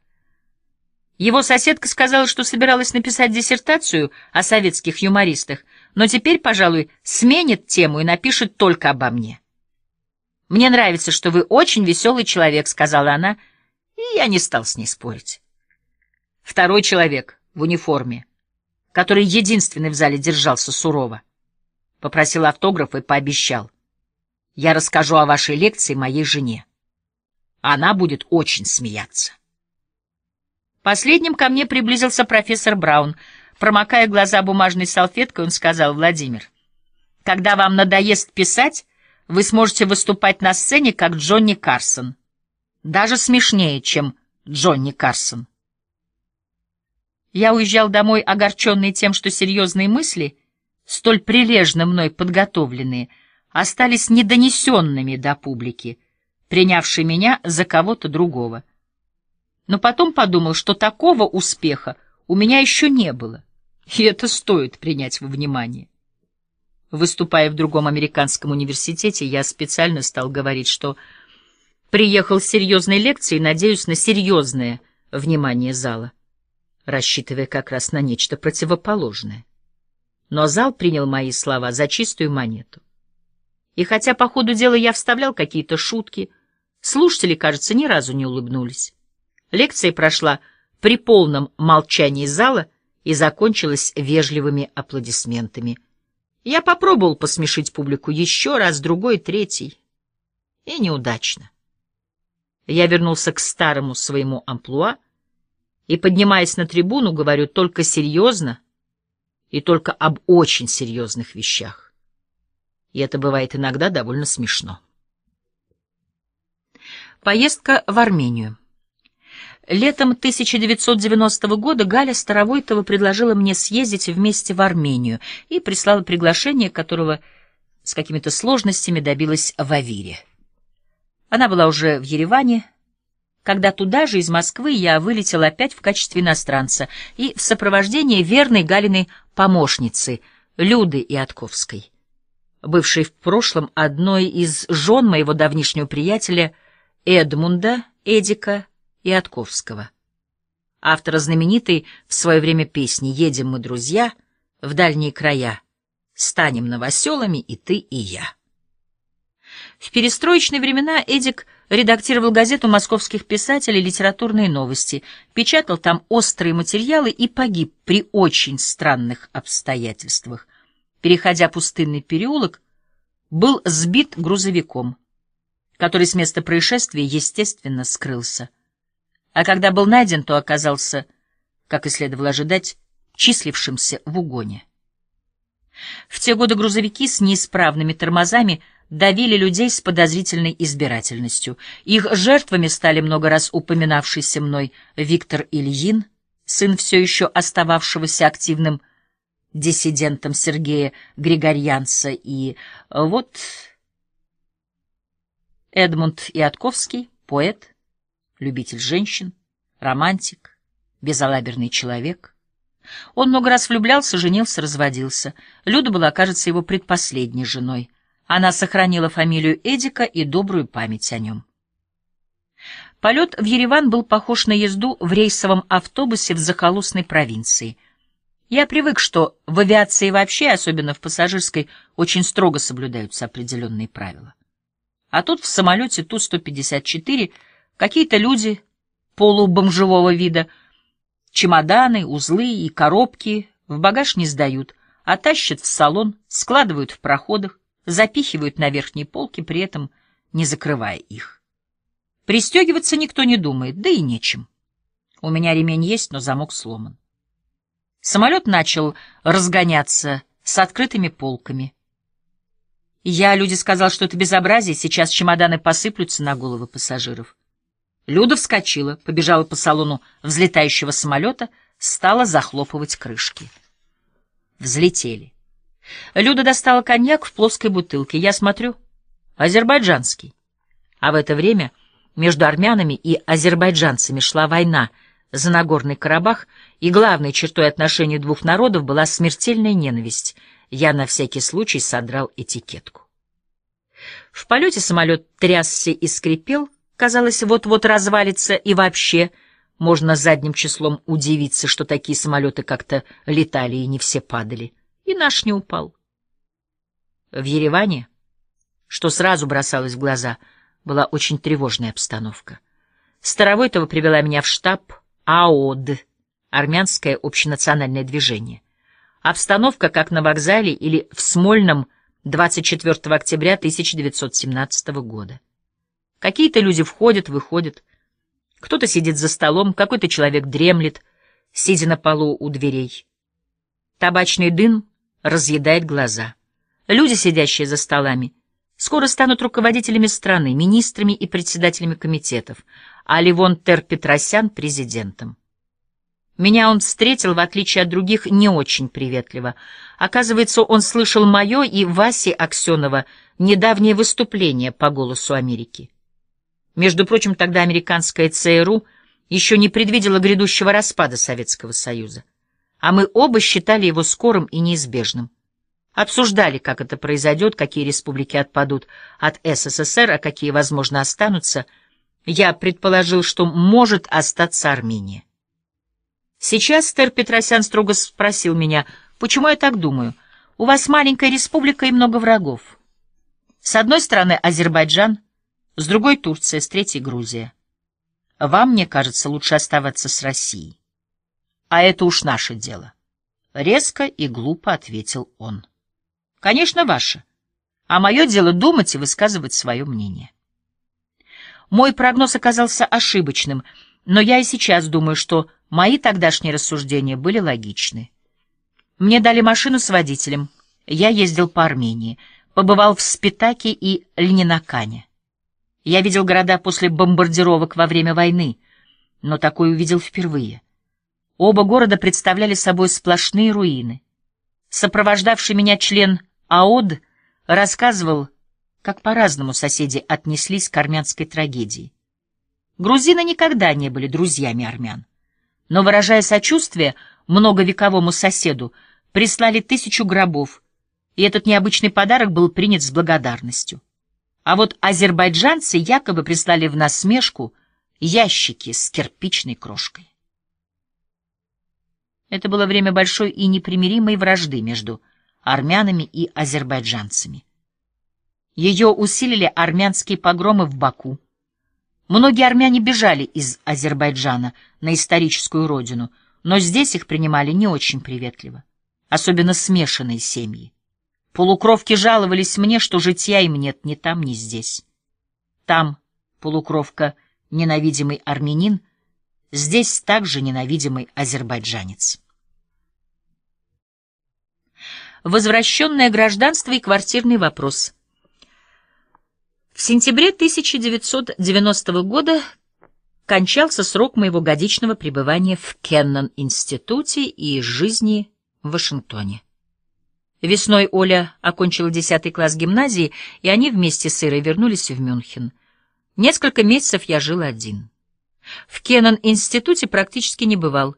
Его соседка сказала, что собиралась написать диссертацию о советских юмористах, но теперь, пожалуй, сменит тему и напишет только обо мне. «Мне нравится, что вы очень веселый человек», — сказала она, и я не стал с ней спорить. Второй человек в униформе, который единственный в зале держался сурово, попросил автограф и пообещал. «Я расскажу о вашей лекции моей жене. Она будет очень смеяться». Последним ко мне приблизился профессор Браун. Промокая глаза бумажной салфеткой, он сказал, «Владимир, когда вам надоест писать, вы сможете выступать на сцене как Джонни Карсон. Даже смешнее, чем Джонни Карсон». Я уезжал домой, огорченный тем, что серьезные мысли, столь прилежно мной подготовленные, остались недонесенными до публики, принявшей меня за кого-то другого но потом подумал, что такого успеха у меня еще не было, и это стоит принять во внимание. Выступая в другом американском университете, я специально стал говорить, что приехал с серьезной лекцией, надеюсь на серьезное внимание зала, рассчитывая как раз на нечто противоположное. Но зал принял мои слова за чистую монету. И хотя по ходу дела я вставлял какие-то шутки, слушатели, кажется, ни разу не улыбнулись. Лекция прошла при полном молчании зала и закончилась вежливыми аплодисментами. Я попробовал посмешить публику еще раз, другой, третий. И неудачно. Я вернулся к старому своему амплуа и, поднимаясь на трибуну, говорю только серьезно и только об очень серьезных вещах. И это бывает иногда довольно смешно. Поездка в Армению. Летом 1990 года Галя Старовойтова предложила мне съездить вместе в Армению и прислала приглашение, которого с какими-то сложностями добилась в Авире. Она была уже в Ереване, когда туда же из Москвы я вылетела опять в качестве иностранца и в сопровождении верной Галиной помощницы Люды Иотковской, бывшей в прошлом одной из жен моего давнишнего приятеля Эдмунда Эдика и Отковского, автора знаменитой в свое время песни «Едем мы, друзья, в дальние края, станем новоселами и ты, и я». В перестроечные времена Эдик редактировал газету московских писателей «Литературные новости», печатал там острые материалы и погиб при очень странных обстоятельствах. Переходя пустынный переулок, был сбит грузовиком, который с места происшествия, естественно, скрылся а когда был найден, то оказался, как и следовало ожидать, числившимся в угоне. В те годы грузовики с неисправными тормозами давили людей с подозрительной избирательностью. Их жертвами стали много раз упоминавшийся мной Виктор Ильин, сын все еще остававшегося активным диссидентом Сергея Григорьянца, и вот Эдмунд Иотковский, поэт, любитель женщин, романтик, безалаберный человек. Он много раз влюблялся, женился, разводился. Люда была, кажется, его предпоследней женой. Она сохранила фамилию Эдика и добрую память о нем. Полет в Ереван был похож на езду в рейсовом автобусе в захолустной провинции. Я привык, что в авиации вообще, особенно в пассажирской, очень строго соблюдаются определенные правила. А тут в самолете Ту-154 Какие-то люди полубомжевого вида, чемоданы, узлы и коробки в багаж не сдают, а тащат в салон, складывают в проходах, запихивают на верхние полки, при этом не закрывая их. Пристегиваться никто не думает, да и нечем. У меня ремень есть, но замок сломан. Самолет начал разгоняться с открытыми полками. Я, люди, сказал, что это безобразие, сейчас чемоданы посыплются на головы пассажиров. Люда вскочила, побежала по салону взлетающего самолета, стала захлопывать крышки. Взлетели. Люда достала коньяк в плоской бутылке. Я смотрю, азербайджанский. А в это время между армянами и азербайджанцами шла война за Нагорный Карабах, и главной чертой отношений двух народов была смертельная ненависть. Я на всякий случай содрал этикетку. В полете самолет трясся и скрипел, казалось, вот-вот развалится и вообще можно задним числом удивиться, что такие самолеты как-то летали и не все падали. И наш не упал. В Ереване, что сразу бросалось в глаза, была очень тревожная обстановка. Старовойтова привела меня в штаб АОД, армянское общенациональное движение. Обстановка, как на вокзале или в Смольном 24 октября 1917 года. Какие-то люди входят, выходят. Кто-то сидит за столом, какой-то человек дремлет, сидя на полу у дверей. Табачный дым разъедает глаза. Люди, сидящие за столами, скоро станут руководителями страны, министрами и председателями комитетов, а Левон Тер Петросян — президентом. Меня он встретил, в отличие от других, не очень приветливо. Оказывается, он слышал мое и Васи Аксенова недавнее выступление по «Голосу Америки». Между прочим, тогда американская ЦРУ еще не предвидела грядущего распада Советского Союза. А мы оба считали его скорым и неизбежным. Обсуждали, как это произойдет, какие республики отпадут от СССР, а какие, возможно, останутся. Я предположил, что может остаться Армения. Сейчас Стер Петросян строго спросил меня, почему я так думаю. У вас маленькая республика и много врагов. С одной стороны Азербайджан, с другой — Турция, с третьей — Грузия. Вам, мне кажется, лучше оставаться с Россией. А это уж наше дело. Резко и глупо ответил он. Конечно, ваше. А мое дело думать и высказывать свое мнение. Мой прогноз оказался ошибочным, но я и сейчас думаю, что мои тогдашние рассуждения были логичны. Мне дали машину с водителем. Я ездил по Армении, побывал в Спитаке и Ленинакане. Я видел города после бомбардировок во время войны, но такой увидел впервые. Оба города представляли собой сплошные руины. Сопровождавший меня член АОД рассказывал, как по-разному соседи отнеслись к армянской трагедии. Грузины никогда не были друзьями армян. Но, выражая сочувствие многовековому соседу, прислали тысячу гробов, и этот необычный подарок был принят с благодарностью. А вот азербайджанцы якобы прислали в насмешку ящики с кирпичной крошкой. Это было время большой и непримиримой вражды между армянами и азербайджанцами. Ее усилили армянские погромы в Баку. Многие армяне бежали из Азербайджана на историческую родину, но здесь их принимали не очень приветливо, особенно смешанные семьи. Полукровки жаловались мне, что житья им нет ни там, ни здесь. Там полукровка — ненавидимый армянин, здесь также ненавидимый азербайджанец. Возвращенное гражданство и квартирный вопрос. В сентябре 1990 года кончался срок моего годичного пребывания в Кеннон-институте и жизни в Вашингтоне. Весной Оля окончила десятый класс гимназии, и они вместе с Ирой вернулись в Мюнхен. Несколько месяцев я жил один. В Кеннон-институте практически не бывал.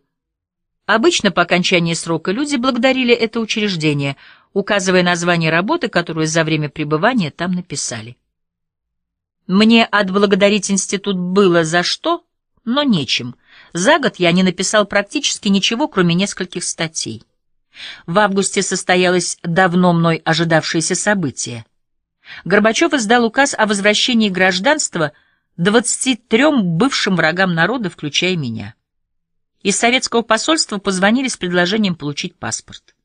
Обычно по окончании срока люди благодарили это учреждение, указывая название работы, которую за время пребывания там написали. Мне отблагодарить институт было за что, но нечем. За год я не написал практически ничего, кроме нескольких статей. В августе состоялось давно мной ожидавшееся событие. Горбачев издал указ о возвращении гражданства 23 бывшим врагам народа, включая меня. Из советского посольства позвонили с предложением получить паспорт.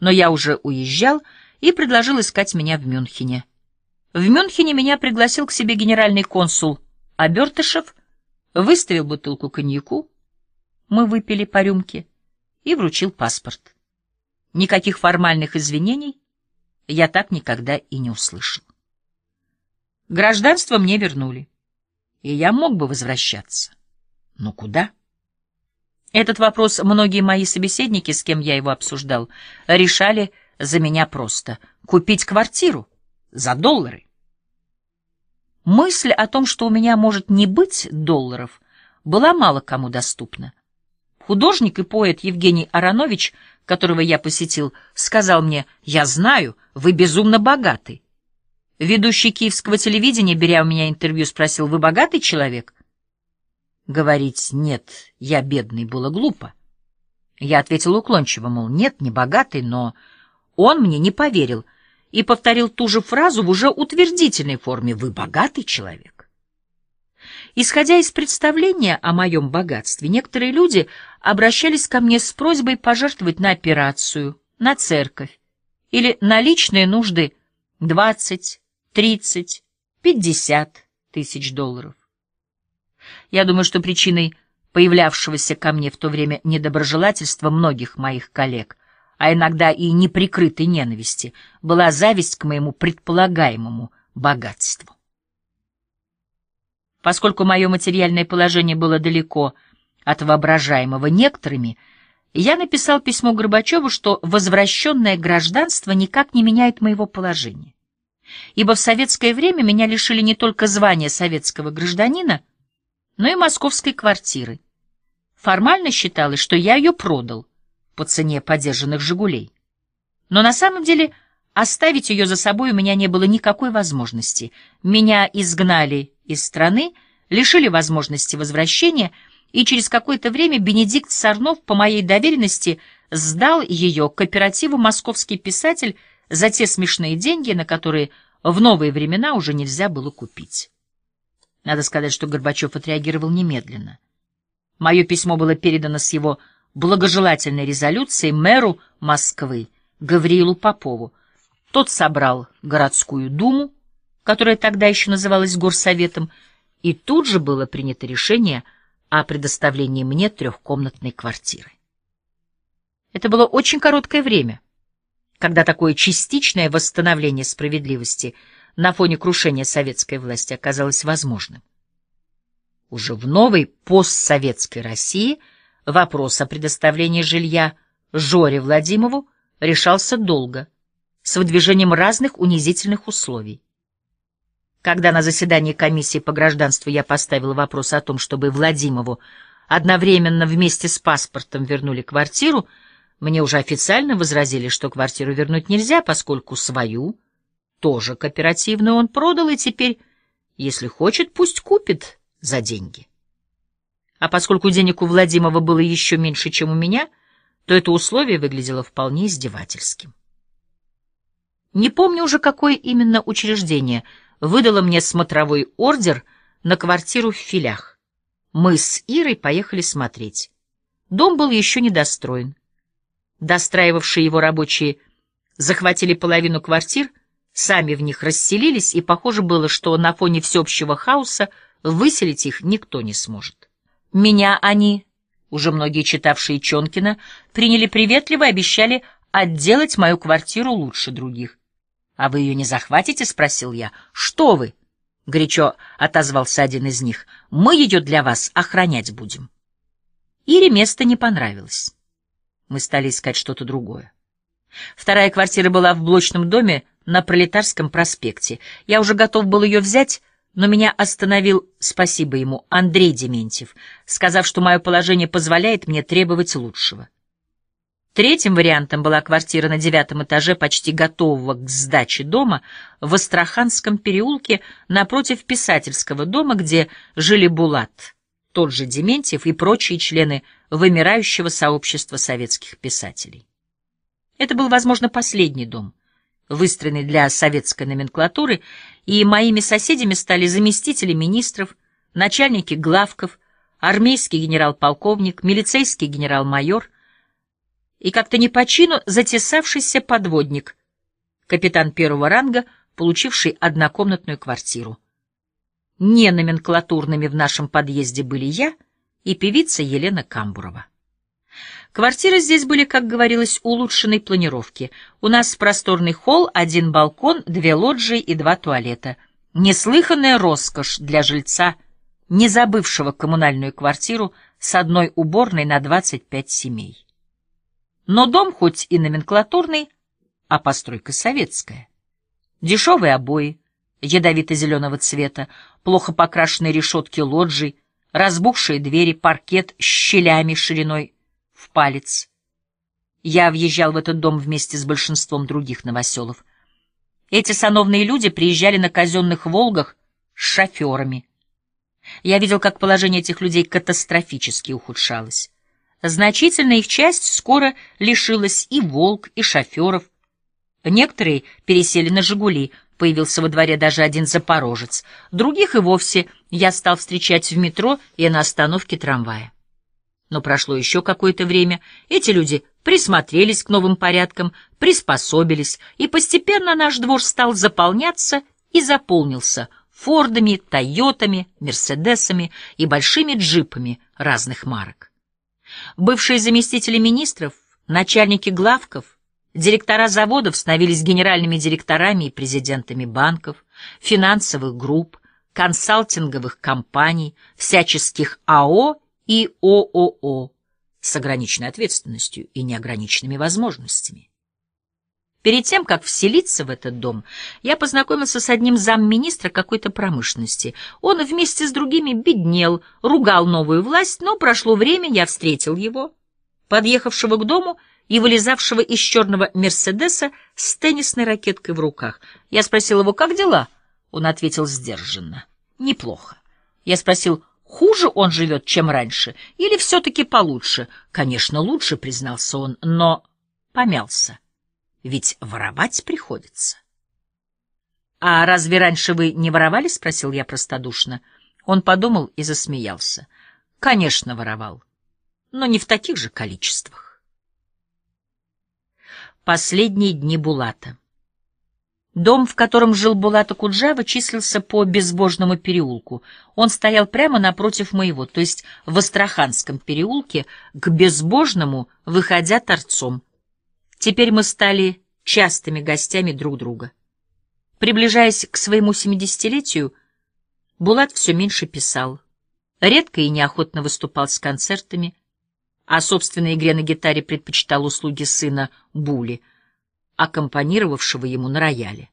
Но я уже уезжал и предложил искать меня в Мюнхене. В Мюнхене меня пригласил к себе генеральный консул Обертышев, выставил бутылку коньяку, мы выпили по рюмке и вручил паспорт. Никаких формальных извинений я так никогда и не услышал. Гражданство мне вернули, и я мог бы возвращаться. Но куда? Этот вопрос многие мои собеседники, с кем я его обсуждал, решали за меня просто. Купить квартиру за доллары. Мысль о том, что у меня может не быть долларов, была мало кому доступна. Художник и поэт Евгений Аронович, которого я посетил, сказал мне, «Я знаю, вы безумно богаты». Ведущий киевского телевидения, беря у меня интервью, спросил, «Вы богатый человек?» Говорить «нет, я бедный» было глупо. Я ответил уклончиво, мол, «нет, не богатый, но...» Он мне не поверил и повторил ту же фразу в уже утвердительной форме «Вы богатый человек». Исходя из представления о моем богатстве, некоторые люди обращались ко мне с просьбой пожертвовать на операцию, на церковь или на личные нужды 20, 30, 50 тысяч долларов. Я думаю, что причиной появлявшегося ко мне в то время недоброжелательства многих моих коллег, а иногда и неприкрытой ненависти, была зависть к моему предполагаемому богатству. Поскольку мое материальное положение было далеко от воображаемого некоторыми, я написал письмо Горбачеву, что возвращенное гражданство никак не меняет моего положения. Ибо в советское время меня лишили не только звания советского гражданина, но и московской квартиры. Формально считалось, что я ее продал по цене подержанных «Жигулей». Но на самом деле оставить ее за собой у меня не было никакой возможности. Меня изгнали из страны, лишили возможности возвращения — и через какое-то время Бенедикт Сарнов по моей доверенности сдал ее кооперативу «Московский писатель» за те смешные деньги, на которые в новые времена уже нельзя было купить. Надо сказать, что Горбачев отреагировал немедленно. Мое письмо было передано с его благожелательной резолюцией мэру Москвы Гавриилу Попову. Тот собрал городскую думу, которая тогда еще называлась горсоветом, и тут же было принято решение – о предоставлении мне трехкомнатной квартиры. Это было очень короткое время, когда такое частичное восстановление справедливости на фоне крушения советской власти оказалось возможным. Уже в новой постсоветской России вопрос о предоставлении жилья Жоре Владимирову решался долго, с выдвижением разных унизительных условий. Когда на заседании комиссии по гражданству я поставил вопрос о том, чтобы Владимову одновременно вместе с паспортом вернули квартиру, мне уже официально возразили, что квартиру вернуть нельзя, поскольку свою, тоже кооперативную, он продал, и теперь, если хочет, пусть купит за деньги. А поскольку денег у Владимира было еще меньше, чем у меня, то это условие выглядело вполне издевательским. Не помню уже, какое именно учреждение — выдала мне смотровой ордер на квартиру в филях. Мы с Ирой поехали смотреть. Дом был еще недостроен. Достраивавшие его рабочие захватили половину квартир, сами в них расселились, и похоже было, что на фоне всеобщего хаоса выселить их никто не сможет. Меня они, уже многие читавшие Чонкина, приняли приветливо и обещали отделать мою квартиру лучше других. — А вы ее не захватите? — спросил я. — Что вы? — горячо отозвался один из них. — Мы ее для вас охранять будем. Ире место не понравилось. Мы стали искать что-то другое. Вторая квартира была в блочном доме на Пролетарском проспекте. Я уже готов был ее взять, но меня остановил, спасибо ему, Андрей Дементьев, сказав, что мое положение позволяет мне требовать лучшего. Третьим вариантом была квартира на девятом этаже почти готового к сдаче дома в Астраханском переулке напротив писательского дома, где жили Булат, тот же Дементьев и прочие члены вымирающего сообщества советских писателей. Это был, возможно, последний дом, выстроенный для советской номенклатуры, и моими соседями стали заместители министров, начальники главков, армейский генерал-полковник, милицейский генерал-майор, и как-то не по чину затесавшийся подводник, капитан первого ранга, получивший однокомнатную квартиру. Не номенклатурными в нашем подъезде были я и певица Елена Камбурова. Квартиры здесь были, как говорилось, улучшенной планировки. У нас просторный холл, один балкон, две лоджии и два туалета. Неслыханная роскошь для жильца, не забывшего коммунальную квартиру с одной уборной на 25 семей. Но дом хоть и номенклатурный, а постройка советская. Дешевые обои, ядовито-зеленого цвета, плохо покрашенные решетки лоджий, разбухшие двери, паркет с щелями шириной в палец. Я въезжал в этот дом вместе с большинством других новоселов. Эти сановные люди приезжали на казенных «Волгах» с шоферами. Я видел, как положение этих людей катастрофически ухудшалось. Значительная их часть скоро лишилась и волк, и шоферов. Некоторые пересели на «Жигули», появился во дворе даже один запорожец. Других и вовсе я стал встречать в метро и на остановке трамвая. Но прошло еще какое-то время, эти люди присмотрелись к новым порядкам, приспособились, и постепенно наш двор стал заполняться и заполнился фордами, тойотами, мерседесами и большими джипами разных марок. Бывшие заместители министров, начальники главков, директора заводов становились генеральными директорами и президентами банков, финансовых групп, консалтинговых компаний, всяческих АО и ООО с ограниченной ответственностью и неограниченными возможностями. Перед тем, как вселиться в этот дом, я познакомился с одним замминистра какой-то промышленности. Он вместе с другими беднел, ругал новую власть, но прошло время, я встретил его, подъехавшего к дому и вылезавшего из черного «Мерседеса» с теннисной ракеткой в руках. Я спросил его, как дела? Он ответил сдержанно. Неплохо. Я спросил, хуже он живет, чем раньше, или все-таки получше? Конечно, лучше, признался он, но помялся ведь воровать приходится. — А разве раньше вы не воровали? — спросил я простодушно. Он подумал и засмеялся. — Конечно, воровал, но не в таких же количествах. Последние дни Булата Дом, в котором жил Булата Куджава, числился по безбожному переулку. Он стоял прямо напротив моего, то есть в Астраханском переулке, к безбожному, выходя торцом. Теперь мы стали частыми гостями друг друга. Приближаясь к своему семидесятилетию, Булат все меньше писал. Редко и неохотно выступал с концертами, а собственной игре на гитаре предпочитал услуги сына Були, аккомпанировавшего ему на рояле.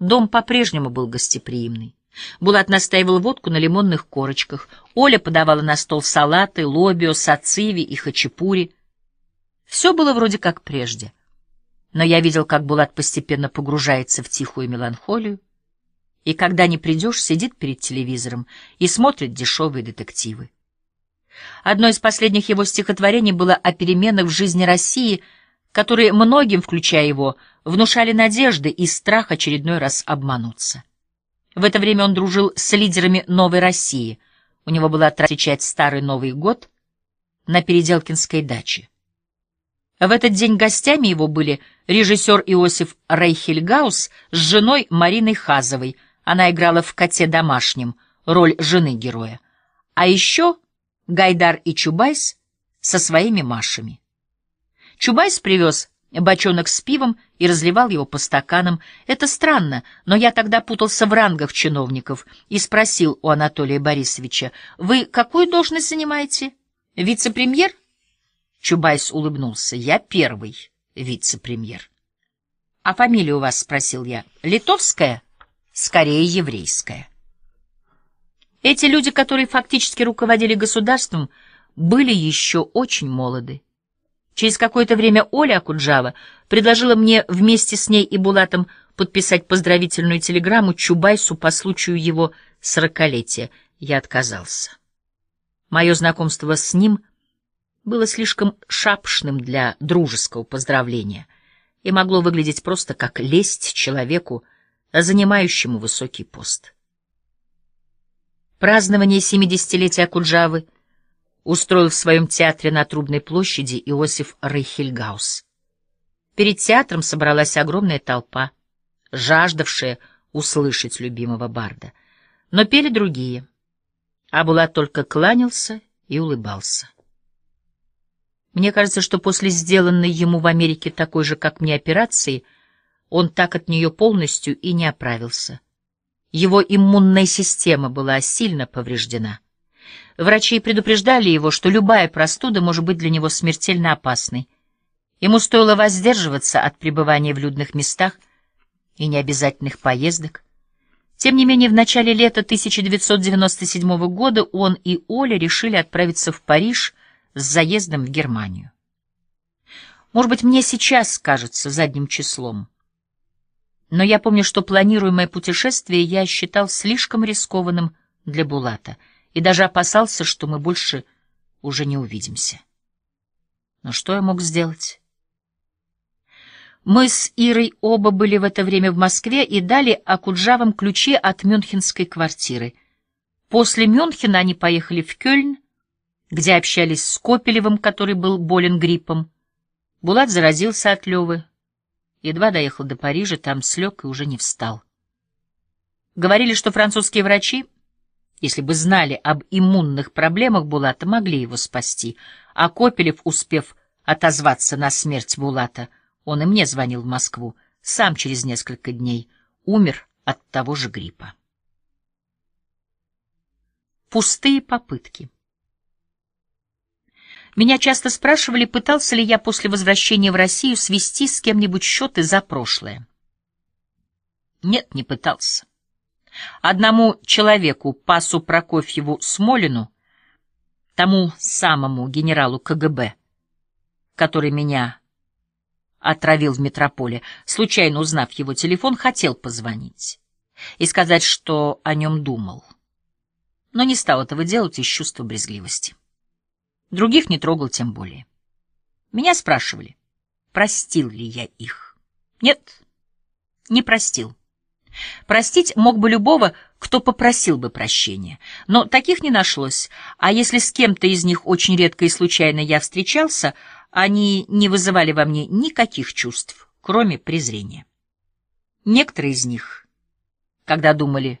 Дом по-прежнему был гостеприимный. Булат настаивал водку на лимонных корочках, Оля подавала на стол салаты, лобио, сациви и хачапури. Все было вроде как прежде — но я видел, как Булат постепенно погружается в тихую меланхолию, и когда не придешь, сидит перед телевизором и смотрит дешевые детективы. Одно из последних его стихотворений было о переменах в жизни России, которые многим, включая его, внушали надежды и страх очередной раз обмануться. В это время он дружил с лидерами «Новой России». У него было отвечать «Старый Новый год» на Переделкинской даче. В этот день гостями его были режиссер Иосиф Рейхельгаус с женой Мариной Хазовой. Она играла в «Коте домашнем» роль жены героя. А еще Гайдар и Чубайс со своими Машами. Чубайс привез бочонок с пивом и разливал его по стаканам. Это странно, но я тогда путался в рангах чиновников и спросил у Анатолия Борисовича, «Вы какую должность занимаете? Вице-премьер?» Чубайс улыбнулся. «Я первый вице-премьер». «А фамилия у вас?» — спросил я. «Литовская? Скорее, еврейская». Эти люди, которые фактически руководили государством, были еще очень молоды. Через какое-то время Оля Акуджава предложила мне вместе с ней и Булатом подписать поздравительную телеграмму Чубайсу по случаю его сорокалетия. Я отказался. Мое знакомство с ним — было слишком шапшным для дружеского поздравления и могло выглядеть просто как лесть человеку, занимающему высокий пост. Празднование семидесятилетия Куджавы устроил в своем театре на Трубной площади Иосиф Рейхельгаус. Перед театром собралась огромная толпа, жаждавшая услышать любимого барда. Но пели другие, а Булат только кланялся и улыбался. Мне кажется, что после сделанной ему в Америке такой же, как мне, операции, он так от нее полностью и не оправился. Его иммунная система была сильно повреждена. Врачи предупреждали его, что любая простуда может быть для него смертельно опасной. Ему стоило воздерживаться от пребывания в людных местах и необязательных поездок. Тем не менее, в начале лета 1997 года он и Оля решили отправиться в Париж – с заездом в Германию. Может быть, мне сейчас кажется задним числом. Но я помню, что планируемое путешествие я считал слишком рискованным для Булата и даже опасался, что мы больше уже не увидимся. Но что я мог сделать? Мы с Ирой оба были в это время в Москве и дали Акуджавам ключи от мюнхенской квартиры. После Мюнхена они поехали в Кёльн, где общались с Копелевым, который был болен гриппом. Булат заразился от Левы. Едва доехал до Парижа, там слег и уже не встал. Говорили, что французские врачи, если бы знали об иммунных проблемах Булата, могли его спасти, а Копелев, успев отозваться на смерть Булата, он и мне звонил в Москву, сам через несколько дней умер от того же гриппа. Пустые попытки. Меня часто спрашивали, пытался ли я после возвращения в Россию свести с кем-нибудь счеты за прошлое. Нет, не пытался. Одному человеку, Пасу Прокофьеву Смолину, тому самому генералу КГБ, который меня отравил в метрополе, случайно узнав его телефон, хотел позвонить и сказать, что о нем думал. Но не стал этого делать из чувства брезгливости. Других не трогал тем более. Меня спрашивали, простил ли я их. Нет, не простил. Простить мог бы любого, кто попросил бы прощения, но таких не нашлось, а если с кем-то из них очень редко и случайно я встречался, они не вызывали во мне никаких чувств, кроме презрения. Некоторые из них, когда думали,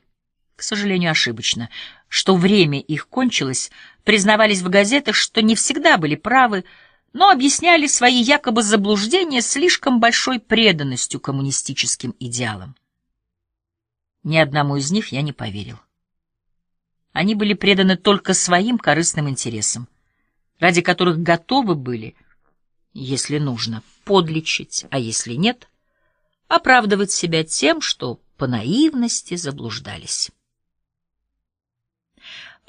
к сожалению, ошибочно, что время их кончилось, признавались в газетах, что не всегда были правы, но объясняли свои якобы заблуждения слишком большой преданностью коммунистическим идеалам. Ни одному из них я не поверил. Они были преданы только своим корыстным интересам, ради которых готовы были, если нужно, подлечить, а если нет, оправдывать себя тем, что по наивности заблуждались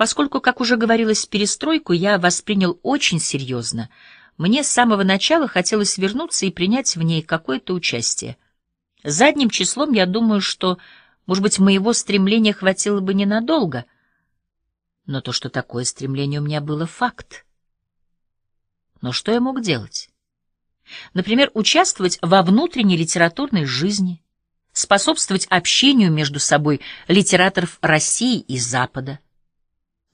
поскольку, как уже говорилось, перестройку я воспринял очень серьезно. Мне с самого начала хотелось вернуться и принять в ней какое-то участие. Задним числом я думаю, что, может быть, моего стремления хватило бы ненадолго. Но то, что такое стремление у меня было, факт. Но что я мог делать? Например, участвовать во внутренней литературной жизни, способствовать общению между собой литераторов России и Запада.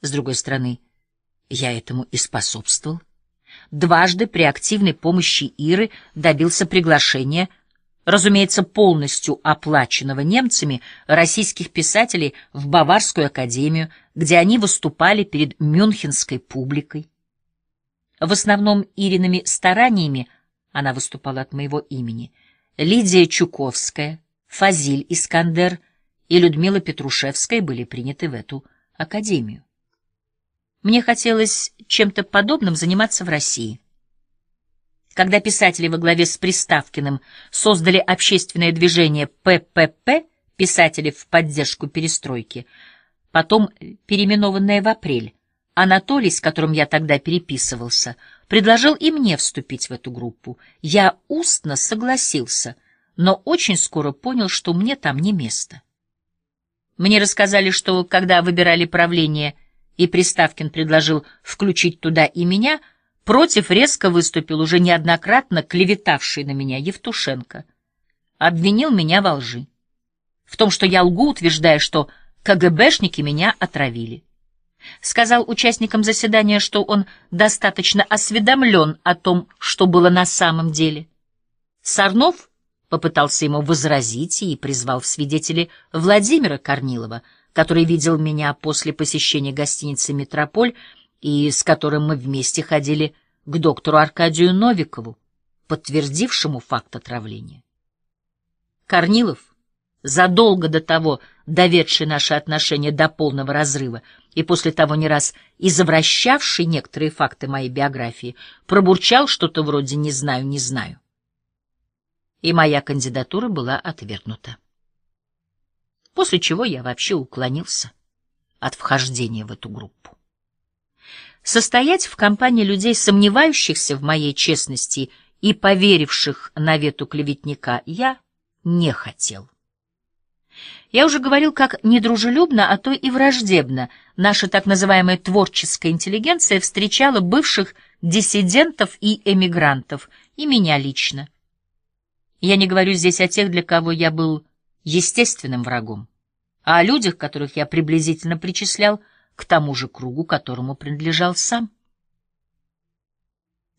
С другой стороны, я этому и способствовал. Дважды при активной помощи Иры добился приглашения, разумеется, полностью оплаченного немцами, российских писателей в Баварскую академию, где они выступали перед мюнхенской публикой. В основном Ириными стараниями она выступала от моего имени. Лидия Чуковская, Фазиль Искандер и Людмила Петрушевская были приняты в эту академию. Мне хотелось чем-то подобным заниматься в России. Когда писатели во главе с Приставкиным создали общественное движение ППП, писатели в поддержку перестройки, потом э, переименованное в апрель, Анатолий, с которым я тогда переписывался, предложил и мне вступить в эту группу. Я устно согласился, но очень скоро понял, что мне там не место. Мне рассказали, что когда выбирали правление – и Приставкин предложил включить туда и меня, против резко выступил уже неоднократно клеветавший на меня Евтушенко. Обвинил меня во лжи. В том, что я лгу, утверждая, что КГБшники меня отравили. Сказал участникам заседания, что он достаточно осведомлен о том, что было на самом деле. Сорнов попытался ему возразить и призвал в свидетели Владимира Корнилова — который видел меня после посещения гостиницы «Метрополь» и с которым мы вместе ходили к доктору Аркадию Новикову, подтвердившему факт отравления. Корнилов, задолго до того доведший наши отношения до полного разрыва и после того не раз извращавший некоторые факты моей биографии, пробурчал что-то вроде «не знаю, не знаю». И моя кандидатура была отвергнута после чего я вообще уклонился от вхождения в эту группу. Состоять в компании людей, сомневающихся в моей честности и поверивших на вету клеветника, я не хотел. Я уже говорил, как недружелюбно, а то и враждебно наша так называемая творческая интеллигенция встречала бывших диссидентов и эмигрантов, и меня лично. Я не говорю здесь о тех, для кого я был естественным врагом а о людях, которых я приблизительно причислял к тому же кругу, которому принадлежал сам.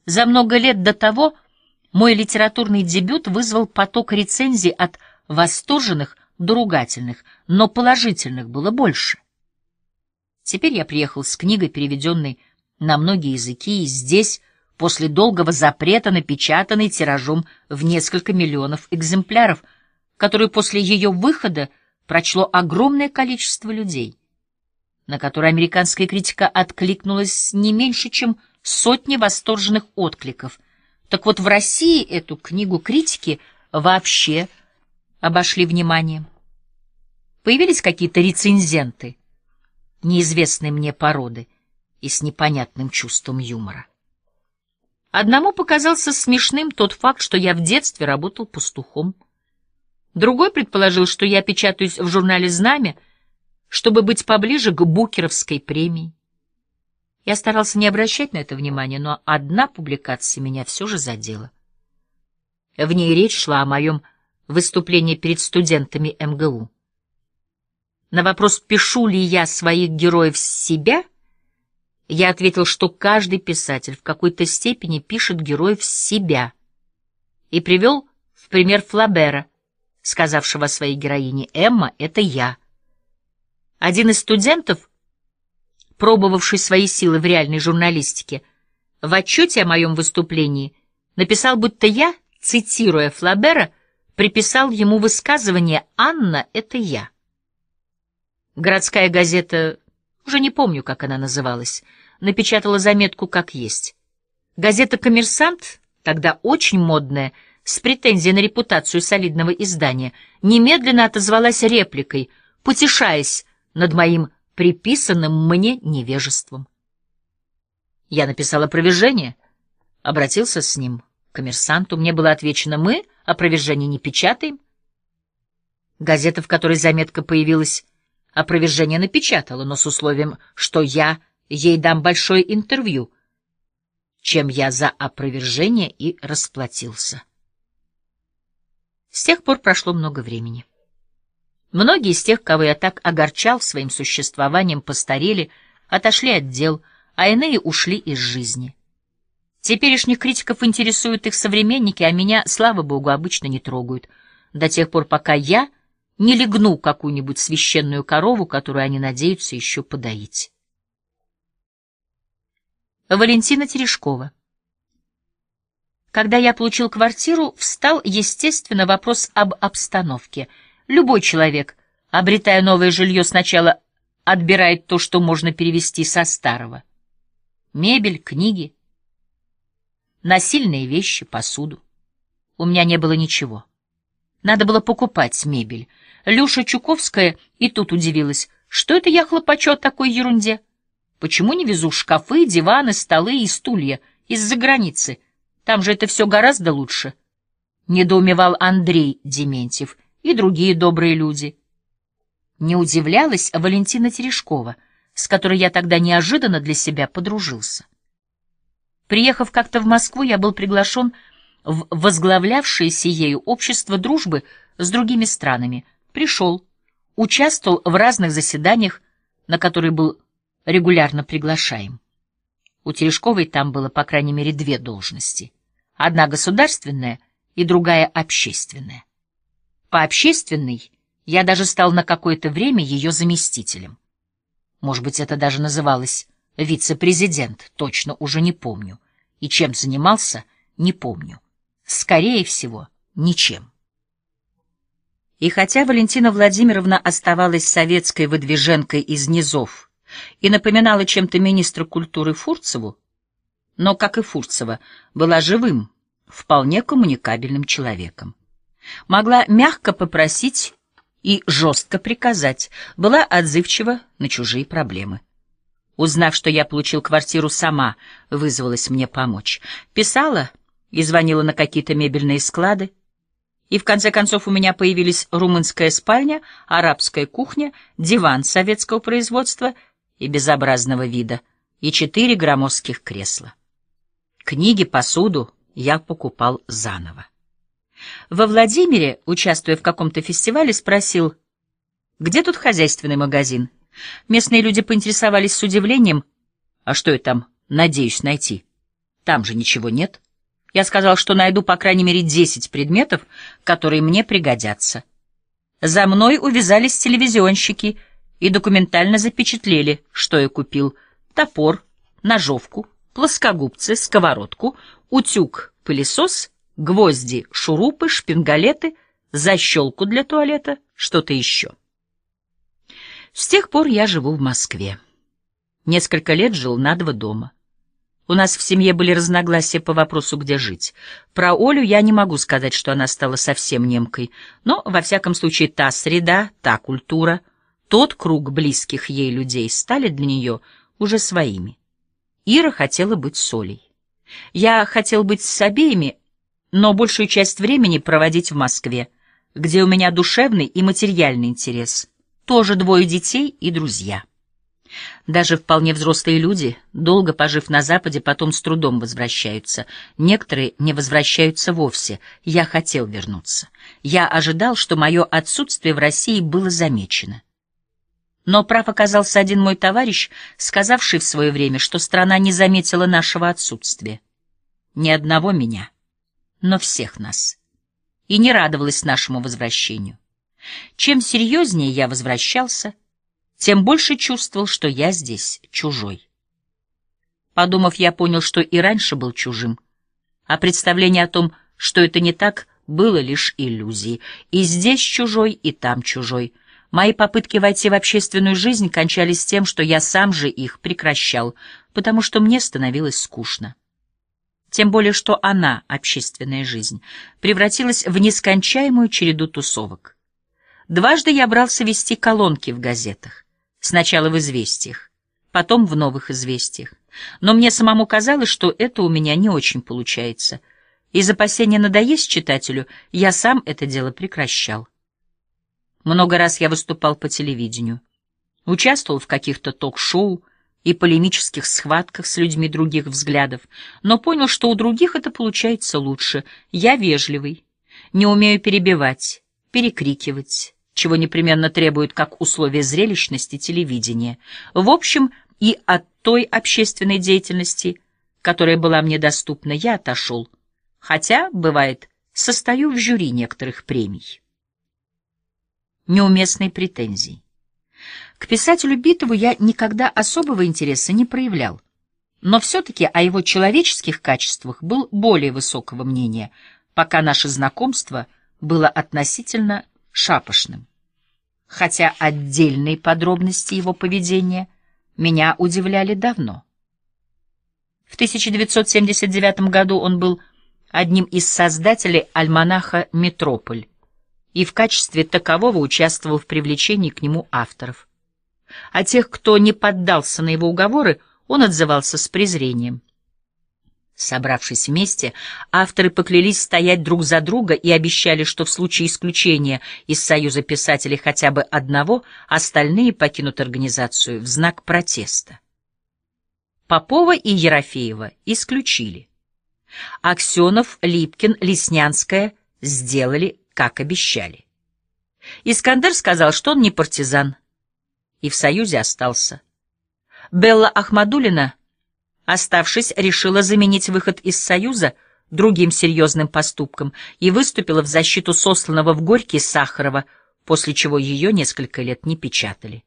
За много лет до того мой литературный дебют вызвал поток рецензий от восторженных до ругательных, но положительных было больше. Теперь я приехал с книгой, переведенной на многие языки, и здесь, после долгого запрета, напечатанной тиражом в несколько миллионов экземпляров, который после ее выхода прочло огромное количество людей, на которые американская критика откликнулась не меньше, чем сотни восторженных откликов. Так вот, в России эту книгу критики вообще обошли вниманием. Появились какие-то рецензенты, неизвестной мне породы и с непонятным чувством юмора. Одному показался смешным тот факт, что я в детстве работал пастухом. Другой предположил, что я печатаюсь в журнале «Знамя», чтобы быть поближе к Букеровской премии. Я старался не обращать на это внимания, но одна публикация меня все же задела. В ней речь шла о моем выступлении перед студентами МГУ. На вопрос, пишу ли я своих героев себя, я ответил, что каждый писатель в какой-то степени пишет героев с себя, и привел в пример Флабера, сказавшего своей героине «Эмма, это я». Один из студентов, пробовавший свои силы в реальной журналистике, в отчете о моем выступлении написал, будто я, цитируя Флабера, приписал ему высказывание «Анна, это я». Городская газета, уже не помню, как она называлась, напечатала заметку как есть. Газета «Коммерсант», тогда очень модная, с претензией на репутацию солидного издания, немедленно отозвалась репликой, потешаясь над моим приписанным мне невежеством. Я написал опровержение, обратился с ним к коммерсанту. Мне было отвечено, мы опровержение не печатаем. Газета, в которой заметка появилась, опровержение напечатала, но с условием, что я ей дам большое интервью, чем я за опровержение и расплатился. С тех пор прошло много времени. Многие из тех, кого я так огорчал своим существованием, постарели, отошли от дел, а иные ушли из жизни. Теперешних критиков интересуют их современники, а меня, слава богу, обычно не трогают, до тех пор, пока я не легну какую-нибудь священную корову, которую они надеются еще подоить. Валентина Терешкова когда я получил квартиру, встал, естественно, вопрос об обстановке. Любой человек, обретая новое жилье, сначала отбирает то, что можно перевести со старого. Мебель, книги, насильные вещи, посуду. У меня не было ничего. Надо было покупать мебель. Люша Чуковская и тут удивилась. Что это я хлопочу о такой ерунде? Почему не везу шкафы, диваны, столы и стулья из-за границы — там же это все гораздо лучше. Недоумевал Андрей Дементьев и другие добрые люди. Не удивлялась Валентина Терешкова, с которой я тогда неожиданно для себя подружился. Приехав как-то в Москву, я был приглашен в возглавлявшееся ею общество дружбы с другими странами. Пришел, участвовал в разных заседаниях, на которые был регулярно приглашаем. У Терешковой там было, по крайней мере, две должности. Одна государственная и другая общественная. По общественной я даже стал на какое-то время ее заместителем. Может быть, это даже называлось вице-президент, точно уже не помню. И чем занимался, не помню. Скорее всего, ничем. И хотя Валентина Владимировна оставалась советской выдвиженкой из низов, и напоминала чем-то министра культуры Фурцеву, но, как и Фурцева, была живым, вполне коммуникабельным человеком. Могла мягко попросить и жестко приказать, была отзывчива на чужие проблемы. Узнав, что я получил квартиру, сама вызвалась мне помочь. Писала и звонила на какие-то мебельные склады. И в конце концов у меня появились румынская спальня, арабская кухня, диван советского производства — и безобразного вида, и четыре громоздких кресла. Книги, посуду я покупал заново. Во Владимире, участвуя в каком-то фестивале, спросил, где тут хозяйственный магазин? Местные люди поинтересовались с удивлением, а что я там надеюсь найти? Там же ничего нет. Я сказал, что найду по крайней мере десять предметов, которые мне пригодятся. За мной увязались телевизионщики — и документально запечатлели, что я купил. Топор, ножовку, плоскогубцы, сковородку, утюг, пылесос, гвозди, шурупы, шпингалеты, защелку для туалета, что-то еще. С тех пор я живу в Москве. Несколько лет жил на два дома. У нас в семье были разногласия по вопросу, где жить. Про Олю я не могу сказать, что она стала совсем немкой, но, во всяком случае, та среда, та культура, тот круг близких ей людей стали для нее уже своими. Ира хотела быть солей. Я хотел быть с обеими, но большую часть времени проводить в Москве, где у меня душевный и материальный интерес, тоже двое детей и друзья. Даже вполне взрослые люди, долго пожив на Западе, потом с трудом возвращаются. Некоторые не возвращаются вовсе. Я хотел вернуться. Я ожидал, что мое отсутствие в России было замечено. Но прав оказался один мой товарищ, сказавший в свое время, что страна не заметила нашего отсутствия. Ни одного меня, но всех нас. И не радовалась нашему возвращению. Чем серьезнее я возвращался, тем больше чувствовал, что я здесь чужой. Подумав, я понял, что и раньше был чужим, а представление о том, что это не так, было лишь иллюзией. И здесь чужой, и там чужой — Мои попытки войти в общественную жизнь кончались тем, что я сам же их прекращал, потому что мне становилось скучно. Тем более, что она, общественная жизнь, превратилась в нескончаемую череду тусовок. Дважды я брался вести колонки в газетах. Сначала в «Известиях», потом в «Новых известиях». Но мне самому казалось, что это у меня не очень получается. Из опасения надоесть читателю, я сам это дело прекращал. Много раз я выступал по телевидению. Участвовал в каких-то ток-шоу и полемических схватках с людьми других взглядов, но понял, что у других это получается лучше. Я вежливый, не умею перебивать, перекрикивать, чего непременно требует как условие зрелищности телевидения. В общем, и от той общественной деятельности, которая была мне доступна, я отошел. Хотя, бывает, состою в жюри некоторых премий неуместной претензии. К писателю Битову я никогда особого интереса не проявлял, но все-таки о его человеческих качествах был более высокого мнения, пока наше знакомство было относительно шапошным. Хотя отдельные подробности его поведения меня удивляли давно. В 1979 году он был одним из создателей альманаха «Метрополь», и в качестве такового участвовал в привлечении к нему авторов. а тех, кто не поддался на его уговоры, он отзывался с презрением. Собравшись вместе, авторы поклялись стоять друг за друга и обещали, что в случае исключения из Союза писателей хотя бы одного, остальные покинут организацию в знак протеста. Попова и Ерофеева исключили. Аксенов, Липкин, Леснянская сделали как обещали. Искандер сказал, что он не партизан, и в Союзе остался. Белла Ахмадулина, оставшись, решила заменить выход из Союза другим серьезным поступком и выступила в защиту сосланного в Горький Сахарова, после чего ее несколько лет не печатали.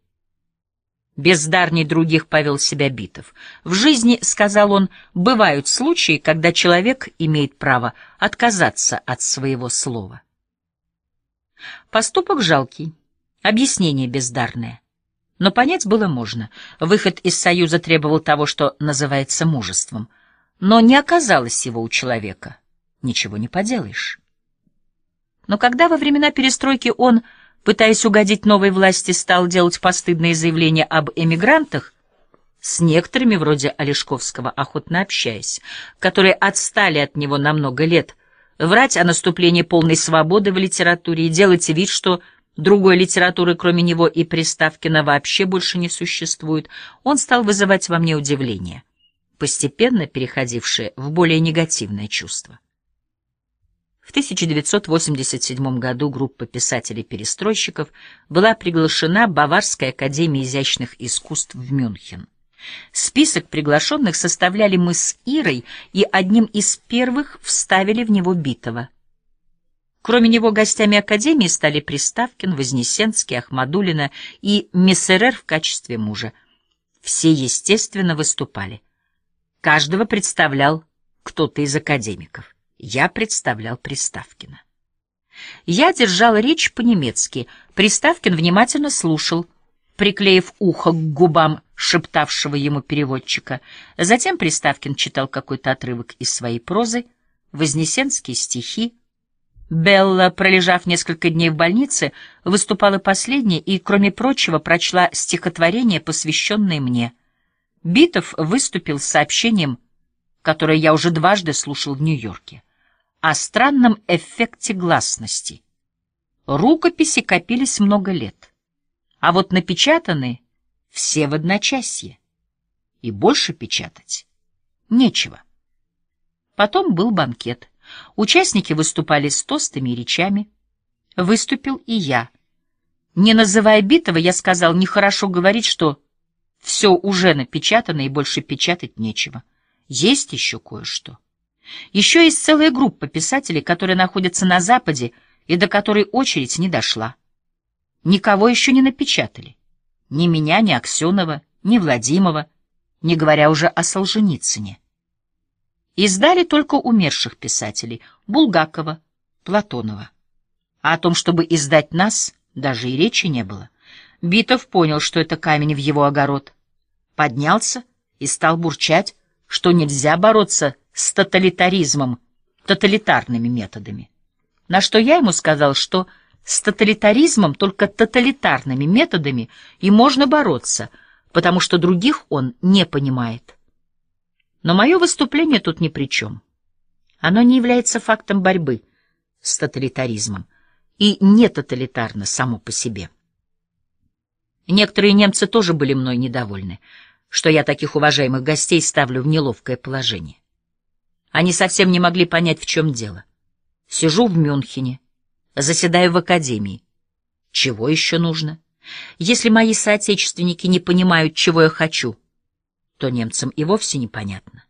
Бездарней других повел себя Битов. В жизни, сказал он, бывают случаи, когда человек имеет право отказаться от своего слова. Поступок жалкий, объяснение бездарное. Но понять было можно. Выход из Союза требовал того, что называется мужеством. Но не оказалось его у человека. Ничего не поделаешь. Но когда во времена перестройки он, пытаясь угодить новой власти, стал делать постыдные заявления об эмигрантах, с некоторыми, вроде Олешковского, охотно общаясь, которые отстали от него на много лет – врать о наступлении полной свободы в литературе и делать вид, что другой литературы, кроме него и Приставкина, вообще больше не существует, он стал вызывать во мне удивление, постепенно переходившее в более негативное чувство. В 1987 году группа писателей-перестройщиков была приглашена Баварской академией изящных искусств в Мюнхен. Список приглашенных составляли мы с Ирой и одним из первых вставили в него Битова. Кроме него гостями Академии стали Приставкин, Вознесенский, Ахмадулина и Мессерер в качестве мужа. Все, естественно, выступали. Каждого представлял кто-то из академиков. Я представлял Приставкина. Я держал речь по-немецки. Приставкин внимательно слушал приклеив ухо к губам шептавшего ему переводчика. Затем Приставкин читал какой-то отрывок из своей прозы, вознесенские стихи. Белла, пролежав несколько дней в больнице, выступала последней и, кроме прочего, прочла стихотворение, посвященное мне. Битов выступил с сообщением, которое я уже дважды слушал в Нью-Йорке, о странном эффекте гласности. Рукописи копились много лет а вот напечатаны все в одночасье, и больше печатать нечего. Потом был банкет. Участники выступали с тостами и речами. Выступил и я. Не называя битого, я сказал, нехорошо говорить, что все уже напечатано и больше печатать нечего. Есть еще кое-что. Еще есть целая группа писателей, которые находятся на Западе и до которой очередь не дошла. Никого еще не напечатали. Ни меня, ни Аксенова, ни Владимова, не говоря уже о Солженицыне. Издали только умерших писателей — Булгакова, Платонова. А о том, чтобы издать нас, даже и речи не было. Битов понял, что это камень в его огород. Поднялся и стал бурчать, что нельзя бороться с тоталитаризмом, тоталитарными методами. На что я ему сказал, что... С тоталитаризмом только тоталитарными методами и можно бороться, потому что других он не понимает. Но мое выступление тут ни при чем. Оно не является фактом борьбы с тоталитаризмом и не тоталитарно само по себе. Некоторые немцы тоже были мной недовольны, что я таких уважаемых гостей ставлю в неловкое положение. Они совсем не могли понять, в чем дело. Сижу в Мюнхене, Заседаю в академии. Чего еще нужно? Если мои соотечественники не понимают, чего я хочу, то немцам и вовсе непонятно.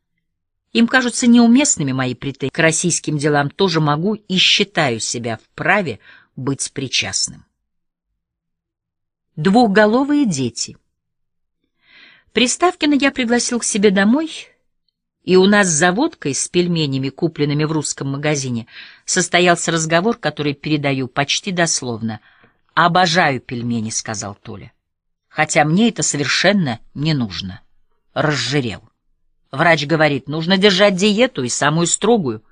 Им кажутся неуместными мои претензии. К российским делам тоже могу и считаю себя вправе быть причастным. Двухголовые дети. Приставкина я пригласил к себе домой — и у нас за водкой с пельменями, купленными в русском магазине, состоялся разговор, который передаю почти дословно. «Обожаю пельмени», — сказал Толя. «Хотя мне это совершенно не нужно». Разжирел. Врач говорит, нужно держать диету и самую строгую.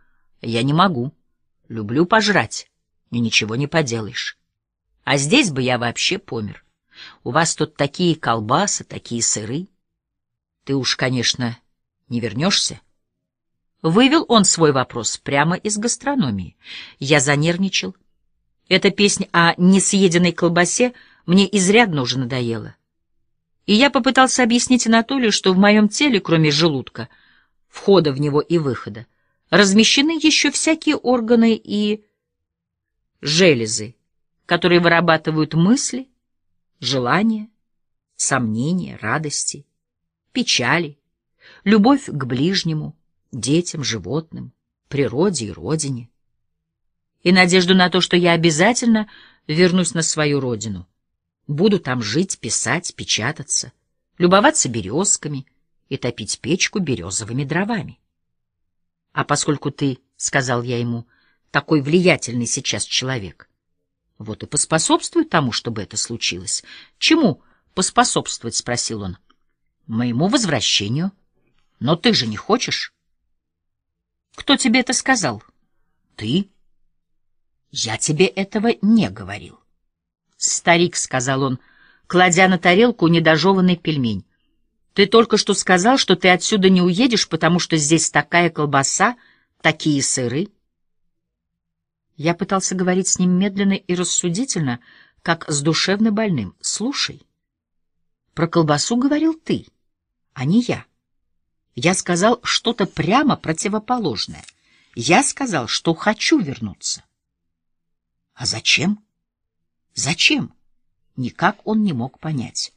Я не могу. Люблю пожрать, и ничего не поделаешь. А здесь бы я вообще помер. У вас тут такие колбасы, такие сыры. Ты уж, конечно, не вернешься? Вывел он свой вопрос прямо из гастрономии. Я занервничал. Эта песня о несъеденной колбасе мне изрядно уже надоела. И я попытался объяснить Анатолию, что в моем теле, кроме желудка, входа в него и выхода, размещены еще всякие органы и железы, которые вырабатывают мысли, желания, сомнения, радости, печали, любовь к ближнему, детям, животным, природе и родине. И надежду на то, что я обязательно вернусь на свою родину. Буду там жить, писать, печататься, любоваться березками и топить печку березовыми дровами. А поскольку ты, — сказал я ему, — такой влиятельный сейчас человек, вот и поспособствуй тому, чтобы это случилось. — Чему поспособствовать? — спросил он. — Моему возвращению. — но ты же не хочешь? Кто тебе это сказал? Ты? Я тебе этого не говорил. Старик, — сказал он, кладя на тарелку недожеванный пельмень. Ты только что сказал, что ты отсюда не уедешь, потому что здесь такая колбаса, такие сыры. Я пытался говорить с ним медленно и рассудительно, как с душевно больным. Слушай, про колбасу говорил ты, а не я. Я сказал что-то прямо противоположное. Я сказал, что хочу вернуться. А зачем? Зачем? Никак он не мог понять.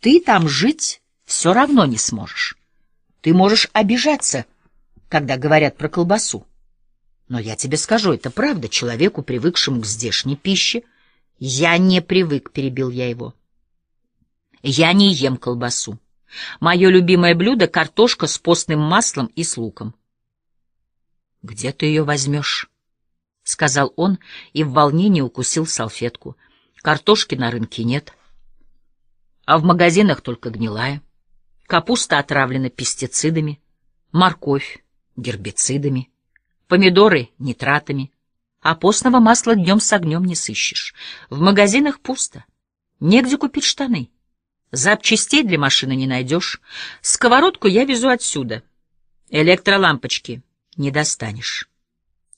Ты там жить все равно не сможешь. Ты можешь обижаться, когда говорят про колбасу. Но я тебе скажу, это правда, человеку, привыкшему к здешней пище. Я не привык, перебил я его. Я не ем колбасу. Мое любимое блюдо — картошка с постным маслом и с луком. — Где ты ее возьмешь? — сказал он и в волнении укусил салфетку. Картошки на рынке нет, а в магазинах только гнилая. Капуста отравлена пестицидами, морковь — гербицидами, помидоры — нитратами, а постного масла днем с огнем не сыщешь. В магазинах пусто, негде купить штаны. Запчастей для машины не найдешь. Сковородку я везу отсюда. Электролампочки не достанешь.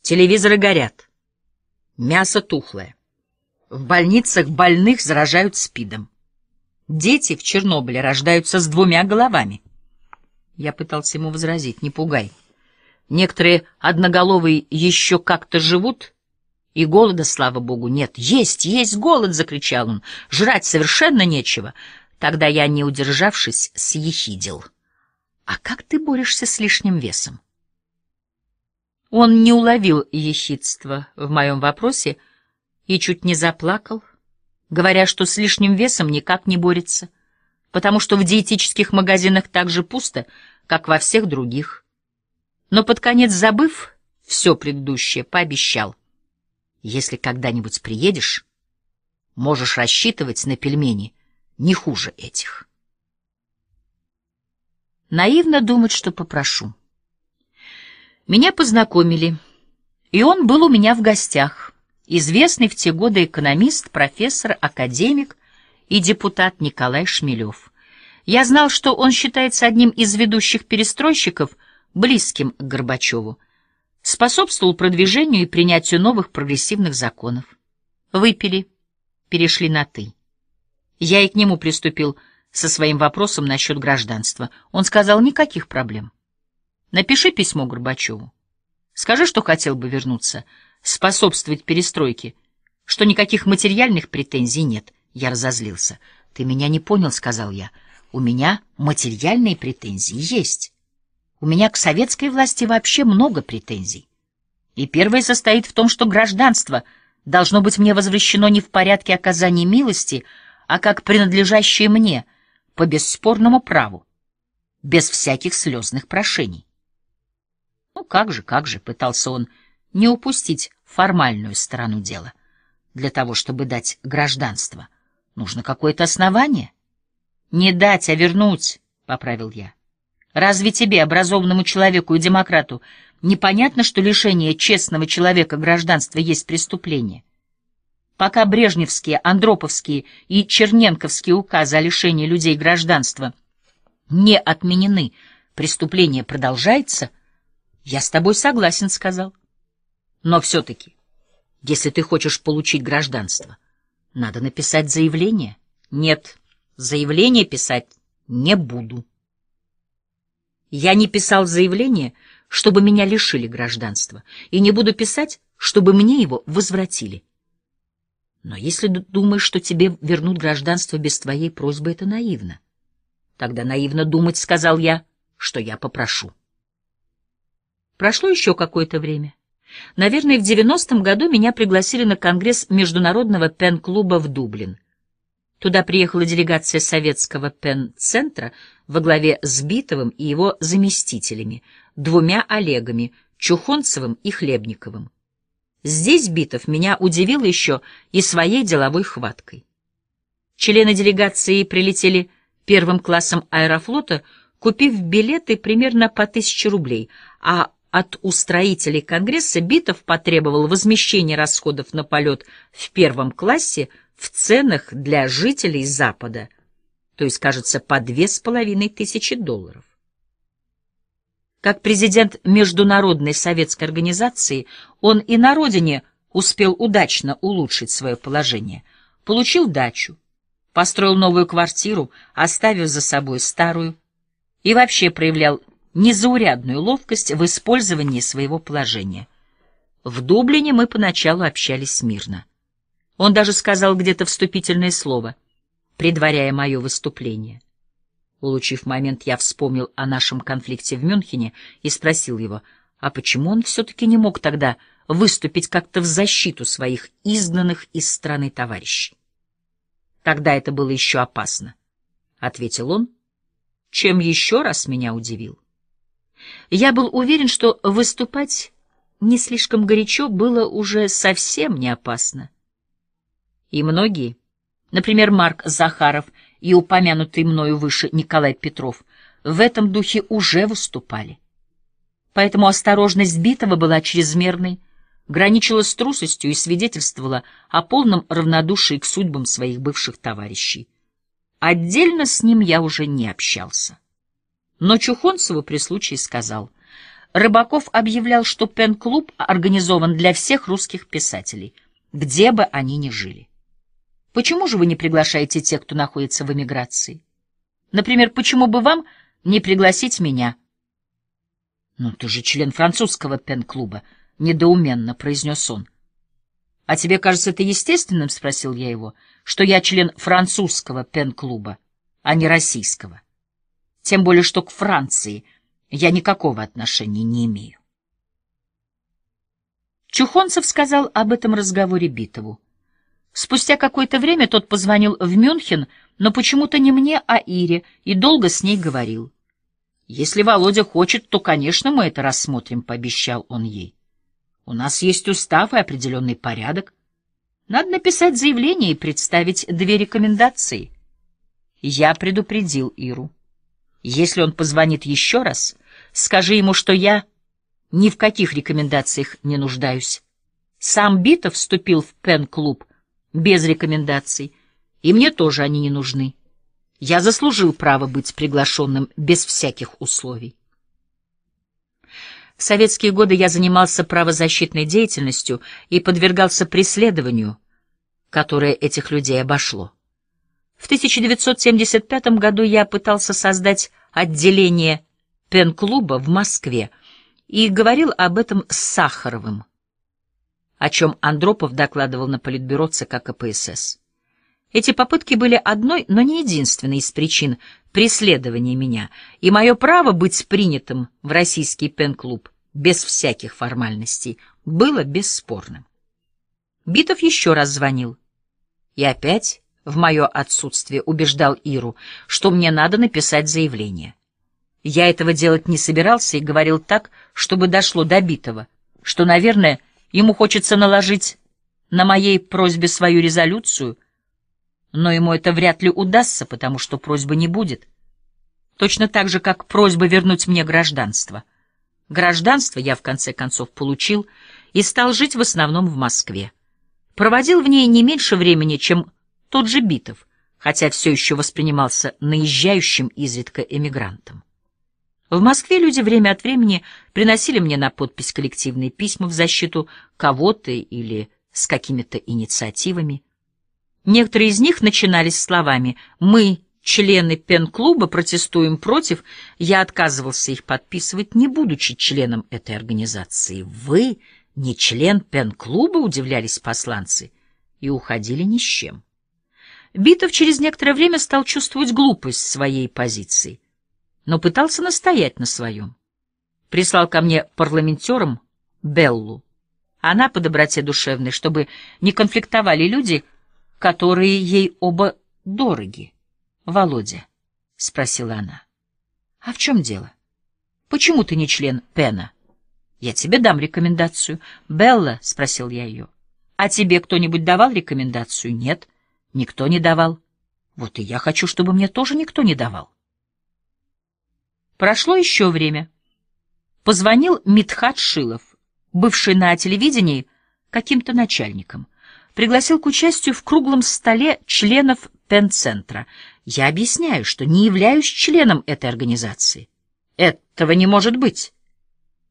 Телевизоры горят. Мясо тухлое. В больницах больных заражают СПИДом. Дети в Чернобыле рождаются с двумя головами. Я пытался ему возразить, не пугай. Некоторые одноголовые еще как-то живут, и голода, слава богу, нет. «Есть, есть голод!» — закричал он. «Жрать совершенно нечего!» Тогда я, не удержавшись, съехидил. «А как ты борешься с лишним весом?» Он не уловил ехидства в моем вопросе и чуть не заплакал, говоря, что с лишним весом никак не борется, потому что в диетических магазинах так же пусто, как во всех других. Но под конец, забыв все предыдущее, пообещал. «Если когда-нибудь приедешь, можешь рассчитывать на пельмени» не хуже этих. Наивно думать, что попрошу. Меня познакомили, и он был у меня в гостях. Известный в те годы экономист, профессор, академик и депутат Николай Шмелев. Я знал, что он считается одним из ведущих перестройщиков, близким к Горбачеву. Способствовал продвижению и принятию новых прогрессивных законов. Выпили, перешли на «ты». Я и к нему приступил со своим вопросом насчет гражданства. Он сказал, никаких проблем. Напиши письмо Горбачеву. Скажи, что хотел бы вернуться, способствовать перестройке, что никаких материальных претензий нет. Я разозлился. Ты меня не понял, сказал я. У меня материальные претензии есть. У меня к советской власти вообще много претензий. И первое состоит в том, что гражданство должно быть мне возвращено не в порядке оказания милости, а а как принадлежащее мне по бесспорному праву, без всяких слезных прошений. Ну как же, как же, пытался он не упустить формальную сторону дела. Для того, чтобы дать гражданство, нужно какое-то основание. Не дать, а вернуть, поправил я. Разве тебе, образованному человеку и демократу, непонятно, что лишение честного человека гражданства есть преступление? — пока брежневские, андроповские и черненковские указы о лишении людей гражданства не отменены, преступление продолжается? Я с тобой согласен, сказал. Но все-таки, если ты хочешь получить гражданство, надо написать заявление. Нет, заявление писать не буду. Я не писал заявление, чтобы меня лишили гражданства, и не буду писать, чтобы мне его возвратили. Но если думаешь, что тебе вернут гражданство без твоей просьбы, это наивно. Тогда наивно думать, — сказал я, — что я попрошу. Прошло еще какое-то время. Наверное, в девяностом году меня пригласили на конгресс Международного пен-клуба в Дублин. Туда приехала делегация советского пен-центра во главе с Битовым и его заместителями, двумя Олегами, Чухонцевым и Хлебниковым. Здесь Битов меня удивил еще и своей деловой хваткой. Члены делегации прилетели первым классом аэрофлота, купив билеты примерно по тысяче рублей, а от устроителей Конгресса Битов потребовал возмещения расходов на полет в первом классе в ценах для жителей Запада, то есть, кажется, по две с половиной тысячи долларов. Как президент Международной советской организации он и на родине успел удачно улучшить свое положение. Получил дачу, построил новую квартиру, оставив за собой старую, и вообще проявлял незаурядную ловкость в использовании своего положения. В Дублине мы поначалу общались мирно. Он даже сказал где-то вступительное слово, предваряя мое выступление. Улучив момент, я вспомнил о нашем конфликте в Мюнхене и спросил его, а почему он все-таки не мог тогда выступить как-то в защиту своих изгнанных из страны товарищей? Тогда это было еще опасно, — ответил он, чем еще раз меня удивил. Я был уверен, что выступать не слишком горячо было уже совсем не опасно. И многие, например, Марк Захаров — и упомянутый мною выше Николай Петров в этом духе уже выступали. Поэтому осторожность Битого была чрезмерной, граничила с трусостью и свидетельствовала о полном равнодушии к судьбам своих бывших товарищей. Отдельно с ним я уже не общался. Но Чухонцеву при случае сказал. Рыбаков объявлял, что пен-клуб организован для всех русских писателей, где бы они ни жили. Почему же вы не приглашаете тех, кто находится в эмиграции? Например, почему бы вам не пригласить меня? — Ну, ты же член французского пен-клуба, — недоуменно произнес он. — А тебе кажется это естественным, — спросил я его, — что я член французского пен-клуба, а не российского? Тем более, что к Франции я никакого отношения не имею. Чухонцев сказал об этом разговоре Битову. Спустя какое-то время тот позвонил в Мюнхен, но почему-то не мне, а Ире, и долго с ней говорил. «Если Володя хочет, то, конечно, мы это рассмотрим», — пообещал он ей. «У нас есть устав и определенный порядок. Надо написать заявление и представить две рекомендации». Я предупредил Иру. «Если он позвонит еще раз, скажи ему, что я ни в каких рекомендациях не нуждаюсь». Сам Бита вступил в пен-клуб — без рекомендаций, и мне тоже они не нужны. Я заслужил право быть приглашенным без всяких условий. В советские годы я занимался правозащитной деятельностью и подвергался преследованию, которое этих людей обошло. В 1975 году я пытался создать отделение пен-клуба в Москве и говорил об этом с Сахаровым о чем Андропов докладывал на политбюро ЦК КПСС. Эти попытки были одной, но не единственной из причин преследования меня и мое право быть принятым в российский пен-клуб без всяких формальностей было бесспорным. Битов еще раз звонил. И опять в мое отсутствие убеждал Иру, что мне надо написать заявление. Я этого делать не собирался и говорил так, чтобы дошло до Битова, что, наверное, Ему хочется наложить на моей просьбе свою резолюцию, но ему это вряд ли удастся, потому что просьбы не будет. Точно так же, как просьба вернуть мне гражданство. Гражданство я, в конце концов, получил и стал жить в основном в Москве. Проводил в ней не меньше времени, чем тот же Битов, хотя все еще воспринимался наезжающим изредка эмигрантом. В Москве люди время от времени приносили мне на подпись коллективные письма в защиту кого-то или с какими-то инициативами. Некоторые из них начинались словами «Мы, члены пен-клуба, протестуем против». Я отказывался их подписывать, не будучи членом этой организации. «Вы не член пен-клуба?» — удивлялись посланцы и уходили ни с чем. Битов через некоторое время стал чувствовать глупость своей позиции но пытался настоять на своем. Прислал ко мне парламентером Беллу. Она по доброте душевной, чтобы не конфликтовали люди, которые ей оба дороги. — Володя, — спросила она, — а в чем дело? Почему ты не член Пена? Я тебе дам рекомендацию. Белла, — спросил я ее, — а тебе кто-нибудь давал рекомендацию? Нет, никто не давал. Вот и я хочу, чтобы мне тоже никто не давал. Прошло еще время. Позвонил Митхат Шилов, бывший на телевидении каким-то начальником. Пригласил к участию в круглом столе членов Пен-центра. Я объясняю, что не являюсь членом этой организации. Этого не может быть.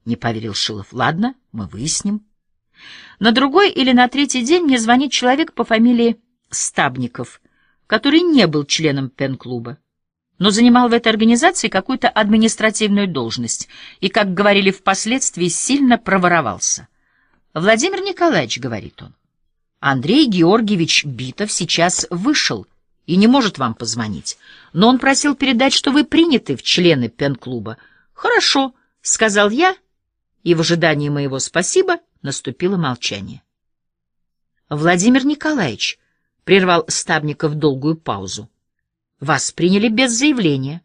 Не поверил Шилов. Ладно, мы выясним. На другой или на третий день мне звонит человек по фамилии Стабников, который не был членом пен-клуба но занимал в этой организации какую-то административную должность и, как говорили впоследствии, сильно проворовался. «Владимир Николаевич», — говорит он, — «Андрей Георгиевич Битов сейчас вышел и не может вам позвонить, но он просил передать, что вы приняты в члены пен-клуба». «Хорошо», — сказал я, и в ожидании моего «спасибо» наступило молчание. Владимир Николаевич прервал Ставников долгую паузу. Вас приняли без заявления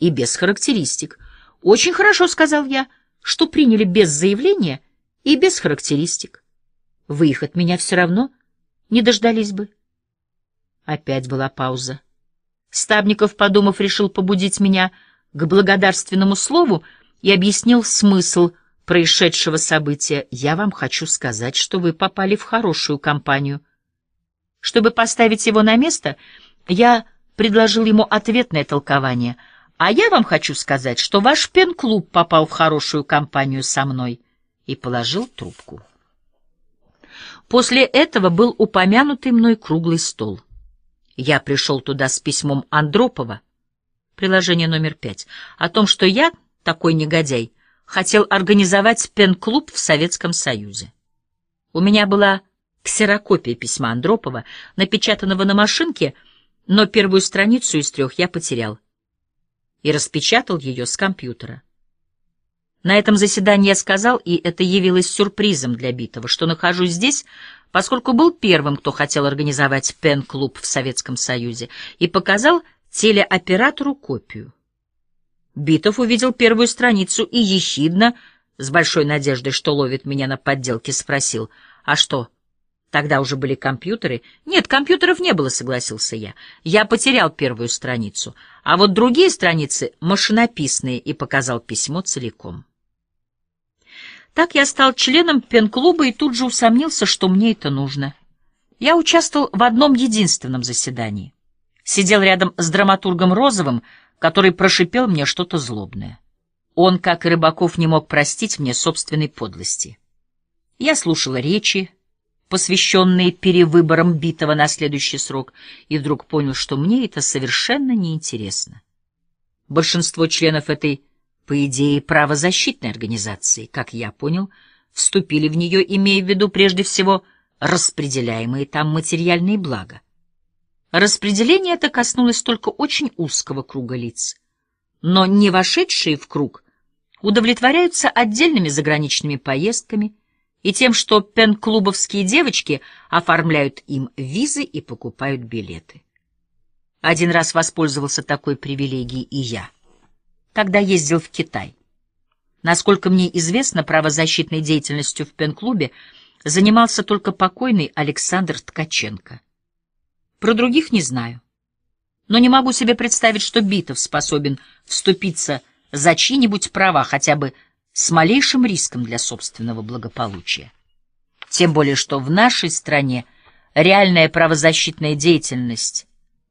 и без характеристик. Очень хорошо, — сказал я, — что приняли без заявления и без характеристик. Вы их от меня все равно не дождались бы. Опять была пауза. Стабников, подумав, решил побудить меня к благодарственному слову и объяснил смысл происшедшего события. «Я вам хочу сказать, что вы попали в хорошую компанию. Чтобы поставить его на место, я предложил ему ответное толкование. «А я вам хочу сказать, что ваш пен-клуб попал в хорошую компанию со мной» и положил трубку. После этого был упомянутый мной круглый стол. Я пришел туда с письмом Андропова, приложение номер пять, о том, что я, такой негодяй, хотел организовать пен-клуб в Советском Союзе. У меня была ксерокопия письма Андропова, напечатанного на машинке — но первую страницу из трех я потерял и распечатал ее с компьютера. На этом заседании я сказал, и это явилось сюрпризом для Битова, что нахожусь здесь, поскольку был первым, кто хотел организовать пен-клуб в Советском Союзе, и показал телеоператору копию. Битов увидел первую страницу и ехидно, с большой надеждой, что ловит меня на подделке, спросил, «А что, Тогда уже были компьютеры. Нет, компьютеров не было, согласился я. Я потерял первую страницу. А вот другие страницы машинописные и показал письмо целиком. Так я стал членом пен-клуба и тут же усомнился, что мне это нужно. Я участвовал в одном единственном заседании. Сидел рядом с драматургом Розовым, который прошипел мне что-то злобное. Он, как и Рыбаков, не мог простить мне собственной подлости. Я слушал речи, посвященные перевыборам Битова на следующий срок, и вдруг понял, что мне это совершенно неинтересно. Большинство членов этой, по идее, правозащитной организации, как я понял, вступили в нее, имея в виду прежде всего распределяемые там материальные блага. Распределение это коснулось только очень узкого круга лиц. Но не вошедшие в круг удовлетворяются отдельными заграничными поездками – и тем, что пен-клубовские девочки оформляют им визы и покупают билеты. Один раз воспользовался такой привилегией и я, когда ездил в Китай. Насколько мне известно, правозащитной деятельностью в пен-клубе занимался только покойный Александр Ткаченко. Про других не знаю. Но не могу себе представить, что Битов способен вступиться за чьи-нибудь права хотя бы с малейшим риском для собственного благополучия. Тем более, что в нашей стране реальная правозащитная деятельность,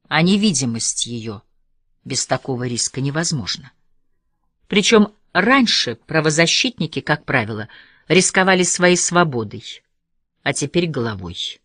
а невидимость ее без такого риска невозможна. Причем раньше правозащитники, как правило, рисковали своей свободой, а теперь головой.